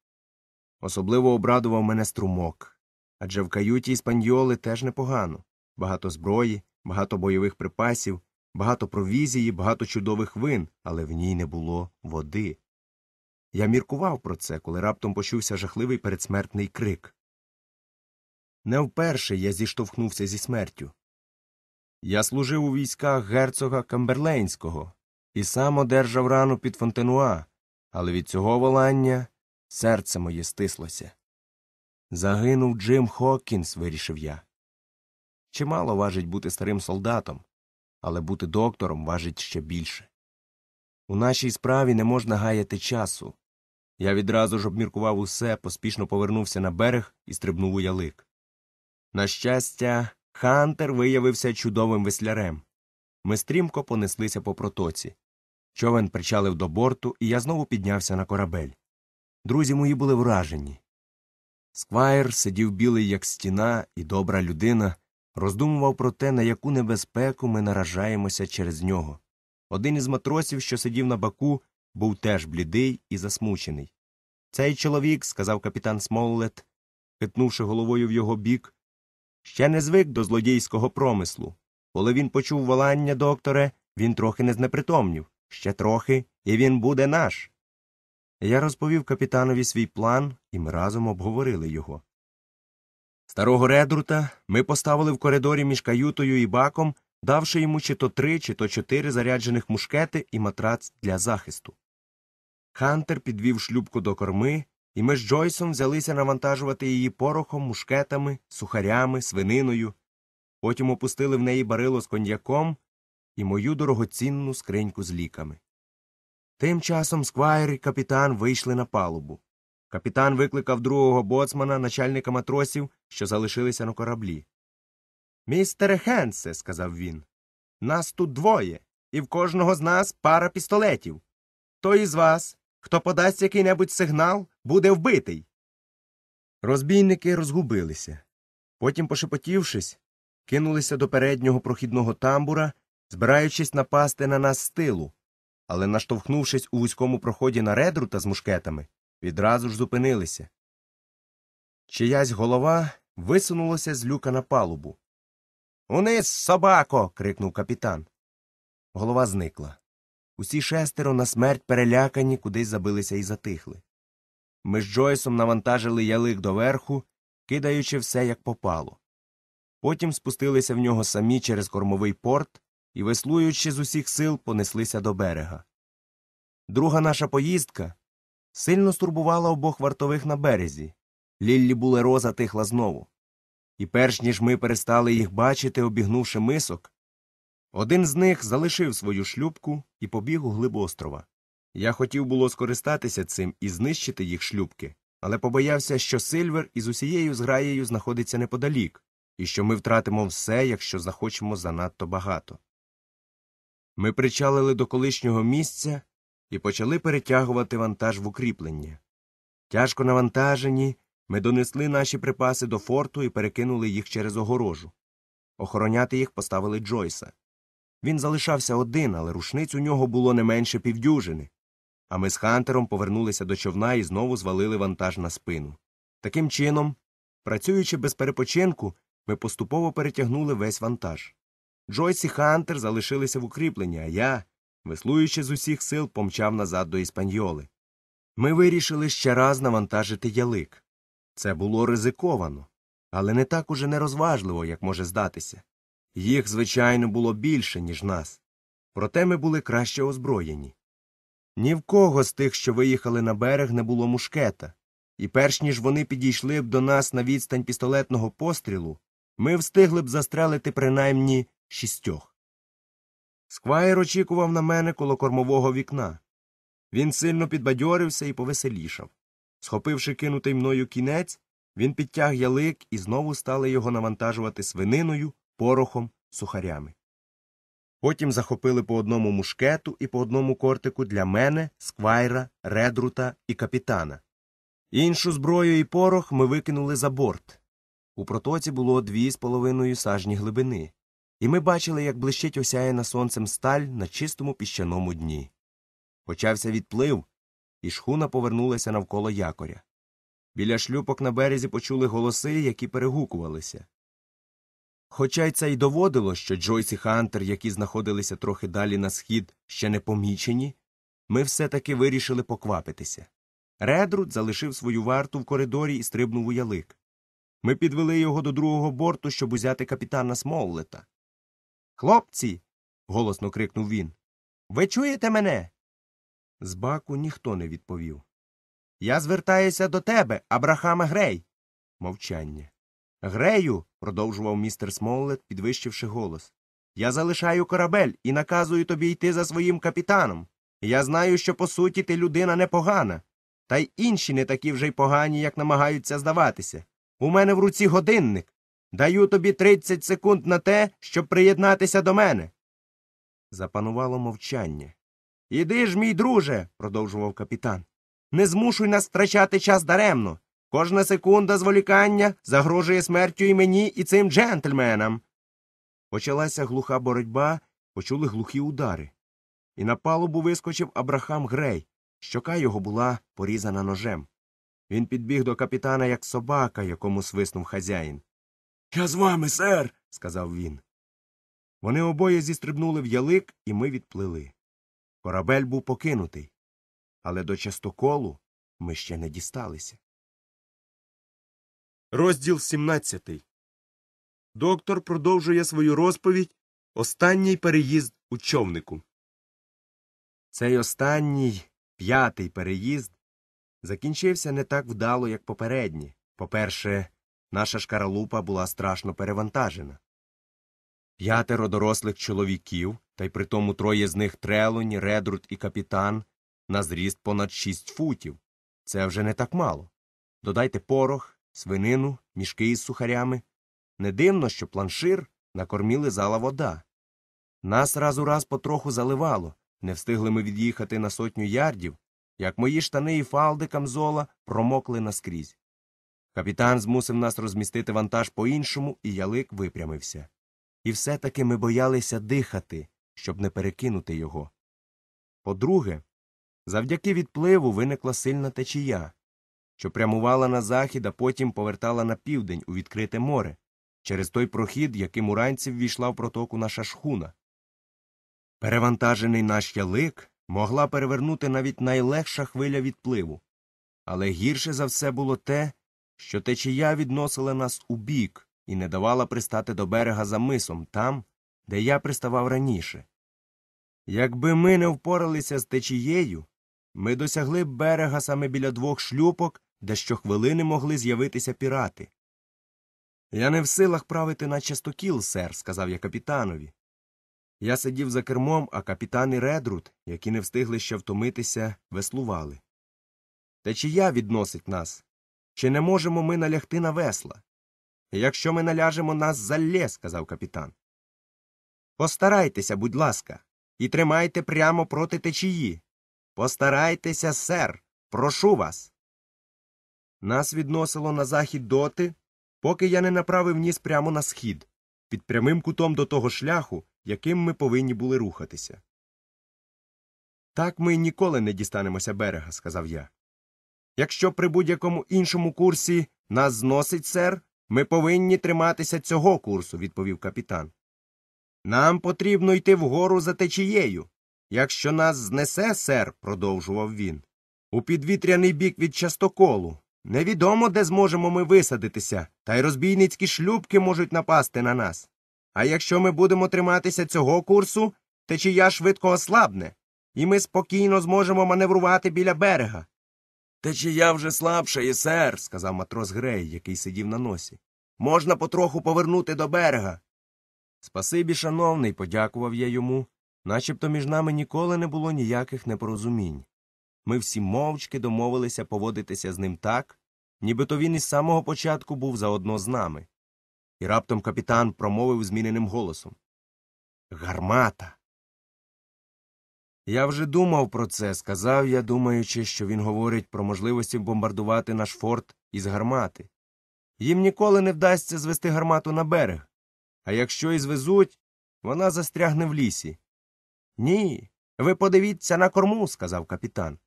Особливо обрадував мене струмок. Адже в каюті іспаньоли теж непогано багато зброї, багато бойових припасів, багато провізії, багато чудових вин, але в ній не було води. Я міркував про це, коли раптом почувся жахливий передсмертний крик. Не вперше я зіштовхнувся зі смертю. Я служив у військах герцога Камберлейнського і сам одержав рану під Фонтенуа, але від цього волання Серце моє стислося. Загинув Джим Хокінс, вирішив я. Чимало важить бути старим солдатом, але бути доктором важить ще більше. У нашій справі не можна гаяти часу. Я відразу ж обміркував усе, поспішно повернувся на берег і стрибнув у ялик. На щастя, Хантер виявився чудовим веслярем. Ми стрімко понеслися по протоці. Човен причалив до борту, і я знову піднявся на корабель. Друзі мої були вражені. Сквайр сидів білий, як стіна, і добра людина, роздумував про те, на яку небезпеку ми наражаємося через нього. Один із матросів, що сидів на баку, був теж блідий і засмучений. Цей чоловік, сказав капітан Смоллет, хитнувши головою в його бік, ще не звик до злодійського промислу. Коли він почув волання докторе, він трохи не знепритомнів, ще трохи, і він буде наш. Я розповів капітанові свій план, і ми разом обговорили його. Старого редрута ми поставили в коридорі між каютою і баком, давши йому чи то три, чи то чотири заряджених мушкети і матрац для захисту. Хантер підвів шлюбку до корми, і ми з Джойсом взялися навантажувати її порохом, мушкетами, сухарями, свининою. Потім опустили в неї барило з коньяком і мою дорогоцінну скриньку з ліками. Тим часом сквайр і капітан вийшли на палубу. Капітан викликав другого боцмана, начальника матросів, що залишилися на кораблі. Містере Хенсе, сказав він, нас тут двоє, і в кожного з нас пара пістолетів. Той із вас, хто подасть який небудь сигнал, буде вбитий. Розбійники розгубилися. Потім, пошепотівшись, кинулися до переднього прохідного тамбура, збираючись напасти на нас з тилу але, наштовхнувшись у вузькому проході на редрута з мушкетами, відразу ж зупинилися. Чиясь голова висунулася з люка на палубу. Униз, собако. крикнув капітан. Голова зникла. Усі шестеро на смерть перелякані кудись забилися і затихли. Ми з Джойсом навантажили ялик доверху, кидаючи все як попало. Потім спустилися в нього самі через кормовий порт і, веслуючи з усіх сил, понеслися до берега. Друга наша поїздка сильно стурбувала обох вартових на березі. Ліллі булеро затихла знову. І перш ніж ми перестали їх бачити, обігнувши мисок, один з них залишив свою шлюбку і побіг у глиб острова. Я хотів було скористатися цим і знищити їх шлюбки, але побоявся, що Сильвер із усією зграєю знаходиться неподалік, і що ми втратимо все, якщо захочемо занадто багато. Ми причалили до колишнього місця і почали перетягувати вантаж в укріплення. Тяжко навантажені, ми донесли наші припаси до форту і перекинули їх через огорожу. Охороняти їх поставили Джойса. Він залишався один, але рушниць у нього було не менше півдюжини. А ми з Хантером повернулися до човна і знову звалили вантаж на спину. Таким чином, працюючи без перепочинку, ми поступово перетягнули весь вантаж. Джойс і Хантер залишилися в укріпленні, а я, веслуючи з усіх сил, помчав назад до іспаньоли. Ми вирішили ще раз навантажити ялик. Це було ризиковано, але не так уже нерозважливо, як може здатися. Їх, звичайно, було більше, ніж нас. Проте ми були краще озброєні. Ні в кого з тих, що виїхали на берег, не було мушкета, і перш ніж вони підійшли б до нас на відстань пістолетного пострілу, ми встигли б застрелити принаймні шістьох. Сквайр очікував на мене коло кормового вікна. Він сильно підбадьорився і повеселішав. Схопивши кинутий мною кінець, він підтяг ялик і знову стали його навантажувати свининою, порохом, сухарями. Потім захопили по одному мушкету і по одному кортику для мене, сквайра, редрута і капітана. Іншу зброю і порох ми викинули за борт. У протоці було дві з половиною сажні глибини і ми бачили, як блищить осяяна сонцем сталь на чистому піщаному дні. Почався відплив, і шхуна повернулася навколо якоря. Біля шлюпок на березі почули голоси, які перегукувалися. Хоча й це й доводило, що Джойс і Хантер, які знаходилися трохи далі на схід, ще не помічені, ми все таки вирішили поквапитися. Редрут залишив свою варту в коридорі і стрибнув у ялик. Ми підвели його до другого борту, щоб узяти капітана Смоулета. Хлопці. голосно крикнув він. Ви чуєте мене? З баку ніхто не відповів. Я звертаюся до тебе, Абрахама Грей. Мовчання. Грею. продовжував містер Смоллет, підвищивши голос. Я залишаю корабель і наказую тобі йти за своїм капітаном. Я знаю, що по суті ти людина непогана, та й інші не такі вже й погані, як намагаються здаватися. У мене в руці годинник. Даю тобі 30 секунд на те, щоб приєднатися до мене. Запанувало мовчання. Іди ж, мій друже, продовжував капітан. Не змушуй нас втрачати час даремно. Кожна секунда зволікання загрожує смертю і мені, і цим джентльменам. Почалася глуха боротьба, почули глухі удари. І на палубу вискочив Абрахам Грей. Щока його була порізана ножем. Він підбіг до капітана, як собака, якому свиснув хазяїн. Я з вами, сер, сказав він. Вони обоє зістрибнули в ялик, і ми відплили. Корабель був покинутий, але до частоколу ми ще не дісталися. Розділ 17 Доктор продовжує свою розповідь Останній переїзд у човнику. Цей останній п'ятий переїзд закінчився не так вдало, як попередні. По перше, Наша шкаралупа була страшно перевантажена. П'ятеро дорослих чоловіків, та й притому троє з них трелонь, редрут і капітан, на зріст понад шість футів. Це вже не так мало. Додайте порох, свинину, мішки із сухарями. Не дивно, що планшир накорміли зала вода. Нас раз у раз потроху заливало, не встигли ми від'їхати на сотню ярдів, як мої штани і фалди камзола промокли наскрізь. Капітан змусив нас розмістити вантаж по іншому, і ялик випрямився. І все таки ми боялися дихати, щоб не перекинути його. По друге, завдяки відпливу виникла сильна течія, що прямувала на захід, а потім повертала на південь у відкрите море через той прохід, яким уранці ввійшла в протоку наша шхуна. Перевантажений наш ялик могла перевернути навіть найлегша хвиля відпливу. Але гірше за все було те, що течія відносила нас у бік і не давала пристати до берега за мисом там, де я приставав раніше. Якби ми не впоралися з течією, ми досягли б берега саме біля двох шлюпок, де щохвилини могли з'явитися пірати. Я не в силах правити на частокіл, сер, сказав я капітанові. Я сидів за кермом, а капітан і редрут, які не встигли ще втомитися, веслували. Течія відносить нас, чи не можемо ми налягти на весла? Якщо ми наляжемо, нас залє, сказав капітан. Постарайтеся, будь ласка, і тримайте прямо проти течії. Постарайтеся, сер, прошу вас. Нас відносило на захід доти, поки я не направив ніс прямо на схід, під прямим кутом до того шляху, яким ми повинні були рухатися. Так ми ніколи не дістанемося берега, сказав я. Якщо при будь-якому іншому курсі нас зносить, сер, ми повинні триматися цього курсу, відповів капітан. Нам потрібно йти вгору за течією. Якщо нас знесе, сер, продовжував він, у підвітряний бік від частоколу. Невідомо, де зможемо ми висадитися, та й розбійницькі шлюбки можуть напасти на нас. А якщо ми будемо триматися цього курсу, течія швидко ослабне, і ми спокійно зможемо маневрувати біля берега. Та чи я вже слабша і сер, сказав матрос Грей, який сидів на носі. Можна потроху повернути до берега. Спасибі, шановний, подякував я йому, начебто між нами ніколи не було ніяких непорозумінь. Ми всі мовчки домовилися поводитися з ним так, нібито він із самого початку був заодно з нами. І раптом капітан промовив зміненим голосом Гармата. Я вже думав про це, сказав я, думаючи, що він говорить про можливості бомбардувати наш форт із гармати. Їм ніколи не вдасться звести гармату на берег, а якщо і звезуть, вона застрягне в лісі. Ні, ви подивіться на корму, сказав капітан.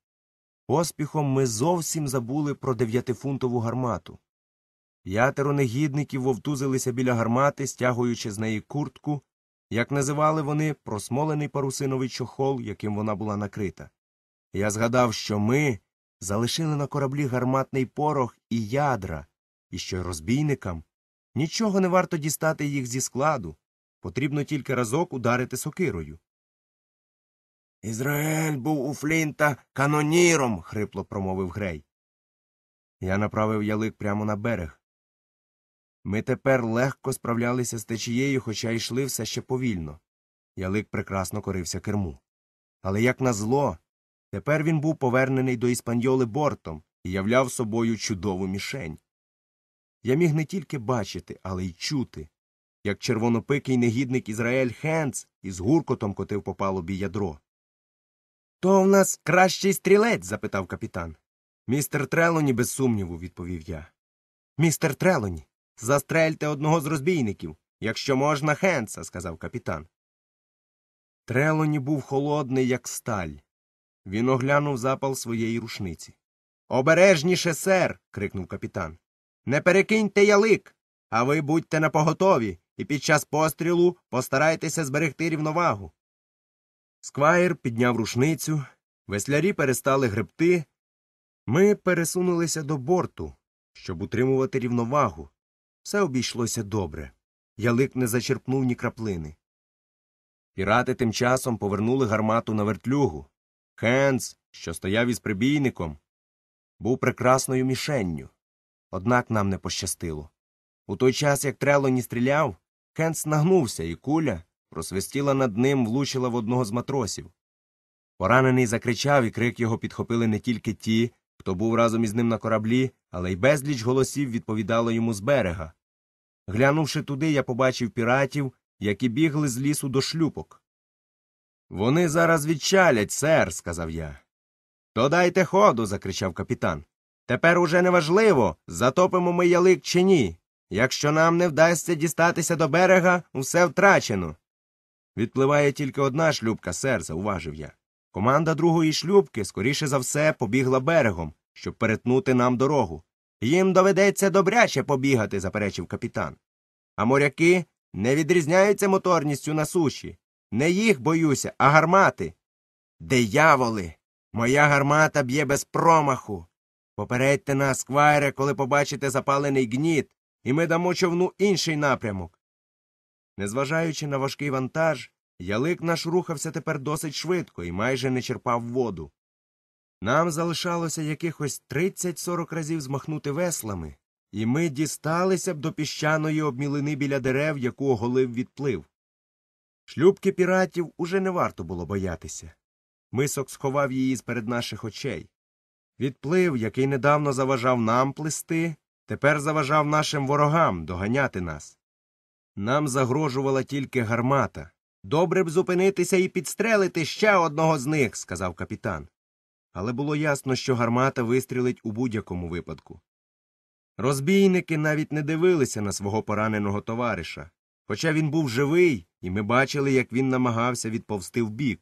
Поспіхом ми зовсім забули про дев'ятифунтову гармату. П'ятеро негідників вовтузилися біля гармати, стягуючи з неї куртку як називали вони просмолений парусиновий чохол, яким вона була накрита. Я згадав, що ми залишили на кораблі гарматний порох і ядра, і що розбійникам нічого не варто дістати їх зі складу, потрібно тільки разок ударити сокирою. Ізраїль був у Флінта каноніром. хрипло промовив Грей. Я направив ялик прямо на берег, ми тепер легко справлялися з течією, хоча йшли все ще повільно. Ялик прекрасно корився керму. Але, як на зло, тепер він був повернений до іспаньоли бортом і являв собою чудову мішень. Я міг не тільки бачити, але й чути, як червонопикий негідник Ізраїль Хенц із гуркотом котив по палубі ядро. То в нас кращий стрілець? запитав капітан. Містер Трелоні, без сумніву, відповів я. Містер Трелоні. Застрельте одного з розбійників, якщо можна, Хенса, сказав капітан. Трелоні був холодний, як сталь. Він оглянув запал своєї рушниці. Обережніше, сер. крикнув капітан. Не перекиньте ялик, а ви будьте напоготові і під час пострілу постарайтеся зберегти рівновагу. Сквайр підняв рушницю, веслярі перестали гребти. Ми пересунулися до борту, щоб утримувати рівновагу, все обійшлося добре. Ялик не зачерпнув ні краплини. Пірати тим часом повернули гармату на вертлюгу. Хенс, що стояв із прибійником, був прекрасною мішенню. Однак нам не пощастило. У той час, як Трелоні стріляв, Хенс нагнувся, і куля просвистіла над ним, влучила в одного з матросів. Поранений закричав, і крик його підхопили не тільки ті, хто був разом із ним на кораблі, але й безліч голосів відповідало йому з берега. Глянувши туди, я побачив піратів, які бігли з лісу до шлюпок. Вони зараз відчалять, сер, сказав я. То дайте ходу. закричав капітан. Тепер уже неважливо, затопимо ми ялик чи ні. Якщо нам не вдасться дістатися до берега, усе втрачено. Відпливає тільки одна шлюпка, сер, зауважив я. Команда другої шлюбки, скоріше за все, побігла берегом, щоб перетнути нам дорогу. Їм доведеться добряче побігати, заперечив капітан. А моряки не відрізняються моторністю на суші. Не їх боюся, а гармати. Дияволи. Моя гармата б'є без промаху. Попередьте нас, квайре, коли побачите запалений гніт, і ми дамо човну інший напрямок. Незважаючи на важкий вантаж, Ялик наш рухався тепер досить швидко і майже не черпав воду. Нам залишалося якихось 30-40 разів змахнути веслами, і ми дісталися б до піщаної обмілини біля дерев, яку оголив відплив. Шлюбки піратів уже не варто було боятися. Мисок сховав її з перед наших очей. Відплив, який недавно заважав нам плисти, тепер заважав нашим ворогам доганяти нас. Нам загрожувала тільки гармата. Добре б зупинитися і підстрелити ще одного з них, сказав капітан. Але було ясно, що гармата вистрілить у будь-якому випадку. Розбійники навіть не дивилися на свого пораненого товариша, хоча він був живий, і ми бачили, як він намагався відповсти вбік.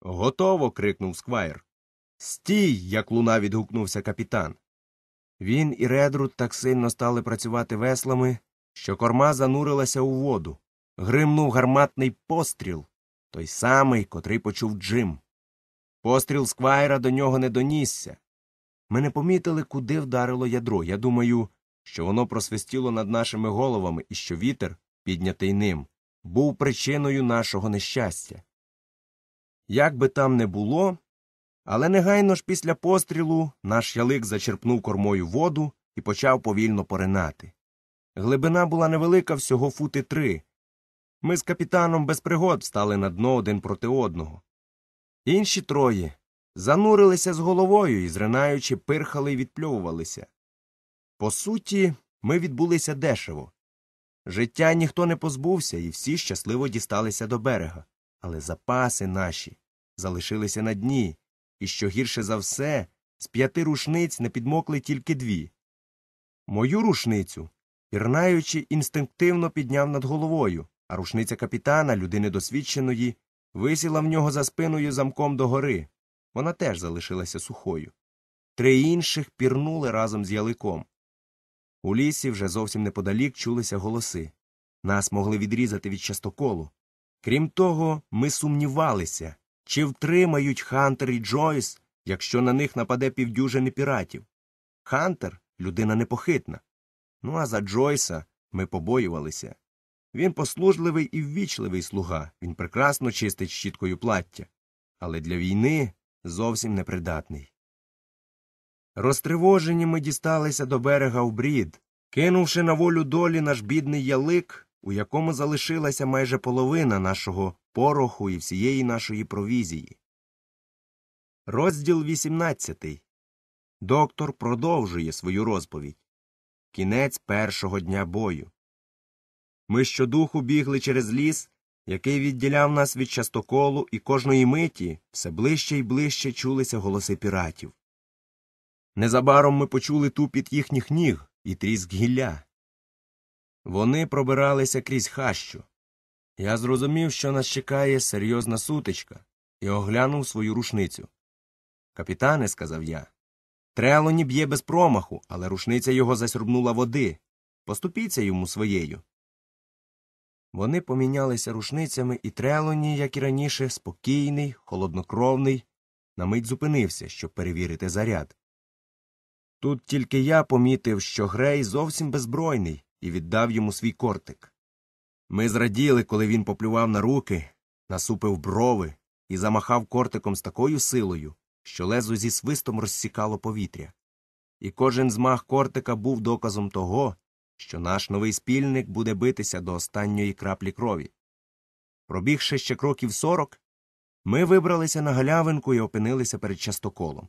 Готово. крикнув сквайр. Стій. як луна відгукнувся капітан. Він і редрут так сильно стали працювати веслами, що корма занурилася у воду. Гримнув гарматний постріл, той самий, котрий почув Джим. Постріл сквайра до нього не донісся. Ми не помітили, куди вдарило ядро. Я думаю, що воно просвистіло над нашими головами і що вітер, піднятий ним, був причиною нашого нещастя. Як би там не було, але негайно ж після пострілу наш ялик зачерпнув кормою воду і почав повільно поринати. Глибина була невелика всього фути три. Ми з капітаном без пригод встали на дно один проти одного. Інші троє занурилися з головою і, зринаючи, пирхали і відпльовувалися. По суті, ми відбулися дешево. Життя ніхто не позбувся, і всі щасливо дісталися до берега, але запаси наші залишилися на дні, і що гірше за все, з п'яти рушниць не підмокли тільки дві. Мою рушницю, пірнаючи, інстинктивно підняв над головою а рушниця капітана, людини досвідченої, висіла в нього за спиною замком догори. Вона теж залишилася сухою. Три інших пірнули разом з яликом. У лісі вже зовсім неподалік чулися голоси. Нас могли відрізати від частоколу. Крім того, ми сумнівалися, чи втримають Хантер і Джойс, якщо на них нападе півдюжини піратів. Хантер людина непохитна. Ну а за Джойса ми побоювалися. Він послужливий і ввічливий слуга, він прекрасно чистить щіткою плаття, але для війни зовсім непридатний. Розтривожені ми дісталися до берега в БРІД, кинувши на волю долі наш бідний ялик, у якому залишилася майже половина нашого пороху і всієї нашої провізії. Розділ 18. Доктор продовжує свою розповідь. Кінець першого дня бою. Ми щодуху бігли через ліс, який відділяв нас від частоколу, і кожної миті все ближче і ближче чулися голоси піратів. Незабаром ми почули тупіт їхніх ніг і тріск гілля. Вони пробиралися крізь хащу. Я зрозумів, що нас чекає серйозна сутичка, і оглянув свою рушницю. Капітане, сказав я, Трелоні б'є без промаху, але рушниця його засюрбнула води. Поступіться йому своєю. Вони помінялися рушницями, і Трелоні, як і раніше, спокійний, холоднокровний, на мить зупинився, щоб перевірити заряд. Тут тільки я помітив, що Грей зовсім беззбройний, і віддав йому свій кортик. Ми зраділи, коли він поплював на руки, насупив брови і замахав кортиком з такою силою, що лезо зі свистом розсікало повітря. І кожен змах кортика був доказом того, що наш новий спільник буде битися до останньої краплі крові. Пробігши ще кроків сорок, ми вибралися на галявинку і опинилися перед частоколом.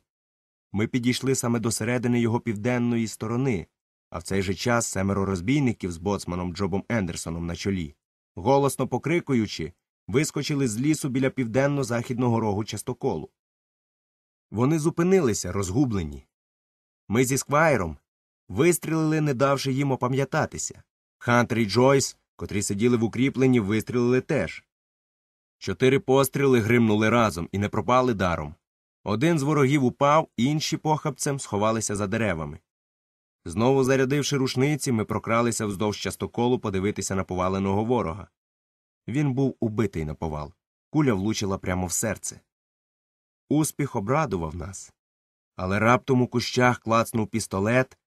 Ми підійшли саме до середини його південної сторони, а в цей же час семеро розбійників з боцманом Джобом Ендерсоном на чолі, голосно покрикуючи, вискочили з лісу біля південно-західного рогу частоколу. Вони зупинилися, розгублені. Ми зі сквайром вистрілили, не давши їм опам'ятатися. Хантер і Джойс, котрі сиділи в укріпленні, вистрілили теж. Чотири постріли гримнули разом і не пропали даром. Один з ворогів упав, інші похабцем сховалися за деревами. Знову зарядивши рушниці, ми прокралися вздовж частоколу подивитися на поваленого ворога. Він був убитий на повал. Куля влучила прямо в серце. Успіх обрадував нас. Але раптом у кущах клацнув пістолет,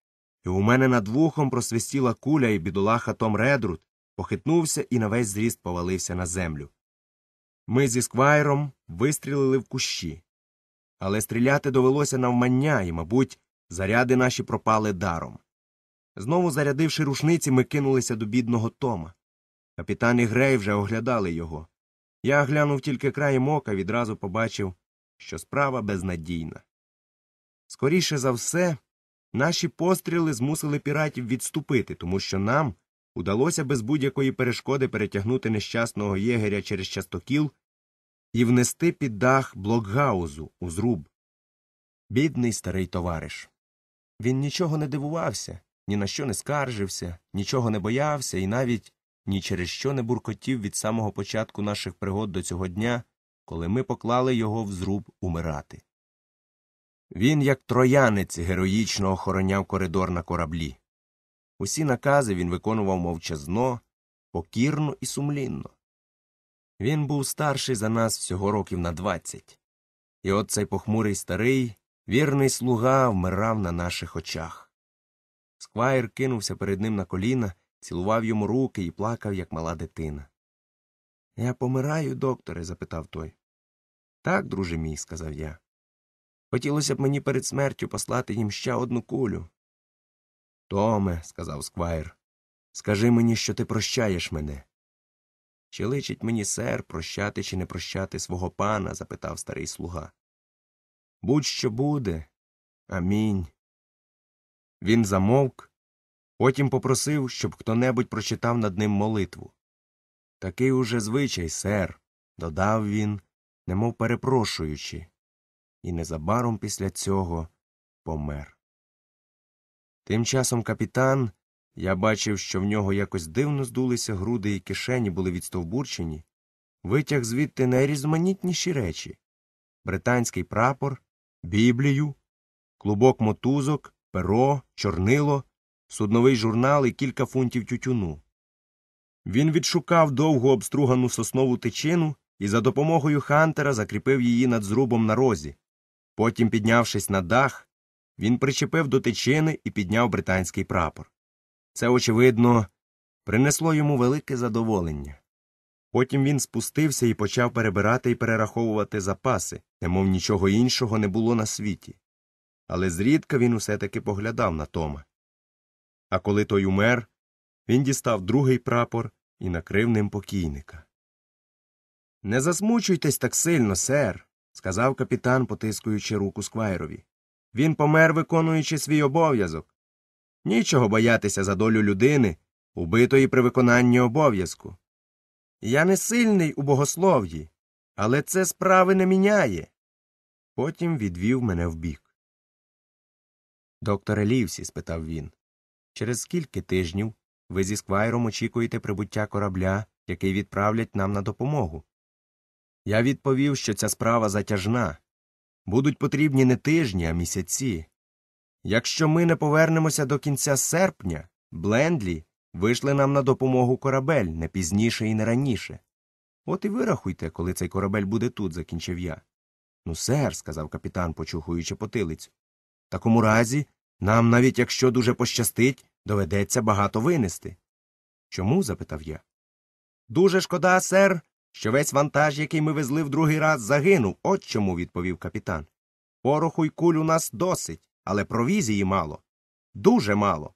і у мене над вухом просвистіла куля, і бідолаха Том Редрут похитнувся і на весь зріст повалився на землю. Ми зі сквайром вистрілили в кущі. Але стріляти довелося навмання і, мабуть, заряди наші пропали даром. Знову зарядивши рушниці, ми кинулися до бідного Тома. Капітан і Грей вже оглядали його. Я глянув тільки краєм ока відразу побачив, що справа безнадійна. Скоріше за все, Наші постріли змусили піратів відступити, тому що нам удалося без будь-якої перешкоди перетягнути нещасного єгеря через частокіл і внести під дах блокгаузу у зруб. Бідний старий товариш. Він нічого не дивувався, ні на що не скаржився, нічого не боявся і навіть ні через що не буркотів від самого початку наших пригод до цього дня, коли ми поклали його в зруб умирати. Він, як троянець, героїчно охороняв коридор на кораблі. Усі накази він виконував мовчазно, покірно і сумлінно. Він був старший за нас всього років на двадцять, і от цей похмурий старий, вірний слуга вмирав на наших очах. Сквайр кинувся перед ним на коліна, цілував йому руки і плакав, як мала дитина. Я помираю, докторе? запитав той. Так, друже мій, сказав я. Хотілося б мені перед смертю послати їм ще одну кулю. Томе, сказав сквайр, скажи мені, що ти прощаєш мене. Чи личить мені сер прощати чи не прощати свого пана? запитав старий слуга. Будь що буде. Амінь. Він замовк, потім попросив, щоб хто небудь прочитав над ним молитву. Такий уже звичай, сер, додав він, немов перепрошуючи і незабаром після цього помер. Тим часом капітан я бачив, що в нього якось дивно здулися груди і кишені були відстовбурчені, витяг звідти найрізноманітніші речі британський прапор, біблію, клубок мотузок, перо, чорнило, судновий журнал і кілька фунтів тютюну. Він відшукав довго обстругану соснову тичину і за допомогою Хантера закріпив її над зрубом на розі, Потім, піднявшись на дах, він причепив до течини і підняв британський прапор. Це, очевидно, принесло йому велике задоволення. Потім він спустився і почав перебирати і перераховувати запаси, немов нічого іншого не було на світі. Але зрідка він усе таки поглядав на Тома. А коли той умер, він дістав другий прапор і накрив ним покійника. Не засмучуйтесь так сильно, сер сказав капітан, потискуючи руку сквайрові. Він помер, виконуючи свій обов'язок. Нічого боятися за долю людини, убитої при виконанні обов'язку. Я не сильний у богослов'ї, але це справи не міняє. Потім відвів мене вбік. Докторе Лівсі, спитав він, через скільки тижнів ви зі сквайром очікуєте прибуття корабля, який відправлять нам на допомогу? Я відповів, що ця справа затяжна. Будуть потрібні не тижні, а місяці. Якщо ми не повернемося до кінця серпня, Блендлі вийшли нам на допомогу корабель не пізніше і не раніше. От і вирахуйте, коли цей корабель буде тут, закінчив я. Ну, сер, сказав капітан, почухуючи потилицю. В такому разі нам, навіть якщо дуже пощастить, доведеться багато винести. Чому? запитав я. Дуже шкода, сер, що весь вантаж, який ми везли в другий раз, загинув. От чому, відповів капітан. Пороху й куль у нас досить, але провізії мало. Дуже мало.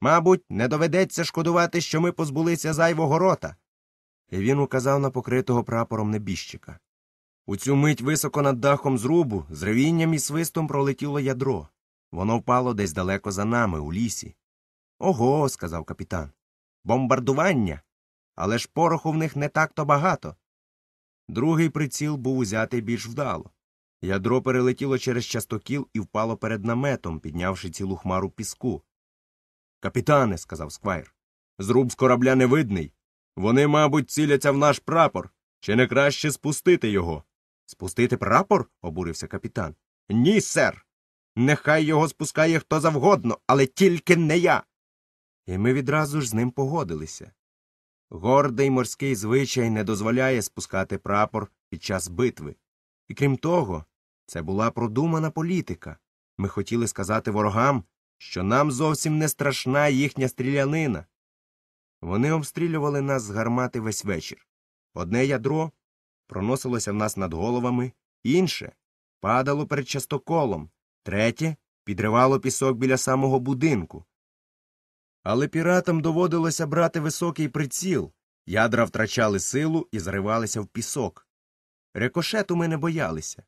Мабуть, не доведеться шкодувати, що ми позбулися зайвого рота. І він указав на покритого прапором небіжчика. У цю мить високо над дахом зрубу з ревінням і свистом пролетіло ядро. Воно впало десь далеко за нами, у лісі. Ого, сказав капітан. Бомбардування але ж пороху в них не так-то багато. Другий приціл був узятий більш вдало. Ядро перелетіло через частокіл і впало перед наметом, піднявши цілу хмару піску. Капітане, сказав сквайр, зруб з корабля не видний. Вони, мабуть, ціляться в наш прапор. Чи не краще спустити його? Спустити прапор? обурився капітан. Ні, сер. Нехай його спускає хто завгодно, але тільки не я. І ми відразу ж з ним погодилися. Гордий морський звичай не дозволяє спускати прапор під час битви. І крім того, це була продумана політика. Ми хотіли сказати ворогам, що нам зовсім не страшна їхня стрілянина. Вони обстрілювали нас з гармати весь вечір. Одне ядро проносилося в нас над головами, інше падало перед частоколом, третє підривало пісок біля самого будинку. Але піратам доводилося брати високий приціл, ядра втрачали силу і зривалися в пісок. Рекошету ми не боялися.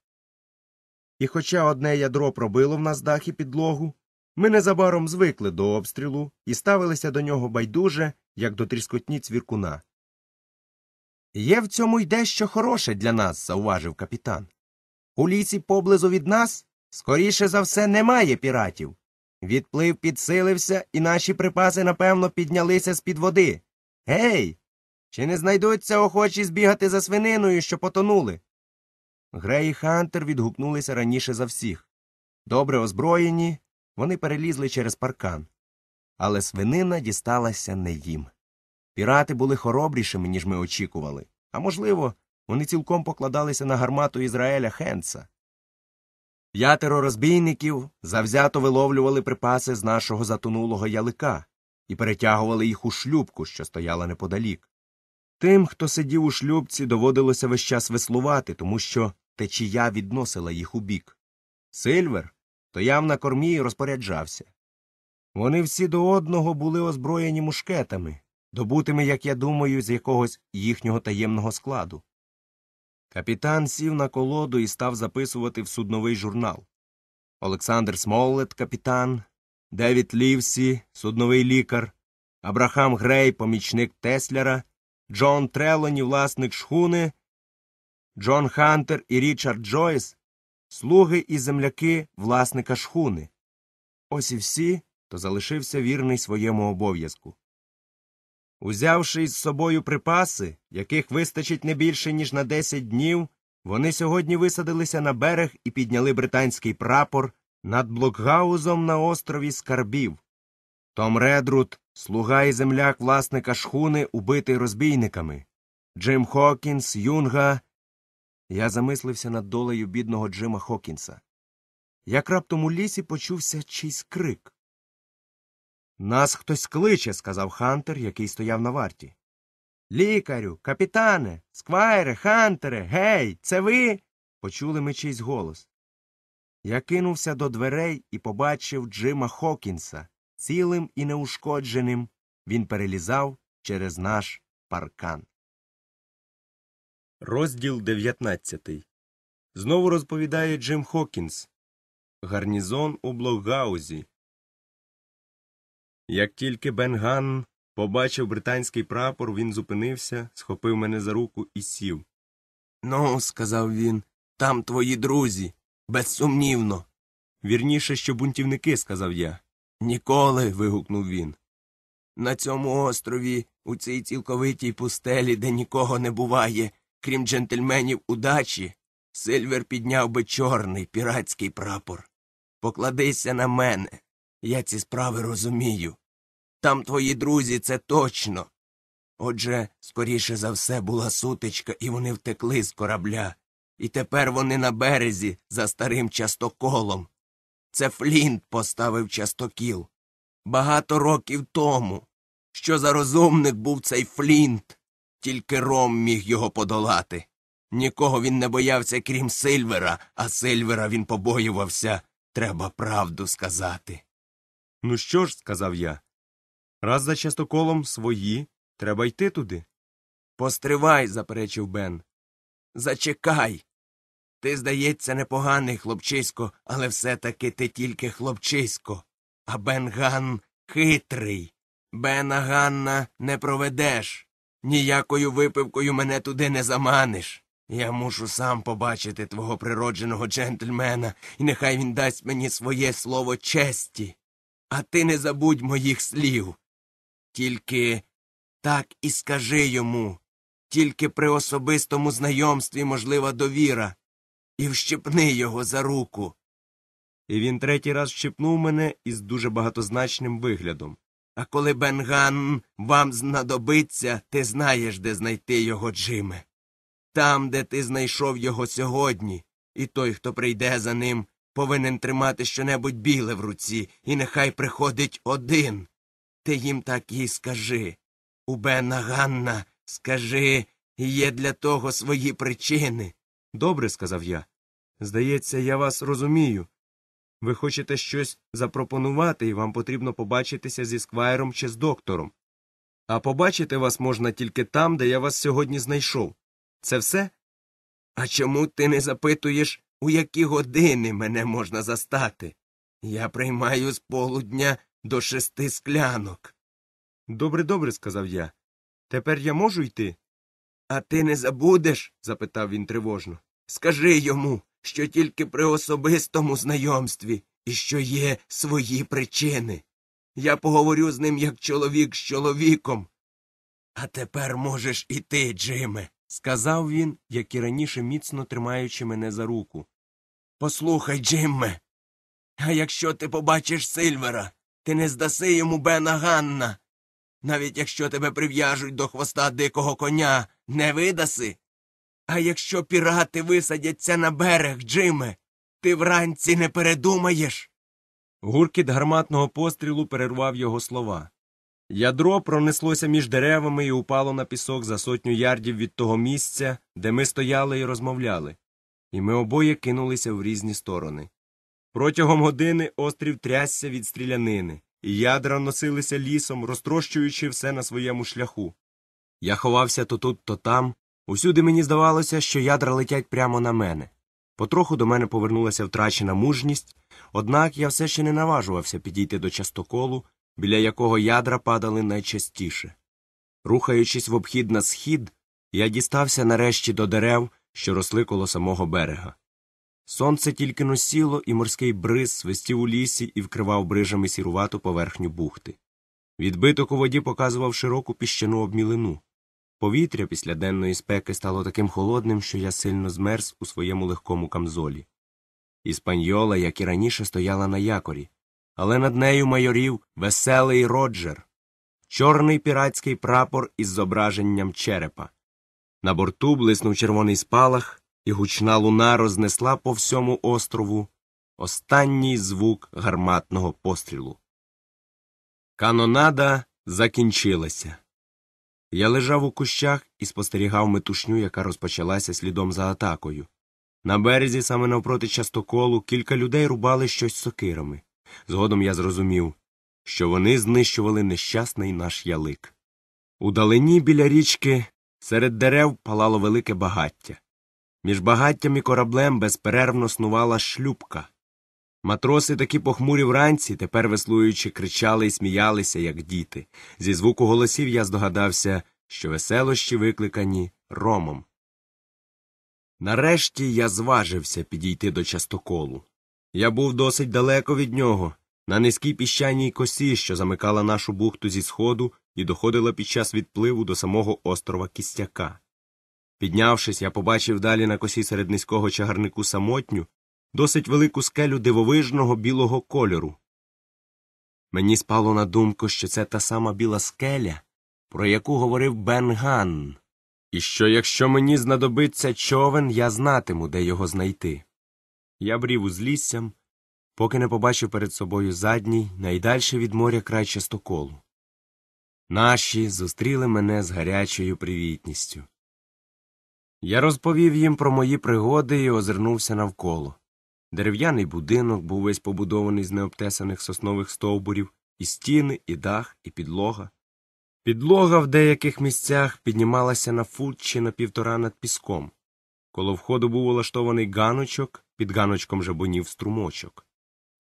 І хоча одне ядро пробило в нас дах і підлогу, ми незабаром звикли до обстрілу і ставилися до нього байдуже, як до тріскотні цвіркуна. Є в цьому й дещо хороше для нас, зауважив капітан. У лісі поблизу від нас скоріше за все немає піратів. Відплив підсилився, і наші припаси, напевно, піднялися з під води. Гей. Чи не знайдуться охочі збігати за свининою, що потонули? Грей і Хантер відгукнулися раніше за всіх. Добре озброєні, вони перелізли через паркан. Але свинина дісталася не їм. Пірати були хоробрішими, ніж ми очікували, а можливо, вони цілком покладалися на гармату Ізраїля Хенса. П'ятеро розбійників завзято виловлювали припаси з нашого затонулого ялика і перетягували їх у шлюбку, що стояла неподалік. Тим, хто сидів у шлюбці, доводилося весь час веслувати, тому що течія відносила їх у бік. Сильвер стояв на кормі і розпоряджався. Вони всі до одного були озброєні мушкетами, добутими, як я думаю, з якогось їхнього таємного складу. Капітан сів на колоду і став записувати в судновий журнал. Олександр Смоллет, капітан, Девід Лівсі, судновий лікар, Абрахам Грей, помічник Тесляра, Джон Трелоні, власник шхуни, Джон Хантер і Річард Джойс, слуги і земляки власника шхуни. Ось і всі, то залишився вірний своєму обов'язку. Узявши із собою припаси, яких вистачить не більше, ніж на 10 днів, вони сьогодні висадилися на берег і підняли британський прапор над блокгаузом на острові Скарбів. Том Редрут, слуга і земляк власника шхуни, убитий розбійниками. Джим Хокінс, Юнга. Я замислився над долею бідного Джима Хокінса. Як раптом у лісі почувся чийсь крик. Нас хтось кличе, сказав Хантер, який стояв на варті. Лікарю, капітане, сквайре, Хантере, гей, це ви. Почули ми чийсь голос. Я кинувся до дверей і побачив Джима Хокінса. Цілим і неушкодженим він перелізав через наш паркан. Розділ 19. Знову розповідає Джим Хокінс. Гарнізон у Блокгаузі. Як тільки Бенган побачив британський прапор, він зупинився, схопив мене за руку і сів. Ну, сказав він, там твої друзі. Безсумнівно. Вірніше, що бунтівники, сказав я. Ніколи. вигукнув він. На цьому острові, у цій цілковитій пустелі, де нікого не буває, крім джентльменів удачі, Сильвер підняв би чорний піратський прапор. Покладися на мене. Я ці справи розумію. Там твої друзі, це точно. Отже, скоріше за все, була сутичка, і вони втекли з корабля. І тепер вони на березі за старим частоколом. Це Флінт поставив частокіл. Багато років тому. Що за розумник був цей Флінт, тільки ром міг його подолати. Нікого він не боявся, крім Сильвера, а Сильвера він побоювався, треба правду сказати. Ну що ж, сказав я, раз за частоколом свої, треба йти туди. Постривай, заперечив Бен. Зачекай. Ти, здається, непоганий хлопчисько, але все таки ти тільки хлопчисько. А Бен Ган хитрий. Бена Ганна не проведеш. Ніякою випивкою мене туди не заманиш. Я мушу сам побачити твого природженого джентльмена, і нехай він дасть мені своє слово честі а ти не забудь моїх слів. Тільки так і скажи йому, тільки при особистому знайомстві можлива довіра, і вщепни його за руку. І він третій раз щепнув мене із дуже багатозначним виглядом. А коли Бенган вам знадобиться, ти знаєш, де знайти його, Джиме. Там, де ти знайшов його сьогодні, і той, хто прийде за ним, повинен тримати щонебудь біле в руці, і нехай приходить один. Ти їм так і скажи. Убена Ганна, скажи, є для того свої причини. Добре, сказав я. Здається, я вас розумію. Ви хочете щось запропонувати, і вам потрібно побачитися зі сквайром чи з доктором. А побачити вас можна тільки там, де я вас сьогодні знайшов. Це все? А чому ти не запитуєш, у які години мене можна застати. Я приймаю з полудня до шести склянок. Добре, добре, сказав я. Тепер я можу йти? А ти не забудеш? запитав він тривожно. Скажи йому, що тільки при особистому знайомстві і що є свої причини. Я поговорю з ним як чоловік з чоловіком. А тепер можеш іти, Джиме сказав він, як і раніше міцно тримаючи мене за руку. Послухай, Джимме. А якщо ти побачиш Сильвера, ти не здаси йому Бена Ганна. Навіть якщо тебе прив'яжуть до хвоста дикого коня, не видаси. А якщо пірати висадяться на берег, Джимме, ти вранці не передумаєш. Гуркіт гарматного пострілу перервав його слова. Ядро пронеслося між деревами і упало на пісок за сотню ярдів від того місця, де ми стояли і розмовляли, і ми обоє кинулися в різні сторони. Протягом години острів трясся від стрілянини, і ядра носилися лісом, розтрощуючи все на своєму шляху. Я ховався то тут, то там. Усюди мені здавалося, що ядра летять прямо на мене. Потроху до мене повернулася втрачена мужність, однак я все ще не наважувався підійти до частоколу, біля якого ядра падали найчастіше. Рухаючись в обхід на схід, я дістався нарешті до дерев, що росли коло самого берега. Сонце тільки носіло, і морський бриз свистів у лісі і вкривав брижами сірувату поверхню бухти. Відбиток у воді показував широку піщану обмілину. Повітря після денної спеки стало таким холодним, що я сильно змерз у своєму легкому камзолі. Іспаньола, як і раніше, стояла на якорі, але над нею майорів веселий Роджер, чорний піратський прапор із зображенням черепа. На борту блиснув червоний спалах, і гучна луна рознесла по всьому острову останній звук гарматного пострілу. Канонада закінчилася. Я лежав у кущах і спостерігав метушню, яка розпочалася слідом за атакою. На березі, саме навпроти частоколу, кілька людей рубали щось сокирами. Згодом я зрозумів, що вони знищували нещасний наш ялик. У далині біля річки серед дерев палало велике багаття. Між багаттям і кораблем безперервно снувала шлюпка. Матроси, такі похмурі вранці, тепер веслуючи, кричали і сміялися, як діти. Зі звуку голосів я здогадався, що веселощі викликані ромом. Нарешті я зважився підійти до частоколу. Я був досить далеко від нього, на низькій піщаній косі, що замикала нашу бухту зі сходу і доходила під час відпливу до самого острова Кістяка. Піднявшись, я побачив далі на косі серед низького чагарнику самотню досить велику скелю дивовижного білого кольору. Мені спало на думку, що це та сама біла скеля, про яку говорив Бен Ганн, і що якщо мені знадобиться човен, я знатиму, де його знайти. Я брів узліссям, поки не побачив перед собою задній, найдальше від моря край частоколу. Наші зустріли мене з гарячою привітністю. Я розповів їм про мої пригоди і озирнувся навколо. Дерев'яний будинок був весь побудований з необтесаних соснових стовбурів, і стіни, і дах, і підлога. Підлога в деяких місцях піднімалася на фут чи на півтора над піском. Коло входу був улаштований ганочок, під ганочком жабунів струмочок.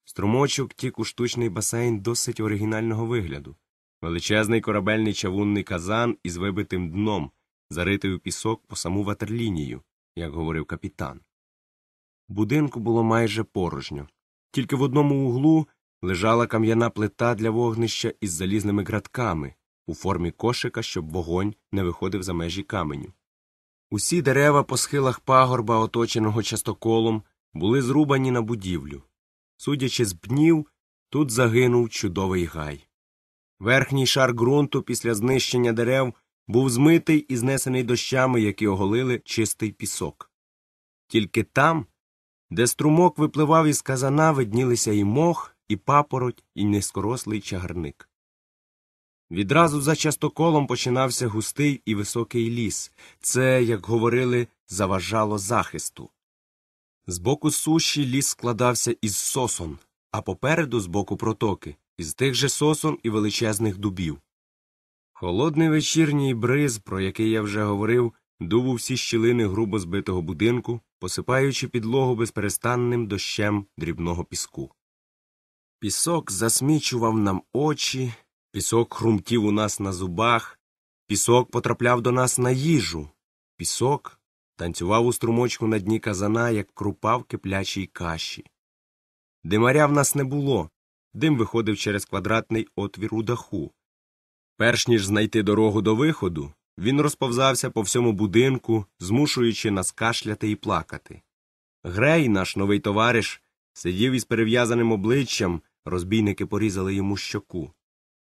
Струмочок тік у штучний басейн досить оригінального вигляду величезний корабельний чавунний казан із вибитим дном, заритий у пісок по саму ватерлінію, як говорив капітан. Будинку було майже порожньо. Тільки в одному углу лежала кам'яна плита для вогнища із залізними градками у формі кошика, щоб вогонь не виходив за межі каменю. Усі дерева по схилах пагорба, оточеного частоколом, були зрубані на будівлю. Судячи з пнів, тут загинув чудовий гай. Верхній шар ґрунту після знищення дерев був змитий і знесений дощами, які оголили чистий пісок. Тільки там, де струмок випливав із казана, виднілися і мох, і папороть, і низькорослий чагарник. Відразу за частоколом починався густий і високий ліс це, як говорили, заважало захисту. З боку суші ліс складався із сосон, а попереду з боку протоки, із тих же сосон і величезних дубів. Холодний вечірній бриз, про який я вже говорив, дув у всі щілини грубо збитого будинку, посипаючи підлогу безперестанним дощем дрібного піску. Пісок засмічував нам очі, пісок хрумтів у нас на зубах, пісок потрапляв до нас на їжу, пісок танцював у струмочку на дні казана, як крупа в киплячій каші. Димаря в нас не було. Дим виходив через квадратний отвір у даху. Перш ніж знайти дорогу до виходу, він розповзався по всьому будинку, змушуючи нас кашляти і плакати. Грей, наш новий товариш, сидів із перев'язаним обличчям, розбійники порізали йому щоку.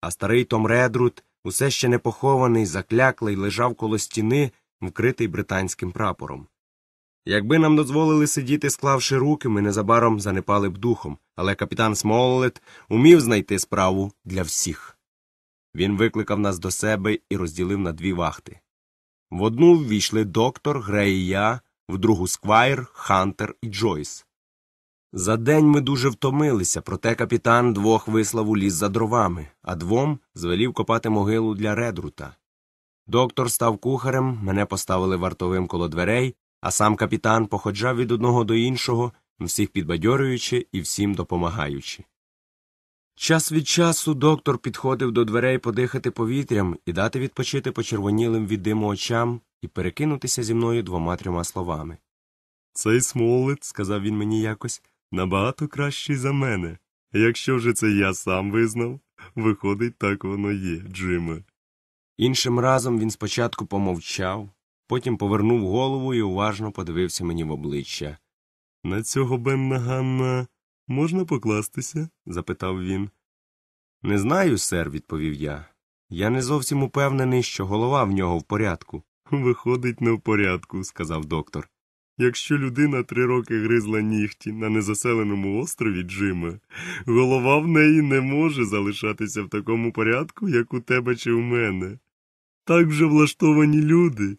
А старий Том Редрут, усе ще не похований, закляклий, лежав коло стіни, вкритий британським прапором. Якби нам дозволили сидіти, склавши руки, ми незабаром занепали б духом, але капітан Смоллет умів знайти справу для всіх. Він викликав нас до себе і розділив на дві вахти. В одну ввійшли доктор, Грей і я, в другу сквайр, Хантер і Джойс. За день ми дуже втомилися, проте капітан двох вислав у ліс за дровами, а двом звелів копати могилу для редрута, Доктор став кухарем, мене поставили вартовим коло дверей, а сам капітан походжав від одного до іншого, всіх підбадьорюючи і всім допомагаючи. Час від часу доктор підходив до дверей подихати повітрям і дати відпочити почервонілим від диму очам і перекинутися зі мною двома трьома словами. Цей смолит, сказав він мені якось, набагато кращий за мене. Якщо вже це я сам визнав, виходить, так воно є, Джиме. Іншим разом він спочатку помовчав, потім повернув голову і уважно подивився мені в обличчя. На цього Бенна Ганна можна покластися? запитав він. Не знаю, сер, відповів я. Я не зовсім упевнений, що голова в нього в порядку. Виходить, не в порядку, сказав доктор. Якщо людина три роки гризла нігті на незаселеному острові Джима, голова в неї не може залишатися в такому порядку, як у тебе чи в мене. Так же влаштовані люди.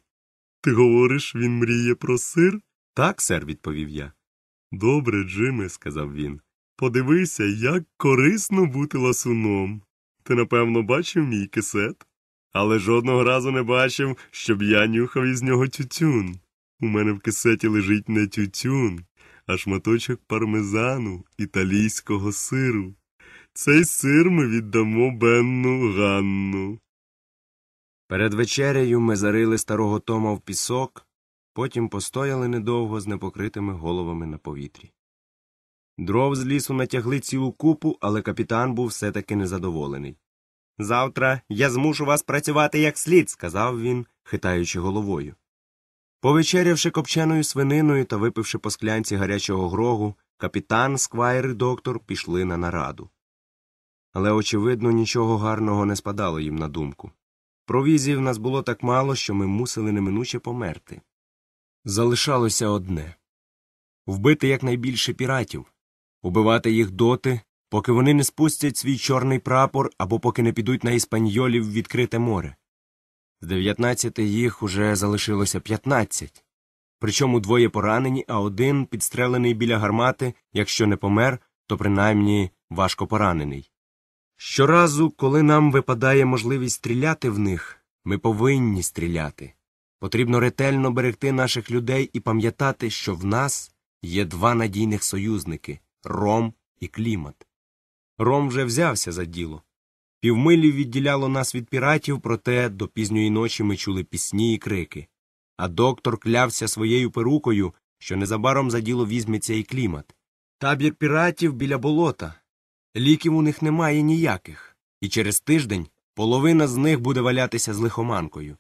Ти говориш, він мріє про сир? Так, сер, відповів я. Добре, Джиме, сказав він. Подивися, як корисно бути ласуном. Ти, напевно, бачив мій кисет, але жодного разу не бачив, щоб я нюхав із нього тютюн. У мене в кисеті лежить не тютюн, а шматочок пармезану італійського сиру. Цей сир ми віддамо Бенну Ганну. Перед вечерею ми зарили старого Тома в пісок, потім постояли недовго з непокритими головами на повітрі. Дров з лісу натягли цілу купу, але капітан був все таки незадоволений. Завтра я змушу вас працювати як слід, сказав він, хитаючи головою. Повечерявши копченою свининою та випивши по склянці гарячого грогу, капітан, сквайр і доктор пішли на нараду. Але, очевидно, нічого гарного не спадало їм на думку. Провізії в нас було так мало, що ми мусили неминуче померти. Залишалося одне вбити якнайбільше піратів, убивати їх доти, поки вони не спустять свій чорний прапор або поки не підуть на іспаньолів в відкрите море. З дев'ятнадцяти їх уже залишилося п'ятнадцять. причому двоє поранені, а один підстрелений біля гармати, якщо не помер, то принаймні важко поранений. Щоразу, коли нам випадає можливість стріляти в них, ми повинні стріляти. Потрібно ретельно берегти наших людей і пам'ятати, що в нас є два надійних союзники ром і клімат. Ром вже взявся за діло. Півмилі відділяло нас від піратів, проте до пізньої ночі ми чули пісні і крики. А доктор клявся своєю перукою, що незабаром за діло візьметься і клімат. Табір піратів біля болота. Ліків у них немає ніяких, і через тиждень половина з них буде валятися з лихоманкою.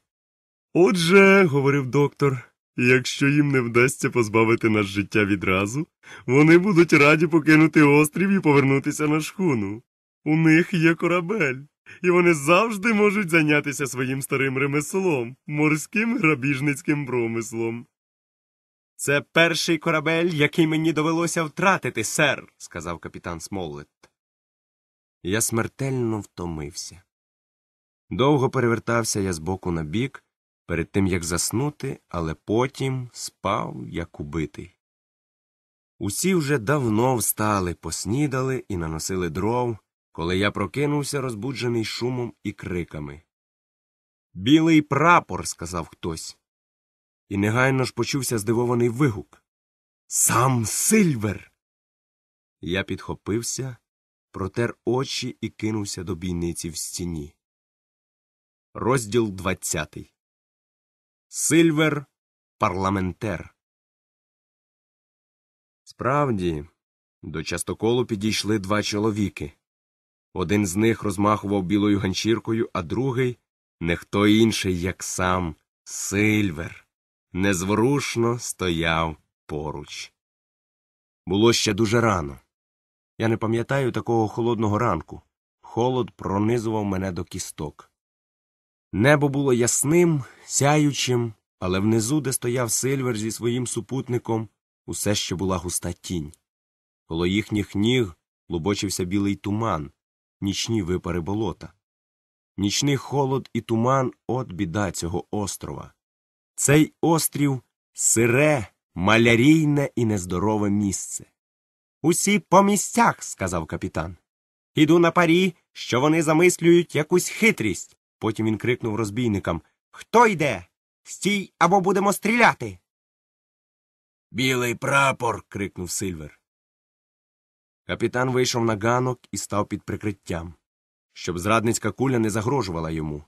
Отже, говорив доктор, якщо їм не вдасться позбавити нас життя відразу, вони будуть раді покинути острів і повернутися на шхуну. У них є корабель, і вони завжди можуть зайнятися своїм старим ремеслом, морським грабіжницьким промислом. Це перший корабель, який мені довелося втратити, сер, сказав капітан Смоллет я смертельно втомився. Довго перевертався я з боку на бік, перед тим як заснути, але потім спав, як убитий. Усі вже давно встали, поснідали і наносили дров, коли я прокинувся, розбуджений шумом і криками. Білий прапор. сказав хтось. І негайно ж почувся здивований вигук. Сам Сильвер. Я підхопився, протер очі і кинувся до бійниці в стіні. Розділ двадцятий. Сильвер Парламентер. Справді, до частоколу підійшли два чоловіки. Один з них розмахував білою ганчіркою, а другий не хто інший, як сам Сильвер, незворушно стояв поруч. Було ще дуже рано. Я не пам'ятаю такого холодного ранку. Холод пронизував мене до кісток. Небо було ясним, сяючим, але внизу, де стояв Сильвер зі своїм супутником, усе ще була густа тінь. Коло їхніх ніг лубочився білий туман, нічні випари болота. Нічний холод і туман от біда цього острова. Цей острів сире, малярійне і нездорове місце. Усі по місцях, сказав капітан. Іду на парі, що вони замислюють якусь хитрість. Потім він крикнув розбійникам Хто йде? Стій або будемо стріляти. Білий прапор. крикнув Сильвер. Капітан вийшов на ганок і став під прикриттям, щоб зрадницька куля не загрожувала йому.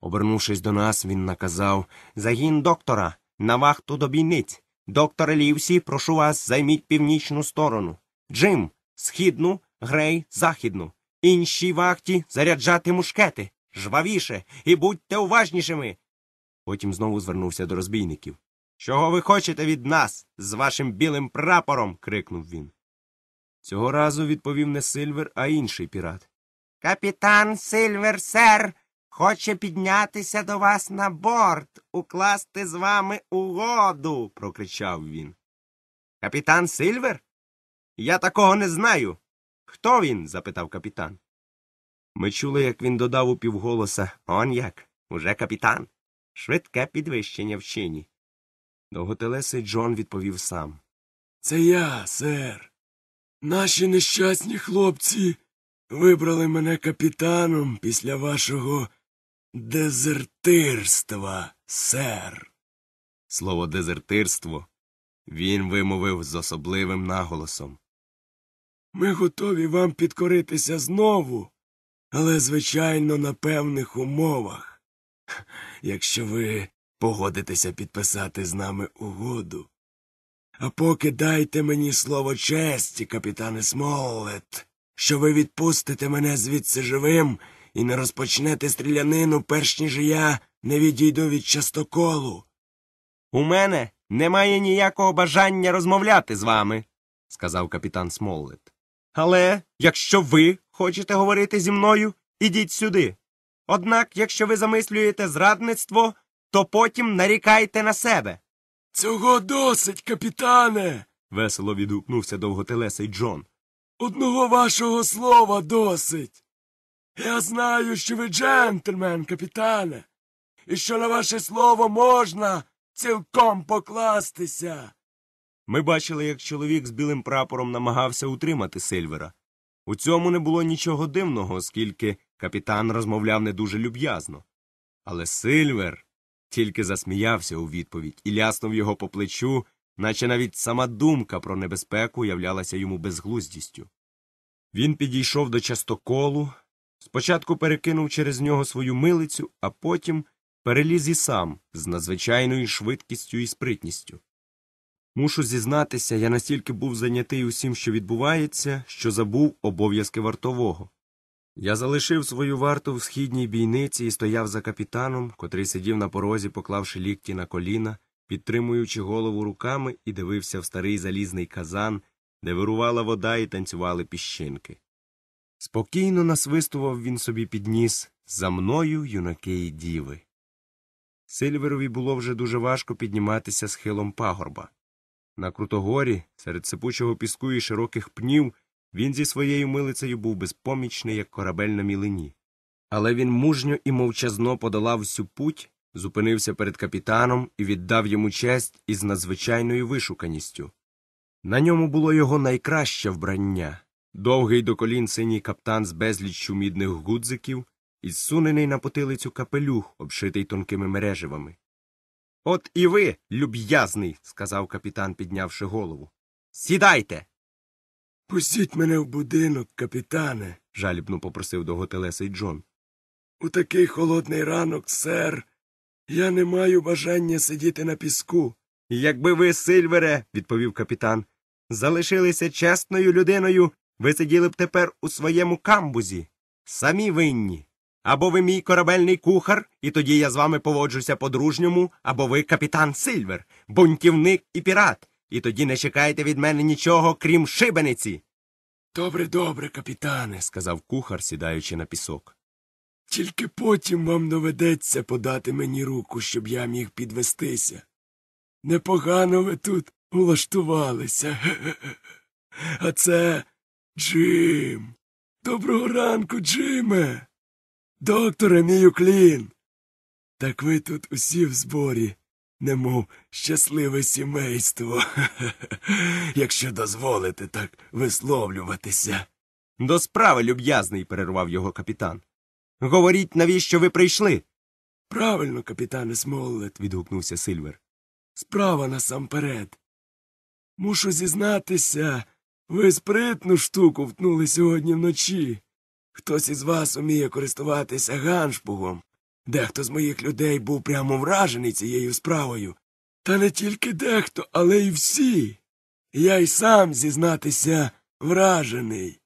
Обернувшись до нас, він наказав Загін доктора, на вахту до бійниць. Доктор Лівсі, прошу вас, займіть північну сторону. Джим, східну, грей, західну. Іншій вахті заряджати мушкети. Жвавіше і будьте уважнішими. Потім знову звернувся до розбійників. Чого ви хочете від нас з вашим білим прапором? крикнув він. Цього разу відповів не Сильвер, а інший пірат. Капітан Сильвер, сер, хоче піднятися до вас на борт, укласти з вами угоду. прокричав він. Капітан Сильвер? Я такого не знаю. Хто він? запитав капітан. Ми чули, як він додав упівголоса Он як? Уже капітан. Швидке підвищення в чині. Довготелесий Джон відповів сам. Це я, сер. Наші нещасні хлопці вибрали мене капітаном після вашого дезертирства, сер. Слово дезертирство він вимовив з особливим наголосом. Ми готові вам підкоритися знову, але, звичайно, на певних умовах, якщо ви погодитеся підписати з нами угоду. А поки дайте мені слово честі, капітане Смоллет, що ви відпустите мене звідси живим і не розпочнете стрілянину, перш ніж я не відійду від частоколу. У мене немає ніякого бажання розмовляти з вами, сказав капітан Смоллет. Але якщо ви хочете говорити зі мною, ідіть сюди. Однак, якщо ви замислюєте зрадництво, то потім нарікайте на себе. Цього досить, капітане. весело відгукнувся довготелесий Джон. Одного вашого слова досить. Я знаю, що ви джентльмен, капітане, і що на ваше слово можна цілком покластися. Ми бачили, як чоловік з білим прапором намагався утримати Сильвера. У цьому не було нічого дивного, оскільки капітан розмовляв не дуже люб'язно. Але Сильвер тільки засміявся у відповідь і ляснув його по плечу, наче навіть сама думка про небезпеку являлася йому безглуздістю. Він підійшов до частоколу, спочатку перекинув через нього свою милицю, а потім переліз і сам, з надзвичайною швидкістю і спритністю. Мушу зізнатися, я настільки був зайнятий усім, що відбувається, що забув обов'язки вартового. Я залишив свою варту в східній бійниці і стояв за капітаном, котрий сидів на порозі, поклавши лікті на коліна, підтримуючи голову руками і дивився в старий залізний казан, де вирувала вода і танцювали піщинки. Спокійно насвистував він собі під ніс за мною юнаки і діви. Сильверові було вже дуже важко підніматися схилом пагорба. На Крутогорі, серед сипучого піску і широких пнів, він зі своєю милицею був безпомічний, як корабель на мілині. Але він мужньо і мовчазно подолав всю путь, зупинився перед капітаном і віддав йому честь із надзвичайною вишуканістю. На ньому було його найкраще вбрання довгий до колін синій каптан з безліччю мідних гудзиків, і зсунений на потилицю капелюх, обшитий тонкими мереживами. От і ви, люб'язний, сказав капітан, піднявши голову. Сідайте. Пустіть мене в будинок, капітане, жалібно попросив доготелесий Джон. У такий холодний ранок, сер, я не маю бажання сидіти на піску. Якби ви, Сильвере, відповів капітан, залишилися чесною людиною, ви сиділи б тепер у своєму камбузі. Самі винні. Або ви мій корабельний кухар, і тоді я з вами поводжуся по-дружньому, або ви капітан Сильвер, бунтівник і пірат, і тоді не чекайте від мене нічого, крім шибениці. Добре, добре, капітане, сказав кухар, сідаючи на пісок. Тільки потім вам доведеться подати мені руку, щоб я міг підвестися. Непогано ви тут улаштувалися. А це Джим. Доброго ранку, Джиме. Докторе мій Уклін. Так ви тут усі в зборі, немов щасливе сімейство, якщо дозволите так висловлюватися. До справи люб'язний, перервав його капітан. Говоріть, навіщо ви прийшли? Правильно, капітане Смоллет, відгукнувся Сильвер. Справа насамперед. Мушу зізнатися, ви спритну штуку втнули сьогодні вночі. Хтось із вас уміє користуватися ганшпугом. Дехто з моїх людей був прямо вражений цією справою. Та не тільки дехто, але й всі. Я й сам зізнатися вражений.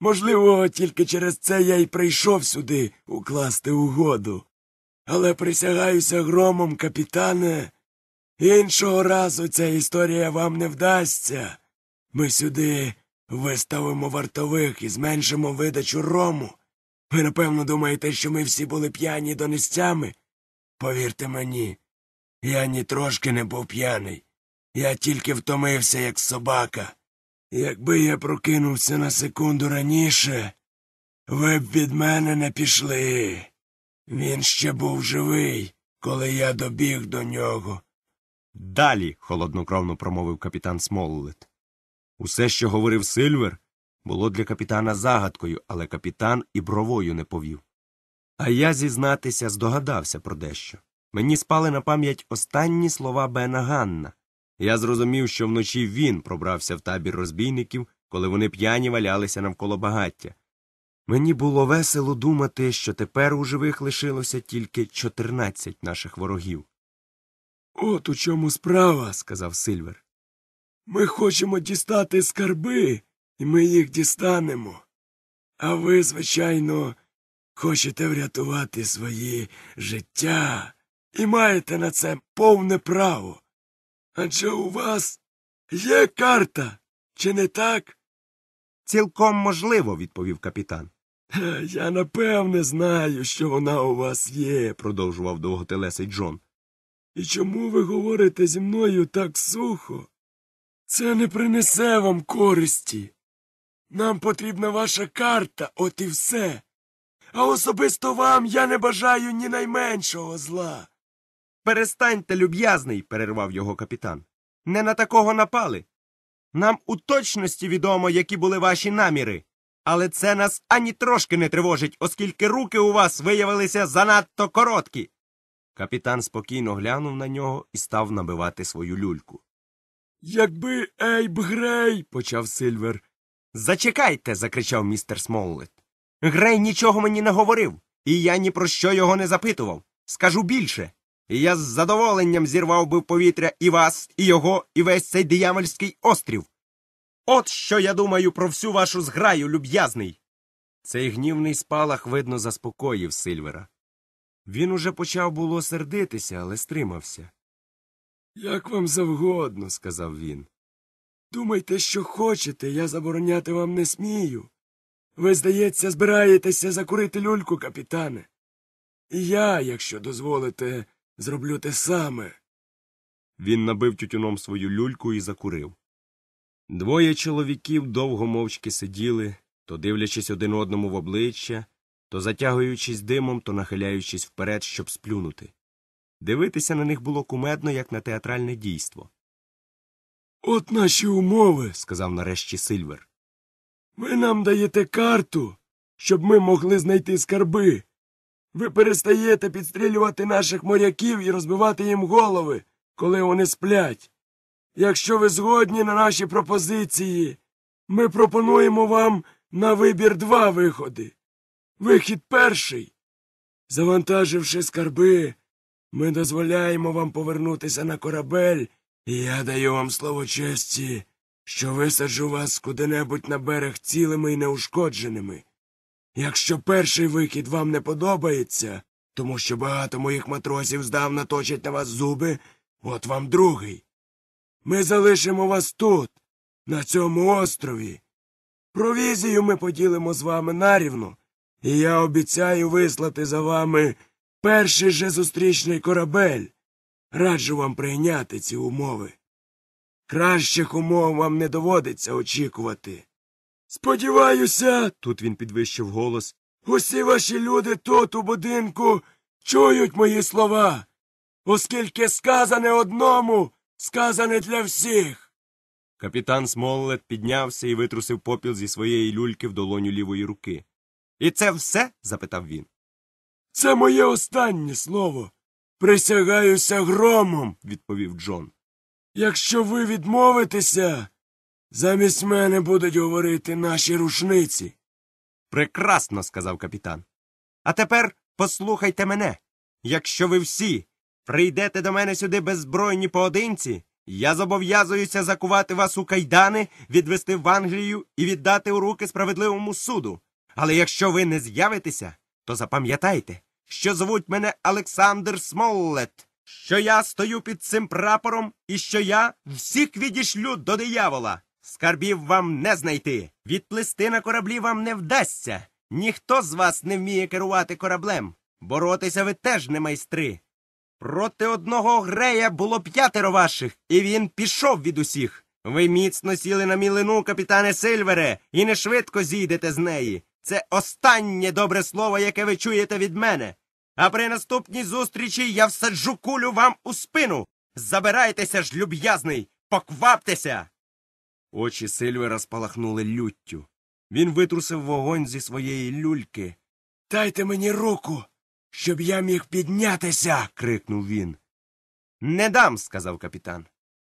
Можливо, тільки через це я й прийшов сюди укласти угоду. Але присягаюся громом, капітане. Іншого разу ця історія вам не вдасться. Ми сюди Виставимо вартових і зменшимо видачу рому. Ви напевно думаєте, що ми всі були п'яні донестями? Повірте мені, я ні трошки не був п'яний. Я тільки втомився, як собака. Якби я прокинувся на секунду раніше, ви б від мене не пішли. Він ще був живий, коли я добіг до нього. Далі, холоднокровно промовив капітан Смоллет. Усе, що говорив Сильвер, було для капітана загадкою, але капітан і бровою не повів. А я зізнатися здогадався про дещо. Мені спали на пам'ять останні слова Бена Ганна. Я зрозумів, що вночі він пробрався в табір розбійників, коли вони п'яні валялися навколо багаття. Мені було весело думати, що тепер у живих лишилося тільки 14 наших ворогів. От у чому справа, сказав Сильвер. Ми хочемо дістати скарби, і ми їх дістанемо. А ви, звичайно, хочете врятувати свої життя і маєте на це повне право. Адже у вас є карта, чи не так? Цілком можливо, відповів капітан. Е, я напевне знаю, що вона у вас є, продовжував довготелесий Джон. І чому ви говорите зі мною так сухо? Це не принесе вам користі. Нам потрібна ваша карта, от і все. А особисто вам я не бажаю ні найменшого зла. Перестаньте, люб'язний, перервав його капітан. Не на такого напали. Нам у точності відомо, які були ваші наміри. Але це нас ані трошки не тривожить, оскільки руки у вас виявилися занадто короткі. Капітан спокійно глянув на нього і став набивати свою люльку. Якби Ейб Грей, почав Сильвер. Зачекайте. закричав містер Смоллет. Грей нічого мені не говорив, і я ні про що його не запитував. Скажу більше. Я з задоволенням зірвав би в повітря і вас, і його, і весь цей диявольський острів. От що я думаю про всю вашу зграю, люб'язний. Цей гнівний спалах, видно, заспокоїв Сильвера. Він уже почав було сердитися, але стримався. Як вам завгодно, сказав він. Думайте, що хочете, я забороняти вам не смію. Ви, здається, збираєтеся закурити люльку, капітане. І я, якщо дозволите, зроблю те саме. Він набив тютюном свою люльку і закурив. Двоє чоловіків довго мовчки сиділи, то дивлячись один одному в обличчя, то затягуючись димом, то нахиляючись вперед, щоб сплюнути. Дивитися на них було кумедно, як на театральне дійство. От наші умови, сказав нарешті Сильвер. Ви нам даєте карту, щоб ми могли знайти скарби. Ви перестаєте підстрілювати наших моряків і розбивати їм голови, коли вони сплять. Якщо ви згодні на наші пропозиції, ми пропонуємо вам на вибір два виходи. Вихід перший. Завантаживши скарби, ми дозволяємо вам повернутися на корабель, і я даю вам слово честі, що висаджу вас куди-небудь на берег цілими і неушкодженими. Якщо перший викид вам не подобається, тому що багато моїх матросів здавна точать на вас зуби, от вам другий. Ми залишимо вас тут, на цьому острові. Провізію ми поділимо з вами нарівну, і я обіцяю вислати за вами перший же зустрічний корабель. Раджу вам прийняти ці умови. Кращих умов вам не доводиться очікувати. Сподіваюся, тут він підвищив голос, усі ваші люди тут, у будинку, чують мої слова, оскільки сказане одному, сказане для всіх. Капітан Смоллет піднявся і витрусив попіл зі своєї люльки в долоню лівої руки. І це все? запитав він. Це моє останнє слово. Присягаюся громом, відповів Джон. Якщо ви відмовитеся, замість мене будуть говорити наші рушниці. Прекрасно, сказав капітан. А тепер послухайте мене. Якщо ви всі прийдете до мене сюди беззбройні поодинці, я зобов'язуюся закувати вас у кайдани, відвести в Англію і віддати у руки справедливому суду. Але якщо ви не з'явитеся, то запам'ятайте що звуть мене Олександр Смоллет, що я стою під цим прапором і що я всіх відішлю до диявола. Скарбів вам не знайти. Відплисти на кораблі вам не вдасться. Ніхто з вас не вміє керувати кораблем. Боротися ви теж не майстри. Проти одного грея було п'ятеро ваших, і він пішов від усіх. Ви міцно сіли на мілину, капітане Сильвере, і не швидко зійдете з неї. Це останнє добре слово, яке ви чуєте від мене. А при наступній зустрічі я всаджу кулю вам у спину. Забирайтеся ж, люб'язний, покваптеся. Очі Сильвера спалахнули люттю. Він витрусив вогонь зі своєї люльки. Дайте мені руку, щоб я міг піднятися. крикнув він. Не дам, сказав капітан.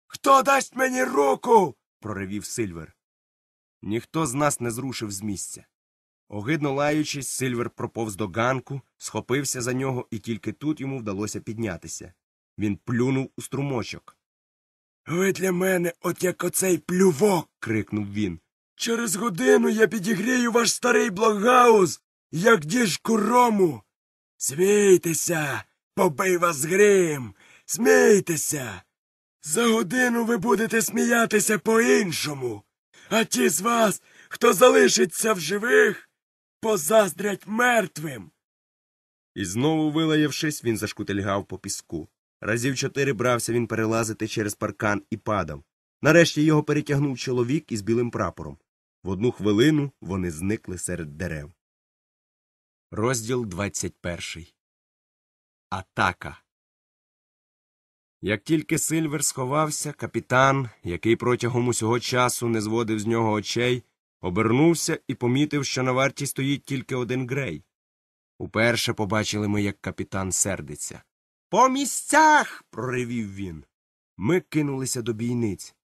Хто дасть мені руку? проривів Сильвер. Ніхто з нас не зрушив з місця. Огидно лаючись, Сильвер проповз до ганку, схопився за нього, і тільки тут йому вдалося піднятися. Він плюнув у струмочок. Ви для мене от як оцей плювок. крикнув він. Через годину я підігрію ваш старий блокгауз, як діжку рому. Смійтеся, побий вас грім, смійтеся. За годину ви будете сміятися по іншому. А ті з вас, хто залишиться в живих позаздрять мертвим. І знову вилаявшись, він зашкутильгав по піску. Разів чотири брався він перелазити через паркан і падав. Нарешті його перетягнув чоловік із білим прапором. В одну хвилину вони зникли серед дерев. Розділ 21. Атака. Як тільки Сильвер сховався, капітан, який протягом усього часу не зводив з нього очей, Обернувся і помітив, що на варті стоїть тільки один грей. Уперше побачили ми, як капітан сердиться. По місцях. проривів він. Ми кинулися до бійниць.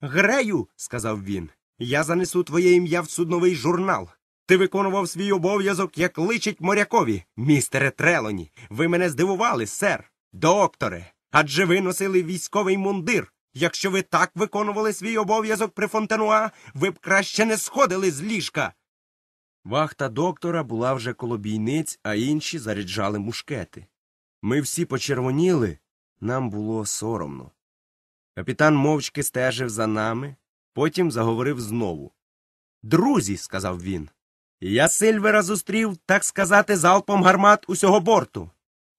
Грею, сказав він, я занесу твоє ім'я в судновий журнал. Ти виконував свій обов'язок, як личить морякові, містере Трелоні. Ви мене здивували, сер, докторе. Адже ви носили військовий мундир. Якщо ви так виконували свій обов'язок при Фонтенуа, ви б краще не сходили з ліжка. Вахта доктора була вже коло бійниць, а інші заряджали мушкети. Ми всі почервоніли, нам було соромно. Капітан мовчки стежив за нами, потім заговорив знову. Друзі, сказав він, я Сильвера зустрів, так сказати, залпом гармат усього борту.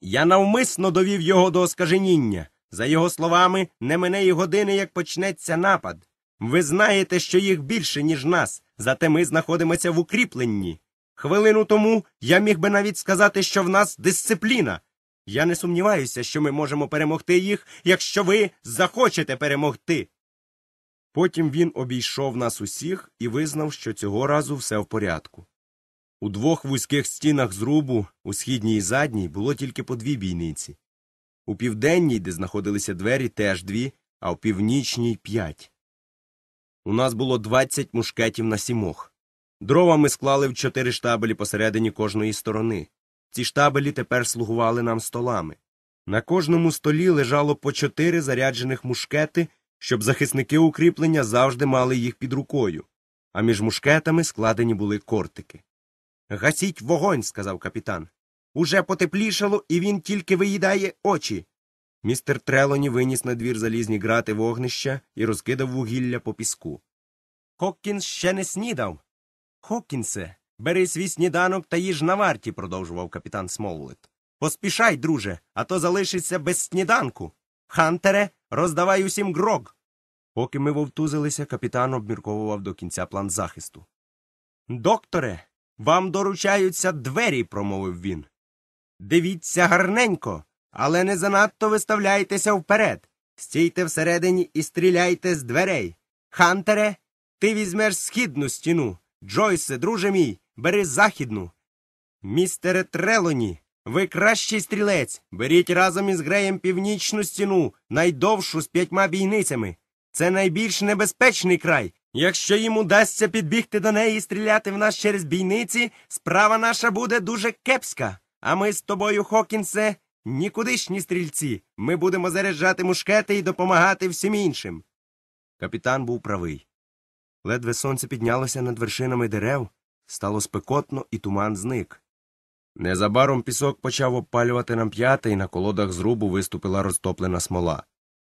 Я навмисно довів його до оскаженіння. За його словами, не мине й години, як почнеться напад. Ви знаєте, що їх більше, ніж нас, зате ми знаходимося в укріпленні. Хвилину тому я міг би навіть сказати, що в нас дисципліна. Я не сумніваюся, що ми можемо перемогти їх, якщо ви захочете перемогти. Потім він обійшов нас усіх і визнав, що цього разу все в порядку. У двох вузьких стінах зрубу, у східній і задній, було тільки по дві бійниці. У південній, де знаходилися двері, теж дві, а у північній п'ять. У нас було двадцять мушкетів на сімох. Дрова ми склали в чотири штабелі посередині кожної сторони. Ці штабелі тепер слугували нам столами. На кожному столі лежало по чотири заряджених мушкети, щоб захисники укріплення завжди мали їх під рукою, а між мушкетами складені були кортики. Гасіть вогонь, сказав капітан. Уже потеплішало, і він тільки виїдає очі. Містер Трелоні виніс на двір залізні грати вогнища і розкидав вугілля по піску. Хоккінс ще не снідав. Хоккінсе, бери свій сніданок та їж на варті, продовжував капітан Смолвет. Поспішай, друже, а то залишишся без сніданку. Хантере, роздавай усім грог. Поки ми вовтузилися, капітан обмірковував до кінця план захисту. Докторе, вам доручаються двері, промовив він. Дивіться гарненько, але не занадто виставляйтеся вперед. Стійте всередині і стріляйте з дверей. Хантере, ти візьмеш східну стіну. Джойсе, друже мій, бери західну. Містере Трелоні, ви кращий стрілець. Беріть разом із греєм північну стіну, найдовшу з п'ятьма бійницями. Це найбільш небезпечний край. Якщо їм удасться підбігти до неї і стріляти в нас через бійниці, справа наша буде дуже кепська. А ми з тобою, Хокінсе, нікудишні стрільці. Ми будемо заряджати мушкети і допомагати всім іншим. Капітан був правий. Ледве сонце піднялося над вершинами дерев, стало спекотно, і туман зник. Незабаром пісок почав обпалювати нам п'яти, і на колодах зрубу виступила розтоплена смола.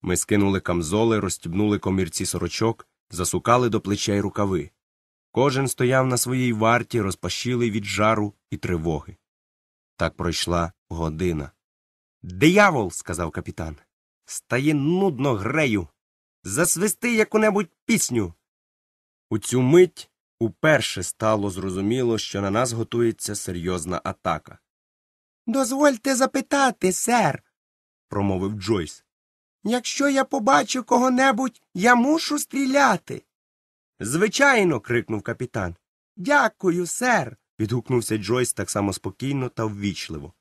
Ми скинули камзоли, розстібнули комірці сорочок, засукали до плечей рукави. Кожен стояв на своїй варті, розпашілий від жару і тривоги. Так пройшла година. Диявол, сказав капітан, стає нудно грею. Засвисти яку небудь пісню. У цю мить уперше стало зрозуміло, що на нас готується серйозна атака. Дозвольте запитати, сер, промовив Джойс. Якщо я побачу кого небудь, я мушу стріляти. Звичайно. крикнув капітан. Дякую, сер відгукнувся Джойс так само спокійно та ввічливо.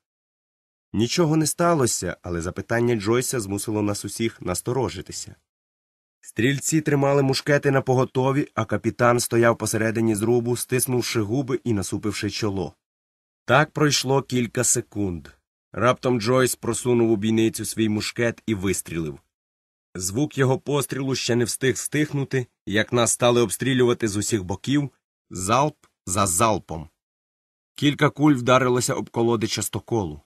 Нічого не сталося, але запитання Джойса змусило нас усіх насторожитися. Стрільці тримали мушкети на поготові, а капітан стояв посередині зрубу, стиснувши губи і насупивши чоло. Так пройшло кілька секунд. Раптом Джойс просунув у бійницю свій мушкет і вистрілив. Звук його пострілу ще не встиг стихнути, як нас стали обстрілювати з усіх боків залп за залпом. Кілька куль вдарилося об колоди частоколу.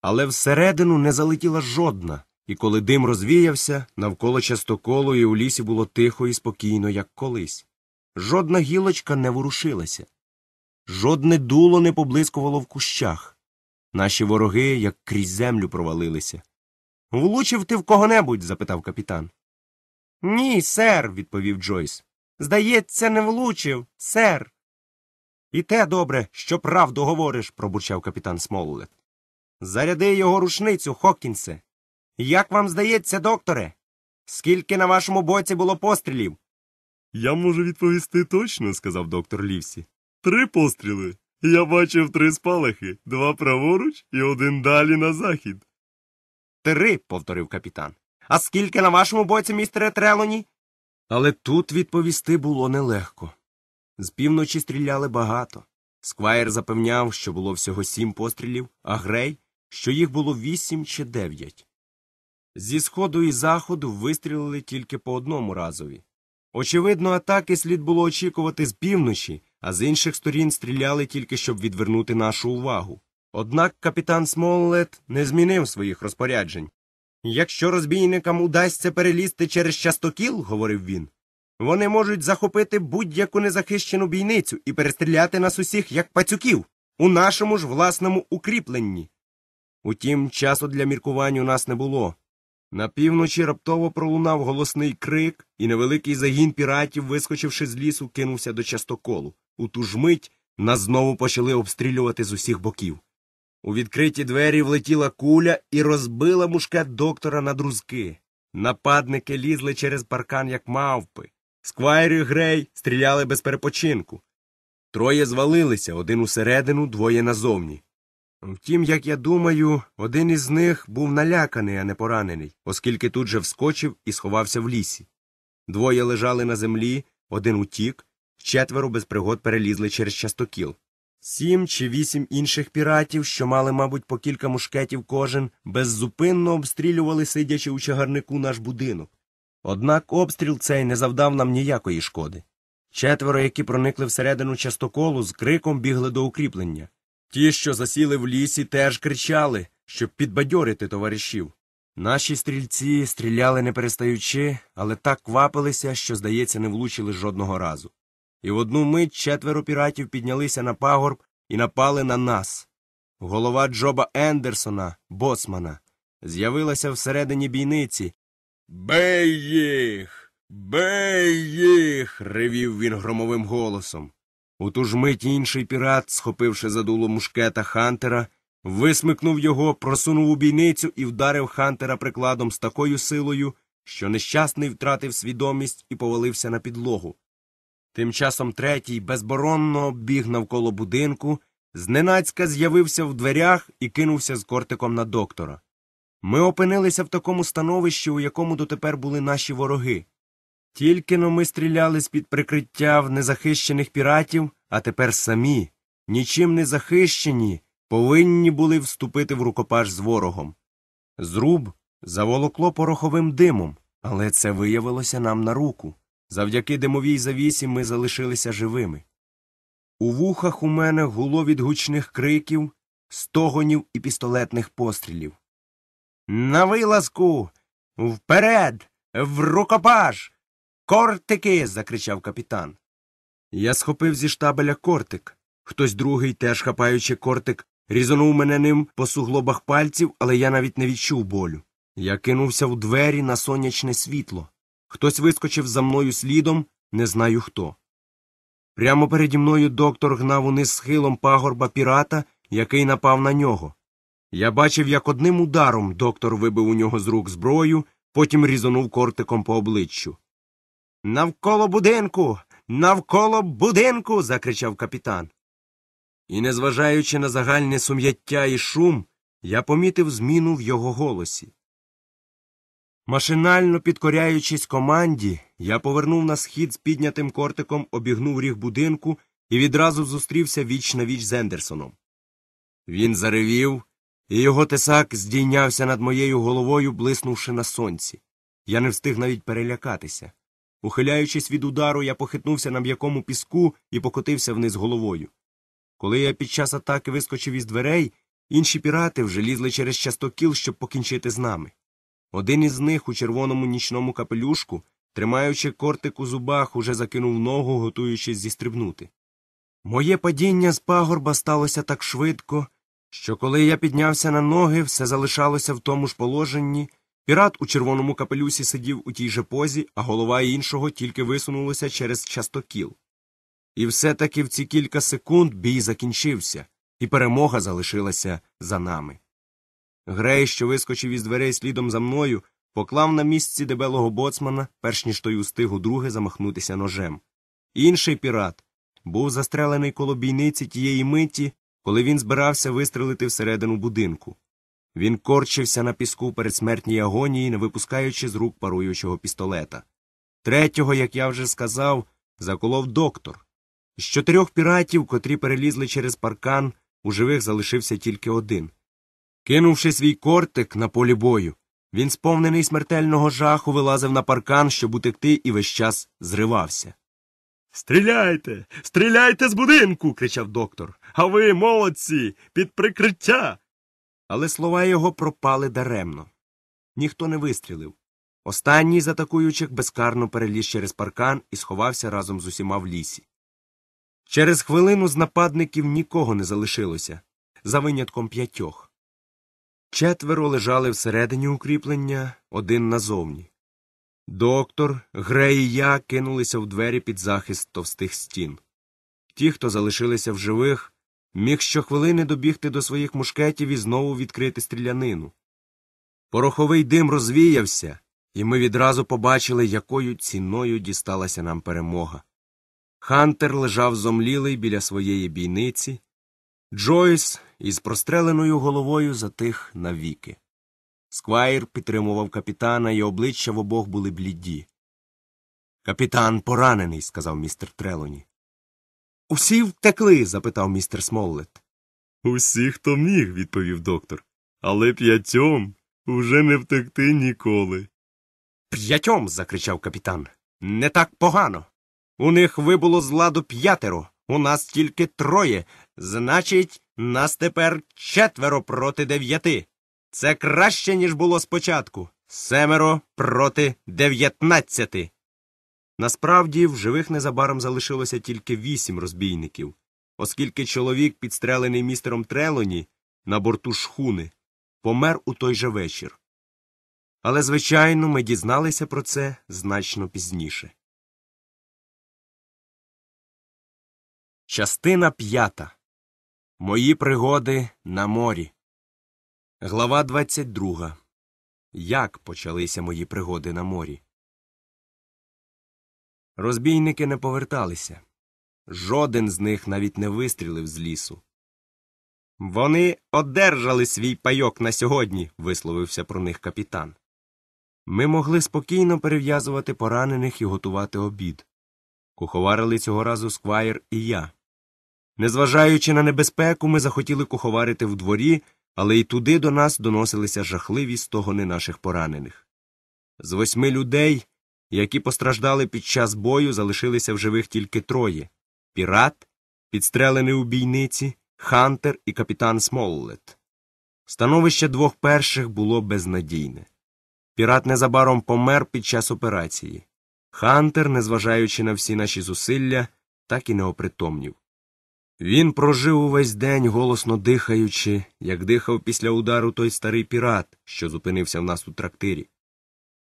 Але всередину не залетіла жодна, і коли дим розвіявся, навколо частоколу і у лісі було тихо і спокійно, як колись. Жодна гілочка не ворушилася. Жодне дуло не поблискувало в кущах. Наші вороги як крізь землю провалилися. Влучив ти в кого небудь? запитав капітан. Ні, сер, відповів Джойс. Здається, не влучив, сер. І те добре, що правду говориш, пробурчав капітан Смолулет. Заряди його рушницю, Хокінсе. Як вам здається, докторе? Скільки на вашому боці було пострілів? Я можу відповісти точно, сказав доктор Лівсі. Три постріли. Я бачив три спалахи два праворуч і один далі на захід. Три, повторив капітан. А скільки на вашому боці, містере Трелоні? Але тут відповісти було нелегко. З півночі стріляли багато. Сквайр запевняв, що було всього сім пострілів, а грей, що їх було вісім чи дев'ять. Зі сходу і заходу вистрілили тільки по одному разові. Очевидно, атаки слід було очікувати з півночі, а з інших сторін стріляли тільки, щоб відвернути нашу увагу. Однак капітан Смоллет не змінив своїх розпоряджень. Якщо розбійникам удасться перелізти через частокіл, говорив він, вони можуть захопити будь-яку незахищену бійницю і перестріляти нас усіх як пацюків у нашому ж власному укріпленні. Утім, часу для міркувань у нас не було. На півночі раптово пролунав голосний крик, і невеликий загін піратів, вискочивши з лісу, кинувся до частоколу. У ту ж мить нас знову почали обстрілювати з усіх боків. У відкриті двері влетіла куля і розбила мушкет доктора на друзки. Нападники лізли через паркан, як мавпи. Сквайри Грей стріляли без перепочинку. Троє звалилися один усередину, двоє назовні. Втім, як я думаю, один із них був наляканий, а не поранений, оскільки тут же вскочив і сховався в лісі. Двоє лежали на землі, один утік, четверо без пригод перелізли через частокіл. Сім чи вісім інших піратів, що мали, мабуть, по кілька мушкетів кожен, беззупинно обстрілювали, сидячи у чагарнику наш будинок. Однак обстріл цей не завдав нам ніякої шкоди. Четверо, які проникли всередину частоколу, з криком бігли до укріплення. Ті, що засіли в лісі, теж кричали, щоб підбадьорити товаришів. Наші стрільці стріляли не перестаючи, але так квапилися, що, здається, не влучили жодного разу. І в одну мить четверо піратів піднялися на пагорб і напали на нас. Голова Джоба Ендерсона, боцмана, з'явилася всередині бійниці, Бей їх! Бей їх! ревів він громовим голосом. У ту ж мить інший пірат, схопивши задуло мушкета Хантера, висмикнув його, просунув у бійницю і вдарив Хантера прикладом з такою силою, що нещасний втратив свідомість і повалився на підлогу. Тим часом третій безборонно біг навколо будинку, зненацька з'явився в дверях і кинувся з кортиком на доктора. Ми опинилися в такому становищі, у якому дотепер були наші вороги. Тільки но ми стріляли з під прикриття в незахищених піратів, а тепер самі, нічим не захищені, повинні були вступити в рукопаш з ворогом. Зруб заволокло пороховим димом, але це виявилося нам на руку. Завдяки димовій завісі ми залишилися живими. У вухах у мене гуло від гучних криків, стогонів і пістолетних пострілів. На вилазку, вперед, в рукопаш. Кортики. закричав капітан. Я схопив зі штабеля кортик. Хтось другий, теж хапаючи кортик, різонув мене ним по суглобах пальців, але я навіть не відчув болю. Я кинувся в двері на сонячне світло. Хтось вискочив за мною слідом, не знаю хто. Прямо переді мною доктор гнав униз схилом пагорба пірата, який напав на нього. Я бачив, як одним ударом доктор вибив у нього з рук зброю, потім різонув кортиком по обличчю. Навколо будинку, навколо будинку. закричав капітан. І, незважаючи на загальне сум'яття і шум, я помітив зміну в його голосі. Машинально підкоряючись команді, я повернув на схід з піднятим кортиком, обігнув ріг будинку і відразу зустрівся віч на віч з Ендерсоном. Він заревів, і його тесак здійнявся над моєю головою, блиснувши на сонці. Я не встиг навіть перелякатися. Ухиляючись від удару, я похитнувся на м'якому піску і покотився вниз головою. Коли я під час атаки вискочив із дверей, інші пірати вже лізли через частокіл, щоб покінчити з нами. Один із них у червоному нічному капелюшку, тримаючи кортик у зубах, уже закинув ногу, готуючись зістрибнути. Моє падіння з пагорба сталося так швидко, що коли я піднявся на ноги, все залишалося в тому ж положенні. Пірат у червоному капелюсі сидів у тій же позі, а голова іншого тільки висунулася через частокіл. І все таки в ці кілька секунд бій закінчився, і перемога залишилася за нами. Грей, що вискочив із дверей слідом за мною, поклав на місці дебелого боцмана, перш ніж той устиг удруге замахнутися ножем. Інший пірат був застрелений коло бійниці тієї миті, коли він збирався вистрелити всередину будинку. Він корчився на піску перед смертній агонії, не випускаючи з рук паруючого пістолета. Третього, як я вже сказав, заколов доктор. З чотирьох піратів, котрі перелізли через паркан, у живих залишився тільки один. Кинувши свій кортик на полі бою, він, сповнений смертельного жаху, вилазив на паркан, щоб утекти, і весь час зривався. Стріляйте, стріляйте з будинку. кричав доктор. А ви, молодці, під прикриття. Але слова його пропали даремно. Ніхто не вистрілив. Останній з атакуючих безкарно переліз через паркан і сховався разом з усіма в лісі. Через хвилину з нападників нікого не залишилося, за винятком п'ятьох. Четверо лежали всередині укріплення, один назовні. Доктор, Грей і я кинулися в двері під захист товстих стін. Ті, хто залишилися в живих, міг щохвилини добігти до своїх мушкетів і знову відкрити стрілянину. Пороховий дим розвіявся, і ми відразу побачили, якою ціною дісталася нам перемога. Хантер лежав зомлілий біля своєї бійниці, Джойс із простреленою головою затих навіки. Сквайр підтримував капітана, і обличчя в обох були бліді. Капітан поранений, сказав містер Трелоні. Усі втекли? запитав містер Смоллет. Усі, хто міг, відповів доктор. Але п'ятьом уже не втекти ніколи. П'ятьом. закричав капітан. Не так погано. У них вибуло з ладу п'ятеро, у нас тільки троє. Значить, нас тепер четверо проти дев'яти. Це краще, ніж було спочатку семеро проти дев'ятнадцяти. Насправді, в живих незабаром залишилося тільки вісім розбійників, оскільки чоловік, підстрелений містером Трелоні на борту шхуни, помер у той же вечір. Але, звичайно, ми дізналися про це значно пізніше. Частина п'ята. Мої пригоди на морі. Глава 22. Як почалися мої пригоди на морі? Розбійники не поверталися. Жоден з них навіть не вистрілив з лісу. Вони одержали свій пайок на сьогодні, висловився про них капітан. Ми могли спокійно перев'язувати поранених і готувати обід. Куховарили цього разу сквайр і я. Незважаючи на небезпеку, ми захотіли куховарити в дворі але й туди до нас доносилися жахливі стогони наших поранених. З восьми людей, які постраждали під час бою, залишилися в живих тільки троє пірат, підстрелений у бійниці, Хантер і капітан Смоллет. Становище двох перших було безнадійне. Пірат незабаром помер під час операції. Хантер, незважаючи на всі наші зусилля, так і не опритомнів. Він прожив увесь день, голосно дихаючи, як дихав після удару той старий пірат, що зупинився в нас у трактирі.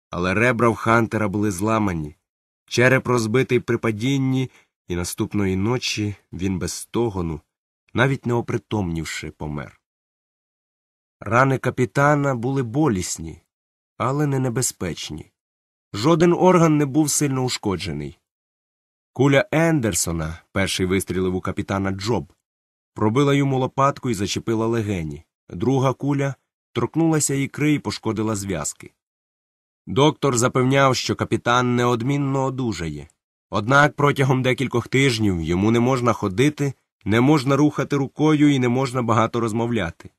Але ребра в Хантера були зламані, череп розбитий при падінні, і наступної ночі він без стогону, навіть не опритомнівши, помер. Рани капітана були болісні, але не небезпечні. Жоден орган не був сильно ушкоджений. Куля Ендерсона, перший вистрілив у капітана Джоб, пробила йому лопатку і зачепила легені. Друга куля торкнулася ікри і пошкодила зв'язки. Доктор запевняв, що капітан неодмінно одужає. Однак протягом декількох тижнів йому не можна ходити, не можна рухати рукою і не можна багато розмовляти.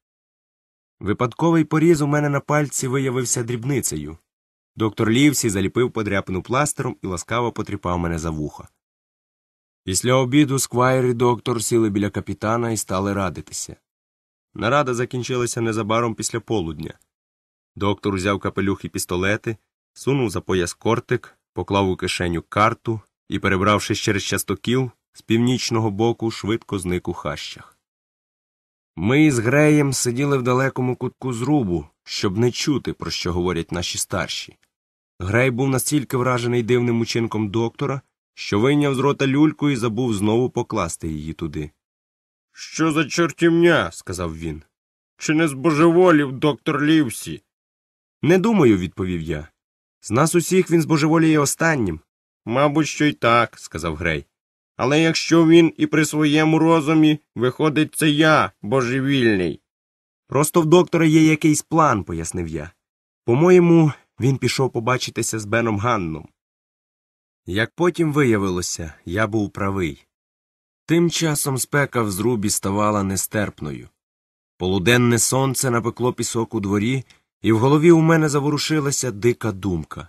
Випадковий поріз у мене на пальці виявився дрібницею. Доктор Лівсі заліпив подряпину пластером і ласкаво потріпав мене за вухо. Після обіду сквайр і доктор сіли біля капітана і стали радитися. Нарада закінчилася незабаром після полудня. Доктор узяв капелюх і пістолети, сунув за пояс кортик, поклав у кишеню карту і, перебравшись через частокіл, з північного боку швидко зник у хащах. Ми з Греєм сиділи в далекому кутку зрубу, щоб не чути, про що говорять наші старші. Грей був настільки вражений дивним учинком доктора що вийняв з рота люльку і забув знову покласти її туди. Що за чортівня? сказав він. Чи не збожеволів доктор Лівсі? Не думаю, відповів я. З нас усіх він збожеволіє останнім. Мабуть, що й так, сказав Грей. Але якщо він і при своєму розумі, виходить, це я, божевільний. Просто в доктора є якийсь план, пояснив я. По моєму, він пішов побачитися з Беном Ганном. Як потім виявилося, я був правий. Тим часом спека в зрубі ставала нестерпною. Полуденне сонце напекло пісок у дворі, і в голові у мене заворушилася дика думка.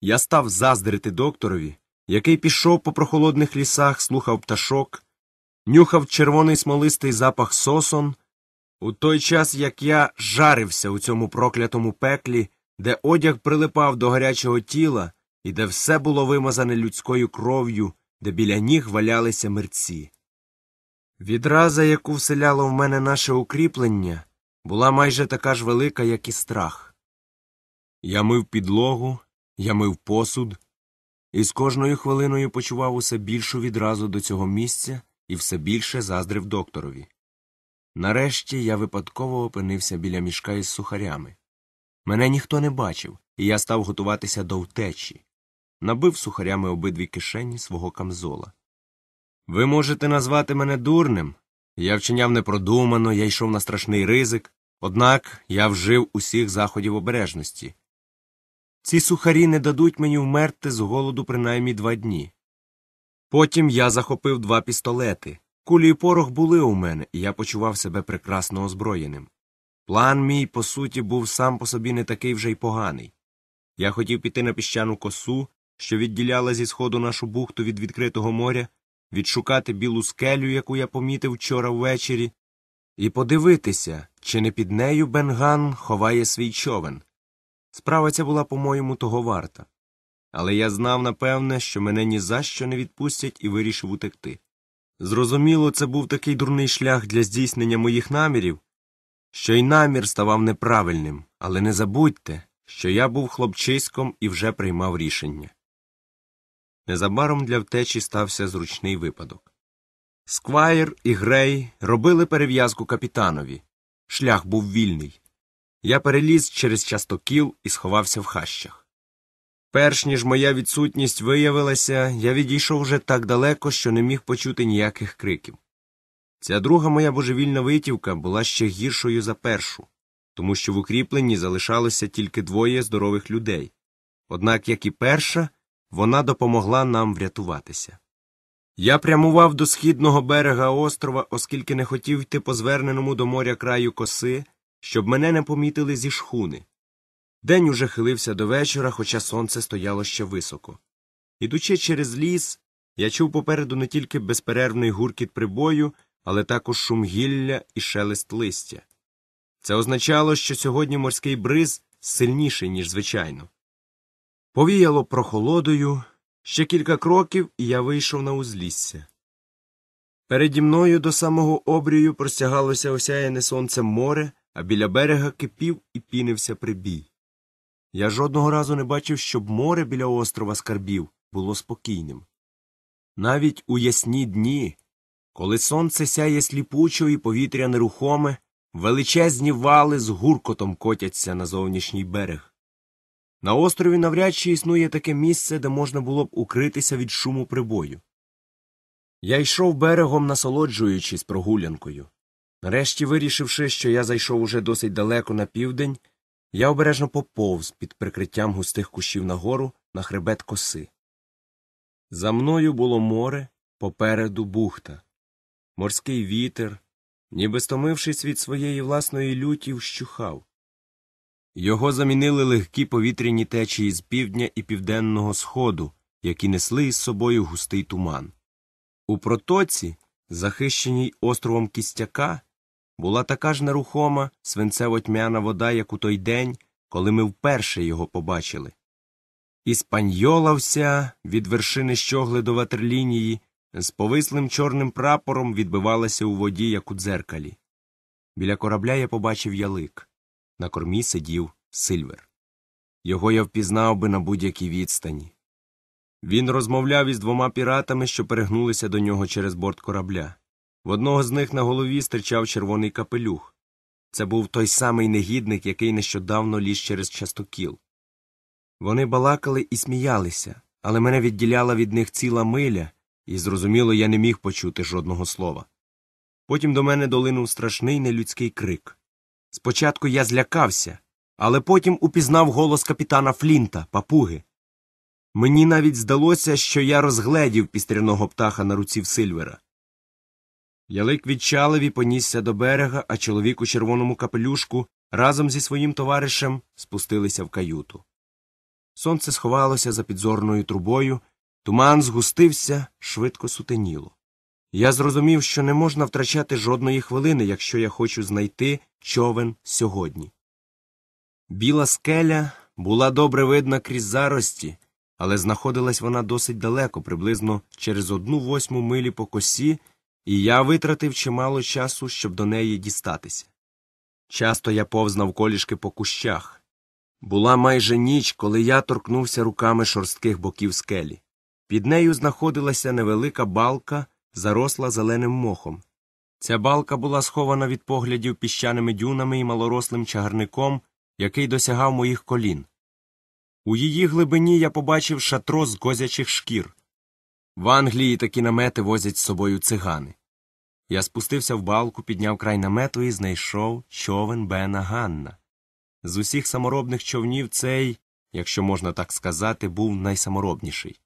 Я став заздрити докторові, який пішов по прохолодних лісах, слухав пташок, нюхав червоний смолистий запах сосон, у той час як я жарився у цьому проклятому пеклі, де одяг прилипав до гарячого тіла і де все було вимазане людською кров'ю, де біля ніг валялися мерці. Відраза, яку вселяло в мене наше укріплення, була майже така ж велика, як і страх. Я мив підлогу, я мив посуд, і з кожною хвилиною почував усе більшу відразу до цього місця і все більше заздрив докторові. Нарешті я випадково опинився біля мішка із сухарями. Мене ніхто не бачив, і я став готуватися до втечі набив сухарями обидві кишені свого камзола. Ви можете назвати мене дурним. Я вчиняв непродумано, я йшов на страшний ризик, однак я вжив усіх заходів обережності. Ці сухарі не дадуть мені вмерти з голоду принаймні два дні. Потім я захопив два пістолети. Кулі і порох були у мене, і я почував себе прекрасно озброєним. План мій, по суті, був сам по собі не такий вже й поганий. Я хотів піти на піщану косу, що відділяла зі сходу нашу бухту від відкритого моря, відшукати білу скелю, яку я помітив вчора ввечері, і подивитися, чи не під нею Бенган ховає свій човен. Справа ця була, по моєму, того варта. Але я знав, напевне, що мене ні за що не відпустять і вирішив утекти. Зрозуміло, це був такий дурний шлях для здійснення моїх намірів, що й намір ставав неправильним, але не забудьте, що я був хлопчиськом і вже приймав рішення. Незабаром для втечі стався зручний випадок. Сквайр і Грей робили перев'язку капітанові. Шлях був вільний. Я переліз через частокіл і сховався в хащах. Перш ніж моя відсутність виявилася, я відійшов вже так далеко, що не міг почути ніяких криків. Ця друга моя божевільна витівка була ще гіршою за першу, тому що в укріпленні залишалося тільки двоє здорових людей. Однак, як і перша, вона допомогла нам врятуватися. Я прямував до східного берега острова, оскільки не хотів йти по зверненому до моря краю коси, щоб мене не помітили зі шхуни. День уже хилився до вечора, хоча сонце стояло ще високо. Ідучи через ліс, я чув попереду не тільки безперервний гуркіт прибою, але також шум гілля і шелест листя. Це означало, що сьогодні морський бриз сильніший, ніж звичайно. Повіяло прохолодою, ще кілька кроків, і я вийшов на узлісся. Переді мною до самого обрію простягалося осяяне сонцем море, а біля берега кипів і пінився прибій. Я жодного разу не бачив, щоб море біля острова Скарбів було спокійним. Навіть у ясні дні, коли сонце сяє сліпучо і повітря нерухоме, величезні вали з гуркотом котяться на зовнішній берег. На острові навряд чи існує таке місце, де можна було б укритися від шуму прибою. Я йшов берегом, насолоджуючись прогулянкою. Нарешті, вирішивши, що я зайшов уже досить далеко на південь, я обережно поповз під прикриттям густих кущів нагору на хребет коси. За мною було море, попереду бухта, морський вітер, ніби стомившись від своєї власної люті, вщухав. Його замінили легкі повітряні течії з півдня і південного сходу, які несли із собою густий туман. У протоці, захищеній островом Кістяка, була така ж нерухома свинцево тьмяна вода, як у той день, коли ми вперше його побачили. Іспаньолався від вершини щогли до ватерлінії, з повислим чорним прапором відбивалася у воді, як у дзеркалі. Біля корабля я побачив ялик. На кормі сидів Сильвер. Його я впізнав би на будь-якій відстані. Він розмовляв із двома піратами, що перегнулися до нього через борт корабля. В одного з них на голові стирчав червоний капелюх. Це був той самий негідник, який нещодавно ліз через частокіл. Вони балакали і сміялися, але мене відділяла від них ціла миля, і, зрозуміло, я не міг почути жодного слова. Потім до мене долинув страшний нелюдський крик. Спочатку я злякався, але потім упізнав голос капітана Флінта, папуги. Мені навіть здалося, що я розгледів пістряного птаха на руці Сильвера. Ялик від чалеві понісся до берега, а чоловік у червоному капелюшку разом зі своїм товаришем спустилися в каюту. Сонце сховалося за підзорною трубою, туман згустився, швидко сутеніло. Я зрозумів, що не можна втрачати жодної хвилини, якщо я хочу знайти човен сьогодні. Біла скеля була добре видна крізь зарості, але знаходилась вона досить далеко, приблизно через одну восьму милі по косі, і я витратив чимало часу, щоб до неї дістатися. Часто я повз навколішки по кущах. Була майже ніч, коли я торкнувся руками шорстких боків скелі. Під нею знаходилася невелика балка, заросла зеленим мохом. Ця балка була схована від поглядів піщаними дюнами і малорослим чагарником, який досягав моїх колін. У її глибині я побачив шатро з козячих шкір. В Англії такі намети возять з собою цигани. Я спустився в балку, підняв край намету і знайшов човен Бена Ганна. З усіх саморобних човнів цей, якщо можна так сказати, був найсаморобніший.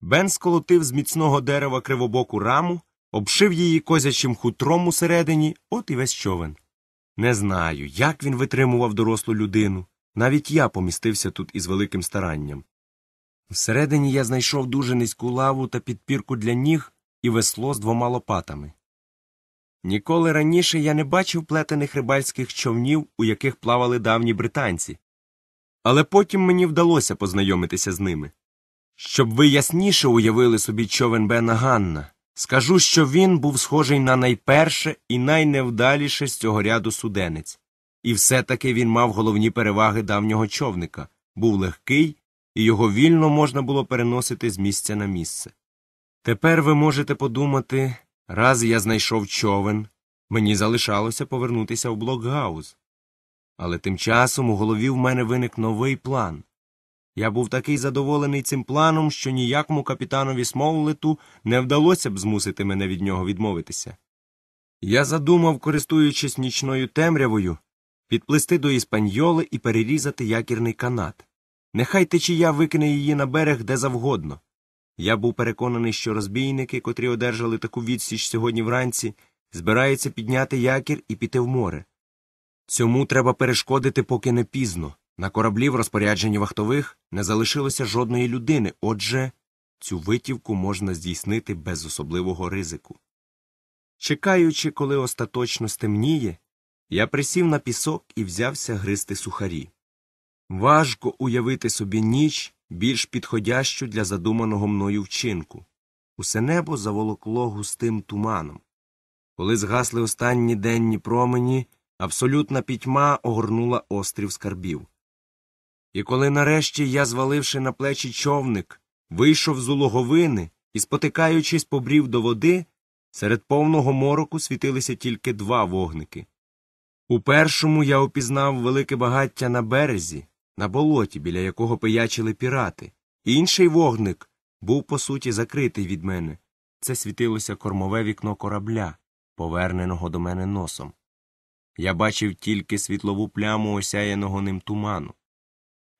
Бен сколотив з міцного дерева кривобоку раму, обшив її козячим хутром усередині, от і весь човен. Не знаю, як він витримував дорослу людину. Навіть я помістився тут із великим старанням. Всередині я знайшов дуже низьку лаву та підпірку для ніг і весло з двома лопатами. Ніколи раніше я не бачив плетених рибальських човнів, у яких плавали давні британці, але потім мені вдалося познайомитися з ними. Щоб ви ясніше уявили собі човен Бена Ганна, Скажу, що він був схожий на найперше і найневдаліше з цього ряду суденець, і все таки він мав головні переваги давнього човника, був легкий, і його вільно можна було переносити з місця на місце. Тепер ви можете подумати раз я знайшов човен, мені залишалося повернутися в блокгауз. Але тим часом у голові в мене виник новий план я був такий задоволений цим планом, що ніякому капітанові Смоулету не вдалося б змусити мене від нього відмовитися. Я задумав, користуючись нічною темрявою, підплисти до іспаньоли і перерізати якірний канат. Нехай течія викине її на берег де завгодно. Я був переконаний, що розбійники, котрі одержали таку відсіч сьогодні вранці, збираються підняти якір і піти в море. Цьому треба перешкодити, поки не пізно. На кораблі в розпорядженні вахтових не залишилося жодної людини, отже, цю витівку можна здійснити без особливого ризику. Чекаючи, коли остаточно стемніє, я присів на пісок і взявся гризти сухарі. Важко уявити собі ніч більш підходящу для задуманого мною вчинку. Усе небо заволокло густим туманом. Коли згасли останні денні промені, абсолютна пітьма огорнула острів скарбів. І коли нарешті я, зваливши на плечі човник, вийшов з улоговини і, спотикаючись, побрів до води, серед повного мороку світилися тільки два вогники. У першому я опізнав велике багаття на березі, на болоті, біля якого пиячили пірати. Інший вогник був по суті закритий від мене. Це світилося кормове вікно корабля, поверненого до мене носом. Я бачив тільки світлову пляму осяяного ним туману.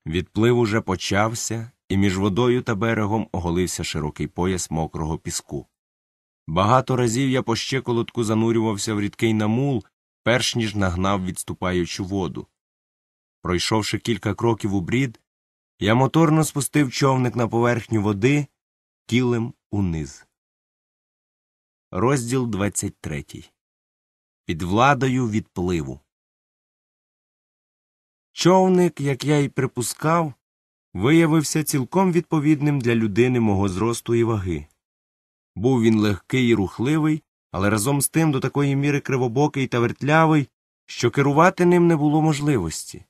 Відплив уже почався, і між водою та берегом оголився широкий пояс мокрого піску. Багато разів я по щеколотку занурювався в рідкий намул, перш ніж нагнав відступаючу воду. Пройшовши кілька кроків у брід, я моторно спустив човник на поверхню води кілем униз. Розділ 23. Під владою відпливу. Човник, як я й припускав, виявився цілком відповідним для людини мого зросту і ваги. Був він легкий і рухливий, але разом з тим до такої міри кривобокий та вертлявий, що керувати ним не було можливості.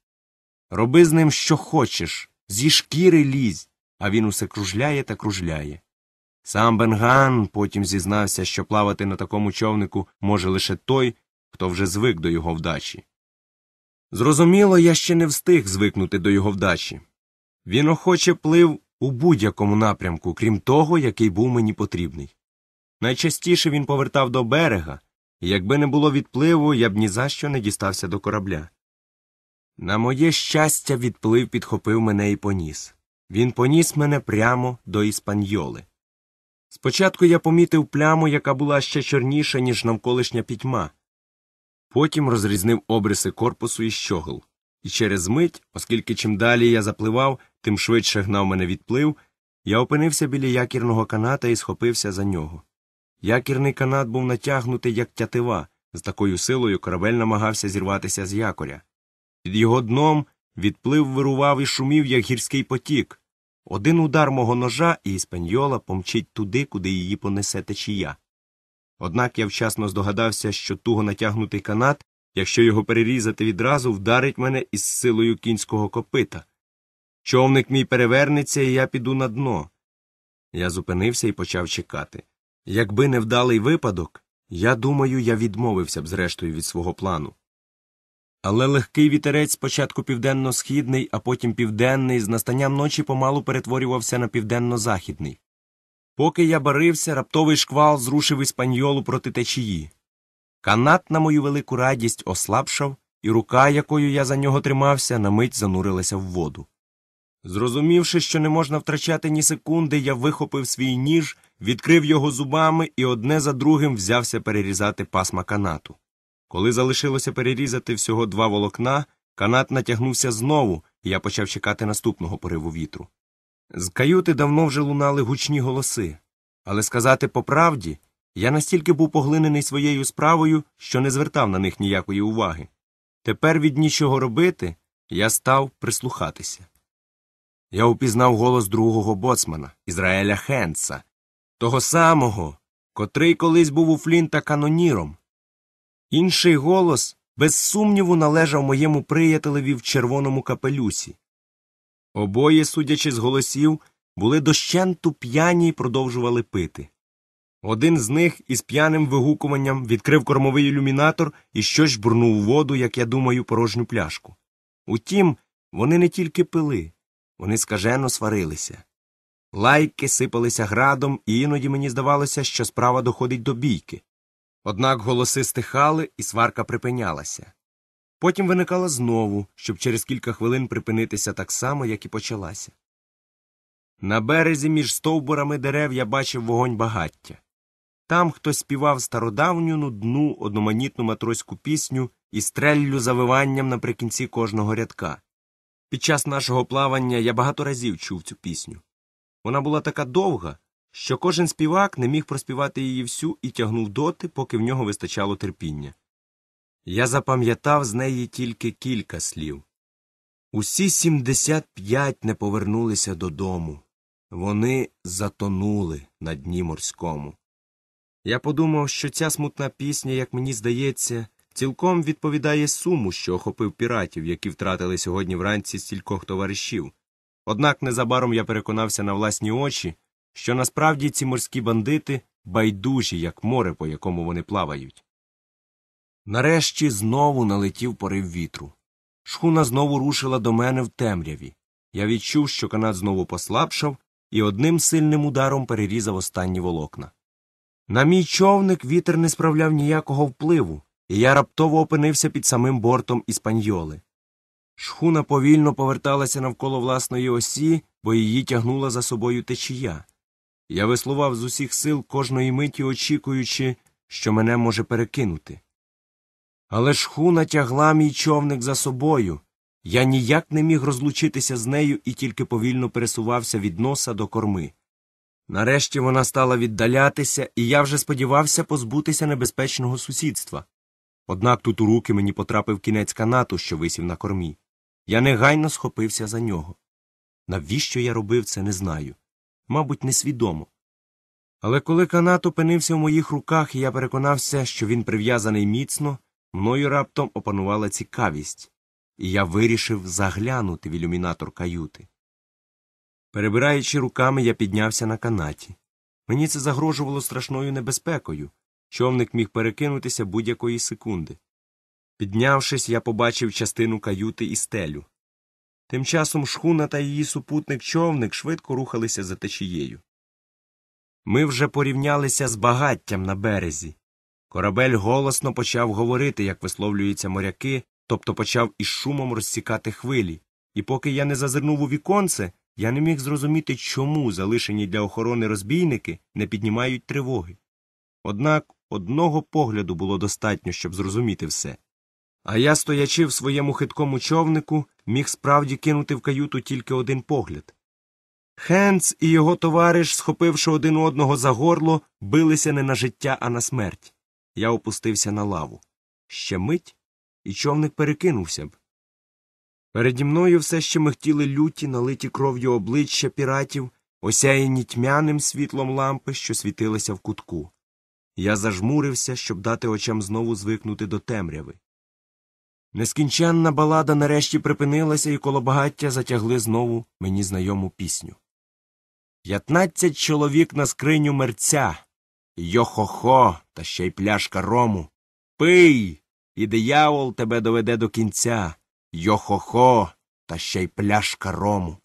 Роби з ним що хочеш, зі шкіри лізь, а він усе кружляє та кружляє. Сам Бенган потім зізнався, що плавати на такому човнику може лише той, хто вже звик до його вдачі. Зрозуміло, я ще не встиг звикнути до його вдачі. Він охоче плив у будь-якому напрямку, крім того, який був мені потрібний. Найчастіше він повертав до берега, і якби не було відпливу, я б ні за що не дістався до корабля. На моє щастя, відплив підхопив мене і поніс. Він поніс мене прямо до іспаньйоли. Спочатку я помітив пляму, яка була ще чорніша, ніж навколишня пітьма. Потім розрізнив обриси корпусу і щогл, і через мить, оскільки чим далі я запливав, тим швидше гнав мене відплив, я опинився біля якірного каната і схопився за нього. Якірний канат був натягнутий, як тятива, з такою силою корабель намагався зірватися з якоря. Під його дном відплив вирував і шумів, як гірський потік. Один удар мого ножа і іспаньола помчить туди, куди її понесе течія. Однак я вчасно здогадався, що туго натягнутий канат, якщо його перерізати відразу, вдарить мене із силою кінського копита. Човник мій перевернеться, і я піду на дно. Я зупинився і почав чекати. Якби не вдалий випадок, я думаю, я відмовився б зрештою від свого плану. Але легкий вітерець спочатку південно східний, а потім південний, з настанням ночі помалу перетворювався на південно західний. Поки я барився, раптовий шквал зрушив іспаньолу проти течії. Канат, на мою велику радість, ослабшав, і рука, якою я за нього тримався, на мить занурилася в воду. Зрозумівши, що не можна втрачати ні секунди, я вихопив свій ніж, відкрив його зубами і одне за другим взявся перерізати пасма канату. Коли залишилося перерізати всього два волокна, канат натягнувся знову, і я почав чекати наступного пориву вітру. З каюти давно вже лунали гучні голоси, але сказати по правді, я настільки був поглинений своєю справою, що не звертав на них ніякої уваги. Тепер від нічого робити я став прислухатися. Я упізнав голос другого боцмана, Ізраеля Хенса, того самого, котрий колись був у Флінта каноніром. Інший голос без сумніву належав моєму приятелеві в червоному капелюсі. Обоє, судячи з голосів, були дощенту п'яні і продовжували пити. Один з них із п'яним вигукуванням відкрив кормовий ілюмінатор і щось бурнув у воду, як я думаю, порожню пляшку. Утім, вони не тільки пили, вони скажено сварилися. Лайки сипалися градом, і іноді мені здавалося, що справа доходить до бійки. Однак голоси стихали, і сварка припинялася. Потім виникала знову, щоб через кілька хвилин припинитися так само, як і почалася. На березі між стовбурами дерев я бачив вогонь багаття. Там хтось співав стародавню нудну одноманітну матроську пісню і стреллю завиванням наприкінці кожного рядка. Під час нашого плавання я багато разів чув цю пісню. Вона була така довга, що кожен співак не міг проспівати її всю і тягнув доти, поки в нього вистачало терпіння. Я запам'ятав з неї тільки кілька слів. Усі сімдесят п'ять не повернулися додому. Вони затонули на дні морському. Я подумав, що ця смутна пісня, як мені здається, цілком відповідає суму, що охопив піратів, які втратили сьогодні вранці стількох товаришів. Однак незабаром я переконався на власні очі, що насправді ці морські бандити байдужі, як море, по якому вони плавають. Нарешті знову налетів порив вітру. Шхуна знову рушила до мене в темряві. Я відчув, що канат знову послабшав, і одним сильним ударом перерізав останні волокна. На мій човник вітер не справляв ніякого впливу, і я раптово опинився під самим бортом іспаньоли. Шхуна повільно поверталася навколо власної осі, бо її тягнула за собою течія. Я веслував з усіх сил кожної миті, очікуючи, що мене може перекинути. Але ж хуна тягла мій човник за собою. Я ніяк не міг розлучитися з нею і тільки повільно пересувався від носа до корми. Нарешті вона стала віддалятися, і я вже сподівався позбутися небезпечного сусідства. Однак тут у руки мені потрапив кінець канату, що висів на кормі. Я негайно схопився за нього. Навіщо я робив це, не знаю. Мабуть, несвідомо. Але коли канат опинився в моїх руках, і я переконався, що він прив'язаний міцно, мною раптом опанувала цікавість, і я вирішив заглянути в ілюмінатор каюти. Перебираючи руками, я піднявся на канаті. Мені це загрожувало страшною небезпекою. Човник міг перекинутися будь-якої секунди. Піднявшись, я побачив частину каюти і стелю. Тим часом шхуна та її супутник човник швидко рухалися за течією. Ми вже порівнялися з багаттям на березі, Корабель голосно почав говорити, як висловлюються моряки, тобто почав із шумом розсікати хвилі, і поки я не зазирнув у віконце, я не міг зрозуміти, чому залишені для охорони розбійники не піднімають тривоги. Однак одного погляду було достатньо, щоб зрозуміти все. А я, стоячи в своєму хиткому човнику, міг справді кинути в каюту тільки один погляд. Хенц і його товариш, схопивши один одного за горло, билися не на життя, а на смерть. Я опустився на лаву. Ще мить, і човник перекинувся б. Переді мною все ще михтіли люті, налиті кров'ю обличчя піратів, осяяні тьмяним світлом лампи, що світилися в кутку. Я зажмурився, щоб дати очам знову звикнути до темряви. Нескінченна балада нарешті припинилася, і коло багаття затягли знову мені знайому пісню. П'ятнадцять чоловік на скриню мерця йо та ще й пляшка рому. Пий, і диявол тебе доведе до кінця. Йохохо, та ще й пляшка рому.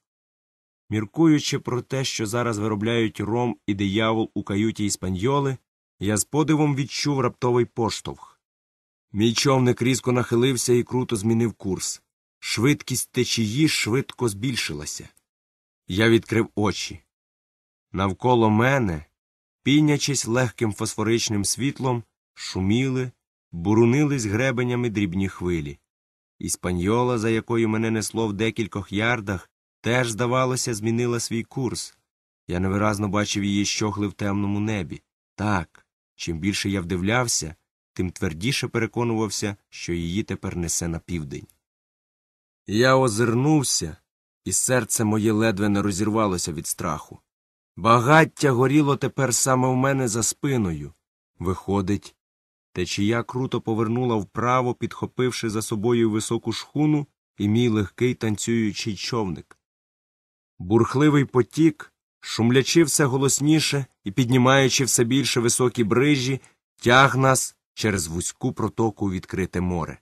Міркуючи про те, що зараз виробляють ром і диявол у каюті іспаньоли, я з подивом відчув раптовий поштовх. Мій човник різко нахилився і круто змінив курс. Швидкість течії швидко збільшилася. Я відкрив очі. Навколо мене пінячись легким фосфоричним світлом, шуміли, бурунились гребенями дрібні хвилі. Іспаньола, за якою мене несло в декількох ярдах, теж, здавалося, змінила свій курс. Я невиразно бачив її щогли в темному небі. Так, чим більше я вдивлявся, тим твердіше переконувався, що її тепер несе на південь. Я озирнувся, і серце моє ледве не розірвалося від страху. Багаття горіло тепер саме в мене за спиною. Виходить, течія круто повернула вправо, підхопивши за собою високу шхуну і мій легкий танцюючий човник. Бурхливий потік, шумлячи все голосніше і піднімаючи все більше високі брижі, тяг нас через вузьку протоку відкрите море.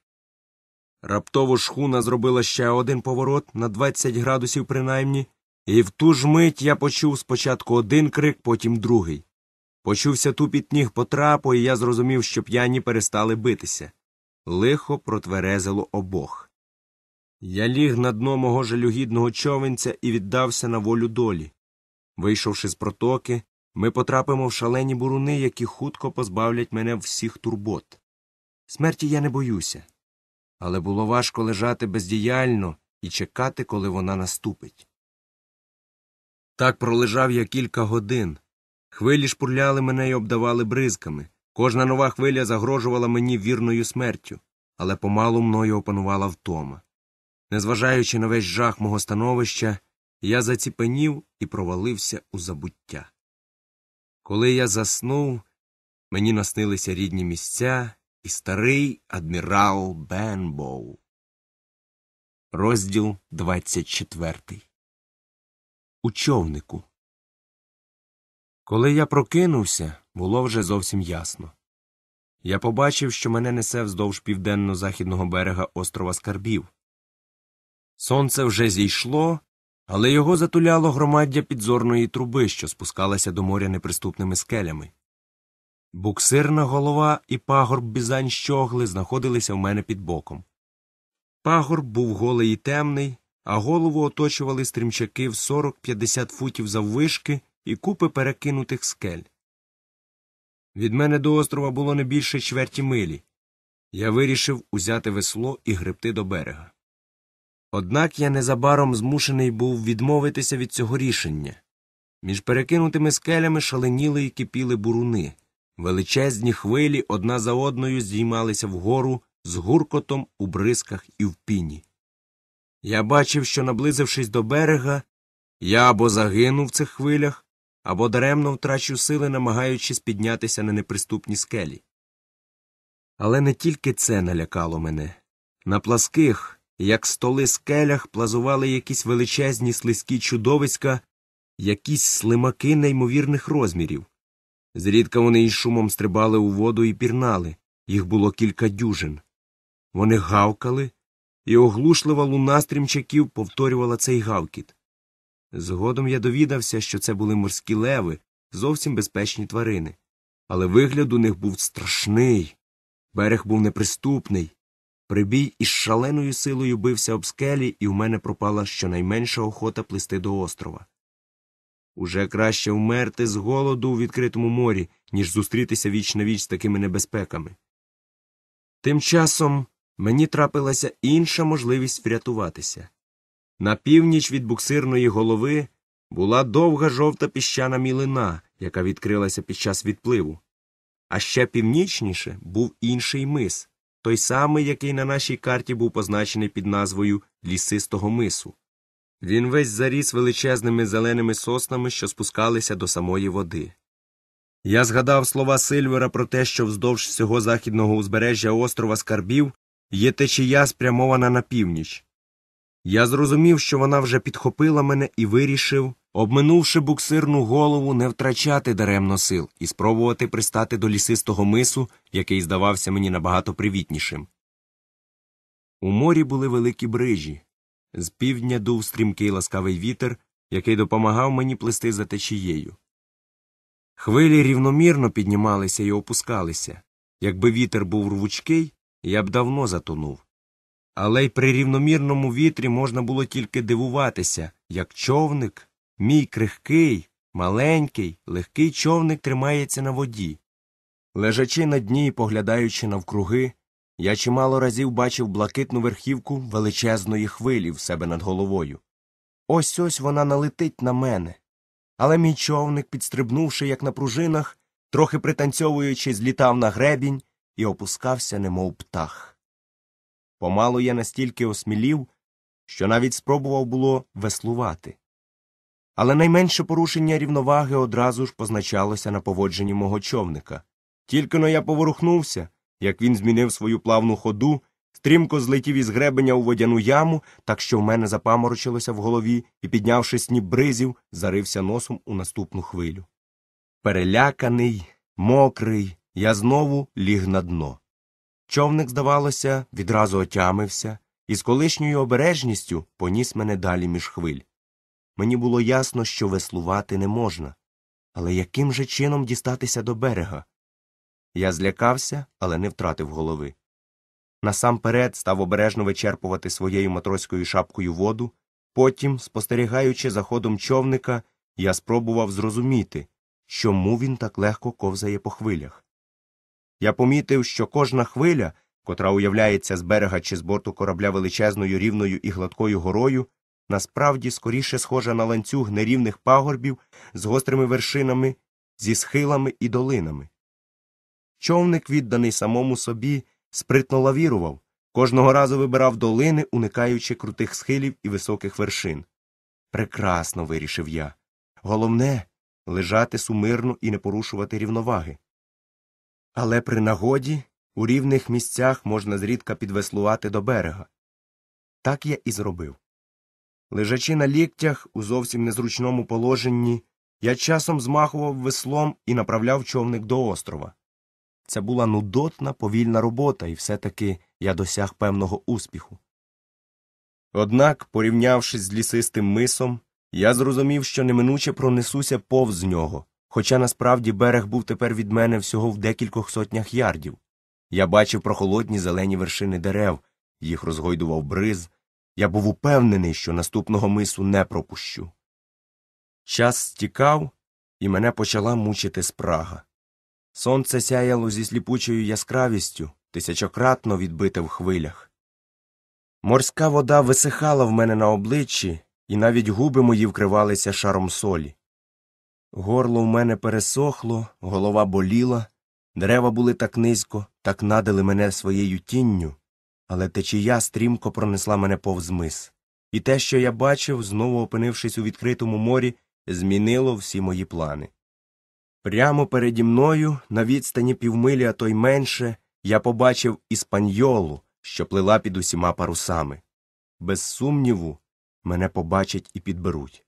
Раптово шхуна зробила ще один поворот на 20 градусів принаймні. І в ту ж мить я почув спочатку один крик, потім другий. Почувся тупіт ніг по трапу, і я зрозумів, що п'яні перестали битися. Лихо протверезило обох. Я ліг на дно мого жалюгідного човенця і віддався на волю долі. Вийшовши з протоки, ми потрапимо в шалені буруни, які хутко позбавлять мене всіх турбот. Смерті я не боюся. Але було важко лежати бездіяльно і чекати, коли вона наступить. Так пролежав я кілька годин. Хвилі шпурляли мене і обдавали бризками. Кожна нова хвиля загрожувала мені вірною смертю, але помалу мною опанувала втома. Незважаючи на весь жах мого становища, я заціпенів і провалився у забуття. Коли я заснув, мені наснилися рідні місця і старий адмірал Бенбоу. Розділ двадцять четвертий у човнику. Коли я прокинувся, було вже зовсім ясно. Я побачив, що мене несе вздовж південно західного берега острова Скарбів. Сонце вже зійшло, але його затуляло громаддя підзорної труби, що спускалася до моря неприступними скелями. Буксирна голова і пагорб бізань щогли знаходилися в мене під боком. Пагорб був голий і темний, а голову оточували стрімчаки в 40-50 футів заввишки і купи перекинутих скель. Від мене до острова було не більше чверті милі. Я вирішив узяти весло і гребти до берега. Однак я незабаром змушений був відмовитися від цього рішення. Між перекинутими скелями шаленіли і кипіли буруни, величезні хвилі одна за одною здіймалися вгору з гуркотом у бризках і в піні. Я бачив, що, наблизившись до берега, я або загину в цих хвилях, або даремно втрачу сили, намагаючись піднятися на неприступні скелі. Але не тільки це налякало мене. На пласких, як столи скелях, плазували якісь величезні слизькі чудовиська, якісь слимаки неймовірних розмірів. Зрідка вони із шумом стрибали у воду і пірнали, їх було кілька дюжин. Вони гавкали, і оглушлива луна стрімчаків повторювала цей гавкіт. Згодом я довідався, що це були морські леви, зовсім безпечні тварини, але вигляд у них був страшний, берег був неприступний. Прибій із шаленою силою бився об скелі, і в мене пропала щонайменша охота плисти до острова. Уже краще вмерти з голоду у відкритому морі, ніж зустрітися віч на віч з такими небезпеками. Тим часом мені трапилася інша можливість врятуватися. На північ від буксирної голови була довга жовта піщана мілина, яка відкрилася під час відпливу. А ще північніше був інший мис, той самий, який на нашій карті був позначений під назвою лісистого мису. Він весь заріс величезними зеленими соснами, що спускалися до самої води. Я згадав слова Сильвера про те, що вздовж всього західного узбережжя острова Скарбів Є течія спрямована на північ. Я зрозумів, що вона вже підхопила мене і вирішив, обминувши буксирну голову, не втрачати даремно сил і спробувати пристати до лісистого мису, який здавався мені набагато привітнішим. У морі були великі брижі. З півдня дув стрімкий ласкавий вітер, який допомагав мені плести за течією. Хвилі рівномірно піднімалися і опускалися. Якби вітер був рвучкий, я б давно затонув. Але й при рівномірному вітрі можна було тільки дивуватися, як човник, мій крихкий, маленький, легкий човник тримається на воді. Лежачи на дні і поглядаючи навкруги, я чимало разів бачив блакитну верхівку величезної хвилі в себе над головою. Ось ось вона налетить на мене. Але мій човник, підстрибнувши, як на пружинах, трохи пританцьовуючи, злітав на гребінь і опускався, немов птах. Помалу я настільки осмілів, що навіть спробував було веслувати. Але найменше порушення рівноваги одразу ж позначалося на поводженні мого човника. Тільки но я поворухнувся, як він змінив свою плавну ходу, стрімко злетів із гребеня у водяну яму, так що в мене запаморочилося в голові і, піднявши сні бризів, зарився носом у наступну хвилю. Переляканий, мокрий, я знову ліг на дно. Човник, здавалося, відразу отямився і з колишньою обережністю поніс мене далі між хвиль. Мені було ясно, що веслувати не можна. Але яким же чином дістатися до берега? Я злякався, але не втратив голови. Насамперед став обережно вичерпувати своєю матроською шапкою воду, потім, спостерігаючи за ходом човника, я спробував зрозуміти, чому він так легко ковзає по хвилях. Я помітив, що кожна хвиля, котра уявляється з берега чи з борту корабля величезною рівною і гладкою горою, насправді скоріше схожа на ланцюг нерівних пагорбів з гострими вершинами, зі схилами і долинами. Човник, відданий самому собі, спритно лавірував, кожного разу вибирав долини, уникаючи крутих схилів і високих вершин. Прекрасно вирішив я. Головне лежати сумирно і не порушувати рівноваги але при нагоді у рівних місцях можна зрідка підвеслувати до берега. Так я і зробив. Лежачи на ліктях у зовсім незручному положенні, я часом змахував веслом і направляв човник до острова. Це була нудотна, повільна робота, і все таки я досяг певного успіху. Однак, порівнявшись з лісистим мисом, я зрозумів, що неминуче пронесуся повз нього, Хоча насправді берег був тепер від мене всього в декількох сотнях ярдів. Я бачив прохолодні зелені вершини дерев, їх розгойдував бриз. Я був упевнений, що наступного мису не пропущу. Час стікав, і мене почала мучити спрага. Сонце сяяло зі сліпучою яскравістю, тисячократно відбите в хвилях. Морська вода висихала в мене на обличчі, і навіть губи мої вкривалися шаром солі. Горло в мене пересохло, голова боліла, дерева були так низько, так надали мене своєю тінню, але течія стрімко пронесла мене повз мис. І те, що я бачив, знову опинившись у відкритому морі, змінило всі мої плани. Прямо переді мною, на відстані півмилі, а то й менше, я побачив іспаньолу, що плила під усіма парусами. Без сумніву, мене побачать і підберуть.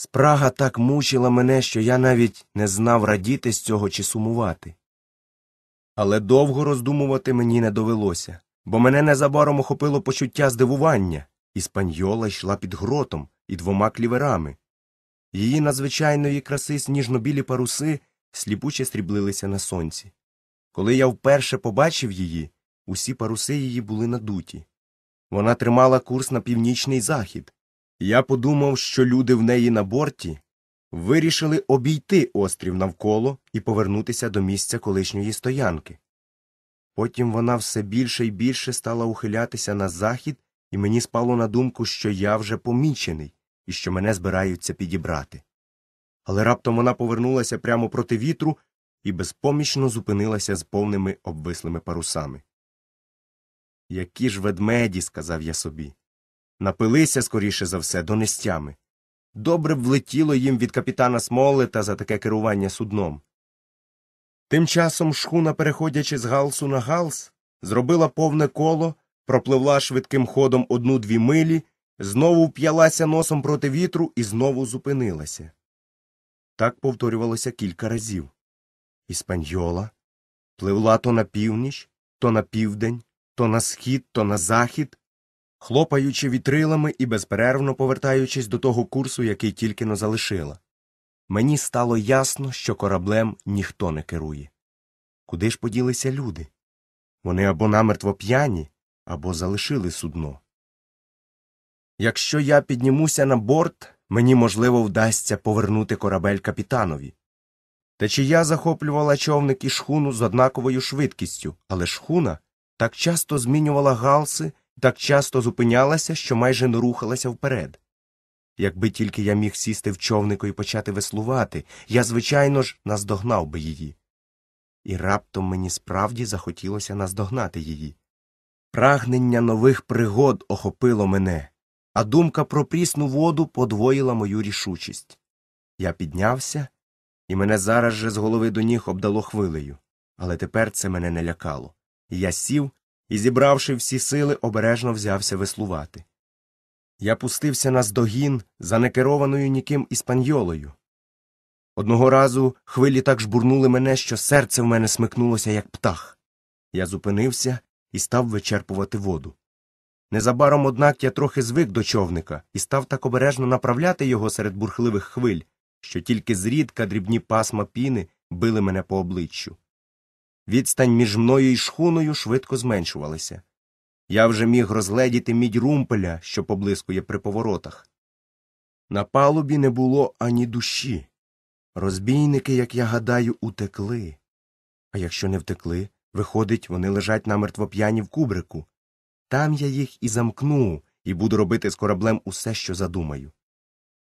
Спрага так мучила мене, що я навіть не знав радіти з цього чи сумувати. Але довго роздумувати мені не довелося, бо мене незабаром охопило почуття здивування, іспаньола йшла під гротом і двома кліверами. Її надзвичайної краси сніжно-білі паруси сліпуче сріблилися на сонці. Коли я вперше побачив її, усі паруси її були надуті. Вона тримала курс на північний захід, я подумав, що люди в неї на борті вирішили обійти острів навколо і повернутися до місця колишньої стоянки. Потім вона все більше і більше стала ухилятися на захід, і мені спало на думку, що я вже помічений і що мене збираються підібрати. Але раптом вона повернулася прямо проти вітру і безпомічно зупинилася з повними обвислими парусами. Які ж ведмеді, сказав я собі напилися, скоріше за все, до нестями. Добре б влетіло їм від капітана Смолета за таке керування судном. Тим часом шхуна, переходячи з галсу на галс, зробила повне коло, пропливла швидким ходом одну дві милі, знову вп'ялася носом проти вітру і знову зупинилася. Так повторювалося кілька разів. Іспаньола пливла то на північ, то на південь, то на схід, то на захід, хлопаючи вітрилами і безперервно повертаючись до того курсу, який тільки но залишила. Мені стало ясно, що кораблем ніхто не керує. Куди ж поділися люди? Вони або намертво п'яні, або залишили судно. Якщо я піднімуся на борт, мені можливо вдасться повернути корабель капітанові. Та чи я захоплювала човник і шхуну з однаковою швидкістю, але шхуна так часто змінювала галси, так часто зупинялася, що майже не рухалася вперед. Якби тільки я міг сісти в човнику і почати веслувати, я, звичайно ж, наздогнав би її. І раптом мені справді захотілося наздогнати її. Прагнення нових пригод охопило мене, а думка про прісну воду подвоїла мою рішучість. Я піднявся, і мене зараз же з голови до ніг обдало хвилею, але тепер це мене не лякало. І я сів, і, зібравши всі сили, обережно взявся веслувати. Я пустився на здогін за некерованою ніким іспаньолою. Одного разу хвилі так жбурнули мене, що серце в мене смикнулося, як птах. Я зупинився і став вичерпувати воду. Незабаром, однак, я трохи звик до човника і став так обережно направляти його серед бурхливих хвиль, що тільки зрідка дрібні пасма піни били мене по обличчю. Відстань між мною і шхуною швидко зменшувалася. Я вже міг розгледіти мідь румпеля, що поблискує при поворотах. На палубі не було ані душі. Розбійники, як я гадаю, утекли. А якщо не втекли, виходить, вони лежать намертво п'яні в кубрику. Там я їх і замкну, і буду робити з кораблем усе, що задумаю.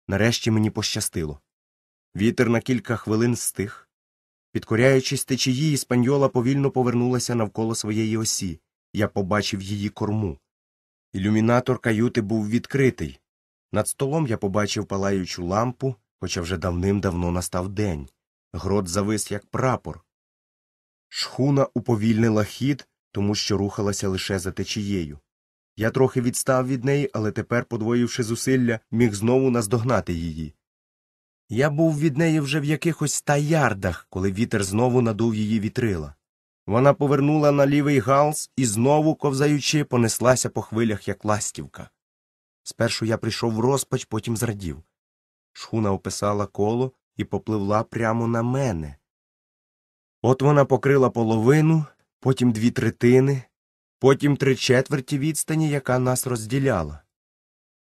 Нарешті мені пощастило. Вітер на кілька хвилин стих. Підкоряючись течії, іспаньола повільно повернулася навколо своєї осі. Я побачив її корму. Ілюмінатор каюти був відкритий. Над столом я побачив палаючу лампу, хоча вже давним-давно настав день. Грот завис, як прапор. Шхуна уповільнила хід, тому що рухалася лише за течією. Я трохи відстав від неї, але тепер, подвоївши зусилля, міг знову наздогнати її. Я був від неї вже в якихось ста ярдах, коли вітер знову надув її вітрила. Вона повернула на лівий галс і знову, ковзаючи, понеслася по хвилях, як ластівка. Спершу я прийшов в розпач, потім зрадів. Шхуна описала коло і попливла прямо на мене. От вона покрила половину, потім дві третини, потім три четверті відстані, яка нас розділяла.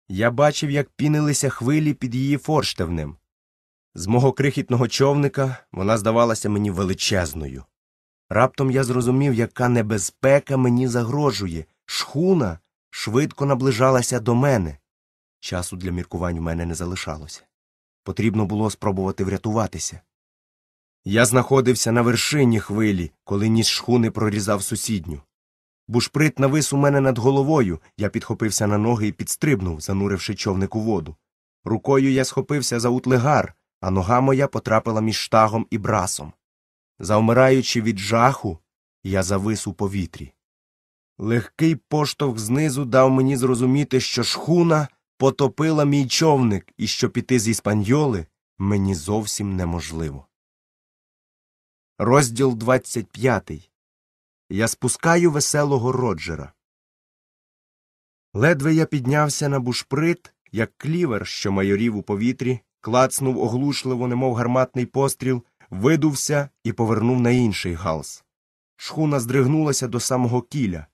Я бачив, як пінилися хвилі під її форштевнем. З мого крихітного човника вона здавалася мені величезною. Раптом я зрозумів, яка небезпека мені загрожує. Шхуна швидко наближалася до мене. Часу для міркувань у мене не залишалося. Потрібно було спробувати врятуватися. Я знаходився на вершині хвилі, коли ніс шхуни прорізав сусідню. Бушприт навис у мене над головою, я підхопився на ноги і підстрибнув, зануривши човник у воду. Рукою я схопився за утлигар, а нога моя потрапила між штагом і брасом. Завмираючи від жаху, я завис у повітрі. Легкий поштовх знизу дав мені зрозуміти, що шхуна потопила мій човник і що піти з іспаньоли мені зовсім неможливо. Розділ 25. Я спускаю веселого Роджера. Ледве я піднявся на бушприт, як клівер, що майорів у повітрі, клацнув оглушливо, немов гарматний постріл, видувся і повернув на інший галс. Шхуна здригнулася до самого кіля.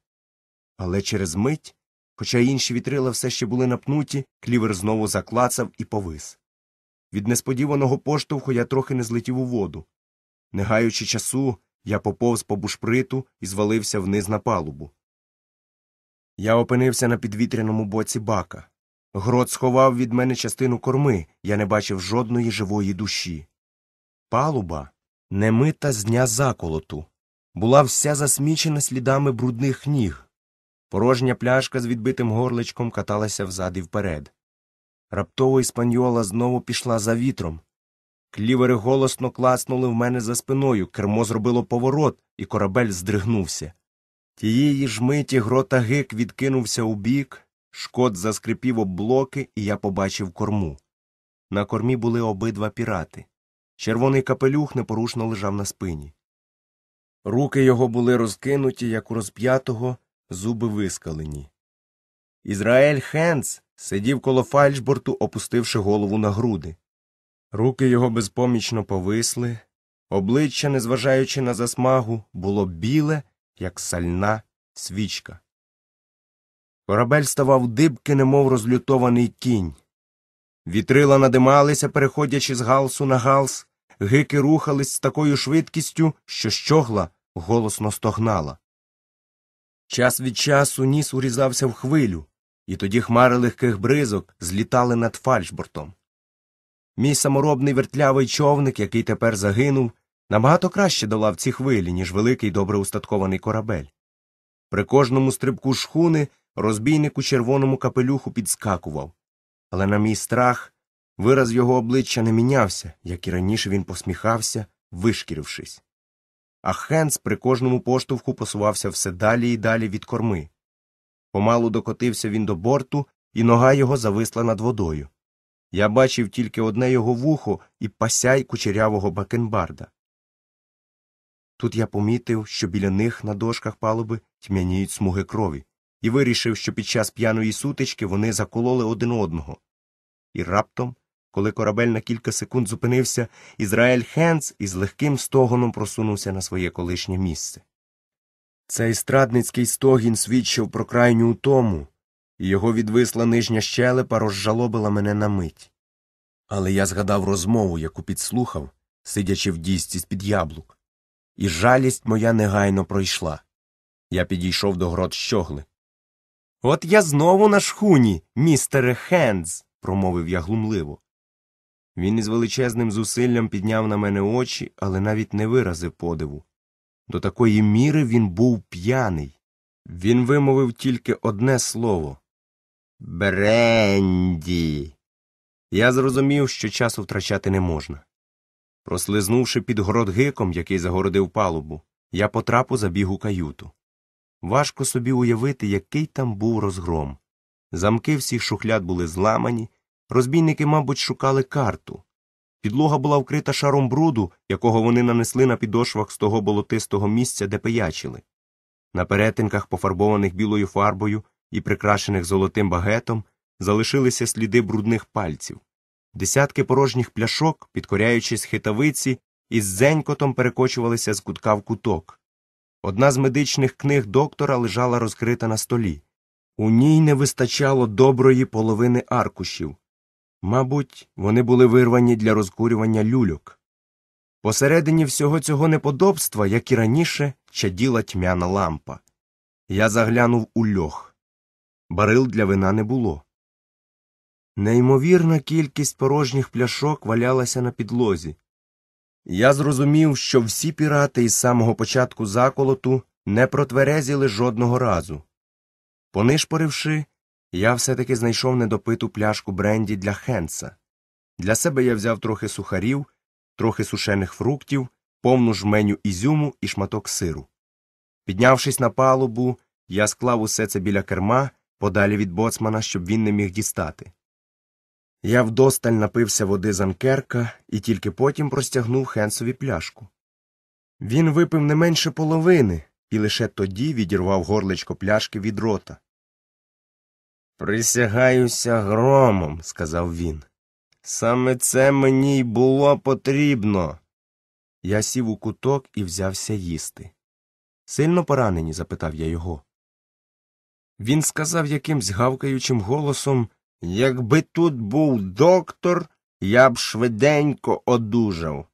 Але через мить, хоча інші вітрила все ще були напнуті, клівер знову заклацав і повис. Від несподіваного поштовху я трохи не злетів у воду. Не гаючи часу, я поповз по бушприту і звалився вниз на палубу. Я опинився на підвітряному боці бака. Грот сховав від мене частину корми, я не бачив жодної живої душі. Палуба, немита з дня заколоту, була вся засмічена слідами брудних ніг. Порожня пляшка з відбитим горличком каталася взад і вперед. Раптово іспаньола знову пішла за вітром. Клівери голосно класнули в мене за спиною, кермо зробило поворот, і корабель здригнувся. Тієї ж миті грота гик відкинувся убік, Шкод заскрипів об блоки, і я побачив корму. На кормі були обидва пірати. Червоний капелюх непорушно лежав на спині. Руки його були розкинуті, як у розп'ятого, зуби вискалені. Ізраїль Хенц сидів коло фальшборту, опустивши голову на груди. Руки його безпомічно повисли, обличчя, незважаючи на засмагу, було біле, як сальна свічка. Корабель ставав дибки, немов розлютований кінь. Вітрила надималися, переходячи з галсу на галс, гики рухались з такою швидкістю, що щогла голосно стогнала. Час від часу ніс урізався в хвилю, і тоді хмари легких бризок злітали над фальшбортом. Мій саморобний вертлявий човник, який тепер загинув, набагато краще долав ці хвилі, ніж великий добре устаткований корабель. При кожному стрибку шхуни Розбійник у червоному капелюху підскакував, але на мій страх вираз його обличчя не мінявся, як і раніше він посміхався, вишкірившись. А Хенс при кожному поштовху посувався все далі і далі від корми. Помалу докотився він до борту, і нога його зависла над водою. Я бачив тільки одне його вухо і пасяй кучерявого бакенбарда. Тут я помітив, що біля них на дошках палуби тьмяніють смуги крові і вирішив, що під час п'яної сутички вони закололи один одного. І раптом, коли корабель на кілька секунд зупинився, Ізраїль Хенц із легким стогоном просунувся на своє колишнє місце. Цей страдницький стогін свідчив про крайню утому, і його відвисла нижня щелепа розжалобила мене на мить. Але я згадав розмову, яку підслухав, сидячи в дійсці з під яблук, і жалість моя негайно пройшла. Я підійшов до грот щогли, От я знову на шхуні, містере Хендз, промовив я глумливо. Він із величезним зусиллям підняв на мене очі, але навіть не виразив подиву. До такої міри він був п'яний. Він вимовив тільки одне слово Бренді. Я зрозумів, що часу втрачати не можна. Прослизнувши під гиком, який загородив палубу, я потрапу забіг у каюту. Важко собі уявити, який там був розгром. Замки всіх шухляд були зламані, розбійники, мабуть, шукали карту. Підлога була вкрита шаром бруду, якого вони нанесли на підошвах з того болотистого місця, де пиячили. На перетинках, пофарбованих білою фарбою і прикрашених золотим багетом, залишилися сліди брудних пальців. Десятки порожніх пляшок, підкоряючись хитавиці, із зенькотом перекочувалися з кутка в куток. Одна з медичних книг доктора лежала розкрита на столі. У ній не вистачало доброї половини аркушів. Мабуть, вони були вирвані для розкурювання люльок. Посередині всього цього неподобства, як і раніше, чаділа тьмяна лампа. Я заглянув у льох. Барил для вина не було. Неймовірна кількість порожніх пляшок валялася на підлозі. Я зрозумів, що всі пірати із самого початку заколоту не протверезіли жодного разу. Понишпоривши, я все таки знайшов недопиту пляшку бренді для Хенса. Для себе я взяв трохи сухарів, трохи сушених фруктів, повну жменю ізюму і шматок сиру. Піднявшись на палубу, я склав усе це біля керма подалі від боцмана, щоб він не міг дістати. Я вдосталь напився води з анкерка і тільки потім простягнув Хенсові пляшку. Він випив не менше половини і лише тоді відірвав горличко пляшки від рота. Присягаюся громом, сказав він. Саме це мені й було потрібно. Я сів у куток і взявся їсти. Сильно поранені? запитав я його. Він сказав якимсь гавкаючим голосом, Якби тут був доктор, я б швиденько одужав.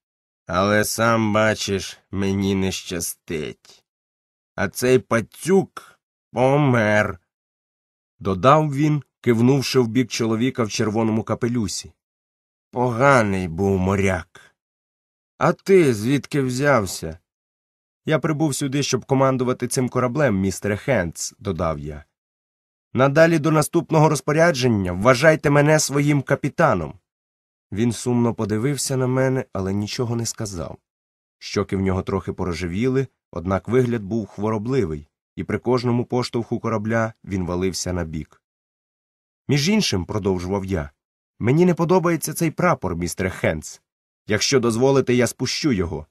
Але сам бачиш, мені не щастить. А цей пацюк помер. Додав він, кивнувши в бік чоловіка в червоному капелюсі. Поганий був моряк. А ти звідки взявся? Я прибув сюди, щоб командувати цим кораблем, містере Хенц, додав я. Надалі до наступного розпорядження вважайте мене своїм капітаном. Він сумно подивився на мене, але нічого не сказав. Щоки в нього трохи порожевіли, однак вигляд був хворобливий, і при кожному поштовху корабля він валився на бік. Між іншим, продовжував я, мені не подобається цей прапор, містер Хенц. Якщо дозволите, я спущу його.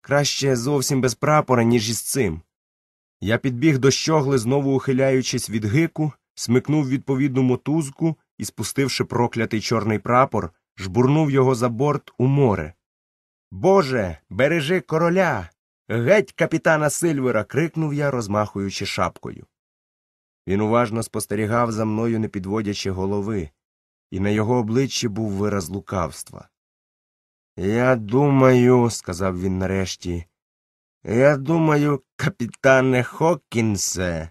Краще зовсім без прапора, ніж із цим. Я підбіг до щогли, знову ухиляючись від гику, смикнув відповідну мотузку і, спустивши проклятий чорний прапор, жбурнув його за борт у море. Боже, бережи короля. Геть капітана Сильвера. крикнув я, розмахуючи шапкою. Він уважно спостерігав за мною, не підводячи голови, і на його обличчі був вираз лукавства. Я думаю, сказав він нарешті, я думаю, капітане Хокінсе,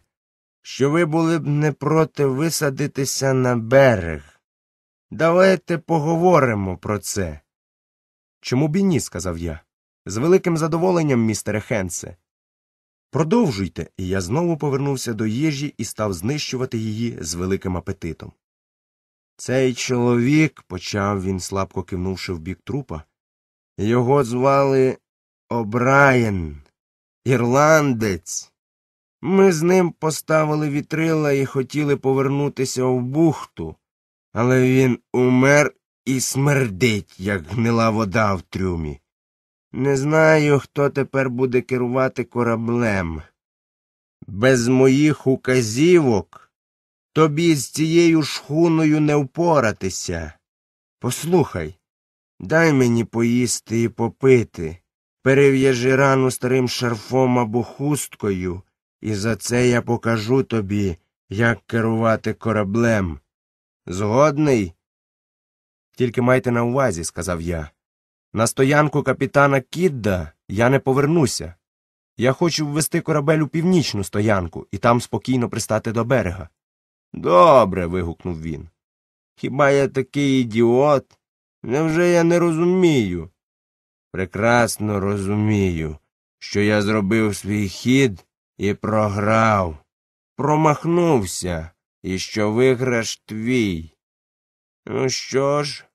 що ви були б не проти висадитися на берег. Давайте поговоримо про це. Чому б і ні? сказав я. З великим задоволенням, містере Хенсе. Продовжуйте, і я знову повернувся до їжі і став знищувати її з великим апетитом. Цей чоловік, почав він, слабко кивнувши в бік трупа, його звали Обраєн, ірландець. Ми з ним поставили вітрила і хотіли повернутися в бухту, але він умер і смердить, як гнила вода в трюмі. Не знаю, хто тепер буде керувати кораблем. Без моїх указівок тобі з цією шхуною не впоратися. Послухай, дай мені поїсти і попити, перев'яжи рану старим шарфом або хусткою. І за це я покажу тобі, як керувати кораблем. Згодний? Тільки майте на увазі, сказав я. На стоянку капітана Кідда я не повернуся. Я хочу ввести корабель у північну стоянку і там спокійно пристати до берега. Добре. вигукнув він. Хіба я такий ідіот? Невже я не розумію? Прекрасно розумію, що я зробив свій хід і програв, промахнувся, і що виграш твій. Ну що ж,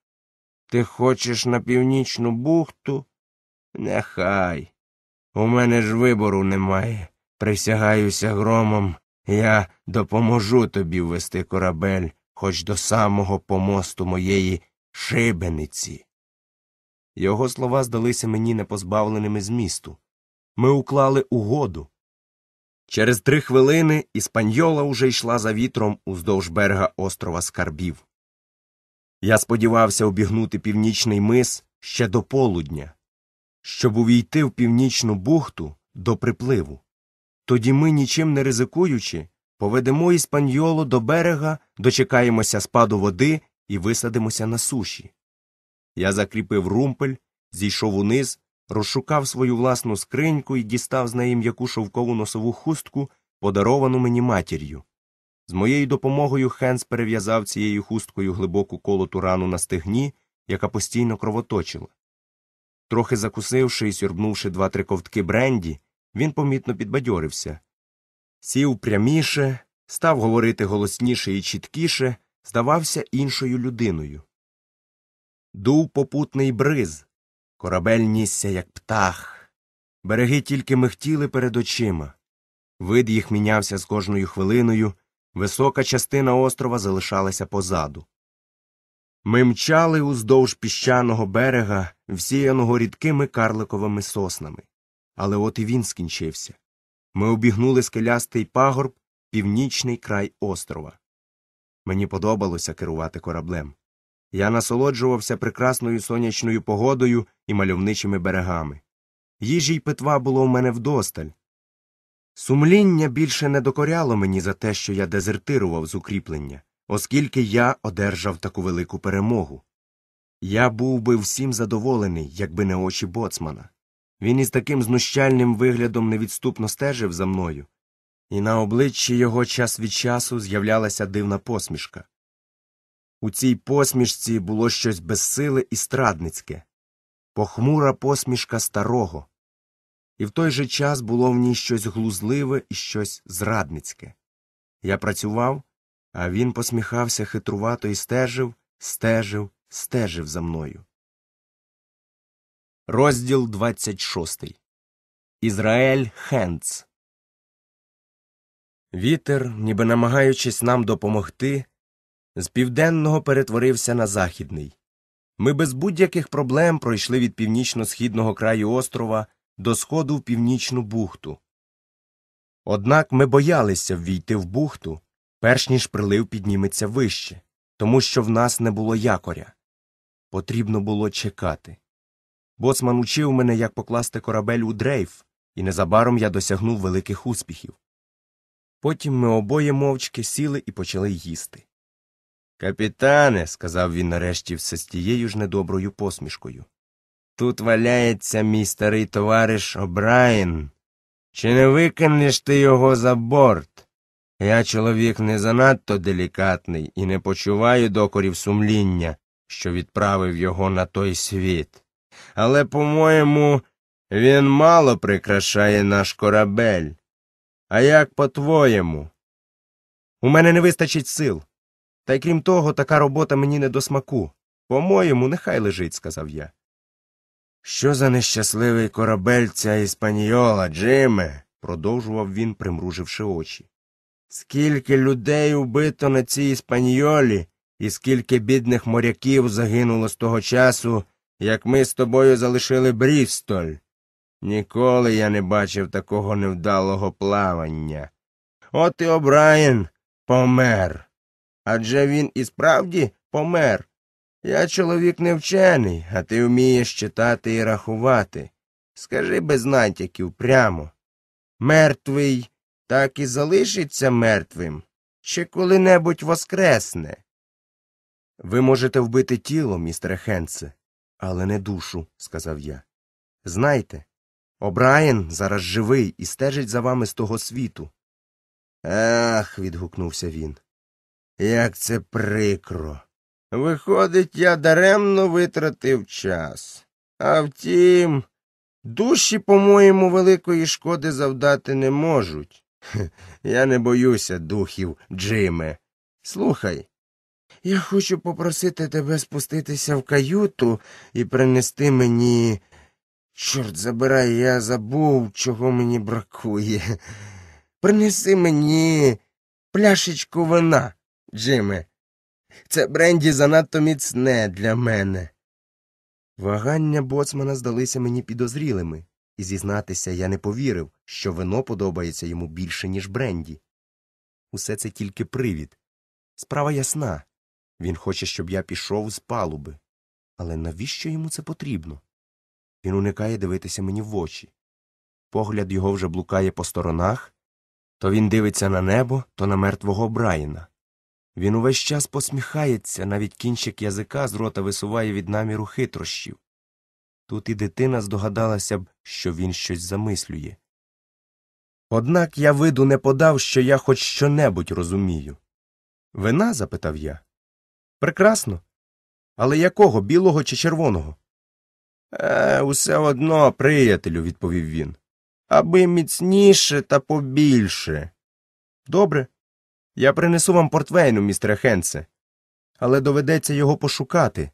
ти хочеш на північну бухту? Нехай. У мене ж вибору немає. Присягаюся громом, я допоможу тобі ввести корабель хоч до самого помосту моєї шибениці. Його слова здалися мені непозбавленими змісту. Ми уклали угоду. Через три хвилини іспаньола уже йшла за вітром уздовж берега острова Скарбів. Я сподівався обігнути північний мис ще до полудня, щоб увійти в північну бухту до припливу. Тоді ми, нічим не ризикуючи, поведемо іспаньолу до берега, дочекаємося спаду води і висадимося на суші. Я закріпив румпель, зійшов униз розшукав свою власну скриньку і дістав з неї м'яку шовкову носову хустку, подаровану мені матір'ю. З моєю допомогою Хенс перев'язав цією хусткою глибоку колоту рану на стегні, яка постійно кровоточила. Трохи закусивши і сюрбнувши два три ковтки бренді, він помітно підбадьорився. Сів пряміше, став говорити голосніше і чіткіше, здавався іншою людиною. Дув попутний бриз, Корабель нісся, як птах. Береги тільки михтіли перед очима. Вид їх мінявся з кожною хвилиною, висока частина острова залишалася позаду. Ми мчали уздовж піщаного берега, всіяного рідкими карликовими соснами. Але от і він скінчився. Ми обігнули скелястий пагорб, північний край острова. Мені подобалося керувати кораблем. Я насолоджувався прекрасною сонячною погодою і мальовничими берегами. Їжі й питва було в мене вдосталь. Сумління більше не докоряло мені за те, що я дезертирував з укріплення, оскільки я одержав таку велику перемогу. Я був би всім задоволений, якби не очі боцмана. Він із таким знущальним виглядом невідступно стежив за мною, і на обличчі його час від часу з'являлася дивна посмішка. У цій посмішці було щось безсиле і страдницьке, похмура посмішка старого, і в той же час було в ній щось глузливе і щось зрадницьке. Я працював, а він посміхався хитрувато і стежив, стежив, стежив за мною. Розділ 26. Ізраїль Хенц. Вітер, ніби намагаючись нам допомогти з південного перетворився на західний. Ми без будь-яких проблем пройшли від північно-східного краю острова до сходу в північну бухту. Однак ми боялися ввійти в бухту, перш ніж прилив підніметься вище, тому що в нас не було якоря. Потрібно було чекати. Боцман учив мене, як покласти корабель у дрейф, і незабаром я досягнув великих успіхів. Потім ми обоє мовчки сіли і почали їсти. Капітане, сказав він нарешті все з тією ж недоброю посмішкою. Тут валяється мій старий товариш Обраєн. Чи не викинеш ти його за борт? Я чоловік не занадто делікатний і не почуваю докорів сумління, що відправив його на той світ. Але, по моєму, він мало прикрашає наш корабель. А як по твоєму? У мене не вистачить сил. Та й крім того, така робота мені не до смаку. По моєму, нехай лежить, сказав я. Що за нещасливий корабель ця іспаньола, Джиме? продовжував він, примруживши очі. Скільки людей убито на цій іспаньолі, і скільки бідних моряків загинуло з того часу, як ми з тобою залишили Брістоль. Ніколи я не бачив такого невдалого плавання. От і Обраєн помер. Адже він і справді помер. Я чоловік невчений, а ти вмієш читати і рахувати. Скажи без натяків прямо. Мертвий так і залишиться мертвим, чи коли-небудь воскресне. Ви можете вбити тіло, містере Хенце, але не душу, сказав я. Знайте, Обраєн зараз живий і стежить за вами з того світу. Ах. відгукнувся він. Як це прикро. Виходить, я даремно витратив час. А втім, душі, по моєму, великої шкоди завдати не можуть. Я не боюся духів, Джиме. Слухай. Я хочу попросити тебе спуститися в каюту і принести мені. Чорт забирай, я забув, чого мені бракує. Принеси мені пляшечку вина. Джиме. Це бренді занадто міцне для мене. Вагання боцмана здалися мені підозрілими, і зізнатися я не повірив, що вино подобається йому більше, ніж бренді. Усе це тільки привід. Справа ясна. Він хоче, щоб я пішов з палуби. Але навіщо йому це потрібно? Він уникає дивитися мені в очі. Погляд його вже блукає по сторонах то він дивиться на небо, то на мертвого Брайна. Він увесь час посміхається, навіть кінчик язика з рота висуває від наміру хитрощів. Тут і дитина здогадалася б, що він щось замислює. Однак я виду не подав, що я хоч щонебудь розумію. Вина? запитав я. Прекрасно. Але якого білого чи червоного? Е, усе одно, приятелю, відповів він. Аби міцніше та побільше. Добре. Я принесу вам портвейну, містере Хенсе, але доведеться його пошукати.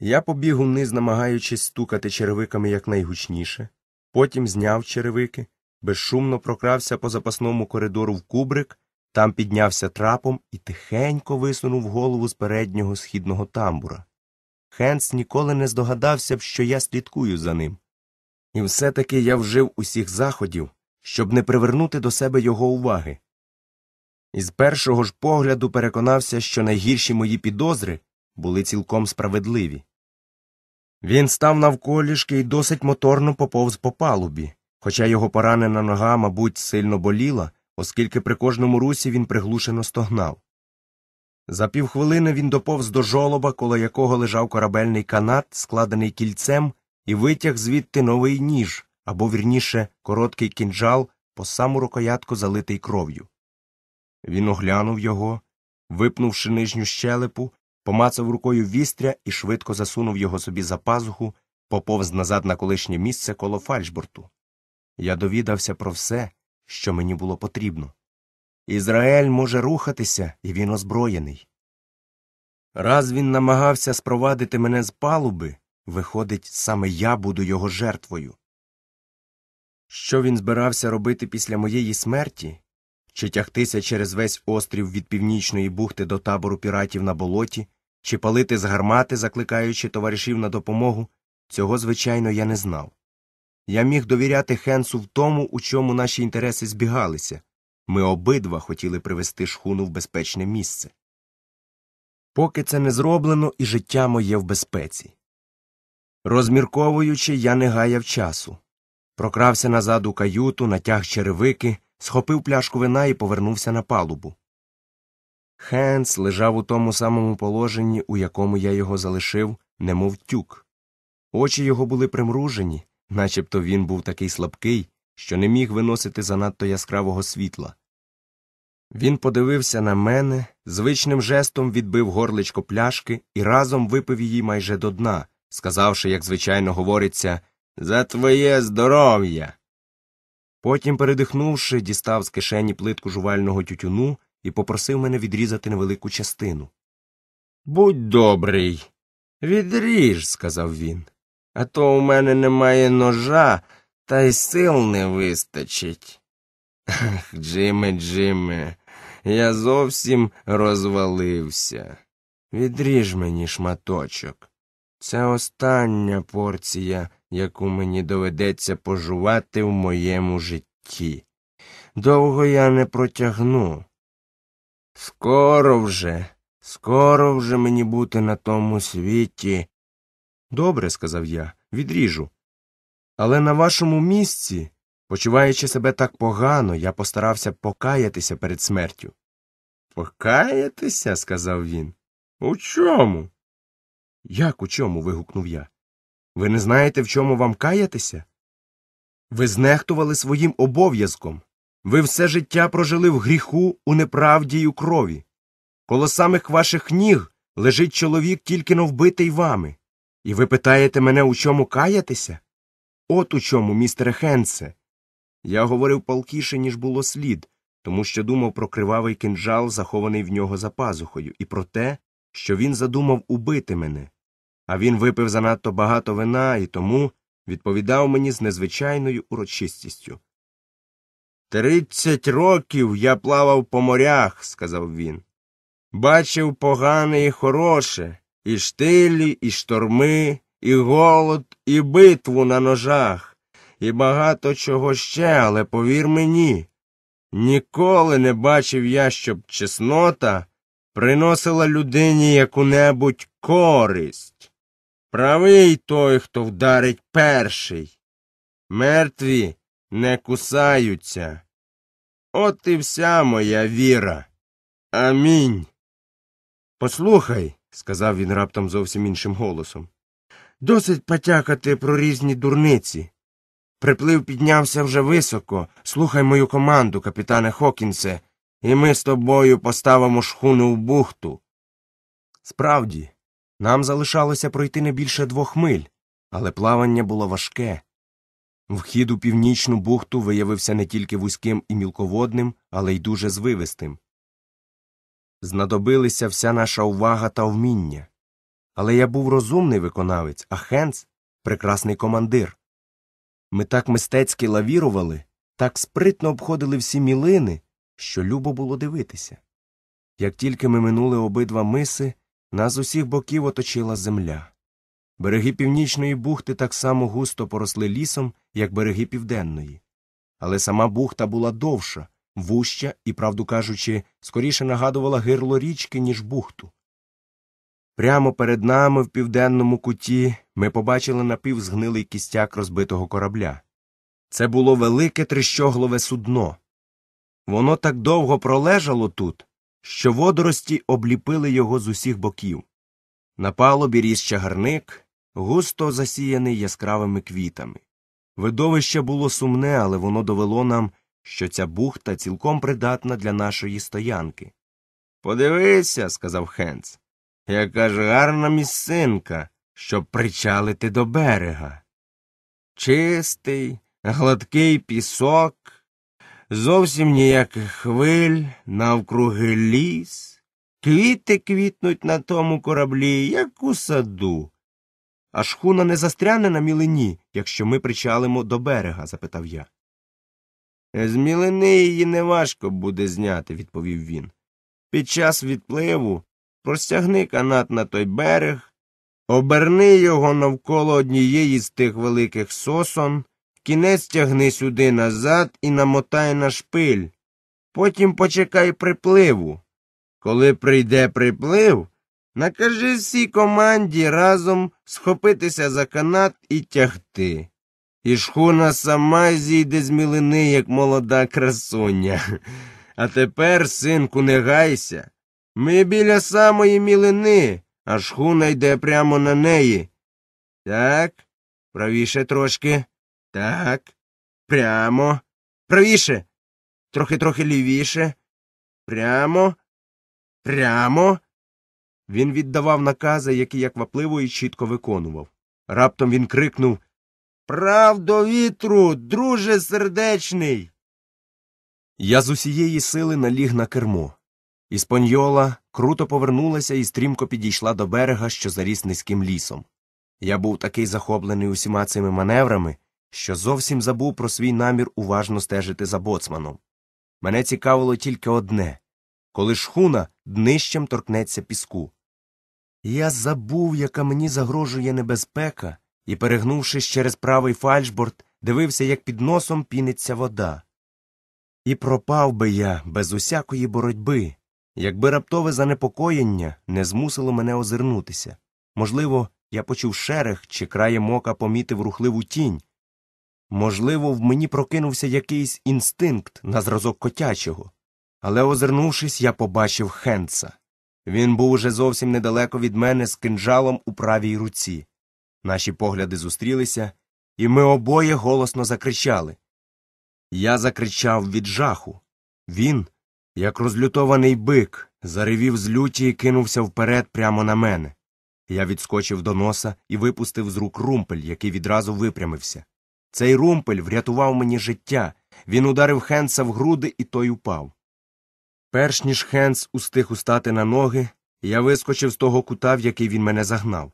Я побіг униз, намагаючись стукати черевиками якнайгучніше, потім зняв черевики, безшумно прокрався по запасному коридору в кубрик, там піднявся трапом і тихенько висунув голову з переднього східного тамбура. Хенц ніколи не здогадався б, що я слідкую за ним. І все таки я вжив усіх заходів, щоб не привернути до себе його уваги і з першого ж погляду переконався, що найгірші мої підозри були цілком справедливі. Він став навколішки і досить моторно поповз по палубі, хоча його поранена нога, мабуть, сильно боліла, оскільки при кожному русі він приглушено стогнав. За півхвилини він доповз до жолоба, коло якого лежав корабельний канат, складений кільцем, і витяг звідти новий ніж або, вірніше, короткий кінжал по саму рукоятку залитий кров'ю. Він оглянув його, випнувши нижню щелепу, помацав рукою вістря і швидко засунув його собі за пазуху, поповз назад на колишнє місце коло фальшборту. Я довідався про все, що мені було потрібно. Ізраїль може рухатися, і він озброєний. Раз він намагався спровадити мене з палуби, виходить, саме я буду його жертвою. Що він збирався робити після моєї смерті, чи тягтися через весь острів від північної бухти до табору піратів на болоті, чи палити з гармати, закликаючи товаришів на допомогу, цього, звичайно, я не знав. Я міг довіряти Хенсу в тому, у чому наші інтереси збігалися ми обидва хотіли привести шхуну в безпечне місце. Поки це не зроблено, і життя моє в безпеці. Розмірковуючи, я не гаяв часу. Прокрався назад у каюту, натяг черевики, схопив пляшку вина і повернувся на палубу. Хенс лежав у тому самому положенні, у якому я його залишив, немов тюк. Очі його були примружені, начебто він був такий слабкий, що не міг виносити занадто яскравого світла. Він подивився на мене, звичним жестом відбив горличко пляшки і разом випив її майже до дна, сказавши, як звичайно говориться, за твоє здоров'я. Потім, передихнувши, дістав з кишені плитку жувального тютюну і попросив мене відрізати невелику частину. Будь добрий. Відріж, сказав він. А то у мене немає ножа, та й сил не вистачить. Ах, Джиме, Джиме, я зовсім розвалився. Відріж мені шматочок. Це остання порція яку мені доведеться пожувати в моєму житті. Довго я не протягну. Скоро вже, скоро вже мені бути на тому світі. Добре, сказав я, відріжу. Але на вашому місці, почуваючи себе так погано, я постарався покаятися перед смертю. Покаятися? сказав він. У чому? Як у чому? вигукнув я. Ви не знаєте, в чому вам каятися? Ви знехтували своїм обов'язком. Ви все життя прожили в гріху, у неправді й у крові. Коло самих ваших ніг лежить чоловік, тільки навбитий вами. І ви питаєте мене, у чому каятися? От у чому, містере Хенсе. Я говорив палкіше, ніж було слід, тому що думав про кривавий кинджал, захований в нього за пазухою, і про те, що він задумав убити мене а він випив занадто багато вина і тому відповідав мені з незвичайною урочистістю. Тридцять років я плавав по морях, сказав він. Бачив погане і хороше, і штилі, і шторми, і голод, і битву на ножах, і багато чого ще, але повір мені. Ніколи не бачив я, щоб чеснота приносила людині яку небудь користь. Правий той, хто вдарить перший. Мертві не кусаються. От і вся моя віра. Амінь. Послухай, сказав він раптом зовсім іншим голосом. Досить потякати про різні дурниці. Приплив піднявся вже високо. Слухай мою команду, капітане Хокінсе, і ми з тобою поставимо шхуну в бухту. Справді. Нам залишалося пройти не більше двох миль, але плавання було важке. Вхід у північну бухту виявився не тільки вузьким і мілководним, але й дуже звивистим. Знадобилися вся наша увага та вміння. Але я був розумний виконавець, а Хенс прекрасний командир. Ми так мистецьки лавірували, так спритно обходили всі мілини, що любо було дивитися. Як тільки ми минули обидва миси, нас усіх боків оточила земля. Береги північної бухти так само густо поросли лісом, як береги південної. Але сама бухта була довша, вуща і, правду кажучи, скоріше нагадувала гирло річки, ніж бухту. Прямо перед нами в південному куті ми побачили напівзгнилий кістяк розбитого корабля. Це було велике трищоглове судно. Воно так довго пролежало тут, що водорості обліпили його з усіх боків. На палубі ріс чагарник, густо засіяний яскравими квітами. Видовище було сумне, але воно довело нам, що ця бухта цілком придатна для нашої стоянки. Подивися, сказав Хенц, яка ж гарна місцинка, щоб причалити до берега. Чистий, гладкий пісок, зовсім ніяких хвиль, навкруги ліс, квіти квітнуть на тому кораблі, як у саду. А шхуна не застряне на мілині, якщо ми причалимо до берега? запитав я. З мілини її неважко буде зняти, відповів він. Під час відпливу простягни канат на той берег, оберни його навколо однієї з тих великих сосон, кінець тягни сюди назад і намотай на шпиль. Потім почекай припливу. Коли прийде приплив, накажи всій команді разом схопитися за канат і тягти. І шхуна сама зійде з мілини, як молода красуня. А тепер, синку, не гайся. Ми біля самої мілини, а шхуна йде прямо на неї. Так, правіше трошки. Так. Прямо. Правіше. Трохи трохи лівіше. Прямо. Прямо. Він віддавав накази, які як вапливо і чітко виконував. Раптом він крикнув Прав вітру, друже сердечний. Я з усієї сили наліг на кермо. Іспаньола круто повернулася і стрімко підійшла до берега, що заріс низьким лісом. Я був такий захоплений усіма цими маневрами, що зовсім забув про свій намір уважно стежити за боцманом. Мене цікавило тільки одне коли шхуна днищем торкнеться піску. Я забув, яка мені загрожує небезпека, і, перегнувшись через правий фальшборд, дивився, як під носом піниться вода. І пропав би я без усякої боротьби, якби раптове занепокоєння не змусило мене озирнутися. Можливо, я почув шерех чи краєм ока помітив рухливу тінь, Можливо, в мені прокинувся якийсь інстинкт на зразок котячого, але, озирнувшись, я побачив Хенса. Він був уже зовсім недалеко від мене з кинджалом у правій руці. Наші погляди зустрілися, і ми обоє голосно закричали. Я закричав від жаху. Він, як розлютований бик, заревів з люті і кинувся вперед прямо на мене. Я відскочив до носа і випустив з рук румпель, який відразу випрямився. Цей румпель врятував мені життя. Він ударив Хенса в груди, і той упав. Перш ніж Хенс устиг устати на ноги, я вискочив з того кута, в який він мене загнав.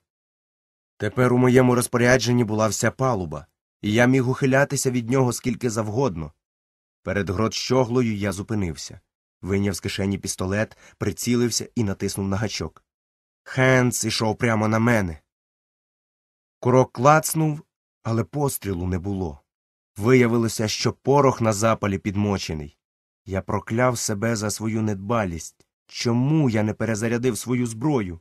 Тепер у моєму розпорядженні була вся палуба, і я міг ухилятися від нього скільки завгодно. Перед грот щоглою я зупинився, вийняв з кишені пістолет, прицілився і натиснув на гачок. Хенс ішов прямо на мене. Курок клацнув, але пострілу не було. Виявилося, що порох на запалі підмочений. Я прокляв себе за свою недбалість. Чому я не перезарядив свою зброю?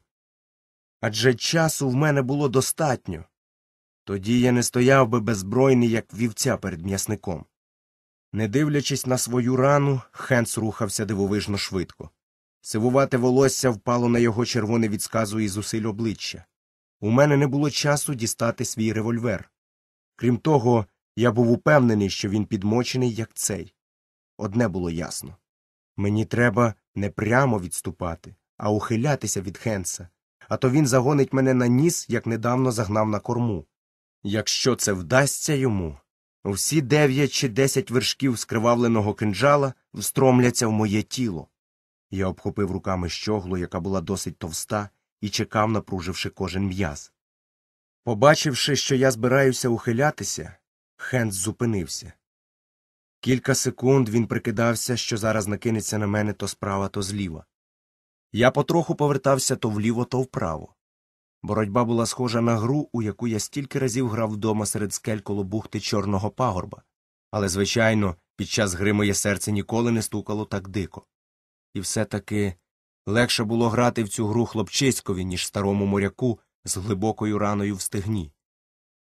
Адже часу в мене було достатньо. Тоді я не стояв би беззбройний, як вівця перед м'ясником. Не дивлячись на свою рану, Хенс рухався дивовижно швидко. Сивувате волосся впало на його червоне відсказу і зусиль обличчя. У мене не було часу дістати свій револьвер. Крім того, я був упевнений, що він підмочений, як цей. Одне було ясно мені треба не прямо відступати, а ухилятися від Хенса, а то він загонить мене на ніс, як недавно загнав на корму. Якщо це вдасться йому, всі дев'ять чи десять вершків скривавленого кинджала встромляться в моє тіло. Я обхопив руками щоглу, яка була досить товста, і чекав, напруживши кожен м'яз. Побачивши, що я збираюся ухилятися, Хенд зупинився. Кілька секунд він прикидався, що зараз накинеться на мене то справа, то зліва. Я потроху повертався то вліво, то вправо. Боротьба була схожа на гру, у яку я стільки разів грав вдома серед скель коло бухти чорного пагорба, але, звичайно, під час гри моє серце ніколи не стукало так дико. І все таки легше було грати в цю гру хлопчиськові, ніж старому моряку, з глибокою раною в стегні.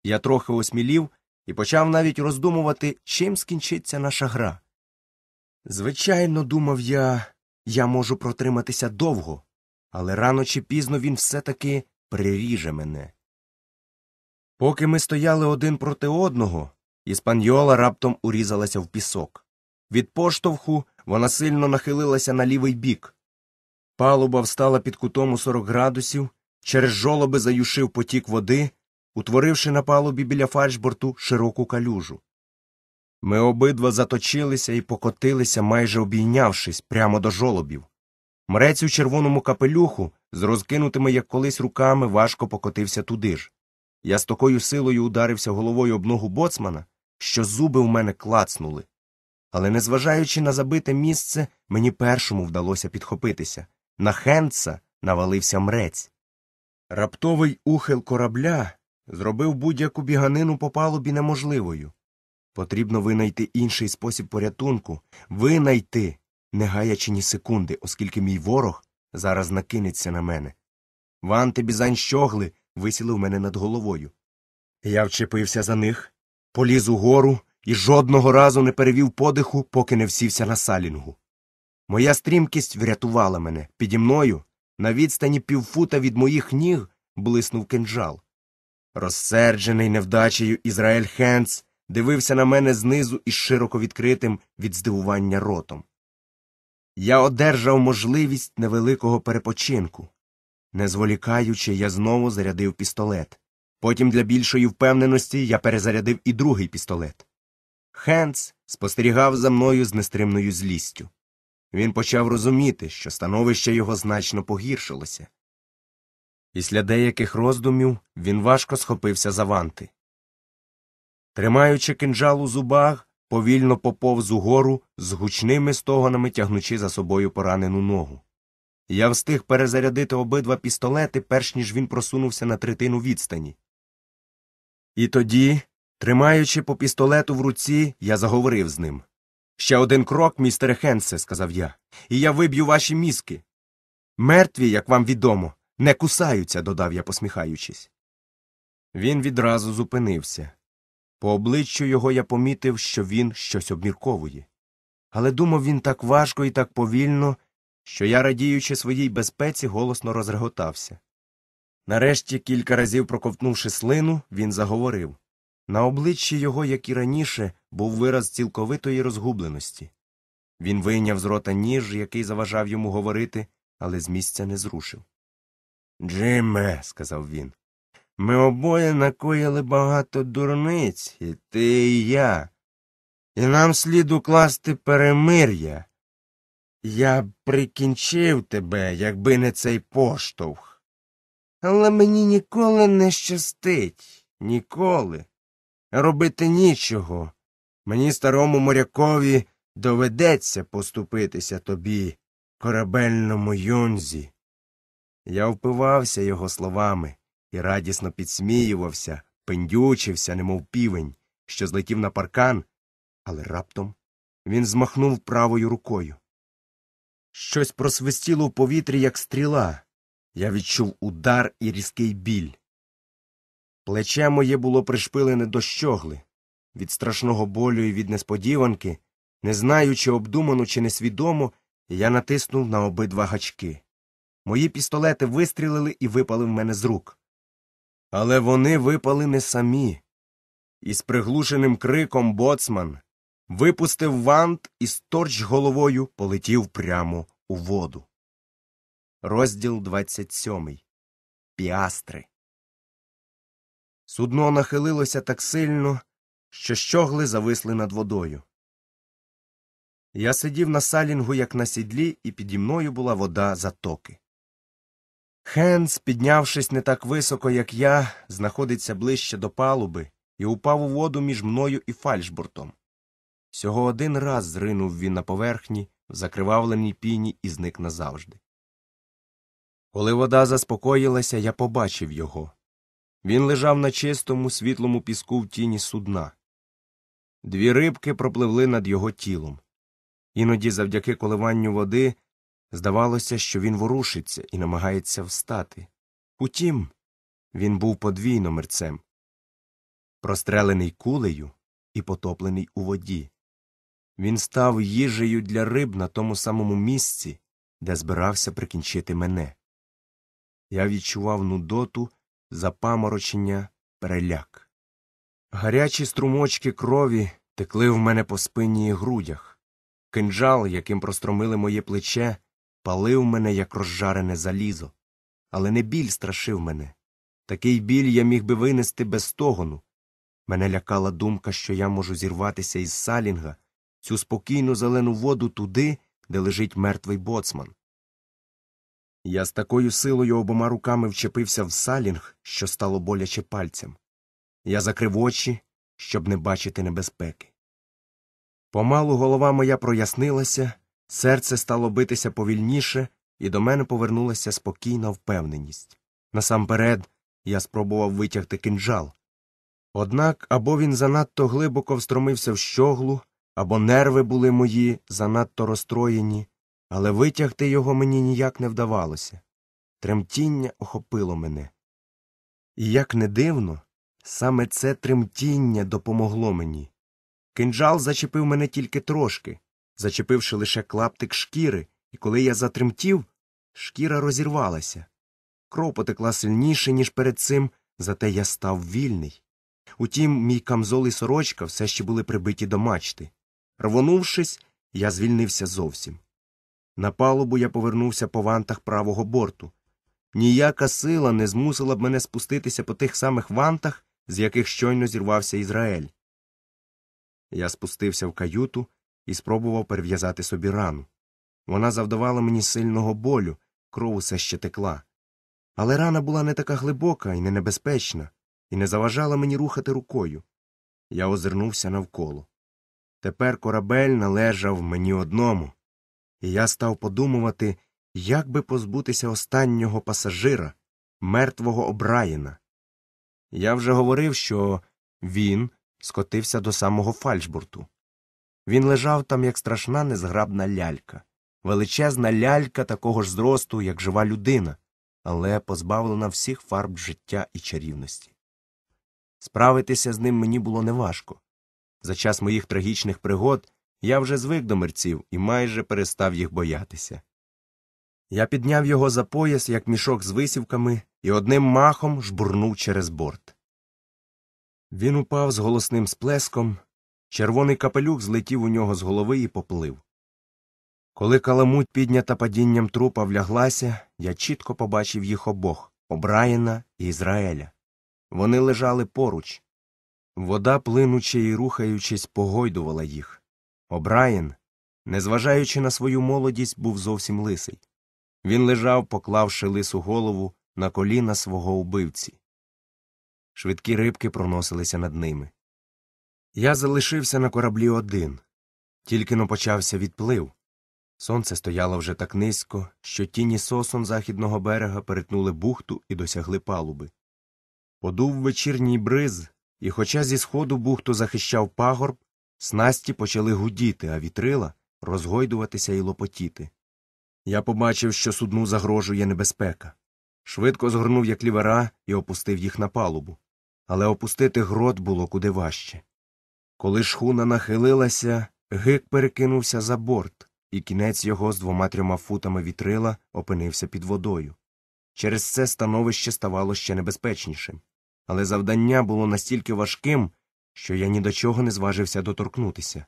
Я трохи осмілів і почав навіть роздумувати, чим скінчиться наша гра. Звичайно, думав я, я можу протриматися довго, але рано чи пізно він все таки приріже мене. Поки ми стояли один проти одного, іспаньола раптом урізалася в пісок. Від поштовху вона сильно нахилилася на лівий бік. Палуба встала під кутом у 40 градусів, Через жолоби заюшив потік води, утворивши на палубі біля фальшборту широку калюжу. Ми обидва заточилися і покотилися, майже обійнявшись прямо до жолобів. Мрець у червоному капелюху, з розкинутими, як колись руками, важко покотився туди ж. Я з такою силою ударився головою об ногу боцмана, що зуби в мене клацнули. Але, незважаючи на забите місце, мені першому вдалося підхопитися. На Хенца навалився мрець. Раптовий ухил корабля зробив будь-яку біганину по палубі неможливою. Потрібно винайти інший спосіб порятунку, винайти, не гаячи ні секунди, оскільки мій ворог зараз накинеться на мене. Ванти бізань щогли висіли в мене над головою. Я вчепився за них, поліз угору і жодного разу не перевів подиху, поки не всівся на салінгу. Моя стрімкість врятувала мене піді мною на відстані півфута від моїх ніг блиснув кинджал. Розсерджений невдачею Ізраїль Хенц дивився на мене знизу із широко відкритим від здивування ротом. Я одержав можливість невеликого перепочинку. Не зволікаючи, я знову зарядив пістолет. Потім для більшої впевненості я перезарядив і другий пістолет. Хенц спостерігав за мною з нестримною злістю. Він почав розуміти, що становище його значно погіршилося. Після деяких роздумів він важко схопився за ванти. Тримаючи кинджал у зубах, повільно поповз угору, з гучними стогонами тягнучи за собою поранену ногу. Я встиг перезарядити обидва пістолети, перш ніж він просунувся на третину відстані. І тоді, тримаючи по пістолету в руці, я заговорив з ним. Ще один крок, містере Хенсе, сказав я, і я виб'ю ваші мізки. Мертві, як вам відомо, не кусаються, додав я, посміхаючись. Він відразу зупинився. По обличчю його я помітив, що він щось обмірковує. Але думав він так важко і так повільно, що я, радіючи своїй безпеці, голосно розреготався. Нарешті, кілька разів проковтнувши слину, він заговорив на обличчі його, як і раніше, був вираз цілковитої розгубленості. Він вийняв з рота ніж, який заважав йому говорити, але з місця не зрушив. Джиме, сказав він, ми обоє накоїли багато дурниць, і ти і я. І нам слід укласти перемир'я. Я б прикінчив тебе, якби не цей поштовх. Але мені ніколи не щастить, ніколи робити нічого. Мені, старому морякові, доведеться поступитися тобі, корабельному юнзі. Я впивався його словами і радісно підсміювався, пендючився, немов півень, що злетів на паркан, але раптом він змахнув правою рукою. Щось просвистіло в повітрі, як стріла. Я відчув удар і різкий біль. Плече моє було пришпилене до щогли. Від страшного болю і від несподіванки, не знаючи, чи обдумано, чи несвідомо, я натиснув на обидва гачки. Мої пістолети вистрілили і випали в мене з рук. Але вони випали не самі. І з приглушеним криком боцман випустив вант і сторч головою полетів прямо у воду. Розділ 27. Піастри. Судно нахилилося так сильно, що щогли зависли над водою. Я сидів на салінгу, як на сідлі, і піді мною була вода затоки. Хенс, піднявшись не так високо, як я, знаходиться ближче до палуби і упав у воду між мною і фальшбортом. Всього один раз зринув він на поверхні в закривавленій піні і зник назавжди. Коли вода заспокоїлася, я побачив його. Він лежав на чистому світлому піску в тіні судна. Дві рибки пропливли над його тілом. Іноді, завдяки коливанню води, здавалося, що він ворушиться і намагається встати. Утім, він був подвійно мерцем прострелений кулею і потоплений у воді. Він став їжею для риб на тому самому місці, де збирався прикінчити мене. Я відчував нудоту запаморочення, переляк. Гарячі струмочки крові текли в мене по спині і грудях. Кинджал, яким простромили моє плече, палив мене, як розжарене залізо. Але не біль страшив мене. Такий біль я міг би винести без стогону. Мене лякала думка, що я можу зірватися із салінга, цю спокійну зелену воду туди, де лежить мертвий боцман. Я з такою силою обома руками вчепився в салінг, що стало боляче пальцем. Я закрив очі, щоб не бачити небезпеки. Помалу голова моя прояснилася, серце стало битися повільніше, і до мене повернулася спокійна впевненість. Насамперед я спробував витягти кинджал. Однак або він занадто глибоко встромився в щоглу, або нерви були мої занадто розстроєні але витягти його мені ніяк не вдавалося. Тремтіння охопило мене. І як не дивно, саме це тремтіння допомогло мені. Кинджал зачепив мене тільки трошки, зачепивши лише клаптик шкіри, і коли я затремтів, шкіра розірвалася. Кров потекла сильніше, ніж перед цим, зате я став вільний. Утім, мій камзол і сорочка все ще були прибиті до мачти. Рвонувшись, я звільнився зовсім. На палубу я повернувся по вантах правого борту. Ніяка сила не змусила б мене спуститися по тих самих вантах, з яких щойно зірвався Ізраїль. Я спустився в каюту і спробував перев'язати собі рану. Вона завдавала мені сильного болю, кров усе ще текла. Але рана була не така глибока і не небезпечна, і не заважала мені рухати рукою. Я озирнувся навколо. Тепер корабель належав мені одному і я став подумувати, як би позбутися останнього пасажира, мертвого Обраєна. Я вже говорив, що він скотився до самого фальшбурту. Він лежав там, як страшна незграбна лялька, величезна лялька такого ж зросту, як жива людина, але позбавлена всіх фарб життя і чарівності. Справитися з ним мені було неважко. За час моїх трагічних пригод я вже звик до мерців і майже перестав їх боятися. Я підняв його за пояс, як мішок з висівками, і одним махом жбурнув через борт. Він упав з голосним сплеском, червоний капелюх злетів у нього з голови і поплив. Коли каламуть, піднята падінням трупа вляглася, я чітко побачив їх обох Обраєна і Ізраїля. Вони лежали поруч. Вода, плинучи і рухаючись, погойдувала їх. Обраєн, незважаючи на свою молодість, був зовсім лисий. Він лежав, поклавши лису голову на коліна свого убивці. Швидкі рибки проносилися над ними. Я залишився на кораблі один. Тільки но почався відплив. Сонце стояло вже так низько, що тіні сосон західного берега перетнули бухту і досягли палуби. Подув вечірній бриз, і, хоча зі сходу бухту захищав пагорб, Снасті почали гудіти, а вітрила розгойдуватися і лопотіти. Я побачив, що судну загрожує небезпека. Швидко згорнув я лівера і опустив їх на палубу. Але опустити грот було куди важче. Коли шхуна нахилилася, гик перекинувся за борт, і кінець його з двома трьома футами вітрила опинився під водою. Через це становище ставало ще небезпечнішим. Але завдання було настільки важким, що я ні до чого не зважився доторкнутися.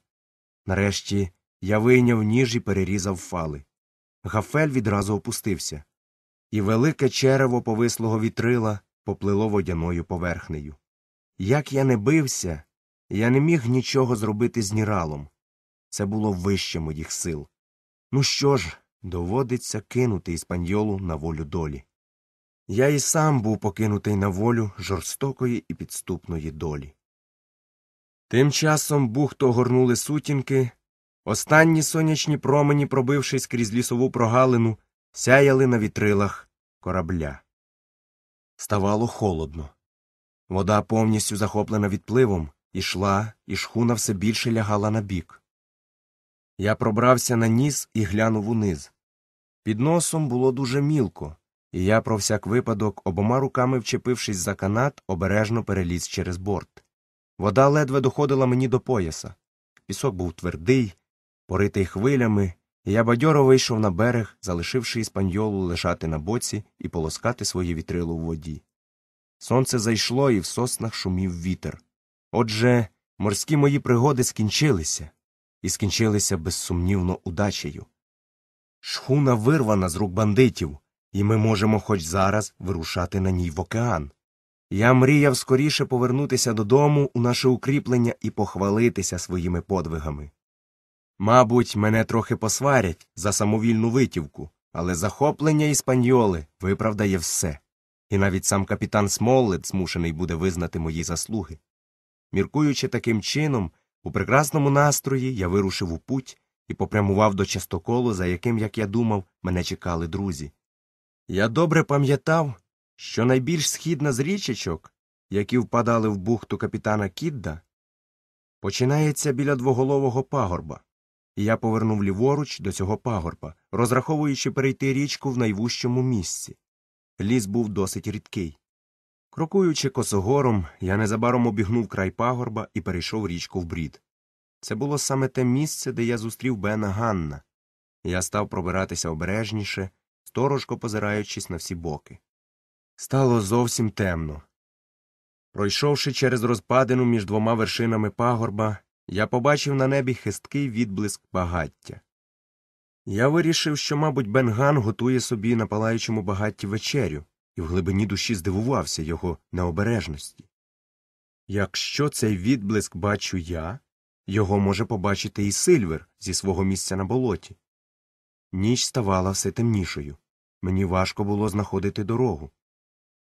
Нарешті я вийняв ніж і перерізав фали. Гафель відразу опустився, і велике черево повислого вітрила поплило водяною поверхнею. Як я не бився, я не міг нічого зробити з ніралом. Це було вище моїх сил. Ну що ж, доводиться кинути іспаньолу на волю долі. Я і сам був покинутий на волю жорстокої і підступної долі. Тим часом бухто горнули сутінки, останні сонячні промені, пробившись крізь лісову прогалину, сяяли на вітрилах корабля. Ставало холодно. Вода, повністю захоплена відпливом, ішла, і шхуна все більше лягала на бік. Я пробрався на ніс і глянув униз. Під носом було дуже мілко, і я, про всяк випадок, обома руками вчепившись за канат, обережно переліз через борт. Вода ледве доходила мені до пояса. Пісок був твердий, поритий хвилями, і я бадьоро вийшов на берег, залишивши іспаньолу лежати на боці і полоскати свої вітрило в воді. Сонце зайшло і в соснах шумів вітер. Отже, морські мої пригоди скінчилися, і скінчилися безсумнівно удачею. Шхуна вирвана з рук бандитів, і ми можемо хоч зараз вирушати на ній в океан. Я мріяв скоріше повернутися додому у наше укріплення і похвалитися своїми подвигами. Мабуть, мене трохи посварять за самовільну витівку, але захоплення іспаньоли виправдає все, і навіть сам капітан Смоллет змушений буде визнати мої заслуги. Міркуючи таким чином, у прекрасному настрої я вирушив у путь і попрямував до частоколу, за яким, як я думав, мене чекали друзі. Я добре пам'ятав що найбільш східна з річечок, які впадали в бухту капітана Кідда, починається біля двоголового пагорба, і я повернув ліворуч до цього пагорба, розраховуючи перейти річку в найвужчому місці. Ліс був досить рідкий. Крокуючи косогором, я незабаром обігнув край пагорба і перейшов річку в брід. Це було саме те місце, де я зустрів Бена Ганна. Я став пробиратися обережніше, сторожко позираючись на всі боки. Стало зовсім темно. Пройшовши через розпадину між двома вершинами пагорба, я побачив на небі хисткий відблиск багаття. Я вирішив, що, мабуть, Бенган готує собі на палаючому багатті вечерю, і в глибині душі здивувався його необережності. Якщо цей відблиск бачу я, його може побачити і Сильвер зі свого місця на болоті. Ніч ставала все темнішою. Мені важко було знаходити дорогу.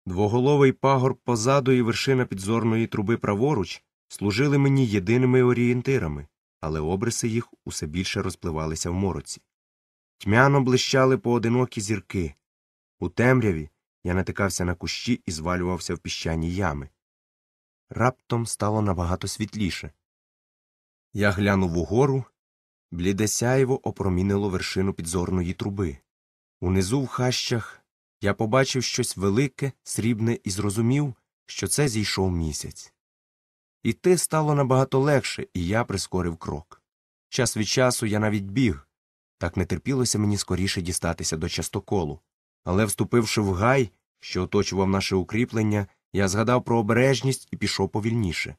Двоголовий пагорб позаду і вершина підзорної труби праворуч служили мені єдиними орієнтирами, але обриси їх усе більше розпливалися в мороці. Тьмяно блищали поодинокі зірки. У темряві я натикався на кущі і звалювався в піщані ями. Раптом стало набагато світліше. Я глянув угору, бліде сяєво опромінило вершину підзорної труби. Унизу в хащах я побачив щось велике, срібне і зрозумів, що це зійшов місяць. І те стало набагато легше, і я прискорив крок. Час від часу я навіть біг. Так не терпілося мені скоріше дістатися до частоколу. Але, вступивши в гай, що оточував наше укріплення, я згадав про обережність і пішов повільніше.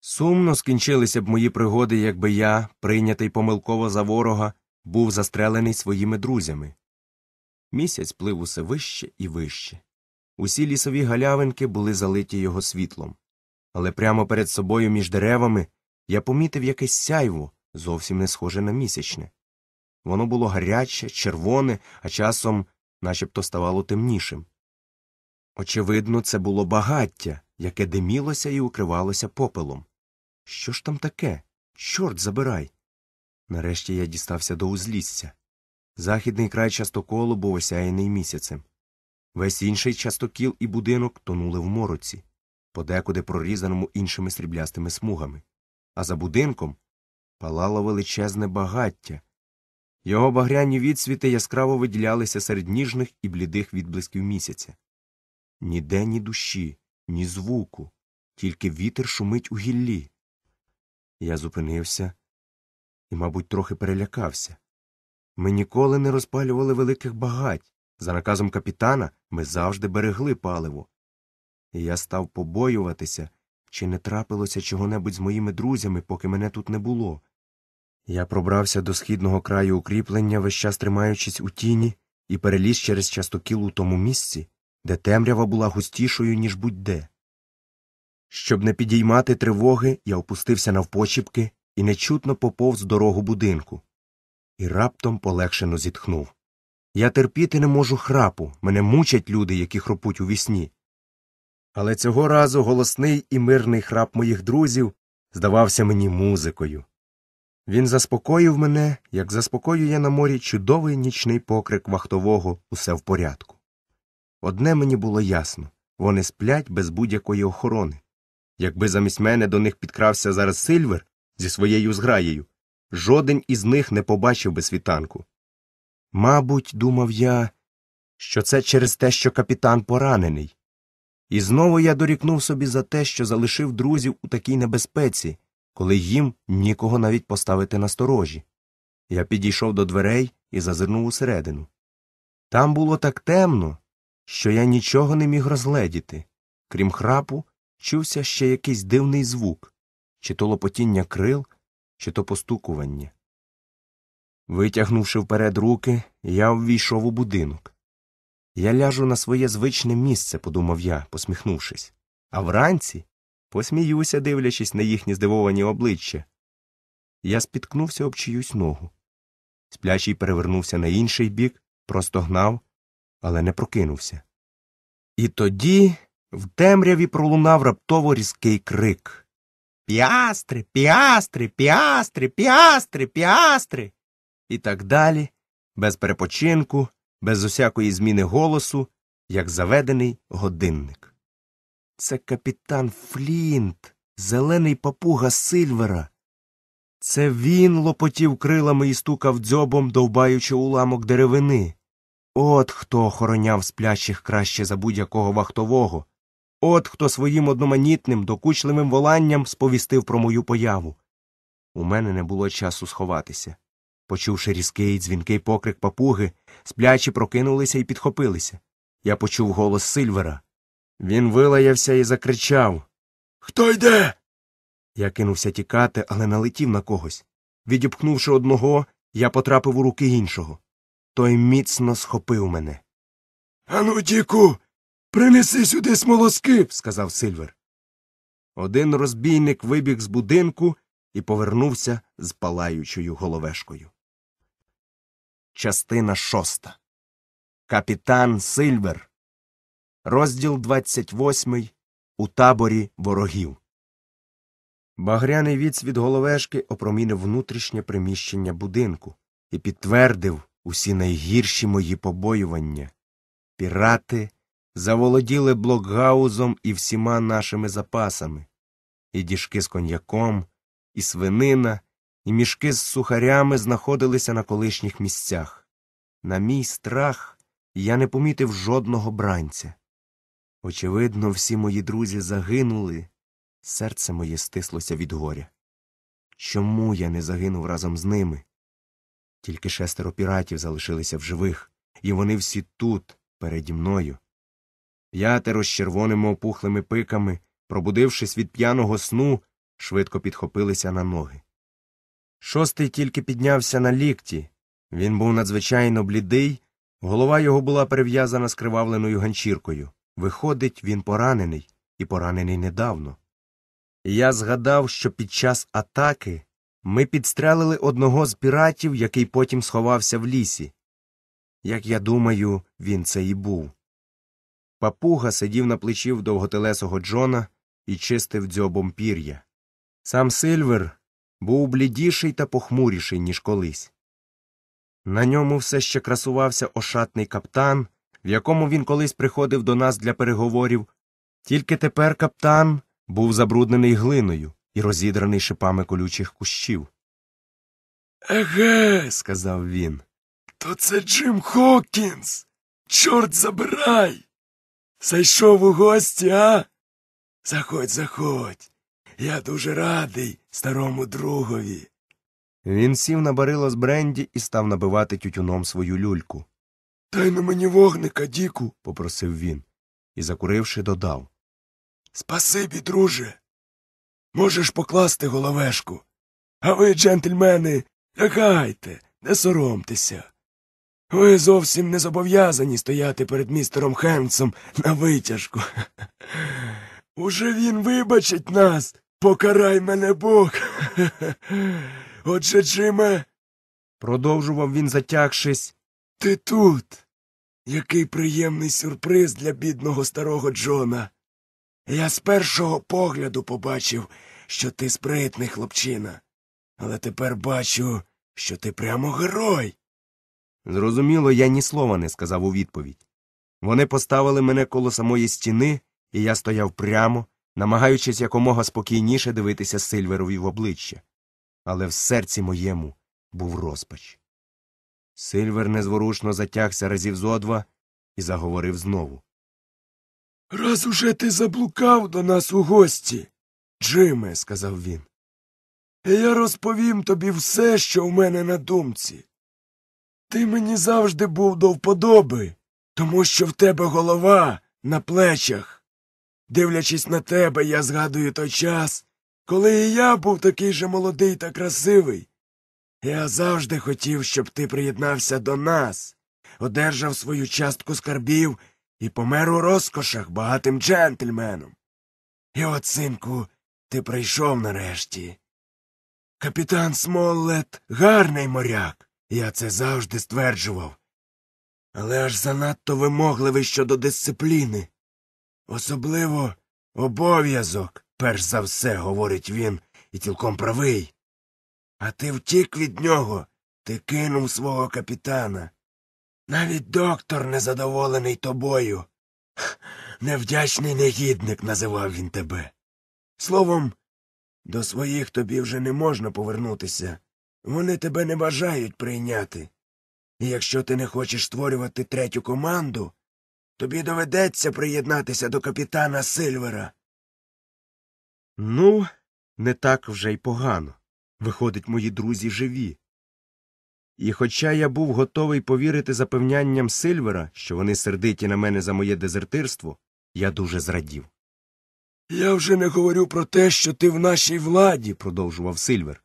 Сумно скінчилися б мої пригоди, якби я, прийнятий помилково за ворога, був застрелений своїми друзями. Місяць плив усе вище і вище. Усі лісові галявинки були залиті його світлом. Але прямо перед собою між деревами я помітив якесь сяйво, зовсім не схоже на місячне. Воно було гаряче, червоне, а часом начебто ставало темнішим. Очевидно, це було багаття, яке димілося і укривалося попелом. Що ж там таке? Чорт забирай. Нарешті я дістався до узлісся. Західний край частоколу був осяяний місяцем. Весь інший частокіл і будинок тонули в мороці, подекуди прорізаному іншими сріблястими смугами. А за будинком палало величезне багаття. Його багряні відсвіти яскраво виділялися серед ніжних і блідих відблисків місяця. Ніде ні душі, ні звуку, тільки вітер шумить у гіллі. Я зупинився і, мабуть, трохи перелякався. Ми ніколи не розпалювали великих багать. За наказом капітана ми завжди берегли паливо. І я став побоюватися, чи не трапилося чого-небудь з моїми друзями, поки мене тут не було. Я пробрався до східного краю укріплення, весь час тримаючись у тіні, і переліз через частокіл у тому місці, де темрява була густішою, ніж будь де. Щоб не підіймати тривоги, я опустився навпочіпки і нечутно поповз дорогу будинку і раптом полегшено зітхнув. Я терпіти не можу храпу, мене мучать люди, які хропуть у вісні. Але цього разу голосний і мирний храп моїх друзів здавався мені музикою. Він заспокоїв мене, як заспокоює на морі чудовий нічний покрик вахтового усе в порядку. Одне мені було ясно вони сплять без будь-якої охорони. Якби замість мене до них підкрався зараз Сильвер зі своєю зграєю, жоден із них не побачив би світанку. Мабуть, думав я, що це через те, що капітан поранений. І знову я дорікнув собі за те, що залишив друзів у такій небезпеці, коли їм нікого навіть поставити на сторожі. Я підійшов до дверей і зазирнув усередину. Там було так темно, що я нічого не міг розгледіти. Крім храпу, чувся ще якийсь дивний звук чи то лопотіння крил, чи то постукування. Витягнувши вперед руки, я ввійшов у будинок. Я ляжу на своє звичне місце, подумав я, посміхнувшись, а вранці посміюся, дивлячись на їхні здивовані обличчя. Я спіткнувся об чиюсь ногу. Сплячий перевернувся на інший бік, простогнав, але не прокинувся. І тоді в темряві пролунав раптово різкий крик пиастры, піастри, піастри, піастри, піастри і так далі, без перепочинку, без усякої зміни голосу, як заведений годинник. Це капітан Флінт, зелений папуга Сильвера. Це він лопотів крилами і стукав дзьобом, довбаючи уламок деревини. От хто охороняв сплящих краще за будь якого вахтового. От хто своїм одноманітним, докучливим воланням сповістив про мою появу. У мене не було часу сховатися. Почувши різкий дзвінкий покрик папуги, сплячі прокинулися і підхопилися. Я почув голос Сильвера. Він вилаявся і закричав Хто йде? Я кинувся тікати, але налетів на когось. Відіпхнувши одного, я потрапив у руки іншого. Той міцно схопив мене. Ану, Діку, Принеси сюди смолоски, сказав Сильвер. Один розбійник вибіг з будинку і повернувся з палаючою головешкою. Частина шоста. Капітан Сильвер. Розділ 28 У таборі ворогів. Багряний віць від головешки опромінив внутрішнє приміщення будинку і підтвердив усі найгірші мої побоювання. Пірати заволоділи блокгаузом і всіма нашими запасами, і діжки з коньяком, і свинина, і мішки з сухарями знаходилися на колишніх місцях. На мій страх я не помітив жодного бранця. Очевидно, всі мої друзі загинули, серце моє стислося від горя. Чому я не загинув разом з ними? Тільки шестеро піратів залишилися в живих, і вони всі тут, переді мною. П'ятеро з червоними опухлими пиками, пробудившись від п'яного сну, швидко підхопилися на ноги. Шостий тільки піднявся на лікті. Він був надзвичайно блідий, голова його була перев'язана скривавленою ганчіркою. Виходить, він поранений, і поранений недавно. Я згадав, що під час атаки ми підстрелили одного з піратів, який потім сховався в лісі. Як я думаю, він це і був. Папуга сидів на плечі в довготелесого Джона і чистив дзьобом пір'я. Сам Сильвер був блідіший та похмуріший, ніж колись. На ньому все ще красувався ошатний каптан, в якому він колись приходив до нас для переговорів, тільки тепер каптан був забруднений глиною і розідраний шипами колючих кущів. Еге, сказав він. То це Джим Хокінс. Чорт забирай. Зайшов у гості, а? Заходь, заходь. Я дуже радий старому другові. Він сів на барило з бренді і став набивати тютюном свою люльку. Дай на мені вогника, Діку, попросив він і, закуривши, додав. Спасибі, друже. Можеш покласти головешку. А ви, джентльмени, лягайте, не соромтеся. Ви зовсім не зобов'язані стояти перед містером Хемсом на витяжку. Уже він вибачить нас, покарай мене Бог. Отже, Джиме, продовжував він, затягшись, ти тут. Який приємний сюрприз для бідного старого Джона. Я з першого погляду побачив, що ти спритний хлопчина, але тепер бачу, що ти прямо герой. Зрозуміло, я ні слова не сказав у відповідь. Вони поставили мене коло самої стіни, і я стояв прямо, намагаючись якомога спокійніше дивитися Сильверові в обличчя. Але в серці моєму був розпач. Сильвер незворушно затягся разів зо два і заговорив знову. Раз уже ти заблукав до нас у гості, Джиме, сказав він. Я розповім тобі все, що в мене на думці. Ти мені завжди був до вподоби, тому що в тебе голова на плечах. Дивлячись на тебе, я згадую той час, коли і я був такий же молодий та красивий. Я завжди хотів, щоб ти приєднався до нас, одержав свою частку скарбів і помер у розкошах багатим джентльменом. І от, синку, ти прийшов нарешті. Капітан Смоллет гарний моряк. Я це завжди стверджував. Але аж занадто вимогливий щодо дисципліни. Особливо обов'язок, перш за все, говорить він, і цілком правий. А ти втік від нього, ти кинув свого капітана. Навіть доктор незадоволений тобою. Невдячний негідник називав він тебе. Словом, до своїх тобі вже не можна повернутися. Вони тебе не бажають прийняти. І якщо ти не хочеш створювати третю команду, тобі доведеться приєднатися до капітана Сильвера. Ну, не так вже й погано. Виходить, мої друзі живі. І хоча я був готовий повірити запевнянням Сильвера, що вони сердиті на мене за моє дезертирство, я дуже зрадів. Я вже не говорю про те, що ти в нашій владі, продовжував Сильвер.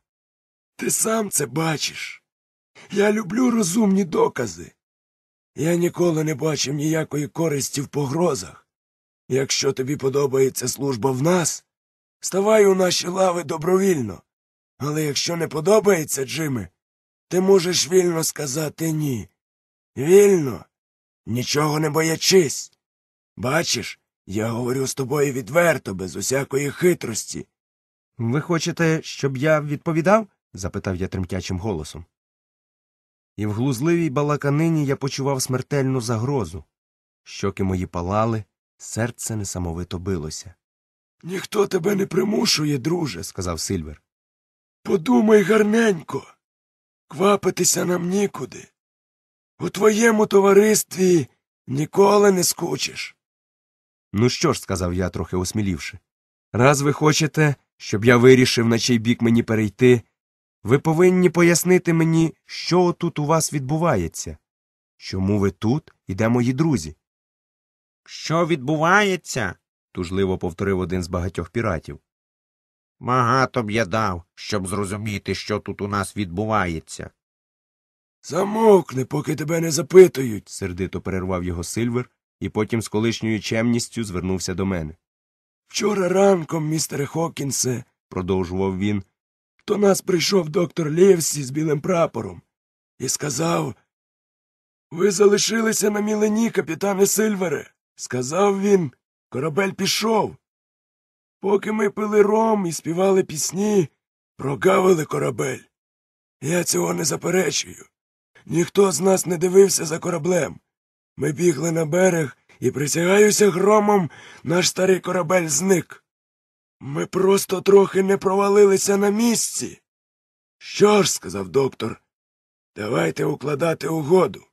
Ти сам це бачиш. Я люблю розумні докази. Я ніколи не бачив ніякої користі в погрозах. Якщо тобі подобається служба в нас, ставай у наші лави добровільно. Але якщо не подобається, Джиме, ти можеш вільно сказати ні. Вільно, нічого не боячись. Бачиш, я говорю з тобою відверто, без усякої хитрості. Ви хочете, щоб я відповідав? запитав я тремтячим голосом. І в глузливій балаканині я почував смертельну загрозу. Щоки мої палали, серце несамовито билося. Ніхто тебе не примушує, друже, сказав Сильвер. Подумай гарненько. Квапитися нам нікуди. У твоєму товаристві ніколи не скучиш. Ну що ж, сказав я, трохи осмілівши, раз ви хочете, щоб я вирішив, на чий бік мені перейти, ви повинні пояснити мені, що тут у вас відбувається. Чому ви тут і де мої друзі? Що відбувається? тужливо повторив один з багатьох піратів. Багато б я дав, щоб зрозуміти, що тут у нас відбувається. Замокни, поки тебе не запитують, сердито перервав його Сильвер і потім з колишньою чемністю звернувся до мене. Вчора ранком, містере Хокінсе, продовжував він, то нас прийшов доктор Лівсі з білим прапором і сказав Ви залишилися на мілені, капітане Сильвере. Сказав він, корабель пішов. Поки ми пили ром і співали пісні, прогавили корабель. Я цього не заперечую. Ніхто з нас не дивився за кораблем. Ми бігли на берег і присягаюся громом, наш старий корабель зник. Ми просто трохи не провалилися на місці. Що ж, сказав доктор, давайте укладати угоду.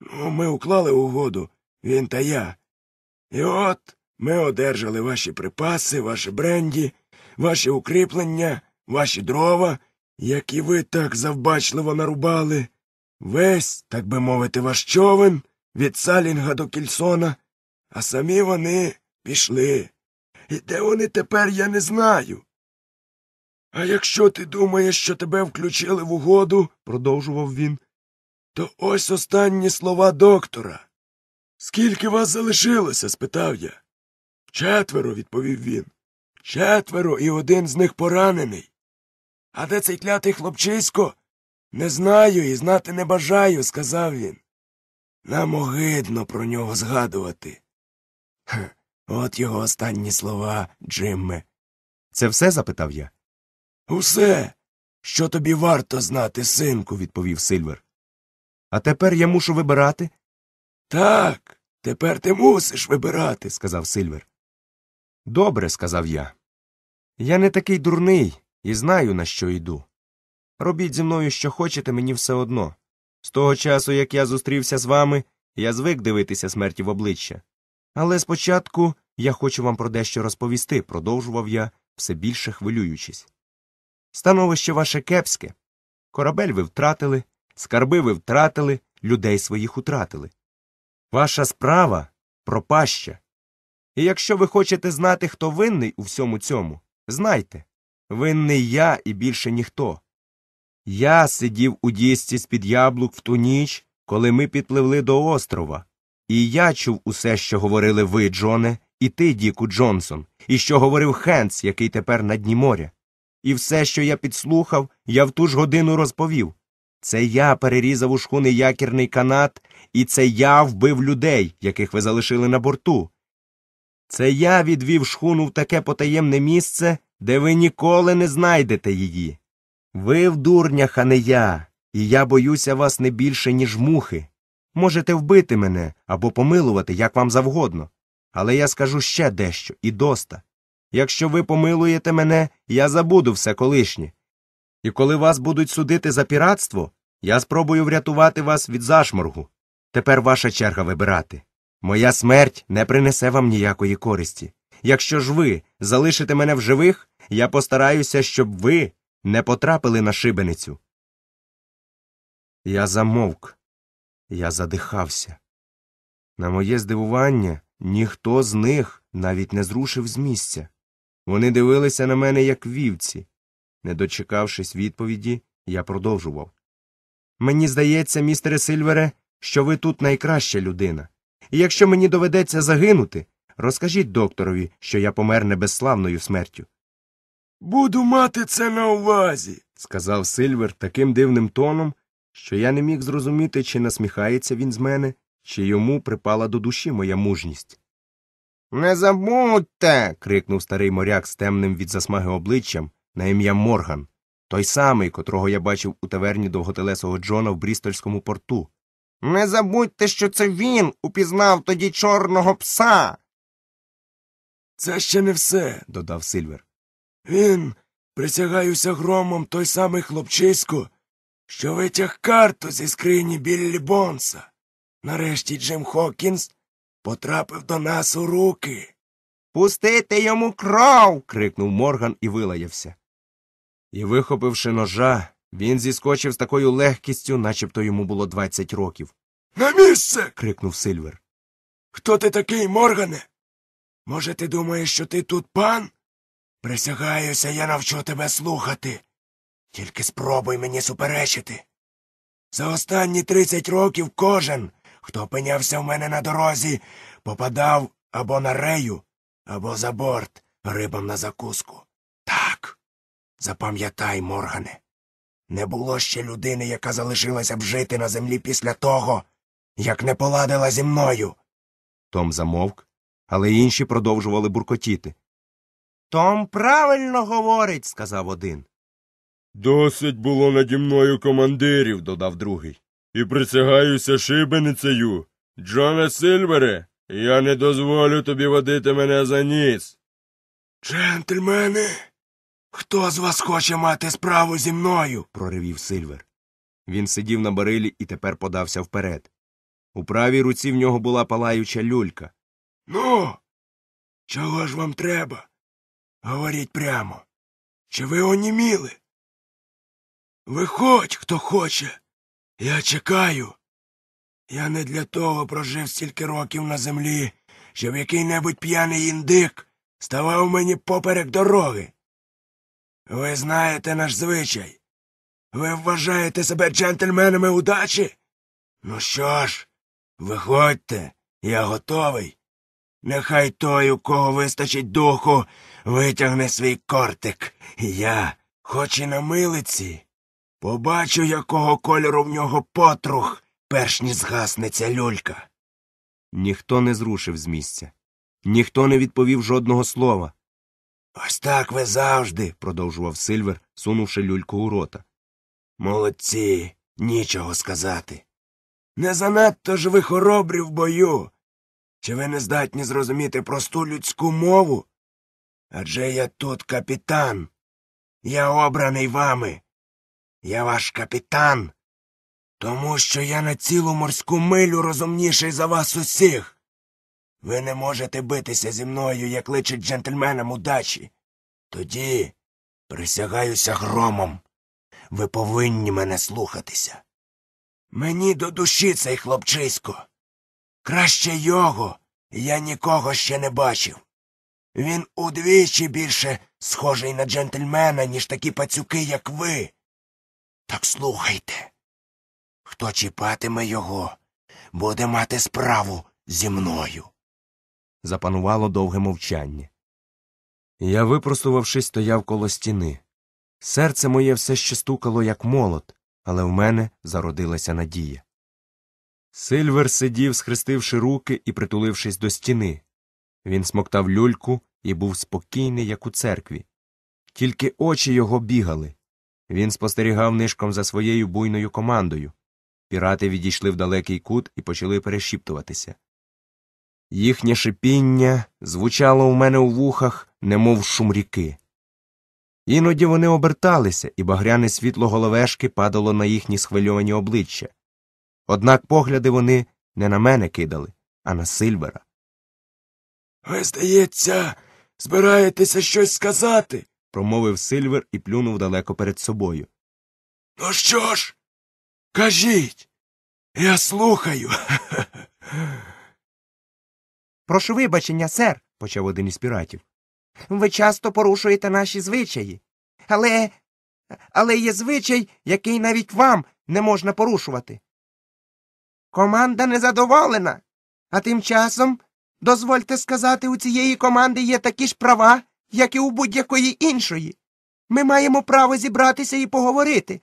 Ну, ми уклали угоду, він та я. І от ми одержали ваші припаси, ваші бренді, ваші укріплення, ваші дрова, які ви так завбачливо нарубали, весь, так би мовити, ваш човен від Салінга до Кільсона, а самі вони пішли. І де вони тепер, я не знаю. А якщо ти думаєш, що тебе включили в угоду, продовжував він, то ось останні слова доктора. Скільки вас залишилося? спитав я. Четверо, відповів він. Четверо і один з них поранений. А де цей клятий хлопчисько? Не знаю і знати не бажаю, сказав він. Нам огидно про нього згадувати. Хе. От його останні слова, Джимме. Це все? запитав я. Усе. Що тобі варто знати, синку, відповів Сильвер. А тепер я мушу вибирати? Так, тепер ти мусиш вибирати, сказав Сильвер. Добре, сказав я. Я не такий дурний і знаю, на що йду. Робіть зі мною, що хочете, мені все одно. З того часу, як я зустрівся з вами, я звик дивитися смерті в обличчя. Але спочатку я хочу вам про дещо розповісти, продовжував я, все більше хвилюючись. Становище ваше кепське. Корабель ви втратили, скарби ви втратили, людей своїх утратили. Ваша справа пропаща. І якщо ви хочете знати, хто винний у всьому цьому, знайте винний я і більше ніхто. Я сидів у дісці з під яблук в ту ніч, коли ми підпливли до острова. І я чув усе, що говорили ви, Джоне, і ти, Діку Джонсон, і що говорив Хенс, який тепер на дні моря. І все, що я підслухав, я в ту ж годину розповів. Це я перерізав у шхуни якірний канат, і це я вбив людей, яких ви залишили на борту. Це я відвів шхуну в таке потаємне місце, де ви ніколи не знайдете її. Ви в дурнях, а не я, і я боюся вас не більше, ніж мухи. Можете вбити мене або помилувати, як вам завгодно. Але я скажу ще дещо і доста. Якщо ви помилуєте мене, я забуду все колишнє. І коли вас будуть судити за піратство, я спробую врятувати вас від зашморгу. Тепер ваша черга вибирати. Моя смерть не принесе вам ніякої користі. Якщо ж ви залишите мене в живих, я постараюся, щоб ви не потрапили на шибеницю. Я замовк. Я задихався. На моє здивування, ніхто з них навіть не зрушив з місця. Вони дивилися на мене, як вівці. Не дочекавшись відповіді, я продовжував. Мені здається, містере Сильвере, що ви тут найкраща людина. І якщо мені доведеться загинути, розкажіть докторові, що я помер небезславною смертю. Буду мати це на увазі, сказав Сильвер таким дивним тоном, що я не міг зрозуміти, чи насміхається він з мене, чи йому припала до душі моя мужність. Не забудьте. крикнув старий моряк з темним від засмаги обличчям на ім'я Морган, той самий, котрого я бачив у таверні довготелесого Джона в Брістольському порту. Не забудьте, що це він упізнав тоді чорного пса. Це ще не все, додав Сильвер. Він, присягаюся громом той самий хлопчисько, що витяг карту зі скрині Біллі Бонса. Нарешті Джим Хокінс потрапив до нас у руки. Пустити йому кров. крикнув Морган і вилаявся. І, вихопивши ножа, він зіскочив з такою легкістю, начебто йому було 20 років. На місце. крикнув Сильвер. Хто ти такий, Моргане? Може, ти думаєш, що ти тут пан? Присягаюся, я навчу тебе слухати. Тільки спробуй мені суперечити. За останні тридцять років кожен, хто опинявся в мене на дорозі, попадав або на рею, або за борт рибам на закуску. Так. Запам'ятай, Моргане, не було ще людини, яка залишилася б жити на землі після того, як не поладила зі мною. Том замовк, але інші продовжували буркотіти. Том правильно говорить, сказав один. Досить було наді мною командирів, додав другий. І присягаюся шибеницею. Джона Сильвере, я не дозволю тобі водити мене за ніс. Джентльмени. Хто з вас хоче мати справу зі мною? проривів Сильвер. Він сидів на барилі і тепер подався вперед. У правій руці в нього була палаюча люлька. Ну, чого ж вам треба? Говоріть прямо. Чи ви оніміли? Виходь, хто хоче. Я чекаю. Я не для того прожив стільки років на землі, щоб який-небудь п'яний індик ставав мені поперек дороги. Ви знаєте наш звичай. Ви вважаєте себе джентльменами удачі? Ну що ж, виходьте, я готовий. Нехай той, у кого вистачить духу, витягне свій кортик. Я, хоч і на милиці, Побачу, якого кольору в нього потрух, перш ні згаснеться люлька. Ніхто не зрушив з місця. Ніхто не відповів жодного слова. Ось так ви завжди, продовжував Сильвер, сунувши люльку у рота. Молодці, нічого сказати. Не занадто ж ви хоробрі в бою. Чи ви не здатні зрозуміти просту людську мову? Адже я тут капітан. Я обраний вами. Я ваш капітан, тому що я на цілу морську милю розумніший за вас усіх. Ви не можете битися зі мною, як личить джентльменам удачі. Тоді присягаюся громом. Ви повинні мене слухатися. Мені до душі цей хлопчисько. Краще його я нікого ще не бачив. Він удвічі більше схожий на джентльмена, ніж такі пацюки, як ви. Так слухайте. Хто чіпатиме його, буде мати справу зі мною. Запанувало довге мовчання. Я, випростувавшись, стояв коло стіни. Серце моє все ще стукало, як молот, але в мене зародилася надія. Сильвер сидів, схрестивши руки і притулившись до стіни. Він смоктав люльку і був спокійний, як у церкві. Тільки очі його бігали. Він спостерігав нишком за своєю буйною командою. Пірати відійшли в далекий кут і почали перешіптуватися. Їхнє шипіння звучало у мене у вухах, немов шум ріки. Іноді вони оберталися, і багряне світло головешки падало на їхні схвильовані обличчя. Однак погляди вони не на мене кидали, а на Сильвера. Ви, здається, збираєтеся щось сказати? промовив Сильвер і плюнув далеко перед собою. Ну що ж? Кажіть. Я слухаю. Прошу вибачення, сер, почав один із піратів. Ви часто порушуєте наші звичаї. Але. Але є звичай, який навіть вам не можна порушувати. Команда незадоволена. А тим часом, дозвольте сказати, у цієї команди є такі ж права, як і у будь-якої іншої. Ми маємо право зібратися і поговорити.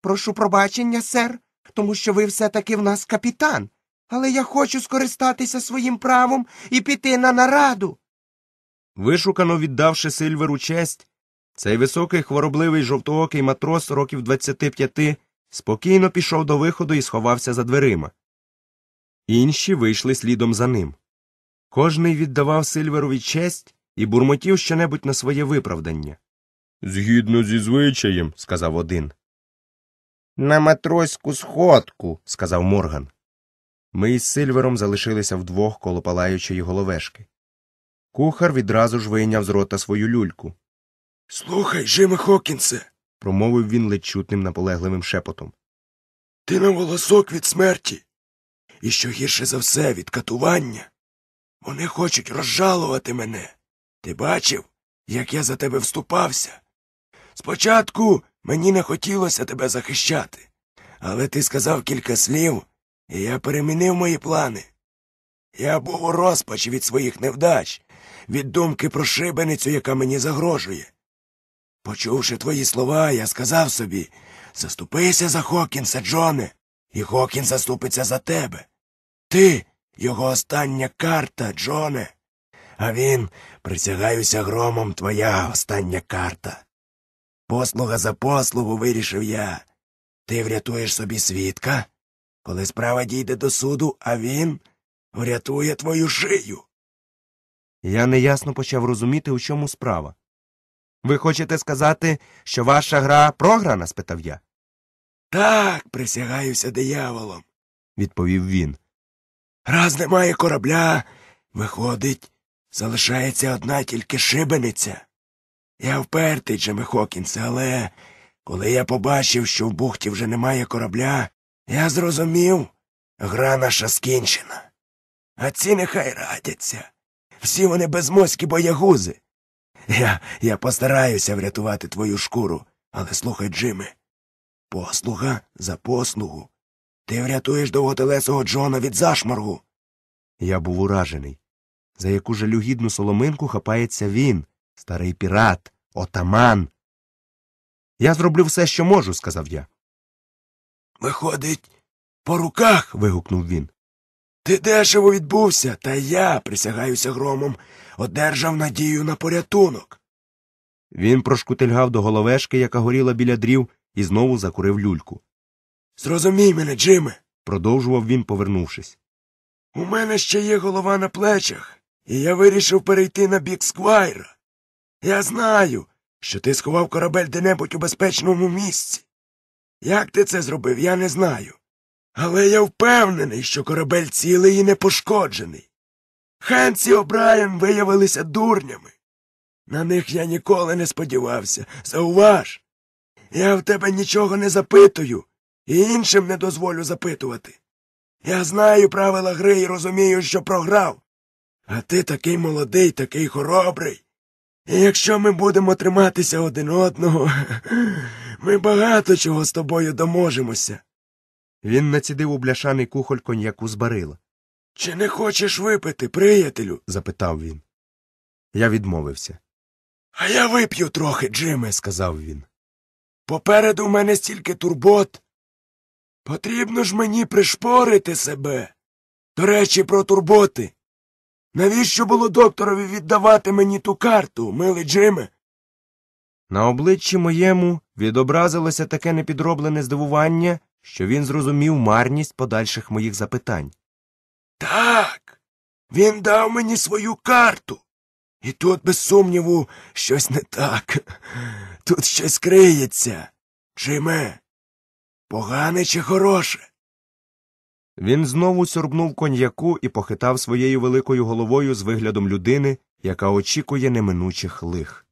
Прошу пробачення, сер, тому що ви все таки в нас капітан, але я хочу скористатися своїм правом і піти на нараду. Вишукано віддавши Сильверу честь, цей високий хворобливий жовтоокий матрос років 25 спокійно пішов до виходу і сховався за дверима. Інші вийшли слідом за ним. Кожний віддавав Сильверові честь, і бурмотів щонебудь на своє виправдання. Згідно зі звичаєм, сказав один. На матроську сходку, сказав Морган. Ми із Сильвером залишилися вдвох коло палаючої головешки. Кухар відразу ж вийняв з рота свою люльку. Слухай, Жиме Хокінсе, промовив він ледь чутним наполегливим шепотом. Ти на волосок від смерті. І що гірше за все від катування. Вони хочуть розжалувати мене. Ти бачив, як я за тебе вступався? Спочатку мені не хотілося тебе захищати, але ти сказав кілька слів, і я перемінив мої плани. Я був у розпачі від своїх невдач, від думки про шибеницю, яка мені загрожує. Почувши твої слова, я сказав собі заступися за Хокінса, Джоне, і Хокінс заступиться за тебе. Ти його остання карта, Джоне а він присягаюся громом твоя остання карта. Послуга за послугу вирішив я. Ти врятуєш собі свідка, коли справа дійде до суду, а він врятує твою шию. Я неясно почав розуміти, у чому справа. Ви хочете сказати, що ваша гра програна? спитав я. Так, присягаюся дияволом, відповів він. Раз немає корабля, виходить, Залишається одна тільки шибениця. Я впертий, Джеме Хокінс, але коли я побачив, що в бухті вже немає корабля, я зрозумів гра наша скінчена. А ці нехай радяться. Всі вони безмозькі боягузи. Я я постараюся врятувати твою шкуру, але слухай, Джиме, послуга за послугу. Ти врятуєш довготелесого Джона від зашморгу. Я був уражений за яку жалюгідну соломинку хапається він, старий пірат, отаман. Я зроблю все, що можу, сказав я. Виходить, по руках. вигукнув він. Ти дешево відбувся, та я, присягаюся громом, одержав надію на порятунок. Він прошкутильгав до головешки, яка горіла біля дрів, і знову закурив люльку. Зрозумій мене, Джиме, продовжував він, повернувшись. У мене ще є голова на плечах, і я вирішив перейти на бік сквайра. Я знаю, що ти сховав корабель де небудь у безпечному місці. Як ти це зробив, я не знаю. Але я впевнений, що корабель цілий і непошкоджений. Хенсі О'Брайен виявилися дурнями. На них я ніколи не сподівався. Зауваж. Я в тебе нічого не запитую і іншим не дозволю запитувати. Я знаю правила гри і розумію, що програв. А ти такий молодий, такий хоробрий. І якщо ми будемо триматися один одного, ми багато чого з тобою доможемося. Він націдив у бляшаний кухоль коньяку з барила. Чи не хочеш випити, приятелю? запитав він. Я відмовився. А я вип'ю трохи, Джиме, сказав він. Попереду в мене стільки турбот. Потрібно ж мені пришпорити себе. До речі, про турботи. Навіщо було докторові віддавати мені ту карту, милий Джиме? На обличчі моєму відобразилося таке непідроблене здивування, що він зрозумів марність подальших моїх запитань. Так, він дав мені свою карту. І тут, без сумніву, щось не так. Тут щось криється. Джиме, погане чи хороше? Він знову сьорбнув коньяку і похитав своєю великою головою з виглядом людини, яка очікує неминучих лих.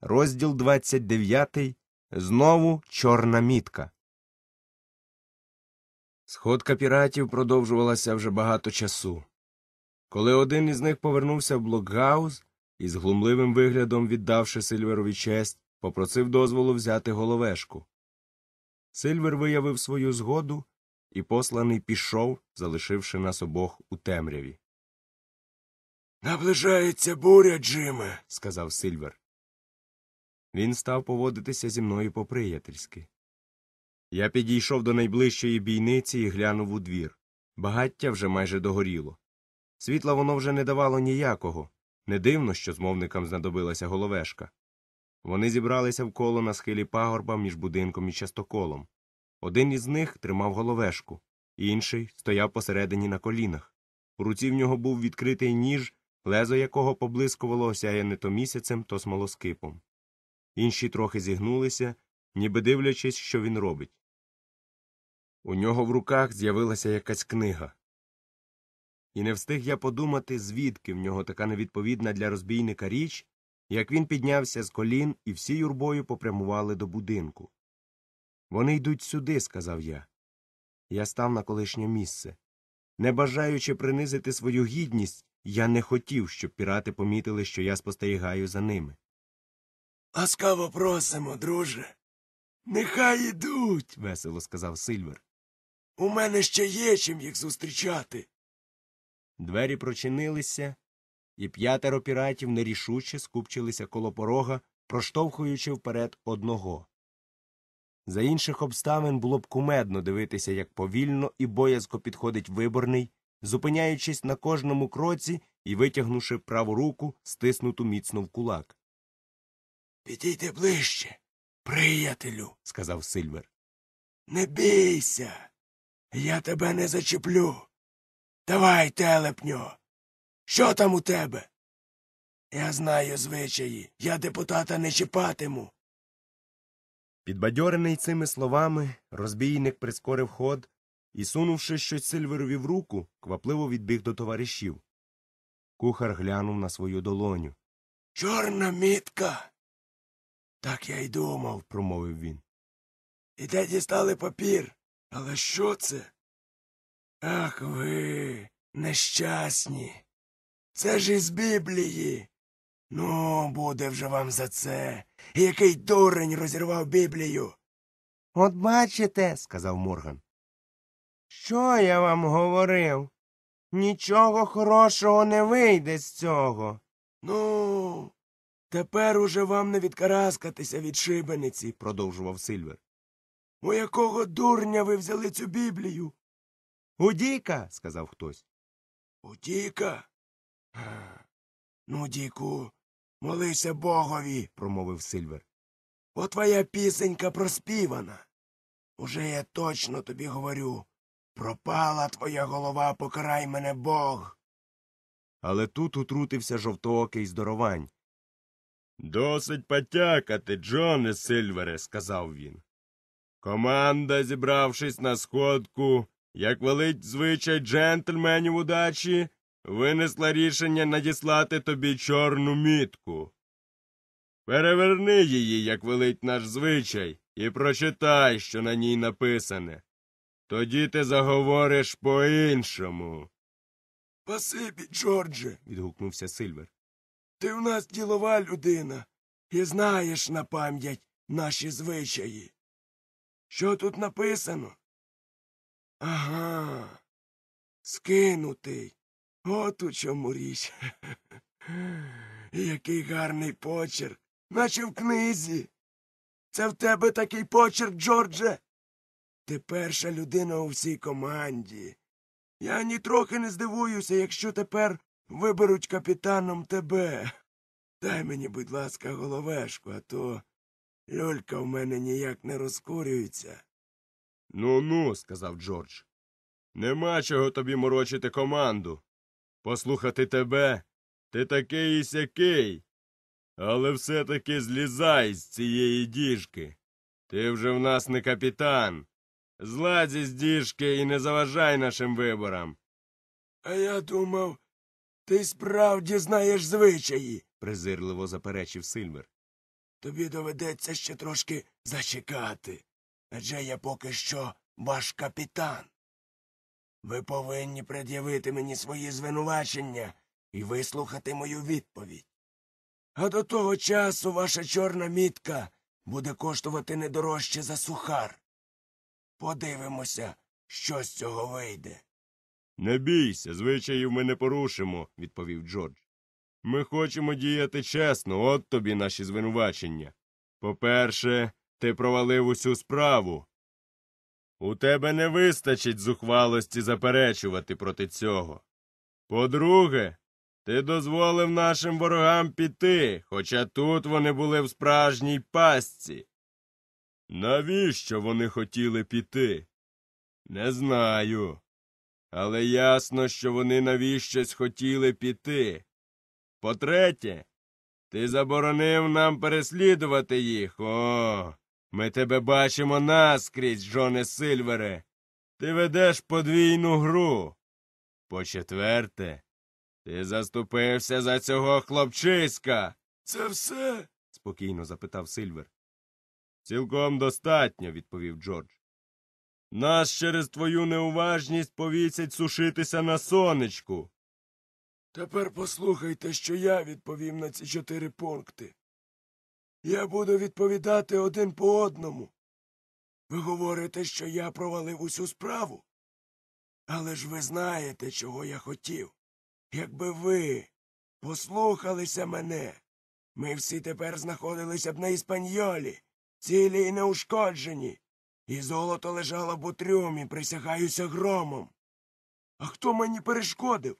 Розділ 29. Знову чорна мітка. Сходка піратів продовжувалася вже багато часу. Коли один із них повернувся в блокгауз і з глумливим виглядом, віддавши Сильверові честь, попросив дозволу взяти головешку. Сильвер виявив свою згоду, і посланий пішов, залишивши нас обох у темряві. Наближається буря, Джиме, сказав Сильвер. Він став поводитися зі мною по приятельськи. Я підійшов до найближчої бійниці і глянув у двір. Багаття вже майже догоріло. Світла воно вже не давало ніякого. Не дивно, що змовникам знадобилася головешка. Вони зібралися в коло на схилі пагорба між будинком і частоколом. Один із них тримав головешку, інший стояв посередині на колінах. У руці в нього був відкритий ніж, лезо якого поблискувало осяяне то місяцем, то смолоскипом. Інші трохи зігнулися, ніби дивлячись, що він робить. У нього в руках з'явилася якась книга. І не встиг я подумати, звідки в нього така невідповідна для розбійника річ, як він піднявся з колін, і всі юрбою попрямували до будинку. Вони йдуть сюди, сказав я. Я став на колишнє місце. Не бажаючи принизити свою гідність, я не хотів, щоб пірати помітили, що я спостерігаю за ними. Ласкаво просимо, друже. Нехай ідуть, весело сказав Сильвер. У мене ще є чим їх зустрічати. Двері прочинилися, і п'ятеро піратів нерішуче скупчилися коло порога, проштовхуючи вперед одного. За інших обставин було б кумедно дивитися, як повільно і боязко підходить виборний, зупиняючись на кожному кроці і витягнувши праву руку, стиснуту міцно в кулак. Підійди ближче, приятелю, сказав Сильвер. Не бійся. Я тебе не зачеплю. Давай, телепню, що там у тебе? Я знаю звичаї. Я депутата не чіпатиму. Підбадьорений цими словами, розбійник прискорив ход і, сунувши щось Сильверові в руку, квапливо відбіг до товаришів. Кухар глянув на свою долоню. Чорна мітка. Так я й думав, промовив він. І де дістали папір. Але що це? Ах ви, нещасні. Це ж із Біблії. Ну, буде вже вам за це. Який дурень розірвав Біблію. От бачите, сказав Морган. Що я вам говорив? Нічого хорошого не вийде з цього. Ну, тепер уже вам не відкараскатися від шибениці, продовжував Сильвер. У якого дурня ви взяли цю біблію? Удіка, сказав хтось. Удіка? Ну, Діку, молися богові, промовив Сильвер. О твоя пісенька проспівана. Уже я точно тобі говорю. Пропала твоя голова, покарай мене бог. Але тут утрутився жовтоокий здоровань. Досить потякати, Джоне Сильвере, сказав він. Команда, зібравшись на сходку, як велить звичай джентльменів удачі, винесла рішення надіслати тобі чорну мітку. Переверни її, як велить наш звичай, і прочитай, що на ній написане. Тоді ти заговориш по іншому. Пасибі, Джордже. відгукнувся Сильвер. Ти в нас ділова людина і знаєш на пам'ять наші звичаї. Що тут написано? Ага. Скинутий. От у чому річ. Який гарний почерк, наче в книзі. Це в тебе такий почерк, Джордже. Ти перша людина у всій команді. Я нітрохи не здивуюся, якщо тепер виберуть капітаном тебе. Дай мені, будь ласка, головешку, а то люлька в мене ніяк не розкурюється. Ну ну, сказав Джордж. Нема чого тобі морочити команду послухати тебе, ти такий і сякий. Але все таки злізай з цієї діжки. Ти вже в нас не капітан. Зладь із діжки і не заважай нашим виборам. А я думав, ти справді знаєш звичаї, презирливо заперечив Сильвер. Тобі доведеться ще трошки зачекати. Адже я поки що ваш капітан. Ви повинні пред'явити мені свої звинувачення і вислухати мою відповідь. А до того часу ваша чорна мітка буде коштувати не дорожче за сухар. Подивимося, що з цього вийде. Не бійся, звичаїв ми не порушимо, відповів Джордж. Ми хочемо діяти чесно, от тобі наші звинувачення. По перше, ти провалив усю справу, у тебе не вистачить зухвалості заперечувати проти цього. По-друге, ти дозволив нашим ворогам піти, хоча тут вони були в справжній пастці. Навіщо вони хотіли піти? Не знаю. Але ясно, що вони навіщось хотіли піти. По третє, ти заборонив нам переслідувати їх. О. Ми тебе бачимо наскрізь, Джоне Сильвере. Ти ведеш подвійну гру. По четверте, ти заступився за цього хлопчиська. Це все? спокійно запитав Сильвер. Цілком достатньо, відповів Джордж. Нас через твою неуважність повісять сушитися на сонечку. Тепер послухайте, що я відповім на ці чотири пункти. Я буду відповідати один по одному. Ви говорите, що я провалив усю справу. Але ж ви знаєте, чого я хотів. Якби ви послухалися мене, ми всі тепер знаходилися б на іспаньолі, цілі і неушкоджені, і золото лежало б у трюмі, присягаюся громом. А хто мені перешкодив?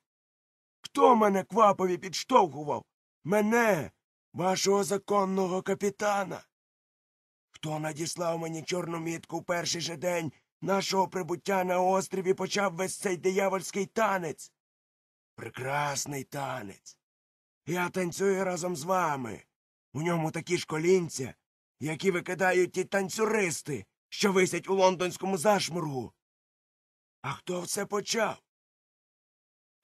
Хто мене квапові підштовхував? Мене, вашого законного капітана, хто надіслав мені чорну мітку в перший же день нашого прибуття на острів і почав весь цей диявольський танець. Прекрасний танець. Я танцюю разом з вами. У ньому такі ж колінця, які викидають ті танцюристи, що висять у лондонському зашмургу. А хто все почав?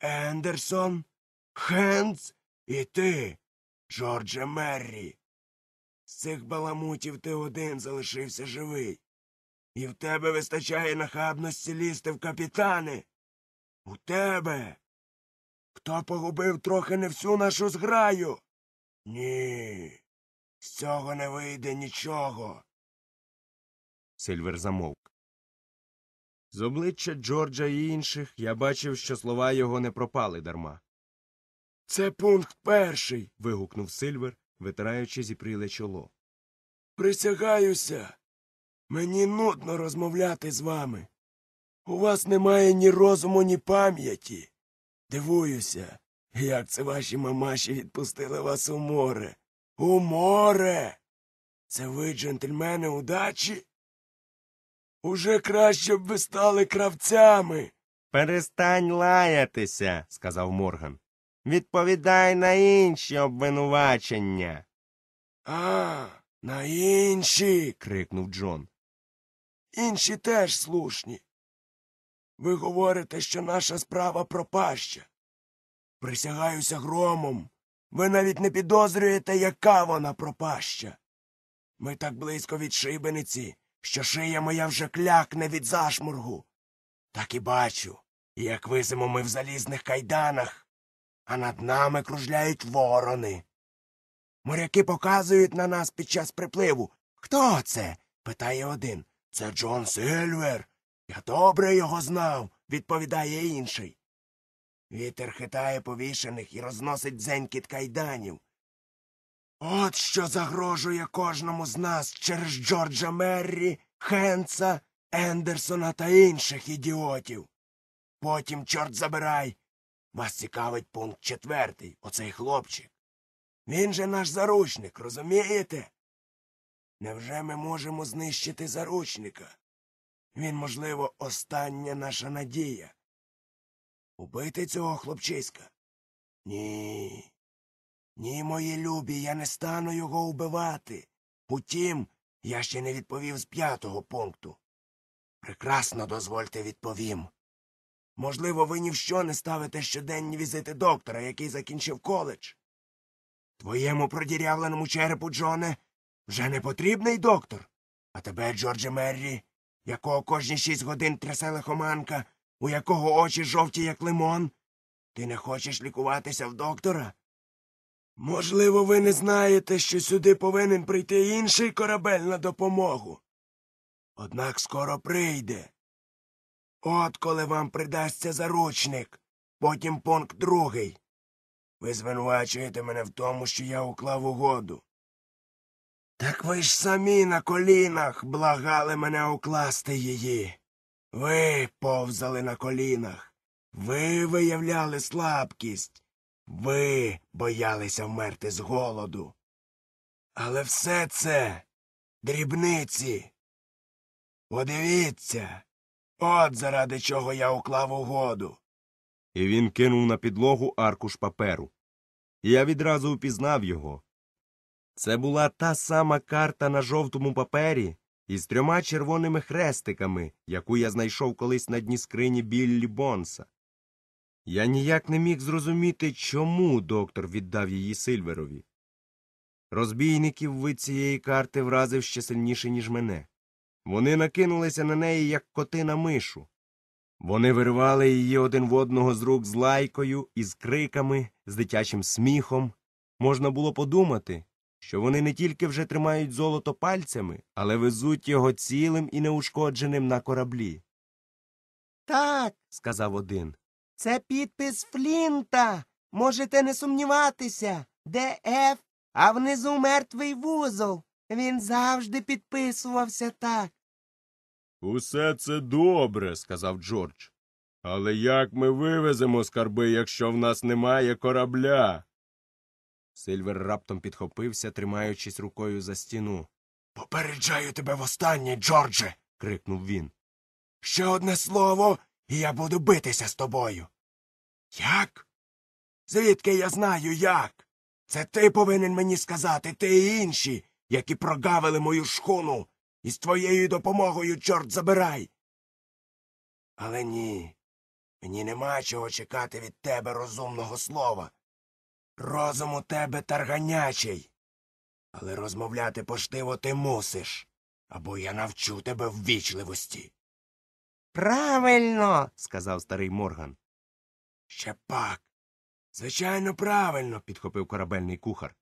Ендерсон, Хенц і ти. Джордже Меррі. З цих баламутів ти один залишився живий. І в тебе вистачає нахабності лізти в капітани. У тебе. Хто погубив трохи не всю нашу зграю? Ні. З цього не вийде нічого. Сильвер замовк. З обличчя Джорджа і інших я бачив, що слова його не пропали дарма. Це пункт перший. вигукнув Сильвер, витираючи зіпріле чоло. Присягаюся. Мені нудно розмовляти з вами. У вас немає ні розуму, ні пам'яті. Дивуюся, як це ваші мамаші відпустили вас у море. У море. Це ви, джентльмени, удачі? Уже краще б ви стали кравцями. Перестань лаятися, сказав Морган. Відповідай на інші обвинувачення. А, на інші. крикнув Джон. Інші теж слушні. Ви говорите, що наша справа пропаща. Присягаюся громом. Ви навіть не підозрюєте, яка вона пропаща. Ми так близько від шибениці, що шия моя вже клякне від зашмургу. Так і бачу, як визимо ми в залізних кайданах, а над нами кружляють ворони. Моряки показують на нас під час припливу. Хто це? питає один. Це Джон Сильвер. Я добре його знав, відповідає інший. Вітер хитає повішених і розносить дзенькіт кайданів. От що загрожує кожному з нас через Джорджа Меррі, Хенса, Ендерсона та інших ідіотів. Потім, чорт забирай, вас цікавить пункт четвертий, оцей хлопчик. Він же наш заручник, розумієте? Невже ми можемо знищити заручника? Він, можливо, остання наша надія. Убити цього хлопчиська? Ні. Ні, мої любі, я не стану його убивати. Утім, я ще не відповів з п'ятого пункту. Прекрасно дозвольте відповім. Можливо, ви ні в що не ставите щоденні візити доктора, який закінчив коледж. Твоєму продірявленому черепу, Джоне, вже не потрібний доктор. А тебе, Джордже Меррі, якого кожні шість годин трясе лихоманка, у якого очі жовті, як лимон. Ти не хочеш лікуватися в доктора? Можливо, ви не знаєте, що сюди повинен прийти інший корабель на допомогу. Однак скоро прийде. От коли вам придасться заручник, потім пункт другий. Ви звинувачуєте мене в тому, що я уклав угоду. Так ви ж самі на колінах благали мене укласти її. Ви повзали на колінах. Ви виявляли слабкість. Ви боялися вмерти з голоду. Але все це дрібниці. Подивіться, От заради чого я уклав угоду. І він кинув на підлогу аркуш паперу. я відразу впізнав його. Це була та сама карта на жовтому папері із трьома червоними хрестиками, яку я знайшов колись на дні скрині Біллі Бонса. Я ніяк не міг зрозуміти, чому доктор віддав її Сильверові. Розбійників вид цієї карти вразив ще сильніше, ніж мене. Вони накинулися на неї, як коти на мишу. Вони вирвали її один в одного з рук з лайкою, з криками, з дитячим сміхом. Можна було подумати, що вони не тільки вже тримають золото пальцями, але везуть його цілим і неушкодженим на кораблі. Так, сказав один. Це підпис Флінта. Можете не сумніватися. Де ДФ, а внизу мертвий вузол. Він завжди підписувався так. Усе це добре, сказав Джордж. Але як ми вивеземо скарби, якщо в нас немає корабля? Сильвер раптом підхопився, тримаючись рукою за стіну. Попереджаю тебе востаннє, Джордже. крикнув він. Ще одне слово, і я буду битися з тобою. Як? Звідки я знаю, як? Це ти повинен мені сказати, ти і інші, які прогавили мою шхуну. І з твоєю допомогою, чорт забирай. Але ні, мені нема чого чекати від тебе розумного слова. Розум у тебе тарганячий. Але розмовляти поштиво ти мусиш, або я навчу тебе ввічливості. Правильно. сказав старий Морган. Ще пак. Звичайно, правильно, підхопив корабельний кухар.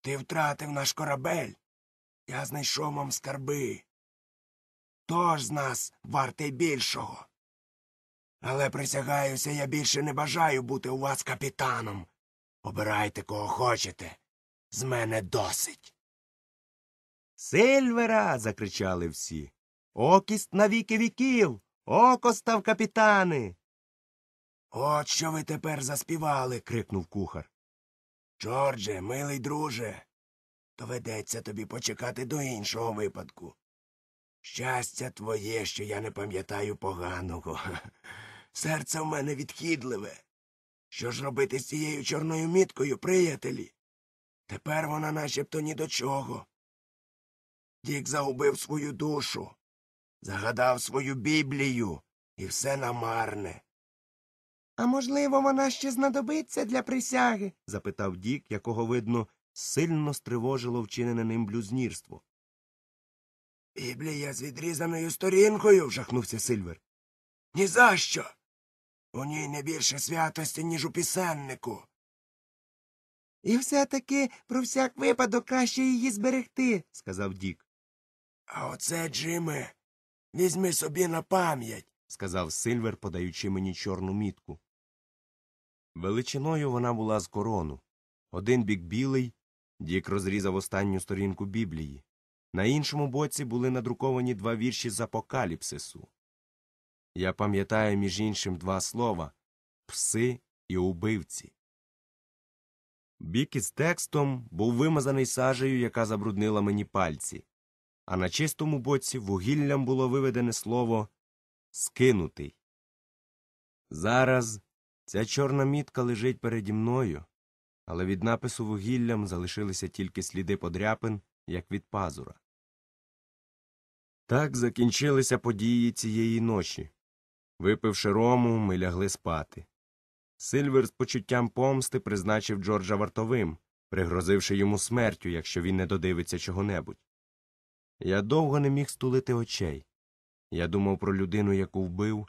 Ти втратив наш корабель. Я знайшов вам скарби. Тож з нас вартий більшого. Але присягаюся, я більше не бажаю бути у вас капітаном. Обирайте кого хочете. З мене досить. Сильвера. закричали всі. Окіст навіки віків. Око став капітани. От що ви тепер заспівали. крикнув кухар. Джордже, милий друже доведеться тобі почекати до іншого випадку. Щастя твоє, що я не пам'ятаю поганого. Серце в мене відхідливе. Що ж робити з цією чорною міткою, приятелі? Тепер вона начебто ні до чого. Дік загубив свою душу, загадав свою біблію і все намарне. А можливо, вона ще знадобиться для присяги? запитав Дік, якого, видно, сильно стривожило вчинене ним блюзнірство. Біблія з відрізаною сторінкою. жахнувся Сильвер. «Ні за що! У ній не більше святості, ніж у пісеннику. І все таки про всяк випадок краще її зберегти, сказав Дік. А оце, Джиме, візьми собі на пам'ять, сказав Сильвер, подаючи мені чорну мітку. Величиною вона була з корону один бік білий, Дік розрізав останню сторінку Біблії. На іншому боці були надруковані два вірші з апокаліпсису. Я пам'ятаю, між іншим, два слова пси і убивці. Бік із текстом був вимазаний сажею, яка забруднила мені пальці, а на чистому боці вугіллям було виведене слово скинутий. Зараз ця чорна мітка лежить переді мною, але від напису вугіллям залишилися тільки сліди подряпин, як від пазура. Так закінчилися події цієї ночі. Випивши рому, ми лягли спати. Сильвер з почуттям помсти призначив Джорджа вартовим, пригрозивши йому смертю, якщо він не додивиться чого небудь. Я довго не міг стулити очей. Я думав про людину, яку вбив,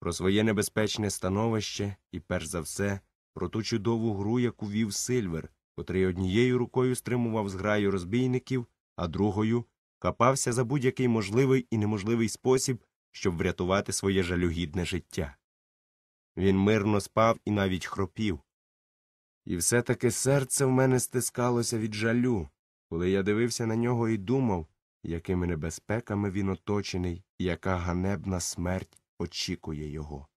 про своє небезпечне становище і, перш за все, про ту чудову гру, яку вів Сильвер, котрий однією рукою стримував зграю розбійників, а другою капався за будь-який можливий і неможливий спосіб, щоб врятувати своє жалюгідне життя. Він мирно спав і навіть хропів. І все таки серце в мене стискалося від жалю, коли я дивився на нього і думав, якими небезпеками він оточений і яка ганебна смерть очікує його.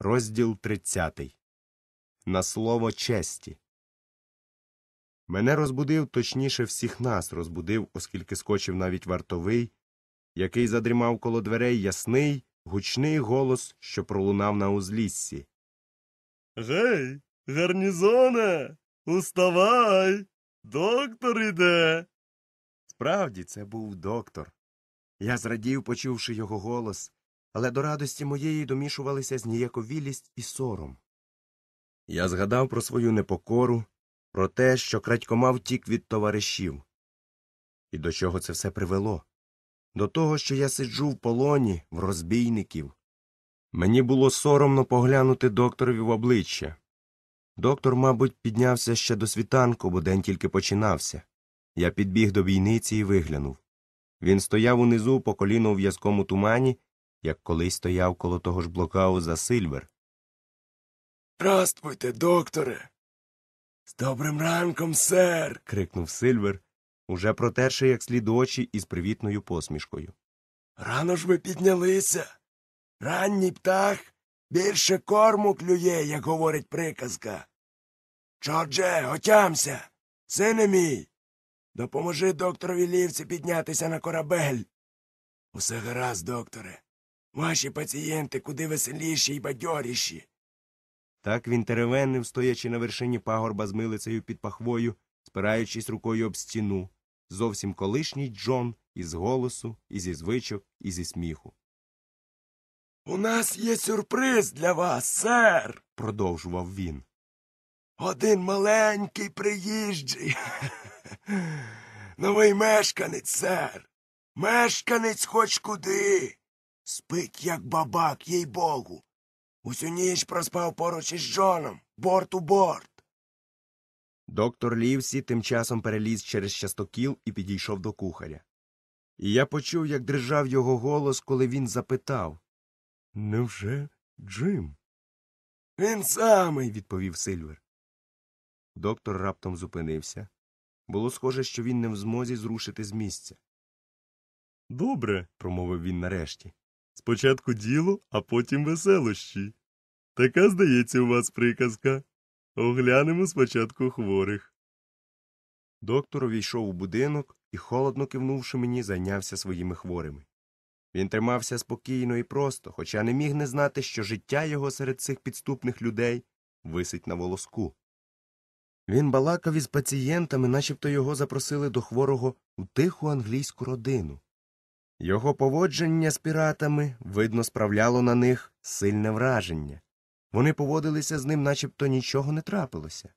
Розділ 30. На слово честі. Мене розбудив точніше всіх нас розбудив, оскільки скочив навіть вартовий, який задрімав коло дверей ясний, гучний голос, що пролунав на узліссі. Гей, гарнізоне, уставай. Доктор іде. Справді, це був доктор. Я зрадів, почувши його голос але до радості моєї домішувалися зніяковілість і сором. Я згадав про свою непокору, про те, що крадькома втік від товаришів. І до чого це все привело? До того, що я сиджу в полоні, в розбійників. Мені було соромно поглянути докторові в обличчя. Доктор, мабуть, піднявся ще до світанку, бо день тільки починався. Я підбіг до бійниці і виглянув. Він стояв унизу по коліну у в'язкому тумані як колись стояв коло того ж блокау за Сильвер. Здравствуйте, докторе. З добрим ранком, сер. крикнув Сильвер, уже протерши як слід очі із привітною посмішкою. Рано ж ви піднялися. Ранній птах більше корму клює, як говорить приказка. Джордже, отямся. Сине мій. Допоможи докторові лівці піднятися на корабель. Усе гаразд, докторе. Ваші пацієнти куди веселіші й бадьоріші. Так він теревенив, стоячи на вершині пагорба з милицею під пахвою, спираючись рукою об стіну, зовсім колишній Джон із голосу, і зі звичок, і зі сміху. У нас є сюрприз для вас, сер. продовжував він. Один маленький приїжджий. Новий мешканець, сер. Мешканець хоч куди. Спить, як бабак, їй богу. Усю ніч проспав поруч із Джоном, борт у борт. Доктор Лівсі тим часом переліз через частокіл і підійшов до кухаря. І я почув, як дрижав його голос, коли він запитав Невже Джим? Він самий, відповів Сильвер. Доктор раптом зупинився. Було схоже, що він не в змозі зрушити з місця. Добре, промовив він нарешті. Спочатку діло, а потім веселощі. Така, здається, у вас приказка. Оглянемо спочатку хворих. Доктор увійшов у будинок і, холодно кивнувши мені, зайнявся своїми хворими. Він тримався спокійно і просто, хоча не міг не знати, що життя його серед цих підступних людей висить на волоску. Він балакав із пацієнтами, начебто його запросили до хворого у тиху англійську родину. Його поводження з піратами, видно, справляло на них сильне враження. Вони поводилися з ним, начебто нічого не трапилося,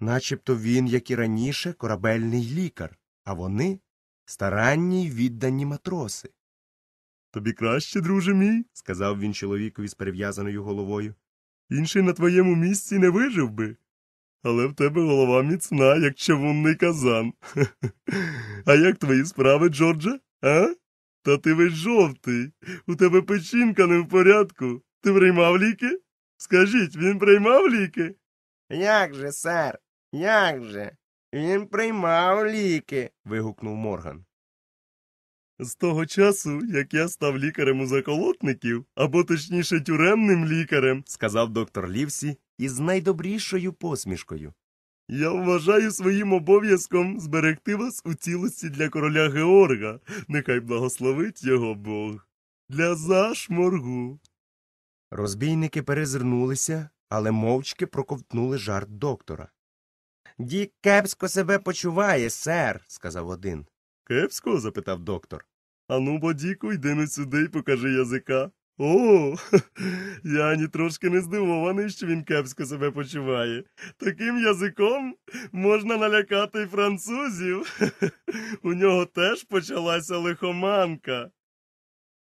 начебто він, як і раніше, корабельний лікар, а вони старанні віддані матроси. Тобі краще, друже мій, сказав він чоловікові з перев'язаною головою. Інший на твоєму місці не вижив би. Але в тебе голова міцна, як чавунний казан. А як твої справи, Джорджа? А? Та ти весь жовтий. У тебе печінка не в порядку. Ти приймав ліки? Скажіть, він приймав ліки? Як же, сер, як же? Він приймав ліки. вигукнув Морган. З того часу, як я став лікарем у заколотників, або точніше тюремним лікарем, сказав доктор Лівсі із найдобрішою посмішкою. Я вважаю своїм обов'язком зберегти вас у цілості для короля Георга. Нехай благословить його Бог. Для зашморгу. Розбійники перезирнулися, але мовчки проковтнули жарт доктора. Дік кепсько себе почуває, сер, сказав один. Кепсько? запитав доктор. Ану, бо, Діку, йди не сюди і покажи язика. О, я ні трошки не здивований, що він кепсько себе почуває. Таким язиком можна налякати й французів. У нього теж почалася лихоманка.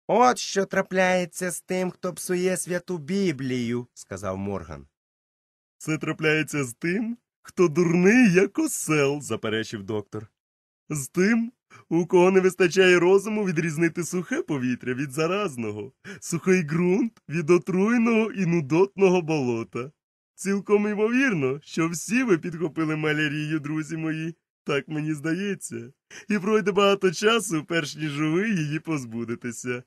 От що трапляється з тим, хто псує святу Біблію, сказав Морган. Це трапляється з тим, хто дурний, як осел, заперечив доктор. З тим, у кого не вистачає розуму відрізнити сухе повітря від заразного, сухий ґрунт від отруйного і нудотного болота. Цілком імовірно, що всі ви підхопили малярію, друзі мої, так мені здається, і пройде багато часу, перш ніж ви її позбудетеся.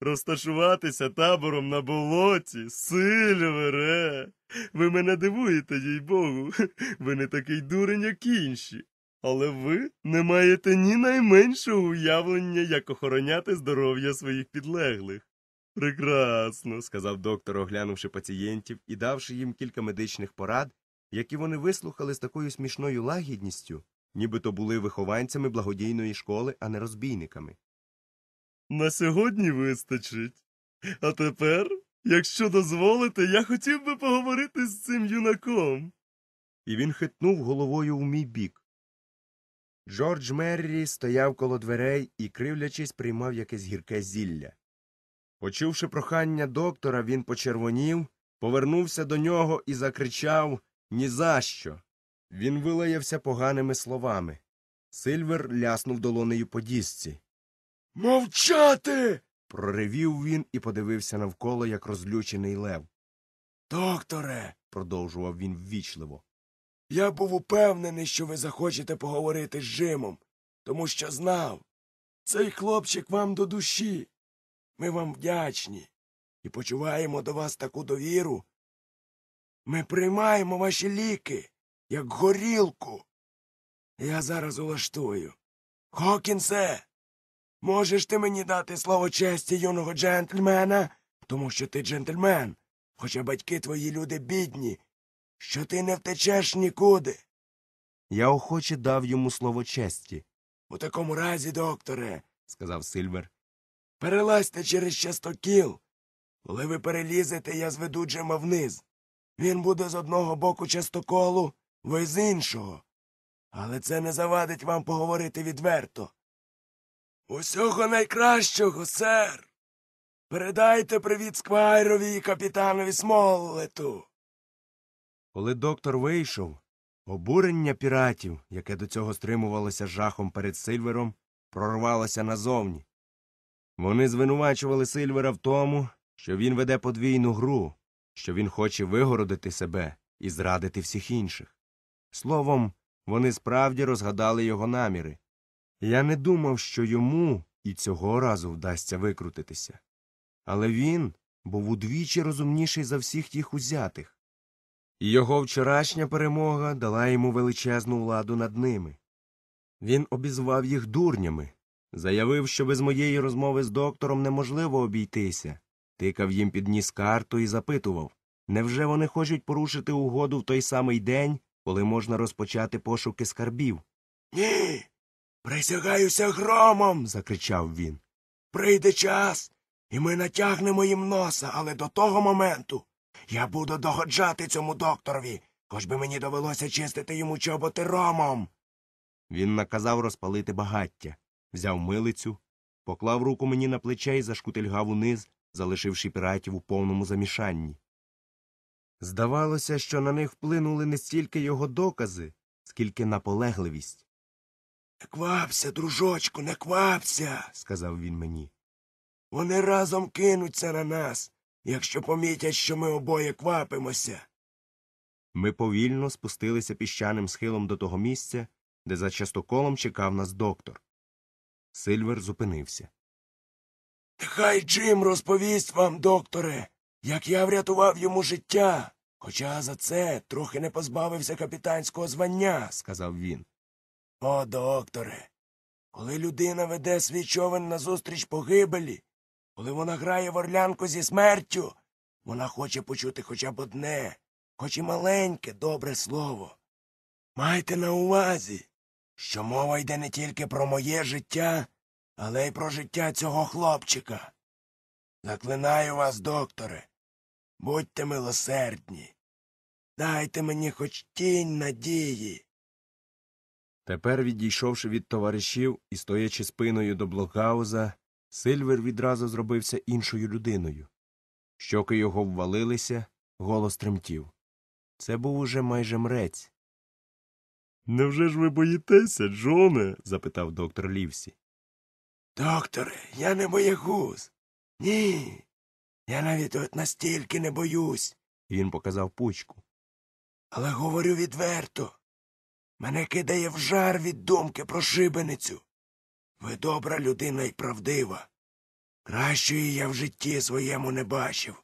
Розташуватися табором на болоті, Сильвере! Ви мене дивуєте, їй богу, ви не такий дурень, як інші. Але ви не маєте ні найменшого уявлення, як охороняти здоров'я своїх підлеглих. Прекрасно, сказав доктор, оглянувши пацієнтів і давши їм кілька медичних порад, які вони вислухали з такою смішною лагідністю, нібито були вихованцями благодійної школи, а не розбійниками. На сьогодні вистачить. А тепер, якщо дозволите, я хотів би поговорити з цим юнаком. І він хитнув головою у мій бік. Джордж Меррі стояв коло дверей і, кривлячись, приймав якесь гірке зілля. Почувши прохання доктора, він почервонів, повернувся до нього і закричав «Ні за що!». Він вилаявся поганими словами. Сильвер ляснув долонею по дісці. Мовчати. проривів він і подивився навколо, як розлючений лев. Докторе. продовжував він ввічливо. Я був упевнений, що ви захочете поговорити з жимом, тому що знав. Цей хлопчик вам до душі. Ми вам вдячні і почуваємо до вас таку довіру. Ми приймаємо ваші ліки, як горілку. Я зараз улаштую. Хокінсе, можеш ти мені дати слово честі юного джентльмена, тому що ти джентльмен, хоча батьки твої люди бідні що ти не втечеш нікуди. Я охоче дав йому слово честі. У такому разі, докторе, сказав Сильвер, перелазьте через частокіл. Коли ви перелізете, я зведу Джема вниз. Він буде з одного боку частоколу, ви з іншого. Але це не завадить вам поговорити відверто. Усього найкращого, сер. Передайте привіт сквайрові і капітанові Смоллету. Коли доктор вийшов, обурення піратів, яке до цього стримувалося жахом перед Сильвером, прорвалося назовні. Вони звинувачували Сильвера в тому, що він веде подвійну гру, що він хоче вигородити себе і зрадити всіх інших. Словом, вони справді розгадали його наміри. Я не думав, що йому і цього разу вдасться викрутитися. Але він був удвічі розумніший за всіх їх узятих і його вчорашня перемога дала йому величезну владу над ними. Він обізвав їх дурнями, заявив, що без моєї розмови з доктором неможливо обійтися, тикав їм під ніс карту і запитував невже вони хочуть порушити угоду в той самий день, коли можна розпочати пошуки скарбів? Ні. Присягаюся громом. закричав він. Прийде час, і ми натягнемо їм носа, але до того моменту я буду догоджати цьому докторові, хоч би мені довелося чистити йому чоботи ромом. Він наказав розпалити багаття, взяв милицю, поклав руку мені на плече і зашкутильгав униз, залишивши піратів у повному замішанні. Здавалося, що на них вплинули не стільки його докази, скільки наполегливість. Не квапся, дружочку, не квапся, сказав він мені. Вони разом кинуться на нас якщо помітять, що ми обоє квапимося. Ми повільно спустилися піщаним схилом до того місця, де за частоколом чекав нас доктор. Сильвер зупинився. хай Джим розповість вам, докторе, як я врятував йому життя, хоча за це трохи не позбавився капітанського звання, сказав він. О, докторе. Коли людина веде свій човен назустріч погибелі, коли вона грає в орлянку зі смертю, вона хоче почути хоча б одне, хоч і маленьке, добре слово. Майте на увазі, що мова йде не тільки про моє життя, але й про життя цього хлопчика. Заклинаю вас, докторе, будьте милосердні. Дайте мені хоч тінь надії. Тепер, відійшовши від товаришів і стоячи спиною до блокауза, Сильвер відразу зробився іншою людиною. Щоки його ввалилися, голос тремтів. Це був уже майже мрець. Невже ж ви боїтеся, Джоне? запитав доктор Лівсі. Докторе, я не боягуз. Ні. Я навіть от настільки не боюсь. Він показав пучку. Але говорю відверто. Мене кидає в жар від думки про шибеницю. Ви добра людина і правдива. Кращої я в житті своєму не бачив.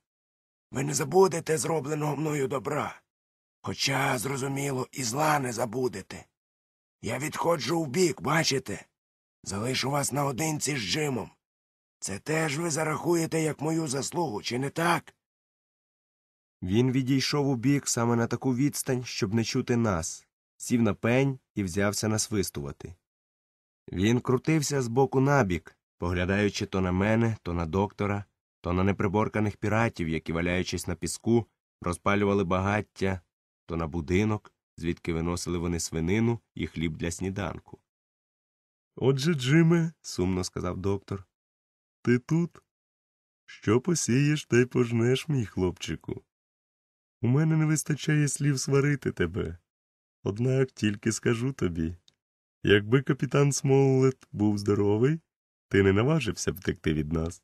Ви не забудете зробленого мною добра. Хоча, зрозуміло, і зла не забудете. Я відходжу в бік, бачите? Залишу вас наодинці з Джимом. Це теж ви зарахуєте як мою заслугу, чи не так? Він відійшов у бік саме на таку відстань, щоб не чути нас, сів на пень і взявся насвистувати. Він крутився з боку на бік, поглядаючи то на мене, то на доктора, то на неприборканих піратів, які, валяючись на піску, розпалювали багаття, то на будинок, звідки виносили вони свинину і хліб для сніданку. Отже, Джиме, сумно сказав доктор, ти тут? Що посієш, та й пожнеш, мій хлопчику. У мене не вистачає слів сварити тебе, однак тільки скажу тобі. Якби капітан Смоллет був здоровий, ти не наважився втекти від нас.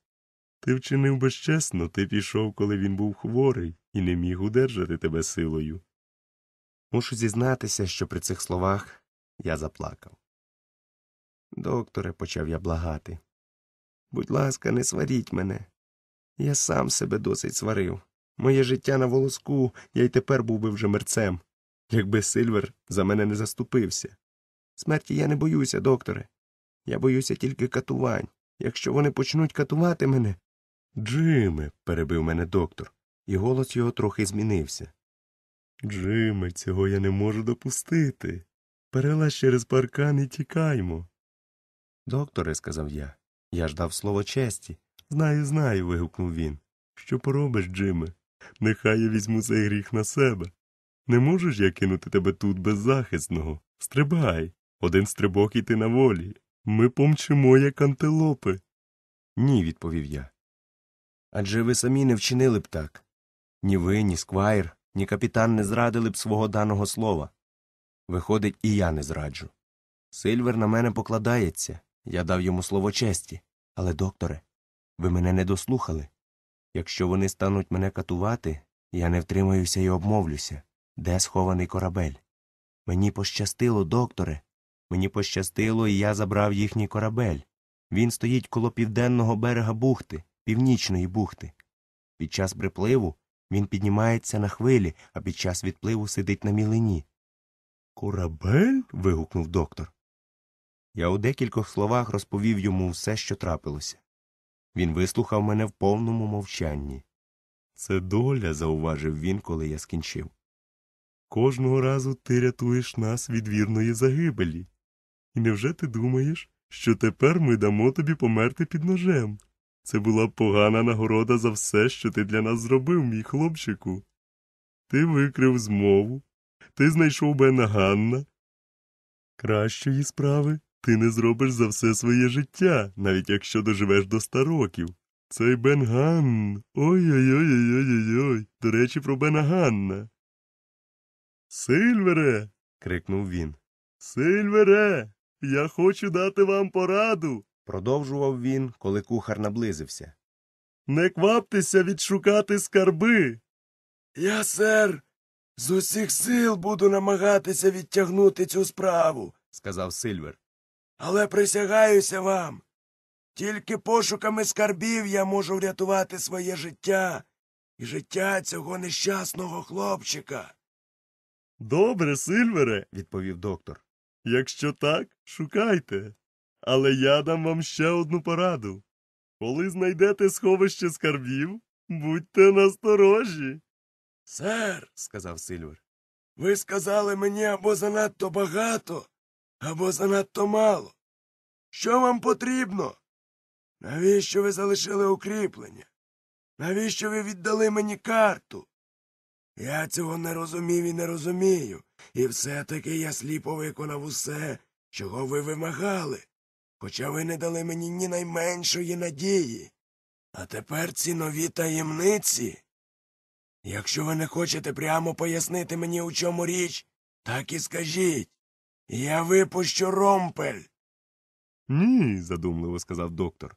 Ти вчинив безчесно, ти пішов, коли він був хворий, і не міг удержати тебе силою. Мушу зізнатися, що при цих словах я заплакав. Докторе, почав я благати. Будь ласка, не сваріть мене. Я сам себе досить сварив. Моє життя на волоску, я й тепер був би вже мерцем, якби Сильвер за мене не заступився. Смерті я не боюся, докторе. Я боюся тільки катувань. Якщо вони почнуть катувати мене. Джиме, перебив мене доктор, і голос його трохи змінився. Джиме, цього я не можу допустити. Перелаз через паркан і тікаймо. Докторе, сказав я, я ждав слово честі. Знаю, знаю. вигукнув він. Що поробиш, Джиме? Нехай я візьму цей гріх на себе. Не можеш я кинути тебе тут беззахисного? Стрибай. Один стрибок іти на волі. Ми помчимо, як антилопи. Ні, відповів я. Адже ви самі не вчинили б так. Ні ви, ні сквайр, ні капітан не зрадили б свого даного слова. Виходить, і я не зраджу. Сильвер на мене покладається, я дав йому слово честі. Але, докторе, ви мене не дослухали. Якщо вони стануть мене катувати, я не втримаюся і обмовлюся. Де схований корабель? Мені пощастило, докторе, Мені пощастило, і я забрав їхній корабель. Він стоїть коло південного берега бухти, північної бухти. Під час припливу він піднімається на хвилі, а під час відпливу сидить на мілині. Корабель? вигукнув доктор. Я у декількох словах розповів йому все, що трапилося. Він вислухав мене в повному мовчанні. Це доля, зауважив він, коли я скінчив. Кожного разу ти рятуєш нас від вірної загибелі. І невже ти думаєш, що тепер ми дамо тобі померти під ножем? Це була б погана нагорода за все, що ти для нас зробив, мій хлопчику. Ти викрив змову, ти знайшов Бена Ганна. Кращої справи ти не зробиш за все своє життя, навіть якщо доживеш до ста років. Цей Бен Ганн. Ой-ой-ой-ой-ой-ой. До речі, про Бена Ганна. Сильвере. крикнув він. Сильвере. Я хочу дати вам пораду, продовжував він, коли кухар наблизився. Не кваптеся відшукати скарби. Я, сер, з усіх сил буду намагатися відтягнути цю справу, сказав Сильвер. Але присягаюся вам. Тільки пошуками скарбів я можу врятувати своє життя і життя цього нещасного хлопчика. Добре, Сильвере, відповів доктор. Якщо так, шукайте. Але я дам вам ще одну пораду. Коли знайдете сховище скарбів, будьте насторожі. Сер, сказав Сильвер, ви сказали мені або занадто багато, або занадто мало. Що вам потрібно? Навіщо ви залишили укріплення? Навіщо ви віддали мені карту? Я цього не розумів і не розумію. І все-таки я сліпо виконав усе, чого ви вимагали, хоча ви не дали мені ні найменшої надії. А тепер ці нові таємниці. Якщо ви не хочете прямо пояснити мені, у чому річ, так і скажіть. Я випущу ромпель. Ні, задумливо сказав доктор.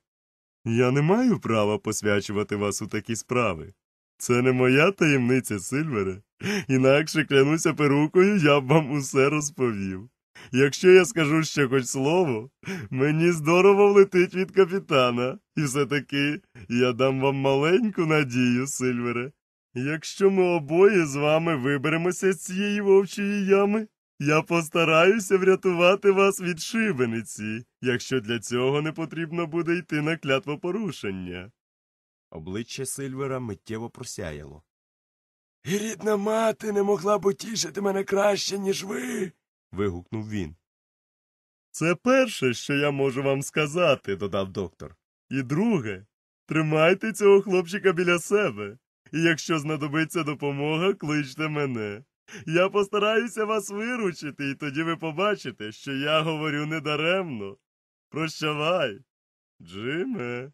Я не маю права посвячувати вас у такі справи. Це не моя таємниця, Сильвере. Інакше клянуся перукою, я б вам усе розповів. Якщо я скажу ще хоч слово, мені здорово влетить від капітана, і все таки я дам вам маленьку надію, Сильвере. Якщо ми обоє з вами виберемося з цієї вовчої ями, я постараюся врятувати вас від шибениці, якщо для цього не потрібно буде йти на клятвопорушення. Обличчя Сильвера миттєво просяяло. І рідна мати не могла б утішити мене краще, ніж ви. вигукнув він. Це перше, що я можу вам сказати, додав доктор. І друге, тримайте цього хлопчика біля себе, і якщо знадобиться допомога, кличте мене. Я постараюся вас виручити, і тоді ви побачите, що я говорю недаремно. Прощавай, Джиме.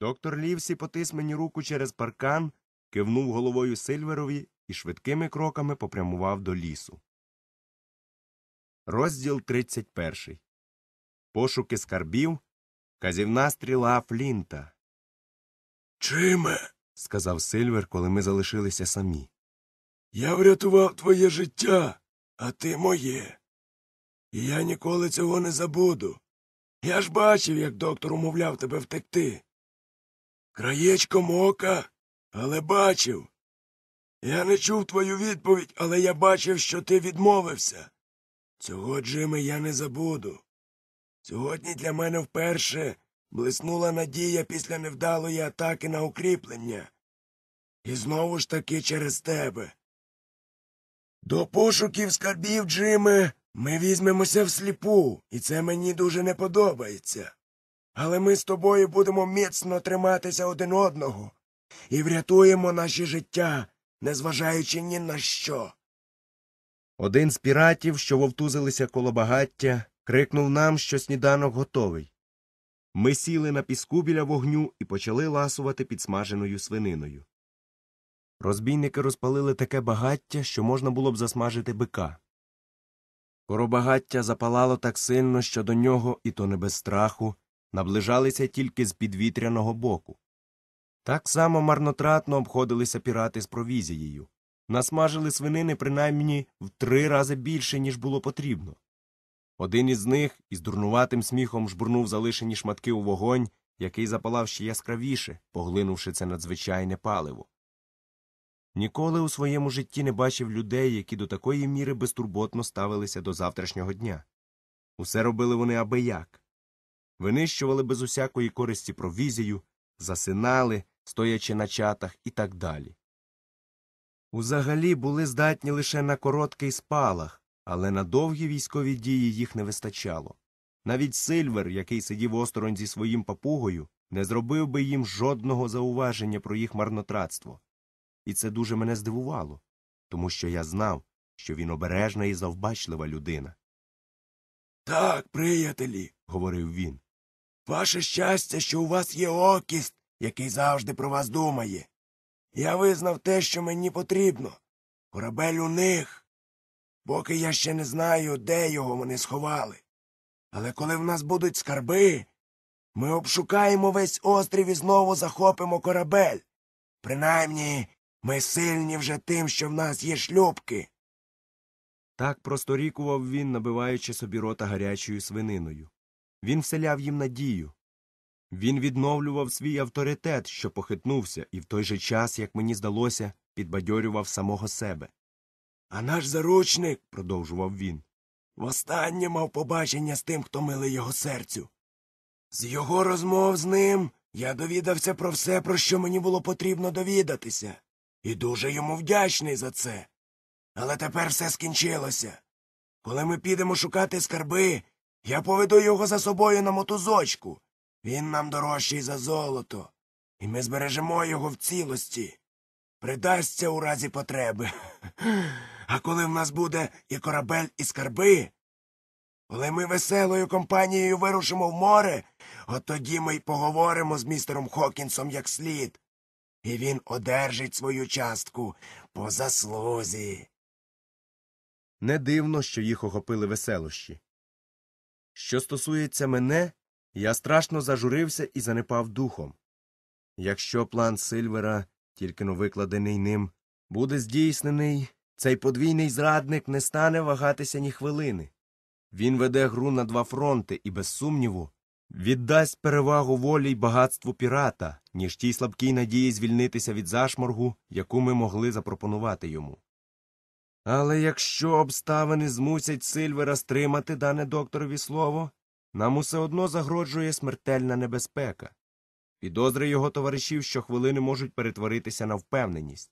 Доктор Лівсі потис мені руку через паркан, кивнув головою Сильверові і швидкими кроками попрямував до лісу. Розділ 31. Пошуки скарбів. Казівна стріла Флінта. Чиме. сказав Сильвер, коли ми залишилися самі. Я врятував твоє життя, а ти моє. І я ніколи цього не забуду. Я ж бачив, як доктор умовляв тебе втекти. Краєчком ока, але бачив. Я не чув твою відповідь, але я бачив, що ти відмовився. Цього, Джиме, я не забуду. Сьогодні для мене вперше блиснула надія після невдалої атаки на укріплення. І знову ж таки через тебе. До пошуків скарбів, Джиме, ми візьмемося всліпу, і це мені дуже не подобається. Але ми з тобою будемо міцно триматися один одного і врятуємо наші життя, незважаючи ні на що. Один з піратів, що вовтузилися коло багаття, крикнув нам, що сніданок готовий. Ми сіли на піску біля вогню і почали ласувати підсмаженою свининою. Розбійники розпалили таке багаття, що можна було б засмажити бика. Коробагаття запалало так сильно, що до нього, і то не без страху, наближалися тільки з підвітряного боку. Так само марнотратно обходилися пірати з провізією, насмажили свинини принаймні в три рази більше, ніж було потрібно. Один із них із дурнуватим сміхом жбурнув залишені шматки у вогонь, який запалав ще яскравіше, поглинувши це надзвичайне паливо. Ніколи у своєму житті не бачив людей, які до такої міри безтурботно ставилися до завтрашнього дня. Усе робили вони аби як винищували без усякої користі провізію, засинали, стоячи на чатах і так далі. Узагалі були здатні лише на короткий спалах, але на довгі військові дії їх не вистачало. Навіть Сильвер, який сидів осторонь зі своїм папугою, не зробив би їм жодного зауваження про їх марнотратство. І це дуже мене здивувало, тому що я знав, що він обережна і завбачлива людина. Так, приятелі, говорив він, Ваше щастя, що у вас є окіст, який завжди про вас думає. Я визнав те, що мені потрібно. Корабель у них. Поки я ще не знаю, де його вони сховали. Але коли в нас будуть скарби, ми обшукаємо весь острів і знову захопимо корабель. Принаймні, ми сильні вже тим, що в нас є шлюбки. Так просторікував він, набиваючи собі рота гарячою свининою. Він вселяв їм надію. Він відновлював свій авторитет, що похитнувся, і в той же час, як мені здалося, підбадьорював самого себе. А наш заручник, продовжував він, востаннє мав побачення з тим, хто мили його серцю. З його розмов з ним я довідався про все, про що мені було потрібно довідатися, і дуже йому вдячний за це. Але тепер все скінчилося. Коли ми підемо шукати скарби, я поведу його за собою на мотузочку. Він нам дорожчий за золото, і ми збережемо його в цілості. Придасться у разі потреби. А коли в нас буде і корабель, і скарби, коли ми веселою компанією вирушимо в море, от тоді ми й поговоримо з містером Хокінсом як слід. І він одержить свою частку по заслузі. Не дивно, що їх охопили веселощі. Що стосується мене, я страшно зажурився і занепав духом. Якщо план Сильвера, тільки но викладений ним, буде здійснений, цей подвійний зрадник не стане вагатися ні хвилини. Він веде гру на два фронти і, без сумніву, віддасть перевагу волі й багатству пірата, ніж тій слабкій надії звільнитися від зашморгу, яку ми могли запропонувати йому. Але якщо обставини змусять Сильвера стримати дане докторові слово, нам усе одно загрожує смертельна небезпека. Підозри його товаришів щохвилини можуть перетворитися на впевненість.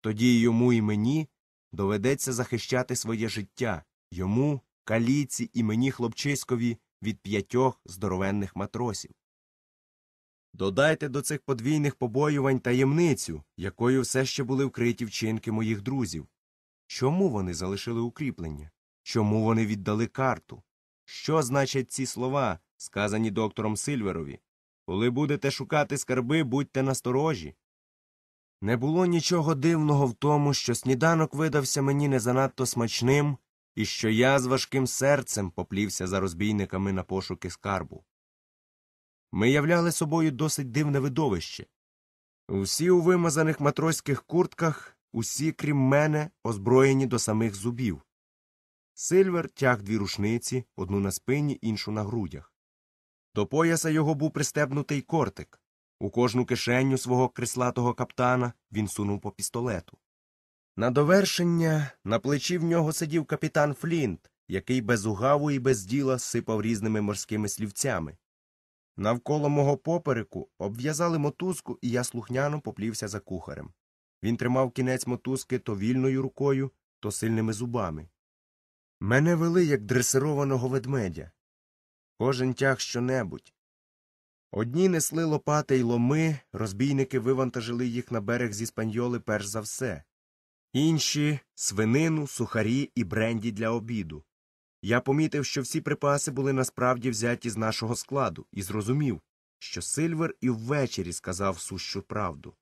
Тоді йому і мені доведеться захищати своє життя йому, каліці і мені хлопчиськові від п'ятьох здоровенних матросів. Додайте до цих подвійних побоювань таємницю, якою все ще були вкриті вчинки моїх друзів. Чому вони залишили укріплення? Чому вони віддали карту? Що значать ці слова, сказані доктором Сильверові? Коли будете шукати скарби, будьте насторожі. Не було нічого дивного в тому, що сніданок видався мені не занадто смачним, і що я з важким серцем поплівся за розбійниками на пошуки скарбу. Ми являли собою досить дивне видовище. Усі у вимазаних матроських куртках, усі, крім мене, озброєні до самих зубів. Сильвер тяг дві рушниці, одну на спині, іншу на грудях. До пояса його був пристебнутий кортик. У кожну кишеню свого крислатого каптана він сунув по пістолету. На довершення на плечі в нього сидів капітан Флінт, який без угаву і без діла сипав різними морськими слівцями. Навколо мого попереку обв'язали мотузку, і я слухняно поплівся за кухарем. Він тримав кінець мотузки то вільною рукою, то сильними зубами. Мене вели, як дресированого ведмедя. Кожен тяг щонебудь. Одні несли лопати й ломи, розбійники вивантажили їх на берег зі спаньйоли перш за все, інші свинину, сухарі і бренді для обіду. Я помітив, що всі припаси були насправді взяті з нашого складу, і зрозумів, що Сильвер і ввечері сказав сущу правду.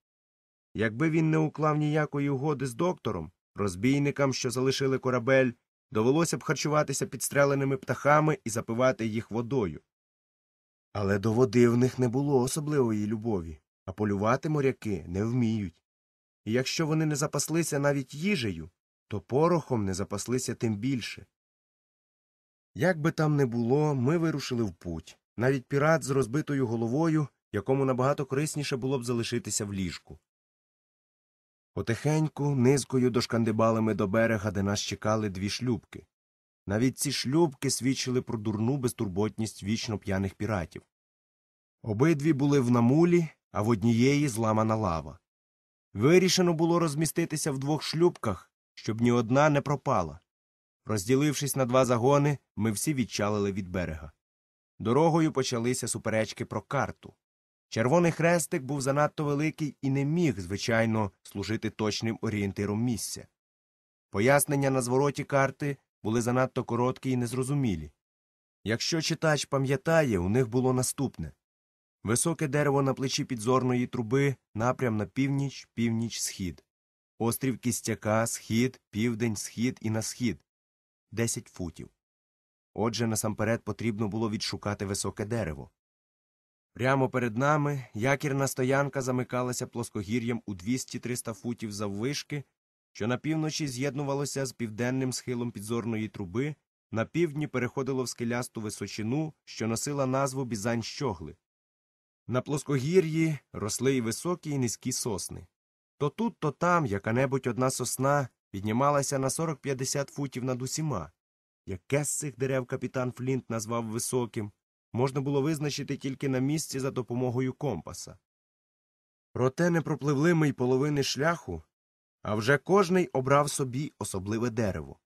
Якби він не уклав ніякої угоди з доктором, розбійникам, що залишили корабель, довелося б харчуватися підстреленими птахами і запивати їх водою. Але до води в них не було особливої любові, а полювати моряки не вміють. І якщо вони не запаслися навіть їжею, то порохом не запаслися тим більше. Як би там не було, ми вирушили в путь. Навіть пірат з розбитою головою, якому набагато корисніше було б залишитися в ліжку. Потихеньку, низкою дошкандибалами до берега, де нас чекали дві шлюбки. Навіть ці шлюбки свідчили про дурну безтурботність вічно п'яних піратів. Обидві були в намулі, а в однієї зламана лава. Вирішено було розміститися в двох шлюбках, щоб ні одна не пропала. Розділившись на два загони, ми всі відчалили від берега. Дорогою почалися суперечки про карту. Червоний хрестик був занадто великий і не міг, звичайно, служити точним орієнтиром місця. Пояснення на звороті карти були занадто короткі і незрозумілі. Якщо читач пам'ятає, у них було наступне високе дерево на плечі підзорної труби, напрям на північ, північ, схід, острів кістяка, схід, південь, схід і на схід десять футів. Отже, насамперед потрібно було відшукати високе дерево. Прямо перед нами якірна стоянка замикалася плоскогір'ям у 200-300 футів заввишки, що на півночі з'єднувалося з південним схилом підзорної труби, на півдні переходило в скелясту височину, що носила назву бізань щогли. На плоскогір'ї росли і високі, і низькі сосни. То тут, то там яка небудь одна сосна піднімалася на 40-50 футів над усіма. Яке з цих дерев капітан Флінт назвав високим, можна було визначити тільки на місці за допомогою компаса. Проте не пропливли ми й половини шляху, а вже кожний обрав собі особливе дерево.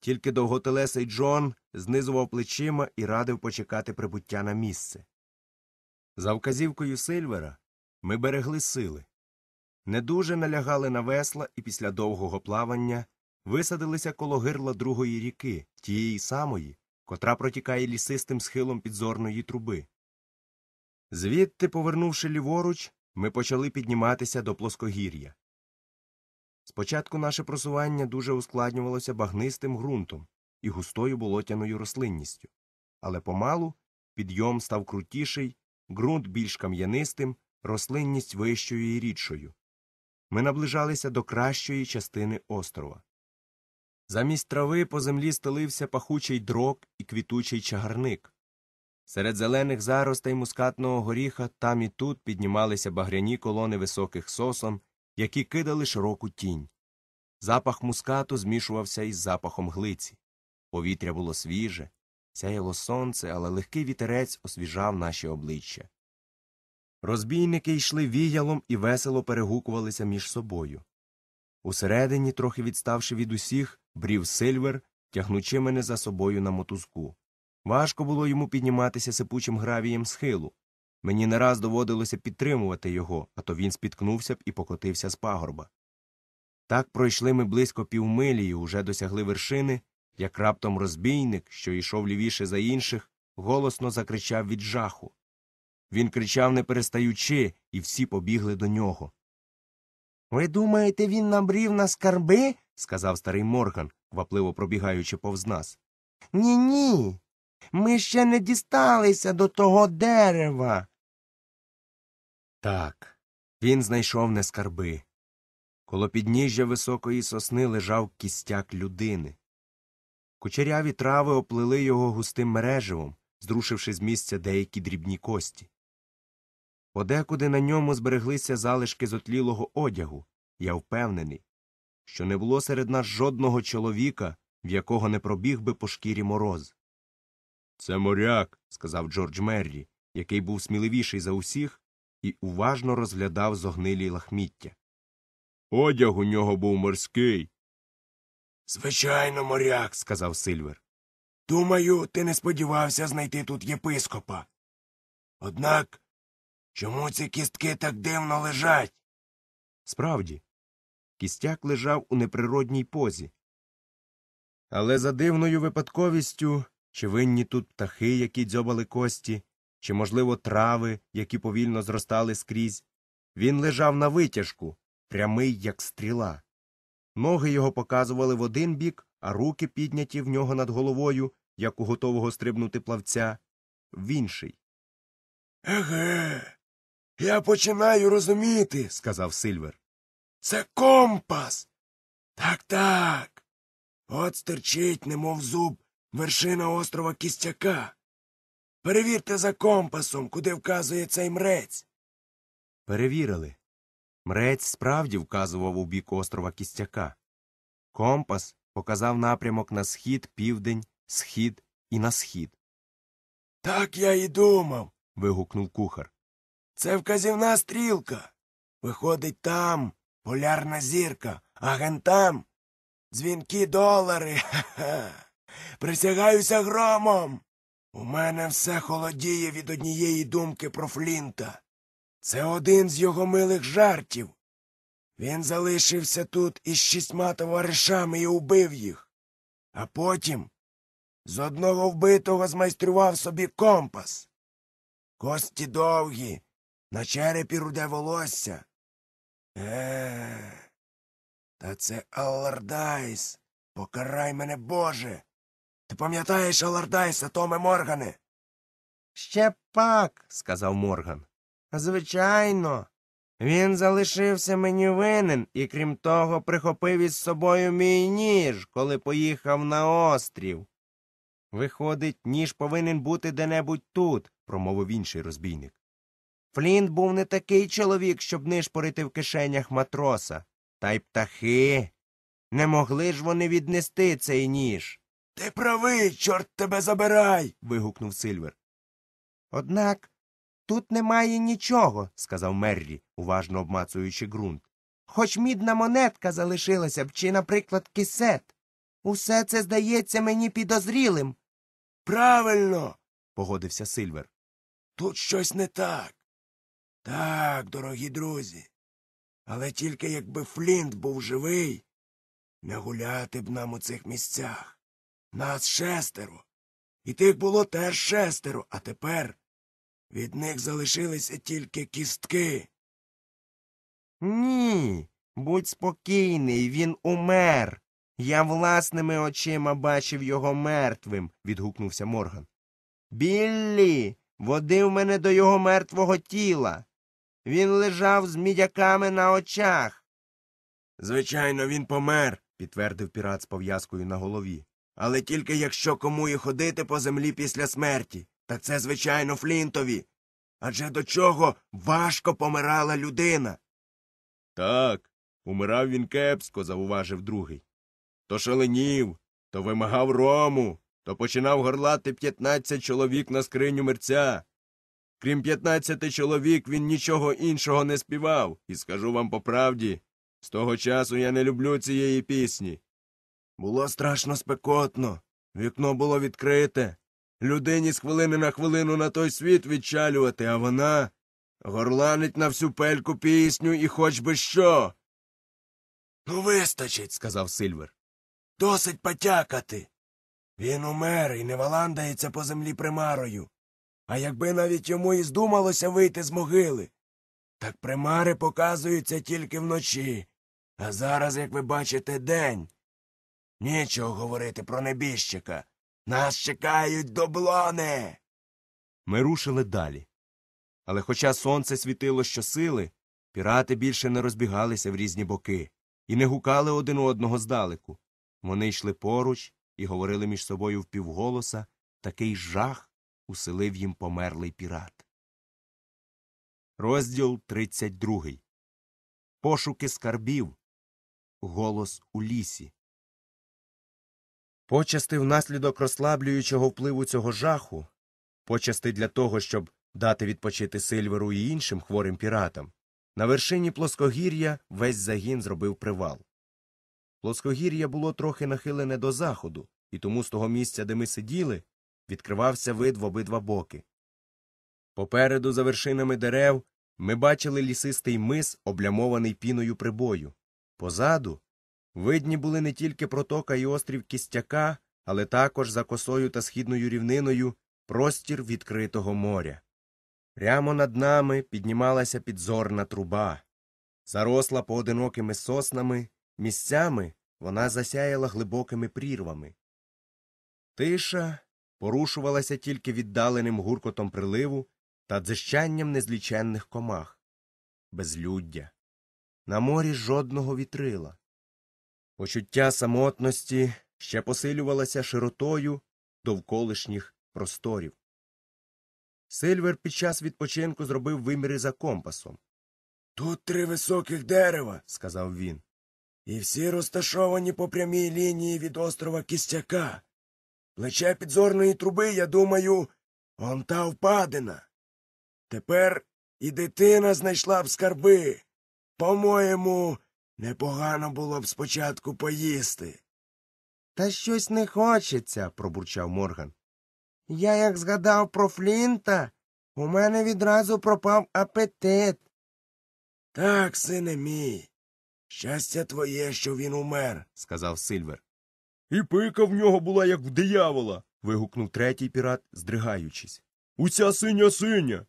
Тільки довготелесий Джон знизував плечима і радив почекати прибуття на місце. За вказівкою Сильвера ми берегли сили, не дуже налягали на весла і після довгого плавання висадилися коло гирла другої ріки, тієї самої, котра протікає лісистим схилом підзорної труби. Звідти, повернувши ліворуч, ми почали підніматися до плоскогір'я. Спочатку наше просування дуже ускладнювалося багнистим ґрунтом і густою болотяною рослинністю, але помалу підйом став крутіший, ґрунт більш кам'янистим, рослинність вищою і рідшою. Ми наближалися до кращої частини острова. Замість трави по землі стелився пахучий дроб і квітучий чагарник. Серед зелених заростей мускатного горіха там і тут піднімалися багряні колони високих сосон, які кидали широку тінь. Запах мускату змішувався із запахом глиці. Повітря було свіже, сяяло сонце, але легкий вітерець освіжав наші обличчя. Розбійники йшли віялом і весело перегукувалися між собою. Усередині, трохи відставши від усіх, брів Сильвер, тягнучи мене за собою на мотузку. Важко було йому підніматися сипучим гравієм схилу. Мені не раз доводилося підтримувати його, а то він спіткнувся б і покотився з пагорба. Так пройшли ми близько півмилі і уже досягли вершини, як раптом розбійник, що йшов лівіше за інших, голосно закричав від жаху. Він кричав, не перестаючи, і всі побігли до нього. Ви думаєте, він набрів на скарби? сказав старий Морган, квапливо пробігаючи повз нас. Ні, ні. Ми ще не дісталися до того дерева. Так, він знайшов не скарби. Коло підніжжя високої сосни лежав кістяк людини. Кучеряві трави оплили його густим мереживом, зрушивши з місця деякі дрібні кості. Подекуди на ньому збереглися залишки зотлілого одягу, я впевнений, що не було серед нас жодного чоловіка, в якого не пробіг би по шкірі мороз. Це моряк, сказав Джордж Меррі, який був сміливіший за усіх і уважно розглядав зогнилі лахміття. Одяг у нього був морський. Звичайно, моряк, сказав Сильвер. Думаю, ти не сподівався знайти тут єпископа. Однак Чому ці кістки так дивно лежать? Справді, кістяк лежав у неприродній позі. Але за дивною випадковістю чи винні тут птахи, які дзьобали кості, чи, можливо, трави, які повільно зростали скрізь, він лежав на витяжку, прямий, як стріла. Ноги його показували в один бік, а руки, підняті в нього над головою, як у готового стрибнути плавця, в інший. Еге. Я починаю розуміти, сказав Сильвер. Це компас. Так так. От стерчить, немов зуб, вершина острова Кістяка. Перевірте за компасом, куди вказує цей мрець. Перевірили. Мрець справді вказував у бік острова Кістяка. Компас показав напрямок на схід, південь, схід і на схід. Так я і думав. вигукнув кухар. Це вказівна стрілка. Виходить, там полярна зірка, а гентам. Дзвінки долари. Ха -ха. Присягаюся громом. У мене все холодіє від однієї думки про Флінта. Це один з його милих жартів. Він залишився тут із шістьма товаришами і убив їх. А потім з одного вбитого змайстрував собі компас. Кості довгі, на черепі руде волосся. Е. Та це Алардайс. Покарай мене, Боже. Ти пам'ятаєш Алардайса, Томе Моргане? Ще пак, сказав Морган. Звичайно. Він залишився мені винен і, крім того, прихопив із собою мій ніж, коли поїхав на острів. Виходить, ніж повинен бути де небудь тут, промовив інший розбійник. Флінт був не такий чоловік, щоб нишпорити в кишенях матроса. Та й птахи. Не могли ж вони віднести цей ніж. Ти правий, чорт тебе забирай. вигукнув Сильвер. Однак тут немає нічого, сказав Меррі, уважно обмацуючи ґрунт. Хоч мідна монетка залишилася б, чи, наприклад, кисет. Усе це здається мені підозрілим. Правильно. погодився Сильвер. Тут щось не так. Так, дорогі друзі. Але тільки якби Флінт був живий, не гуляти б нам у цих місцях. Нас шестеро. І тих було теж шестеро, а тепер від них залишилися тільки кістки. Ні, будь спокійний, він умер. Я власними очима бачив його мертвим. відгукнувся Морган. Біллі Води в мене до його мертвого тіла. Він лежав з мідяками на очах. Звичайно, він помер, підтвердив пірат з пов'язкою на голові. Але тільки якщо кому і ходити по землі після смерті, так це, звичайно, Флінтові. Адже до чого важко помирала людина. Так, умирав він кепсько, зауважив другий. То шаленів, то вимагав рому, то починав горлати п'ятнадцять чоловік на скриню мерця. Крім п'ятнадцяти чоловік, він нічого іншого не співав, і скажу вам по правді з того часу я не люблю цієї пісні. Було страшно спекотно, вікно було відкрите. Людині з хвилини на хвилину на той світ відчалювати, а вона горланить на всю пельку пісню і хоч би що. Ну, вистачить, сказав Сильвер. Досить потякати. Він умер і не валандається по землі примарою. А якби навіть йому і здумалося вийти з могили. Так примари показуються тільки вночі, а зараз, як ви бачите, день. Нічого говорити про небіжчика. Нас чекають доблони. Ми рушили далі. Але хоча сонце світило щосили, пірати більше не розбігалися в різні боки і не гукали один одного здалеку. Вони йшли поруч і говорили між собою впівголоса такий жах, уселив їм померлий пірат. Розділ 32. Пошуки скарбів. Голос у лісі. Почасти внаслідок розслаблюючого впливу цього жаху, почасти для того, щоб дати відпочити Сильверу і іншим хворим піратам, на вершині плоскогір'я весь загін зробив привал. Плоскогір'я було трохи нахилене до заходу, і тому з того місця, де ми сиділи, відкривався вид в обидва боки. Попереду, за вершинами дерев, ми бачили лісистий мис, облямований піною прибою. Позаду видні були не тільки протока і острів кістяка, але також за косою та східною рівниною простір відкритого моря. Прямо над нами піднімалася підзорна труба. Заросла поодинокими соснами, місцями вона засяяла глибокими прірвами. Тиша порушувалася тільки віддаленим гуркотом приливу та дзищанням незліченних комах, безлюддя, на морі жодного вітрила. Почуття самотності ще посилювалося широтою довколишніх просторів. Сильвер під час відпочинку зробив виміри за компасом. Тут три високих дерева, сказав він, і всі розташовані по прямій лінії від острова Кістяка. Плече підзорної труби, я думаю, он та впадина. Тепер і дитина знайшла б скарби. По-моєму, непогано було б спочатку поїсти. Та щось не хочеться, пробурчав Морган. Я як згадав про Флінта, у мене відразу пропав апетит. Так, сине мій. Щастя твоє, що він умер, сказав Сильвер. І пика в нього була, як в диявола. вигукнув третій пірат, здригаючись. Уся синя синя.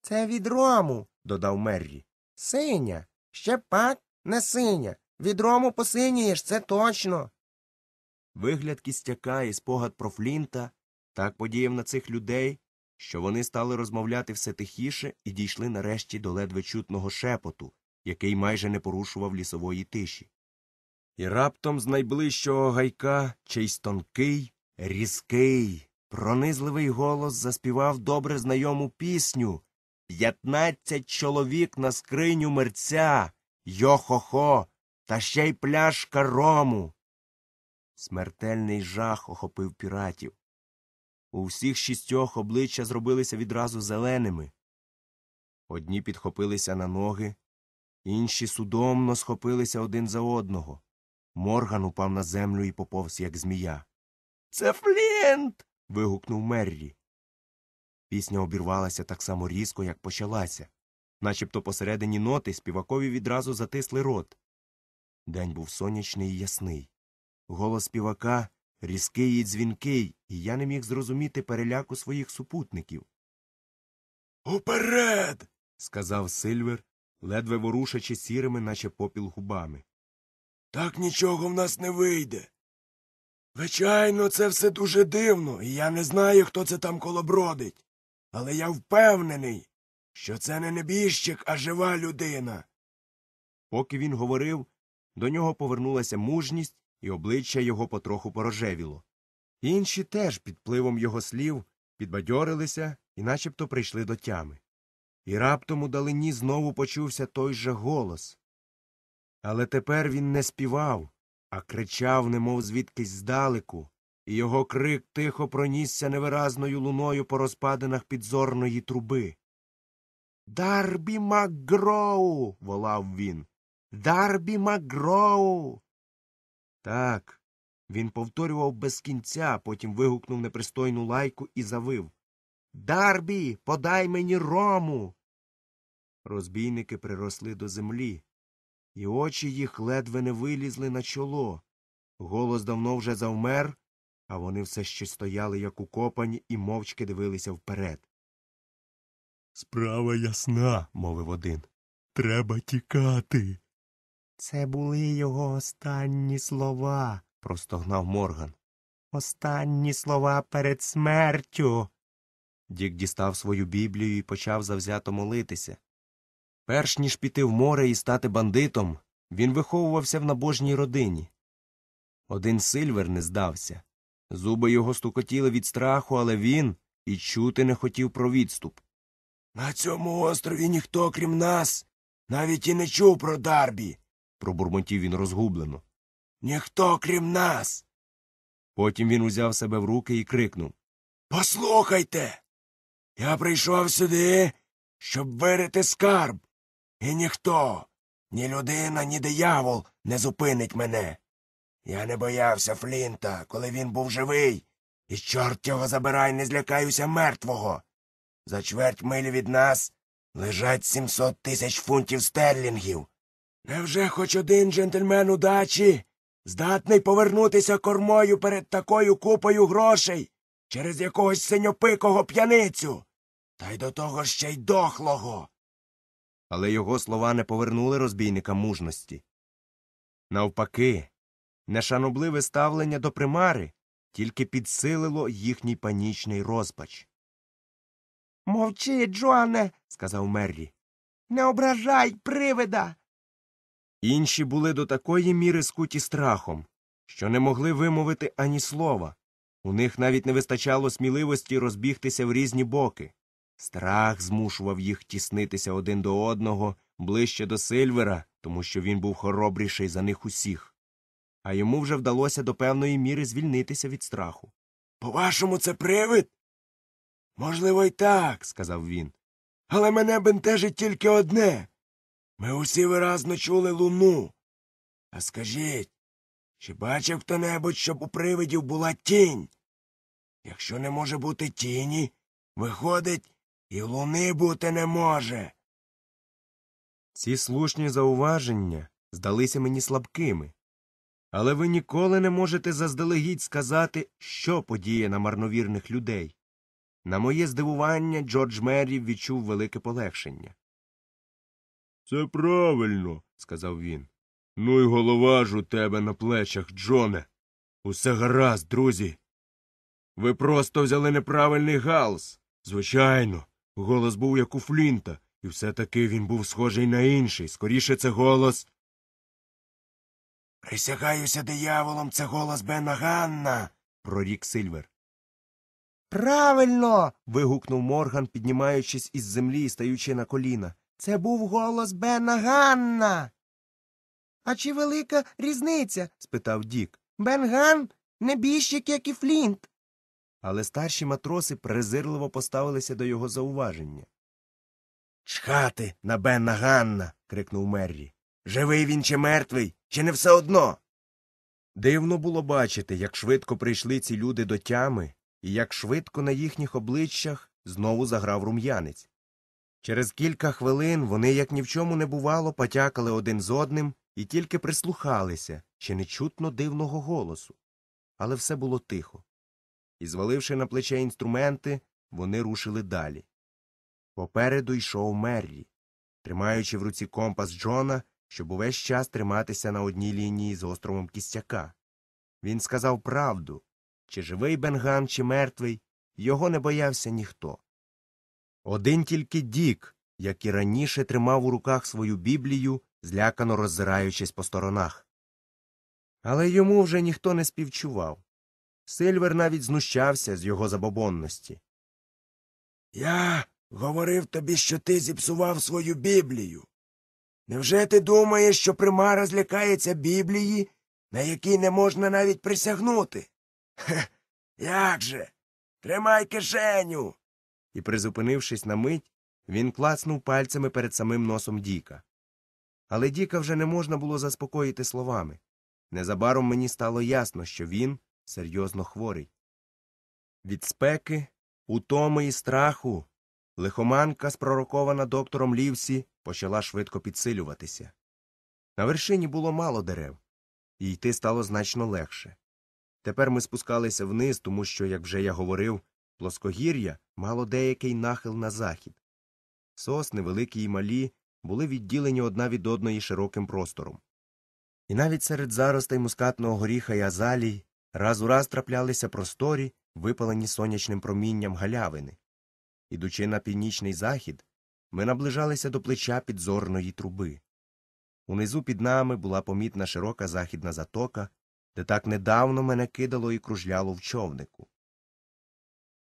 Це від рому, додав Меррі. Синя. Ще пак не синя. Від рому посинієш, це точно. Вигляд кістяка і спогад про Флінта так подіяв на цих людей, що вони стали розмовляти все тихіше і дійшли нарешті до ледве чутного шепоту, який майже не порушував лісової тиші і раптом з найближчого гайка чийсь тонкий, різкий, пронизливий голос заспівав добре знайому пісню П'ятнадцять чоловік на скриню мерця, Йо-хо-хо, та ще й пляшка рому. Смертельний жах охопив піратів. У всіх шістьох обличчя зробилися відразу зеленими. Одні підхопилися на ноги, інші судомно схопилися один за одного. Морган упав на землю і поповз, як змія. Це Флінт. вигукнув Меррі. Пісня обірвалася так само різко, як почалася, начебто посередині ноти співакові відразу затисли рот. День був сонячний і ясний. Голос співака різкий і дзвінкий, і я не міг зрозуміти переляку своїх супутників. Уперед. сказав Сильвер, ледве ворушачи сірими, наче попіл губами. Так нічого в нас не вийде. Звичайно, це все дуже дивно, і я не знаю, хто це там колобродить. Але я впевнений, що це не небіжчик, а жива людина. Поки він говорив, до нього повернулася мужність, і обличчя його потроху порожевіло. Інші теж під пливом його слів підбадьорилися і начебто прийшли до тями. І раптом у далині знову почувся той же голос але тепер він не співав, а кричав, немов звідкись здалеку, і його крик тихо пронісся невиразною луною по розпадинах підзорної труби. Дарбі Макгроу. волав він. Дарбі Макгроу. Так. Він повторював без кінця, потім вигукнув непристойну лайку і завив Дарбі, подай мені рому. Розбійники приросли до землі і очі їх ледве не вилізли на чоло. Голос давно вже завмер, а вони все ще стояли, як укопані, і мовчки дивилися вперед. Справа ясна, мовив один. Треба тікати. Це були його останні слова, простогнав Морган. Останні слова перед смертю. Дік дістав свою біблію і почав завзято молитися. Перш ніж піти в море і стати бандитом, він виховувався в набожній родині. Один Сильвер не здався. Зуби його стукотіли від страху, але він і чути не хотів про відступ. На цьому острові ніхто, крім нас, навіть і не чув про дарбі. пробурмотів він розгублено. Ніхто, крім нас. Потім він узяв себе в руки і крикнув Послухайте. Я прийшов сюди, щоб вирити скарб. І ніхто, ні людина, ні диявол не зупинить мене. Я не боявся Флінта, коли він був живий, і чорт його забирай, не злякаюся мертвого. За чверть милі від нас лежать 700 тисяч фунтів стерлінгів. Невже хоч один джентльмен удачі здатний повернутися кормою перед такою купою грошей через якогось синьопикого п'яницю? Та й до того ще й дохлого але його слова не повернули розбійника мужності. Навпаки, нешанобливе ставлення до примари тільки підсилило їхній панічний розпач. Мовчи, Джоанне, сказав Меррі. Не ображай привида. Інші були до такої міри скуті страхом, що не могли вимовити ані слова. У них навіть не вистачало сміливості розбігтися в різні боки. Страх змушував їх тіснитися один до одного ближче до Сильвера, тому що він був хоробріший за них усіх. А йому вже вдалося до певної міри звільнитися від страху. По вашому, це привид? Можливо, й так, сказав він. Але мене бентежить тільки одне. Ми усі виразно чули луну. А скажіть, чи бачив хто небудь, щоб у привидів була тінь? Якщо не може бути тіні, виходить, і луни бути не може. Ці слушні зауваження здалися мені слабкими. Але ви ніколи не можете заздалегідь сказати, що подіє на марновірних людей. На моє здивування, Джордж Мері відчув велике полегшення. Це правильно, сказав він. Ну й голова ж у тебе на плечах, Джоне. Усе гаразд, друзі. Ви просто взяли неправильний галс. Звичайно. Голос був як у Флінта, і все таки він був схожий на інший. Скоріше це голос. Присягаюся дияволом, це голос Бена Ганна. прорік Сильвер. Правильно. вигукнув Морган, піднімаючись із землі і стаючи на коліна. Це був голос Бена Ганна. А чи велика різниця? спитав Дік. Бен Ган небіжчик, як і Флінт але старші матроси презирливо поставилися до його зауваження. Чхати на Бенна Ганна. крикнув Меррі. Живий він чи мертвий, чи не все одно. Дивно було бачити, як швидко прийшли ці люди до тями і як швидко на їхніх обличчях знову заграв рум'янець. Через кілька хвилин вони, як ні в чому не бувало, потякали один з одним і тільки прислухалися, чи не чутно дивного голосу. Але все було тихо і, зваливши на плече інструменти, вони рушили далі. Попереду йшов Меррі, тримаючи в руці компас Джона, щоб увесь час триматися на одній лінії з островом Кістяка. Він сказав правду чи живий бенган, чи мертвий, його не боявся ніхто. Один тільки Дік, як і раніше тримав у руках свою біблію, злякано роззираючись по сторонах. Але йому вже ніхто не співчував. Сильвер навіть знущався з його забобонності. Я говорив тобі, що ти зіпсував свою біблію. Невже ти думаєш, що примара злякається біблії, на якій не можна навіть присягнути? Хе, як же? Тримай кишеню. І, призупинившись на мить, він клацнув пальцями перед самим носом Діка. Але Діка вже не можна було заспокоїти словами. Незабаром мені стало ясно, що він серйозно хворий. Від спеки, утоми і страху лихоманка, спророкована доктором Лівсі, почала швидко підсилюватися. На вершині було мало дерев, і йти стало значно легше. Тепер ми спускалися вниз, тому що, як вже я говорив, плоскогір'я мало деякий нахил на захід. Сосни, великі і малі, були відділені одна від одної широким простором. І навіть серед заростей мускатного горіха й азалій Раз у раз траплялися просторі, випалені сонячним промінням галявини. Ідучи на північний захід, ми наближалися до плеча підзорної труби. Унизу під нами була помітна широка західна затока, де так недавно мене кидало і кружляло в човнику.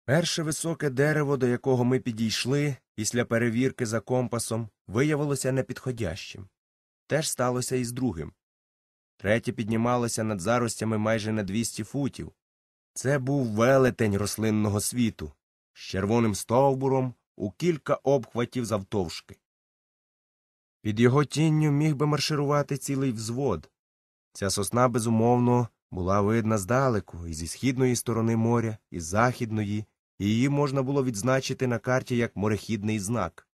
Перше високе дерево, до якого ми підійшли після перевірки за компасом, виявилося непідходящим. Теж сталося і з другим третє піднімалося над заростями майже на 200 футів. Це був велетень рослинного світу з червоним стовбуром у кілька обхватів завтовшки. Під його тінню міг би марширувати цілий взвод. Ця сосна, безумовно, була видна здалеку і зі східної сторони моря, і з західної, і її можна було відзначити на карті як морехідний знак.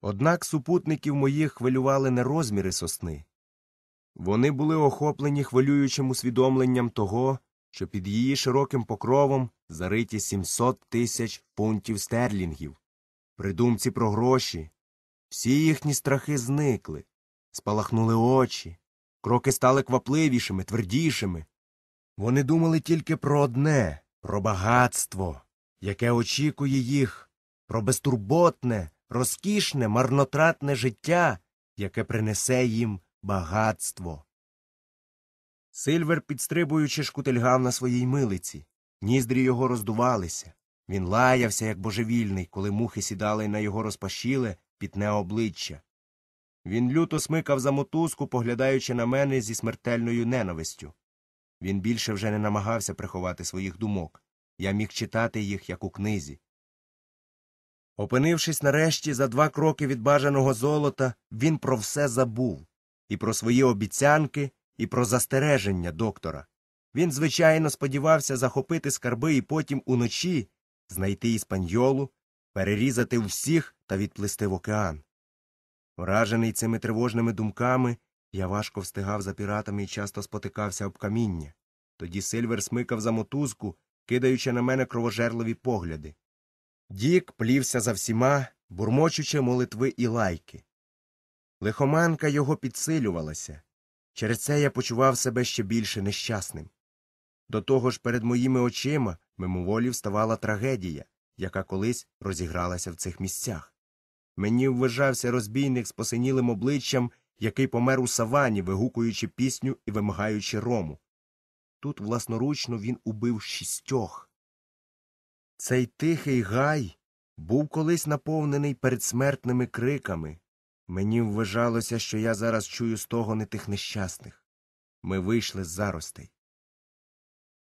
Однак супутників моїх хвилювали не розміри сосни, вони були охоплені хвилюючим усвідомленням того, що під її широким покровом зариті 700 тисяч фунтів стерлінгів. При думці про гроші. Всі їхні страхи зникли, спалахнули очі, кроки стали квапливішими, твердішими. Вони думали тільки про одне про багатство, яке очікує їх, про безтурботне, розкішне, марнотратне життя, яке принесе їм багатство. Сильвер, підстрибуючи, шкутильгав на своїй милиці. Ніздрі його роздувалися. Він лаявся, як божевільний, коли мухи сідали на його розпашіле, пітне обличчя. Він люто смикав за мотузку, поглядаючи на мене зі смертельною ненавистю. Він більше вже не намагався приховати своїх думок. Я міг читати їх, як у книзі. Опинившись нарешті за два кроки від бажаного золота, він про все забув і про свої обіцянки, і про застереження доктора. Він, звичайно, сподівався захопити скарби і потім уночі знайти іспаньолу, перерізати всіх та відплисти в океан. Вражений цими тривожними думками, я важко встигав за піратами і часто спотикався об каміння. Тоді Сильвер смикав за мотузку, кидаючи на мене кровожерливі погляди. Дік плівся за всіма, бурмочучи молитви і лайки. Лихоманка його підсилювалася. Через це я почував себе ще більше нещасним. До того ж, перед моїми очима мимоволі вставала трагедія, яка колись розігралася в цих місцях. Мені вважався розбійник з посинілим обличчям, який помер у савані, вигукуючи пісню і вимагаючи рому. Тут власноручно він убив шістьох. Цей тихий гай був колись наповнений передсмертними криками, Мені вважалося, що я зараз чую стогони тих нещасних. Ми вийшли з заростей.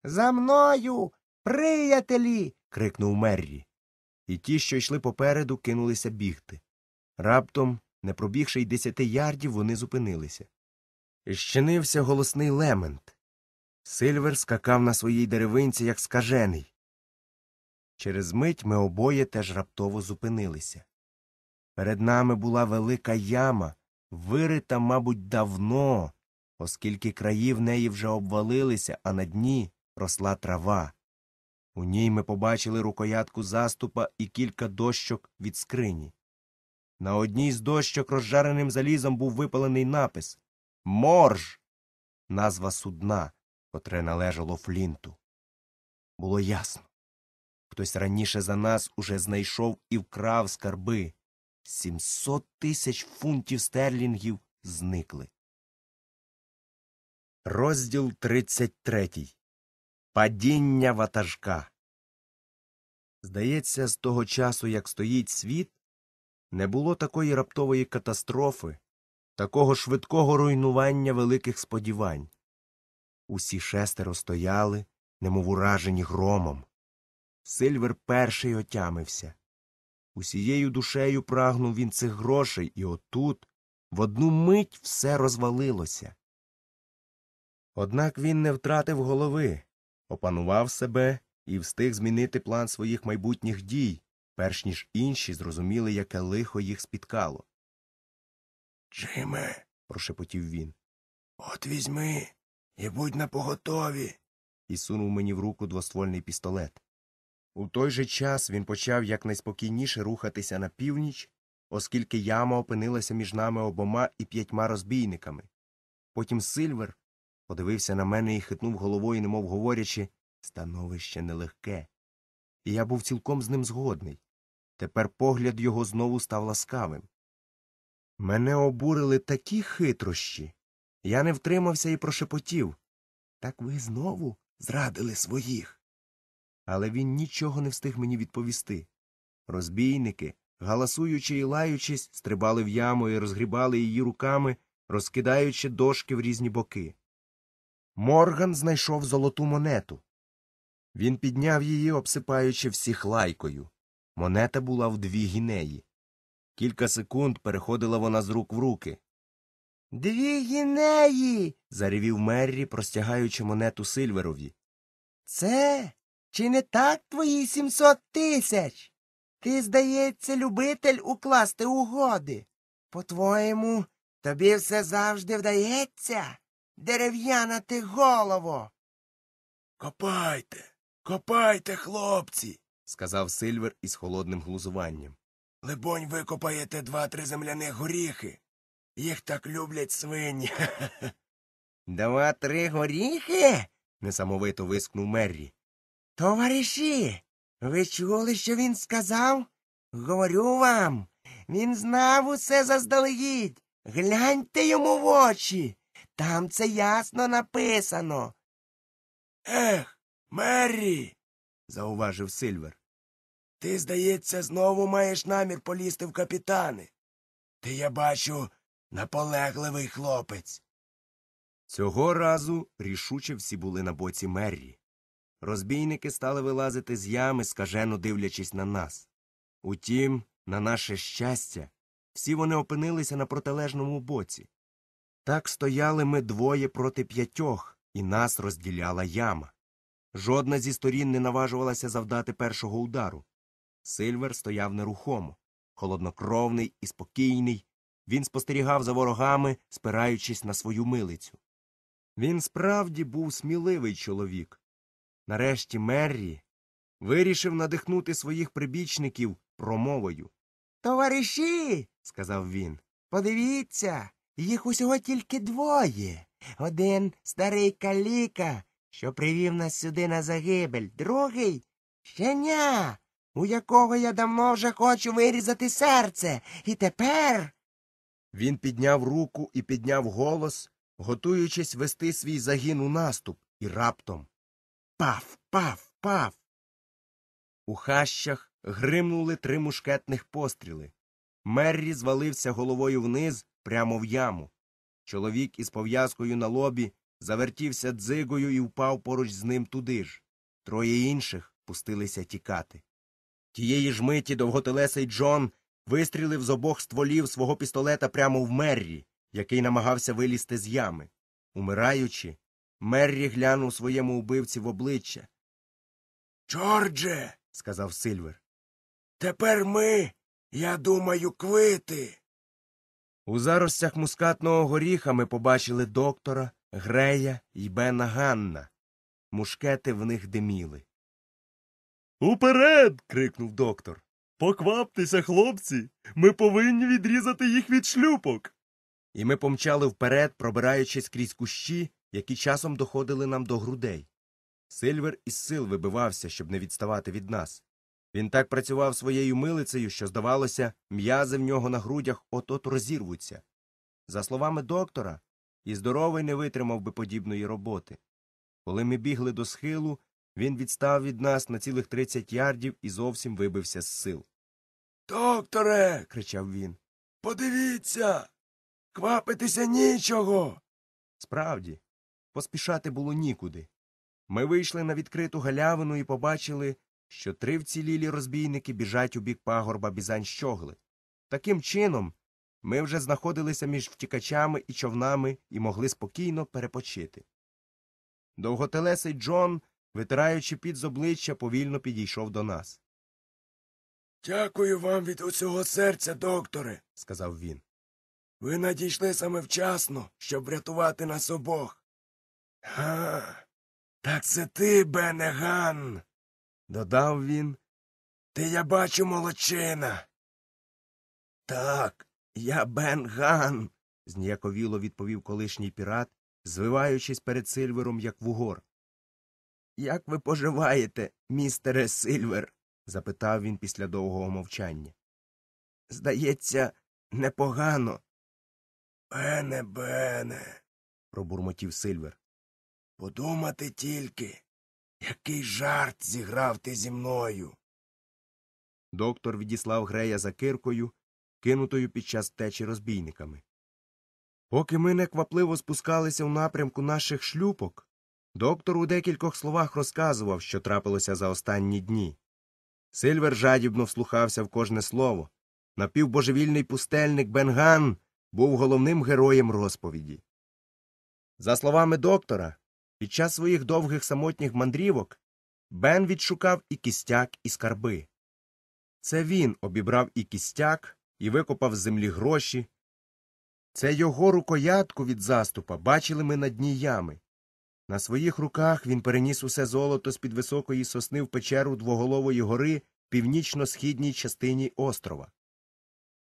За мною, приятелі. крикнув Меррі. І ті, що йшли попереду, кинулися бігти. Раптом, не пробігши й десяти ярдів, вони зупинилися. І голосний лемент. Сильвер скакав на своїй деревинці, як скажений. Через мить ми обоє теж раптово зупинилися. Перед нами була велика яма, вирита, мабуть, давно, оскільки краї в неї вже обвалилися, а на дні росла трава. У ній ми побачили рукоятку заступа і кілька дощок від скрині. На одній з дощок розжареним залізом був випалений напис Морж. Назва судна, котре належало Флінту. Було ясно. Хтось раніше за нас уже знайшов і вкрав скарби. 700 тисяч фунтів стерлінгів зникли. Розділ 33. Падіння ватажка. Здається, з того часу, як стоїть світ, не було такої раптової катастрофи, такого швидкого руйнування великих сподівань. Усі шестеро стояли, немов уражені громом. Сильвер перший отямився. Усією душею прагнув він цих грошей, і отут в одну мить все розвалилося. Однак він не втратив голови, опанував себе і встиг змінити план своїх майбутніх дій, перш ніж інші зрозуміли, яке лихо їх спіткало. Джиме, прошепотів він, от візьми і будь напоготові. і сунув мені в руку двоствольний пістолет. У той же час він почав якнайспокійніше рухатися на північ, оскільки яма опинилася між нами обома і п'ятьма розбійниками. Потім Сильвер подивився на мене і хитнув головою, немов говорячи становище нелегке. І я був цілком з ним згодний. Тепер погляд його знову став ласкавим. Мене обурили такі хитрощі. Я не втримався і прошепотів. Так ви знову зрадили своїх але він нічого не встиг мені відповісти. Розбійники, галасуючи і лаючись, стрибали в яму і розгрібали її руками, розкидаючи дошки в різні боки. Морган знайшов золоту монету. Він підняв її, обсипаючи всіх лайкою. Монета була в дві гінеї. Кілька секунд переходила вона з рук в руки. Дві гінеї. заревів Меррі, простягаючи монету Сильверові. Це чи не так твої сімсот тисяч? Ти, здається, любитель укласти угоди. По твоєму, тобі все завжди вдається, дерев'яна ти голово. Копайте, копайте, хлопці, сказав Сильвер із холодним глузуванням. Либонь, ви копаєте два-три земляних горіхи. Їх так люблять свині. Два три горіхи? несамовито вискнув Меррі. Товариші, ви чули, що він сказав? Говорю вам, він знав усе заздалегідь. Гляньте йому в очі. Там це ясно написано. Ех, Меррі, зауважив Сильвер. Ти, здається, знову маєш намір полізти в капітани. Ти, я бачу, наполегливий хлопець. Цього разу рішуче всі були на боці Меррі. Розбійники стали вилазити з ями, скажено дивлячись на нас. Утім, на наше щастя, всі вони опинилися на протилежному боці. Так стояли ми двоє проти п'ятьох, і нас розділяла яма. Жодна зі сторін не наважувалася завдати першого удару. Сильвер стояв нерухомо, холоднокровний і спокійний. Він спостерігав за ворогами, спираючись на свою милицю. Він справді був сміливий чоловік. Нарешті Меррі вирішив надихнути своїх прибічників промовою. Товариші, сказав він, подивіться, їх усього тільки двоє. Один старий каліка, що привів нас сюди на загибель, другий щеня, у якого я давно вже хочу вирізати серце. І тепер. Він підняв руку і підняв голос, готуючись вести свій загін у наступ, і раптом Паф. Паф, паф. У хащах гримнули три мушкетних постріли. Меррі звалився головою вниз прямо в яму. Чоловік із пов'язкою на лобі завертівся дзигою і впав поруч з ним туди ж. Троє інших пустилися тікати. Тієї ж миті довготелесий Джон вистрілив з обох стволів свого пістолета прямо в Меррі, який намагався вилізти з ями. Умираючи, Меррі глянув своєму убивці в обличчя. Джордже, сказав Сильвер, тепер ми, я думаю, квити. У заростях мускатного горіха ми побачили доктора, Грея і Бена Ганна. Мушкети в них диміли. Уперед. крикнув доктор. Покваптеся, хлопці. Ми повинні відрізати їх від шлюпок. І ми помчали вперед, пробираючись крізь кущі які часом доходили нам до грудей. Сильвер із сил вибивався, щоб не відставати від нас. Він так працював своєю милицею, що, здавалося, м'язи в нього на грудях от от розірвуться. За словами доктора, і здоровий не витримав би подібної роботи. Коли ми бігли до схилу, він відстав від нас на цілих 30 ярдів і зовсім вибився з сил. Докторе. кричав він. Подивіться. Квапитися нічого. Справді, Поспішати було нікуди. Ми вийшли на відкриту галявину і побачили, що три вцілілі розбійники біжать у бік пагорба Бізань-Щогли. Таким чином, ми вже знаходилися між втікачами і човнами і могли спокійно перепочити. Довготелесий Джон, витираючи під з обличчя, повільно підійшов до нас. Дякую вам від усього серця, докторе, сказав він. Ви надійшли саме вчасно, щоб врятувати нас обох. Га, так це ти, Бенеган, додав він. Ти я бачу молочина. Так, я Бенган, зніяковіло відповів колишній пірат, звиваючись перед Сильвером, як вугор. Як ви поживаєте, містере Сильвер? запитав він після довгого мовчання. Здається, непогано. Бене, бене, пробурмотів Сильвер. Подумати тільки, який жарт зіграв ти зі мною. Доктор відіслав грея за киркою, кинутою під час течі розбійниками. Поки ми неквапливо спускалися в напрямку наших шлюпок, доктор у декількох словах розказував, що трапилося за останні дні. Сильвер жадібно вслухався в кожне слово. Напівбожевільний пустельник Бенган був головним героєм розповіді. За словами доктора, під час своїх довгих самотніх мандрівок Бен відшукав і кістяк, і скарби. Це він обібрав і кістяк, і викопав з землі гроші. Це його рукоятку від заступа бачили ми на дні ями. На своїх руках він переніс усе золото з під високої сосни в печеру двоголової гори північно східній частині острова.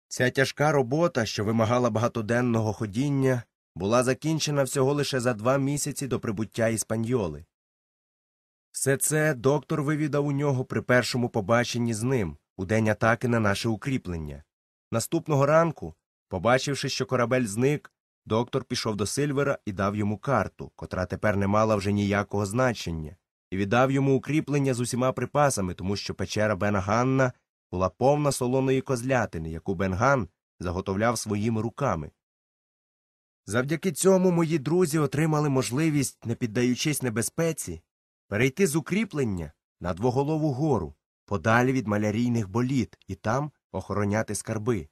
Ця тяжка робота, що вимагала багатоденного ходіння, була закінчена всього лише за два місяці до прибуття іспаньоли. Все це доктор вивідав у нього при першому побаченні з ним у день атаки на наше укріплення. Наступного ранку, побачивши, що корабель зник, доктор пішов до Сильвера і дав йому карту, котра тепер не мала вже ніякого значення, і віддав йому укріплення з усіма припасами, тому що печера Бена Ганна була повна солоної козлятини, яку Бен Ган заготовляв своїми руками. Завдяки цьому мої друзі отримали можливість, не піддаючись небезпеці, перейти з укріплення на двоголову гору, подалі від малярійних боліт і там охороняти скарби.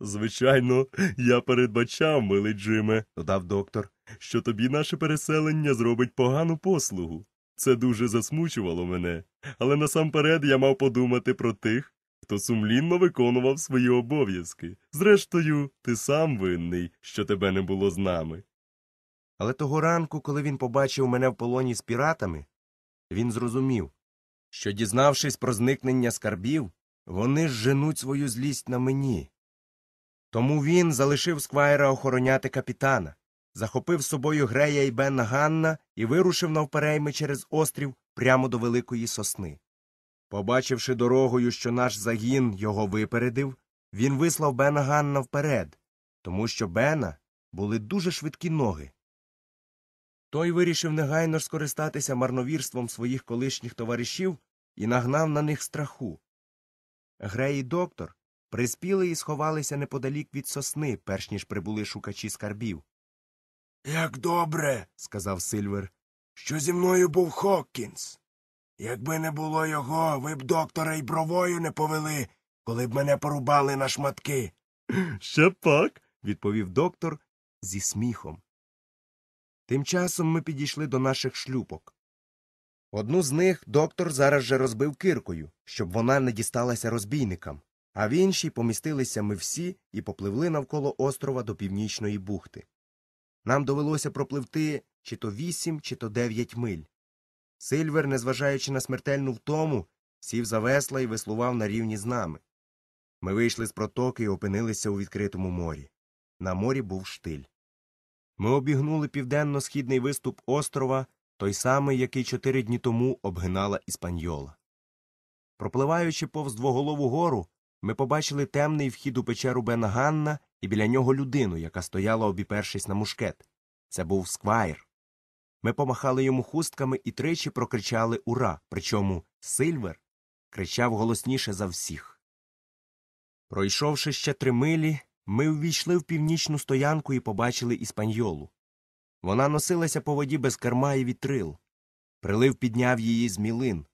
Звичайно, я передбачав, милий Джиме, додав доктор, що тобі наше переселення зробить погану послугу. Це дуже засмучувало мене, але насамперед я мав подумати про тих, хто сумлінно виконував свої обов'язки. Зрештою, ти сам винний, що тебе не було з нами. Але того ранку, коли він побачив мене в полоні з піратами, він зрозумів, що, дізнавшись про зникнення скарбів, вони ж женуть свою злість на мені. Тому він залишив сквайра охороняти капітана, захопив з собою Грея і Бенна Ганна і вирушив навперейми через острів прямо до Великої сосни. Побачивши дорогою, що наш загін його випередив, він вислав Бена Ганна вперед, тому що Бена були дуже швидкі ноги. Той вирішив негайно скористатися марновірством своїх колишніх товаришів і нагнав на них страху. Грей і доктор приспіли і сховалися неподалік від сосни, перш ніж прибули шукачі скарбів. Як добре, сказав Сильвер, що зі мною був Хоккінс. Якби не було його, ви б доктора й бровою не повели, коли б мене порубали на шматки. Ще пак, відповів доктор зі сміхом. Тим часом ми підійшли до наших шлюпок. Одну з них доктор зараз же розбив киркою, щоб вона не дісталася розбійникам, а в іншій помістилися ми всі і попливли навколо острова до північної бухти. Нам довелося пропливти чи то вісім, чи то дев'ять миль. Сильвер, незважаючи на смертельну втому, сів за весла і веслував на рівні з нами. Ми вийшли з протоки і опинилися у відкритому морі. На морі був штиль. Ми обігнули південно східний виступ острова, той самий, який чотири дні тому обгинала іспаньола. Пропливаючи повз двоголову гору, ми побачили темний вхід у печеру Бена Ганна і біля нього людину, яка стояла, обіпершись на мушкет. Це був сквайр. Ми помахали йому хустками і тричі прокричали Ура! Причому Сильвер кричав голосніше за всіх. Пройшовши ще три милі, ми ввійшли в північну стоянку і побачили іспаньолу. Вона носилася по воді без керма і вітрил. Прилив підняв її з мілин.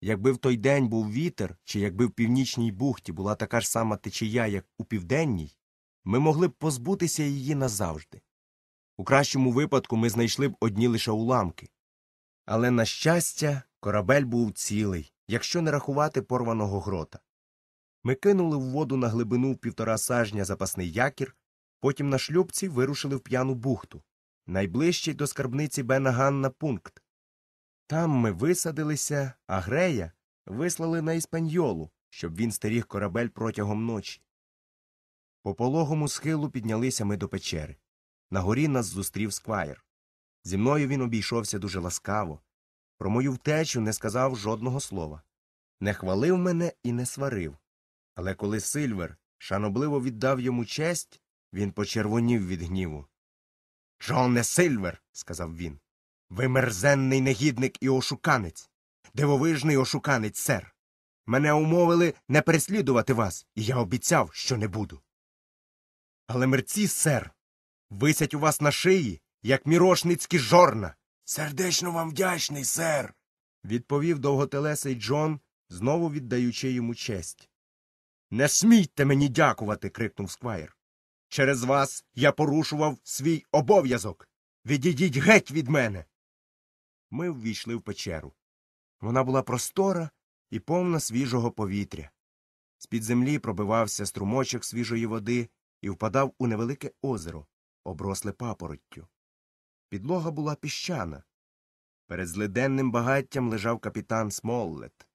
Якби в той день був вітер, чи якби в північній бухті була така ж сама течія, як у південній, ми могли б позбутися її назавжди. У кращому випадку ми знайшли б одні лише уламки. Але, на щастя, корабель був цілий, якщо не рахувати порваного грота. Ми кинули в воду на глибину в півтора сажня запасний якір, потім на шлюбці вирушили в п'яну бухту, найближчий до скарбниці Бенаганна пункт. Там ми висадилися, а грея вислали на іспаньолу, щоб він стеріг корабель протягом ночі. По пологому схилу піднялися ми до печери. На горі нас зустрів сквайр. Зі мною він обійшовся дуже ласкаво. Про мою втечу не сказав жодного слова. Не хвалив мене і не сварив. Але коли Сильвер шанобливо віддав йому честь, він почервонів від гніву. Джонне Сильвер, сказав він. Ви мерзенний негідник і ошуканець. Дивовижний ошуканець, сер. Мене умовили не переслідувати вас, і я обіцяв, що не буду. Але мерці, сер, висять у вас на шиї, як мірошницькі жорна. Сердечно вам вдячний, сер. відповів довготелесий Джон, знову віддаючи йому честь. Не смійте мені дякувати. крикнув сквайр. Через вас я порушував свій обов'язок. Відійдіть геть від мене. Ми ввійшли в печеру. Вона була простора і повна свіжого повітря. З під землі пробивався струмочок свіжої води і впадав у невелике озеро, обросле папороттю. Підлога була піщана. Перед злиденним багаттям лежав капітан Смоллет.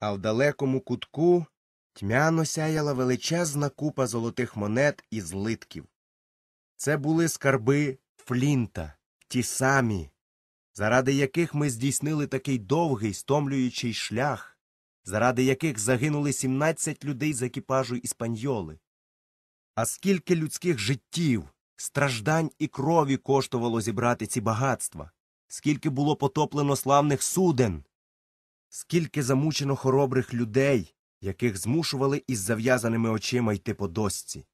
А в далекому кутку тьмяно сяяла величезна купа золотих монет і злитків. Це були скарби Флінта, ті самі, заради яких ми здійснили такий довгий, стомлюючий шлях, заради яких загинули 17 людей з екіпажу іспаньоли. А скільки людських життів, страждань і крові коштувало зібрати ці багатства, скільки було потоплено славних суден, скільки замучено хоробрих людей, яких змушували із зав'язаними очима йти по досці,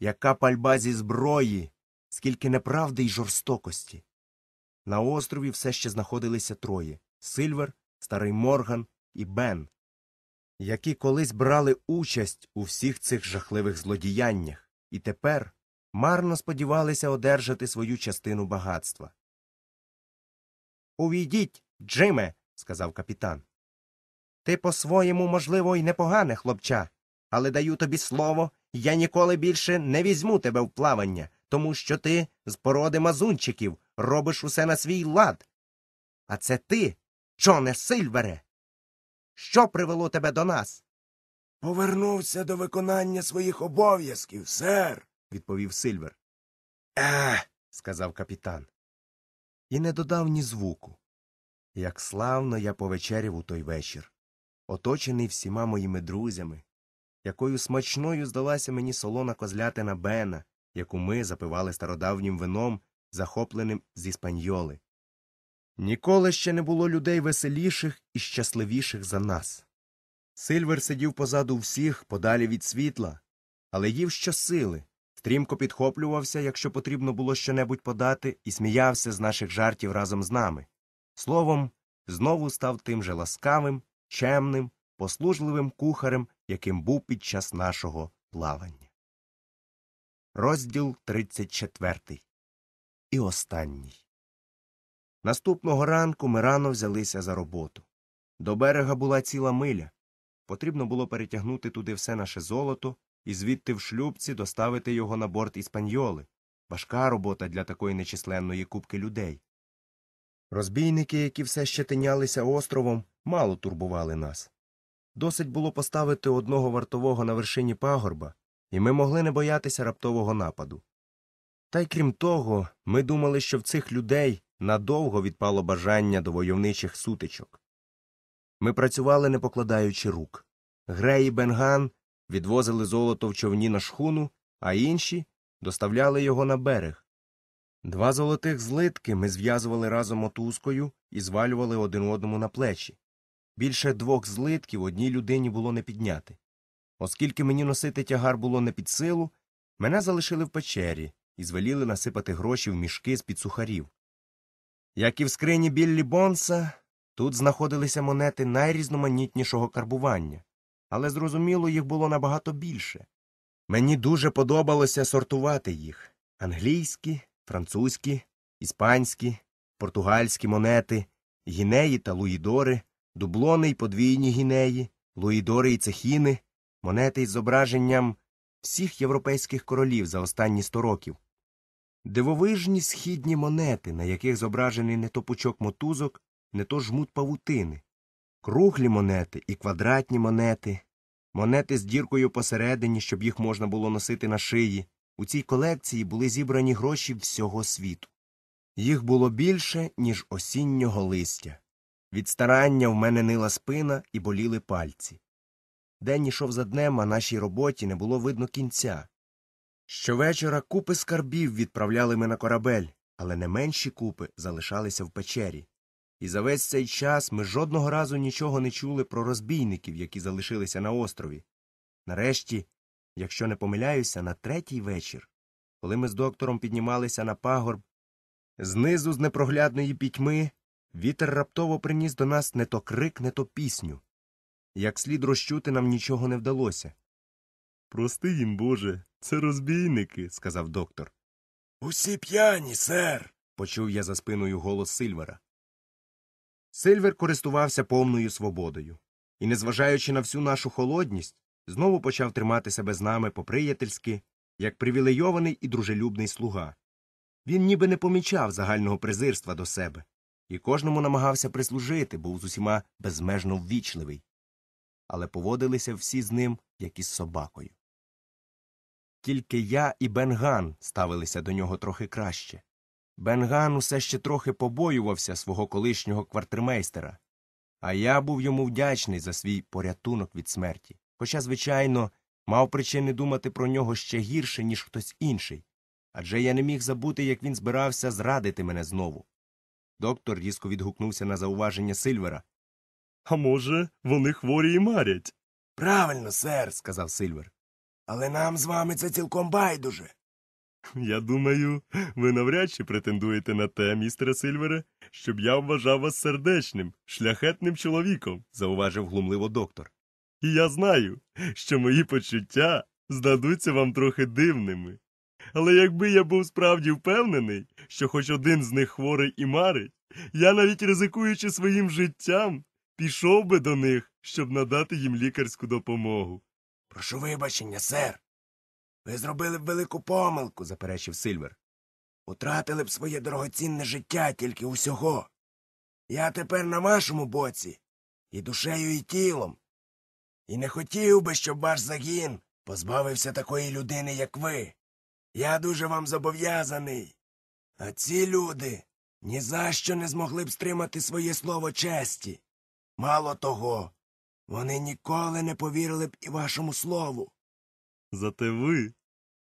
яка пальба зі зброї, скільки неправди й жорстокості. На острові все ще знаходилися троє Сильвер, старий Морган і Бен, які колись брали участь у всіх цих жахливих злодіяннях, і тепер марно сподівалися одержати свою частину багатства. Увійдіть, Джиме, сказав капітан. Ти по своєму, можливо, і непогане хлопча, але даю тобі слово, я ніколи більше не візьму тебе в плавання, тому що ти з породи мазунчиків робиш усе на свій лад. А це ти, чоне Сильвере. Що привело тебе до нас? Повернувся до виконання своїх обов'язків, сер відповів Сильвер. Е. сказав капітан. І не додав ні звуку. Як славно я повечеряв у той вечір, оточений всіма моїми друзями, якою смачною здалася мені солона козлятина Бена, яку ми запивали стародавнім вином, захопленим з іспаньоли. Ніколи ще не було людей веселіших і щасливіших за нас. Сильвер сидів позаду всіх, подалі від світла, але їв щосили, стрімко підхоплювався, якщо потрібно було щонебудь подати, і сміявся з наших жартів разом з нами. Словом, знову став тим же ласкавим, чемним, послужливим кухарем, яким був під час нашого плавання. Розділ 34. І останній. Наступного ранку ми рано взялися за роботу. До берега була ціла миля. Потрібно було перетягнути туди все наше золото, і звідти в шлюбці доставити його на борт іспаньоли важка робота для такої нечисленної купки людей. Розбійники, які все ще тинялися островом, мало турбували нас. Досить було поставити одного вартового на вершині пагорба, і ми могли не боятися раптового нападу. Та й крім того, ми думали, що в цих людей надовго відпало бажання до войовничих сутичок. Ми працювали, не покладаючи рук. Грей і Бенган відвозили золото в човні на шхуну, а інші доставляли його на берег. Два золотих злитки ми зв'язували разом мотузкою і звалювали один одному на плечі. Більше двох злитків одній людині було не підняти. Оскільки мені носити тягар було не під силу, мене залишили в печері і звеліли насипати гроші в мішки з під сухарів. Як і в скрині Біллі Бонса, тут знаходилися монети найрізноманітнішого карбування але зрозуміло, їх було набагато більше. Мені дуже подобалося сортувати їх англійські, французькі, іспанські, португальські монети, гінеї та луїдори, дублони й подвійні гінеї, луїдори й цехіни, монети із зображенням всіх європейських королів за останні сто років. Дивовижні східні монети, на яких зображений не то пучок мотузок, не то жмут павутини, круглі монети і квадратні монети, монети з діркою посередині, щоб їх можна було носити на шиї. У цій колекції були зібрані гроші всього світу. Їх було більше, ніж осіннього листя. Від старання в мене нила спина і боліли пальці. День ішов за днем, а нашій роботі не було видно кінця. Щовечора купи скарбів відправляли ми на корабель, але не менші купи залишалися в печері. І за весь цей час ми жодного разу нічого не чули про розбійників, які залишилися на острові. Нарешті, якщо не помиляюся, на третій вечір, коли ми з доктором піднімалися на пагорб, знизу з непроглядної пітьми вітер раптово приніс до нас не то крик, не то пісню. Як слід розчути нам нічого не вдалося. Прости їм, Боже, це розбійники, сказав доктор. Усі п'яні, сер. почув я за спиною голос Сильвера. Сильвер користувався повною свободою і, незважаючи на всю нашу холодність, знову почав тримати себе з нами поприятельськи, як привілейований і дружелюбний слуга. Він ніби не помічав загального презирства до себе і кожному намагався прислужити, був з усіма безмежно ввічливий. Але поводилися всі з ним, як із собакою. Тільки я і Бенган ставилися до нього трохи краще. Бенган усе ще трохи побоювався свого колишнього квартирмейстера, а я був йому вдячний за свій порятунок від смерті, хоча, звичайно, мав причини думати про нього ще гірше, ніж хтось інший, адже я не міг забути, як він збирався зрадити мене знову. Доктор різко відгукнувся на зауваження Сильвера. А може, вони хворі і марять? Правильно, сер, сказав Сильвер. Але нам з вами це цілком байдуже. Я думаю, ви навряд чи претендуєте на те, містере Сильвере, щоб я вважав вас сердечним, шляхетним чоловіком, зауважив глумливо доктор. І я знаю, що мої почуття здадуться вам трохи дивними. Але якби я був справді впевнений, що хоч один з них хворий і марить, я навіть ризикуючи своїм життям, пішов би до них, щоб надати їм лікарську допомогу. Прошу вибачення, сер, ви зробили б велику помилку, заперечив Сильвер. Утратили б своє дорогоцінне життя тільки усього. Я тепер на вашому боці, і душею, і тілом. І не хотів би, щоб ваш загін позбавився такої людини, як ви. Я дуже вам зобов'язаний. А ці люди ні за що не змогли б стримати своє слово честі. Мало того, вони ніколи не повірили б і вашому слову. Зате ви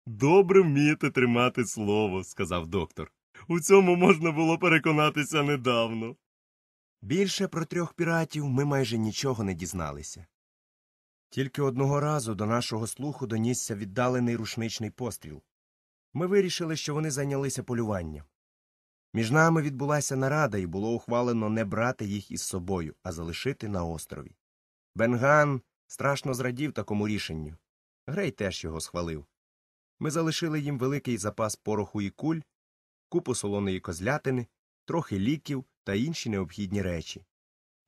добре вмієте тримати слово, сказав доктор. У цьому можна було переконатися недавно. Більше про трьох піратів ми майже нічого не дізналися. Тільки одного разу до нашого слуху донісся віддалений рушничний постріл. Ми вирішили, що вони зайнялися полюванням. Між нами відбулася нарада, і було ухвалено не брати їх із собою, а залишити на острові. Бенган страшно зрадів такому рішенню. Грей теж його схвалив. Ми залишили їм великий запас пороху і куль, купу солоної козлятини, трохи ліків та інші необхідні речі,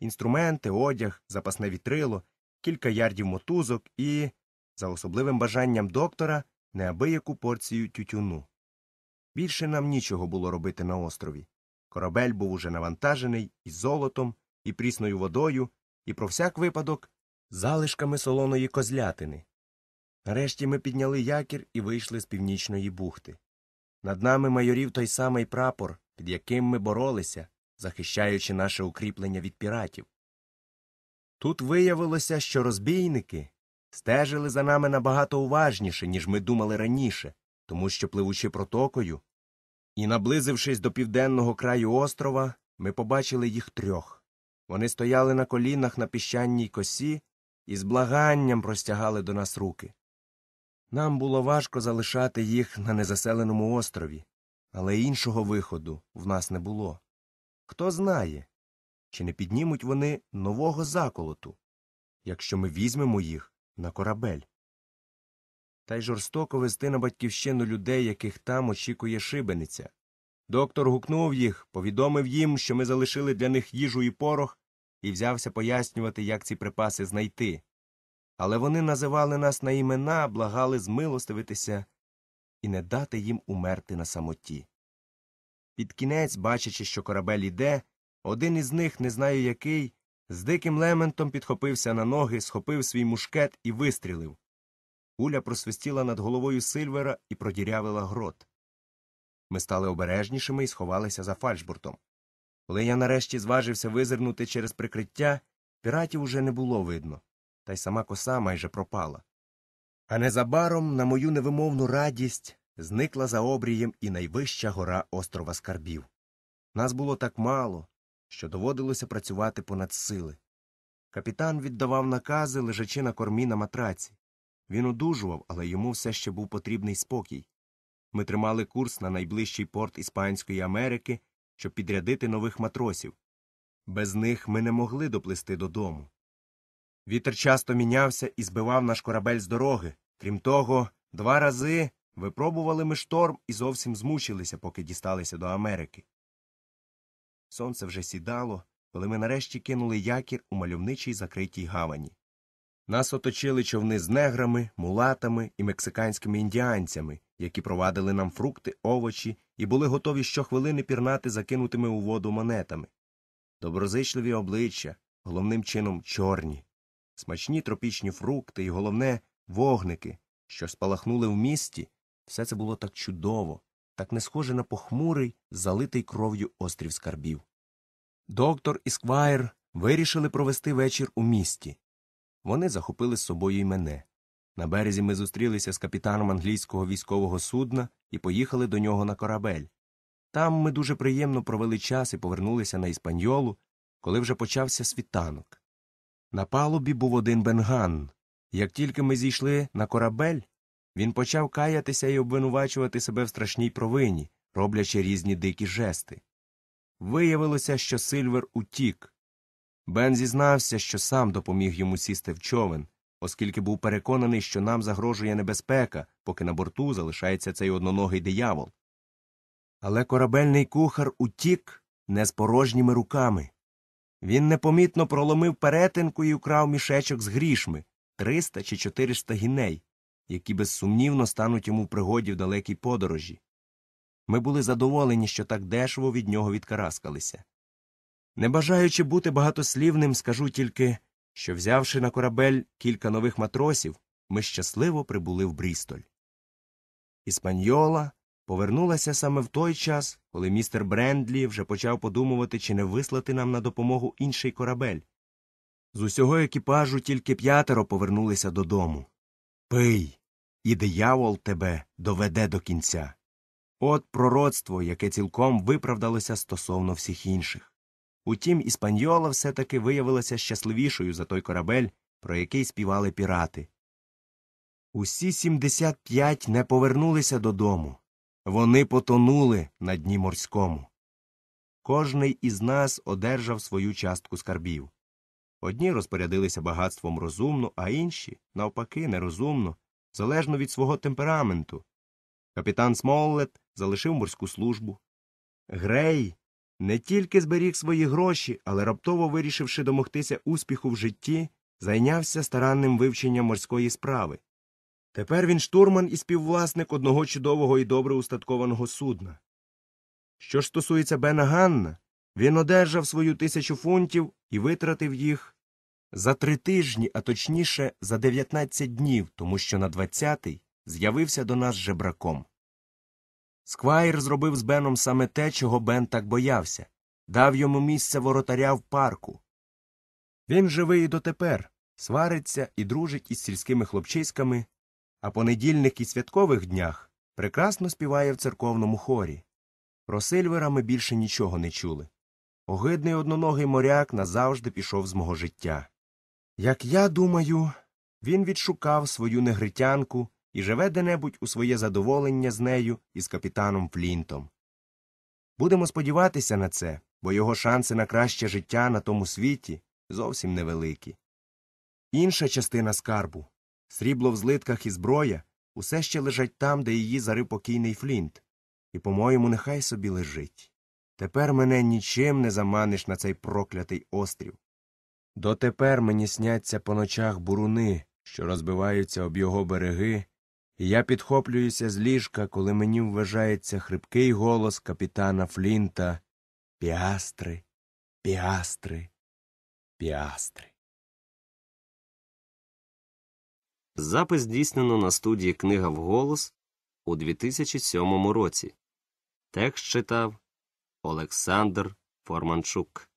інструменти, одяг, запасне вітрило, кілька ярдів мотузок і, за особливим бажанням доктора, неабияку порцію тютюну. Більше нам нічого було робити на острові. Корабель був уже навантажений і золотом, і прісною водою, і про всяк випадок залишками солоної козлятини. Нарешті ми підняли якір і вийшли з північної бухти. Над нами майорів той самий прапор, під яким ми боролися, захищаючи наше укріплення від піратів. Тут виявилося, що розбійники стежили за нами набагато уважніше, ніж ми думали раніше, тому що, пливучи протокою, і, наблизившись до південного краю острова, ми побачили їх трьох. Вони стояли на колінах на піщаній косі і з благанням простягали до нас руки. Нам було важко залишати їх на незаселеному острові, але іншого виходу в нас не було. Хто знає, чи не піднімуть вони нового заколоту, якщо ми візьмемо їх на корабель. Та й жорстоко вести на батьківщину людей, яких там очікує шибениця. Доктор гукнув їх, повідомив їм, що ми залишили для них їжу і порох, і взявся пояснювати, як ці припаси знайти але вони називали нас на імена, благали змилостивитися і не дати їм умерти на самоті. Під кінець, бачачи, що корабель іде, один із них, не знаю який, з диким лементом підхопився на ноги, схопив свій мушкет і вистрілив. Куля просвистіла над головою Сильвера і продірявила грот. Ми стали обережнішими і сховалися за фальшбортом. Коли я нарешті зважився визирнути через прикриття, піратів уже не було видно та й сама коса майже пропала. А незабаром, на мою невимовну радість, зникла за обрієм і найвища гора острова Скарбів. Нас було так мало, що доводилося працювати понад сили. Капітан віддавав накази, лежачи на кормі на матраці. Він одужував, але йому все ще був потрібний спокій. Ми тримали курс на найближчий порт Іспанської Америки, щоб підрядити нових матросів. Без них ми не могли доплисти додому. Вітер часто мінявся і збивав наш корабель з дороги. Крім того, два рази випробували ми шторм і зовсім змучилися, поки дісталися до Америки. Сонце вже сідало, коли ми нарешті кинули якір у мальовничій закритій гавані. Нас оточили човни з неграми, мулатами і мексиканськими індіанцями, які провадили нам фрукти, овочі і були готові щохвилини пірнати закинутими у воду монетами. Доброзичливі обличчя, головним чином чорні смачні тропічні фрукти і головне вогники, що спалахнули в місті, все це було так чудово, так не схоже на похмурий, залитий кров'ю острів скарбів. Доктор і сквайр вирішили провести вечір у місті. Вони захопили з собою і мене. На березі ми зустрілися з капітаном англійського військового судна і поїхали до нього на корабель. Там ми дуже приємно провели час і повернулися на іспаньолу, коли вже почався світанок. На палубі був один бенган. Як тільки ми зійшли на корабель, він почав каятися і обвинувачувати себе в страшній провині, роблячи різні дикі жести. Виявилося, що Сильвер утік. Бен зізнався, що сам допоміг йому сісти в човен, оскільки був переконаний, що нам загрожує небезпека, поки на борту залишається цей одноногий диявол. Але корабельний кухар утік не з порожніми руками. Він непомітно проломив перетинку і украв мішечок з грішми 300 чи 400 гіней, які безсумнівно стануть йому в пригоді в далекій подорожі. Ми були задоволені, що так дешево від нього відкараскалися. Не бажаючи бути багатослівним, скажу тільки, що, взявши на корабель кілька нових матросів, ми щасливо прибули в Брістоль. Іспаньола повернулася саме в той час, коли містер Брендлі вже почав подумувати, чи не вислати нам на допомогу інший корабель. З усього екіпажу тільки п'ятеро повернулися додому. Пий, і диявол тебе доведе до кінця. От пророцтво, яке цілком виправдалося стосовно всіх інших. Утім, іспаньола все таки виявилася щасливішою за той корабель, про який співали пірати. Усі 75 не повернулися додому. Вони потонули на дні морському. Кожний із нас одержав свою частку скарбів. Одні розпорядилися багатством розумно, а інші, навпаки, нерозумно, залежно від свого темпераменту. Капітан Смоллет залишив морську службу. Грей не тільки зберіг свої гроші, але раптово вирішивши домогтися успіху в житті, зайнявся старанним вивченням морської справи. Тепер він штурман і співвласник одного чудового і добре устаткованого судна. Що ж стосується Бена Ганна, він одержав свою тисячу фунтів і витратив їх за три тижні, а точніше за 19 днів, тому що на 20-й з'явився до нас жебраком. Сквайр зробив з Беном саме те, чого Бен так боявся дав йому місце воротаря в парку. Він живий і дотепер, свариться і дружить із сільськими хлопчиськами а по недільних і святкових днях прекрасно співає в церковному хорі. Про Сильвера ми більше нічого не чули. Огидний одноногий моряк назавжди пішов з мого життя. Як я думаю, він відшукав свою негритянку і живе де небудь у своє задоволення з нею і з капітаном Флінтом. Будемо сподіватися на це, бо його шанси на краще життя на тому світі зовсім невеликі. Інша частина скарбу Срібло в злитках і зброя усе ще лежать там, де її зарив покійний Флінт, і, по моєму, нехай собі лежить. Тепер мене нічим не заманиш на цей проклятий острів. Дотепер мені сняться по ночах буруни, що розбиваються об його береги, і я підхоплююся з ліжка, коли мені вважається хрипкий голос капітана Флінта Піастри, піастри, піастри. Запис здійснено на студії Книга вголос у 2007 році. Текст читав Олександр Форманчук.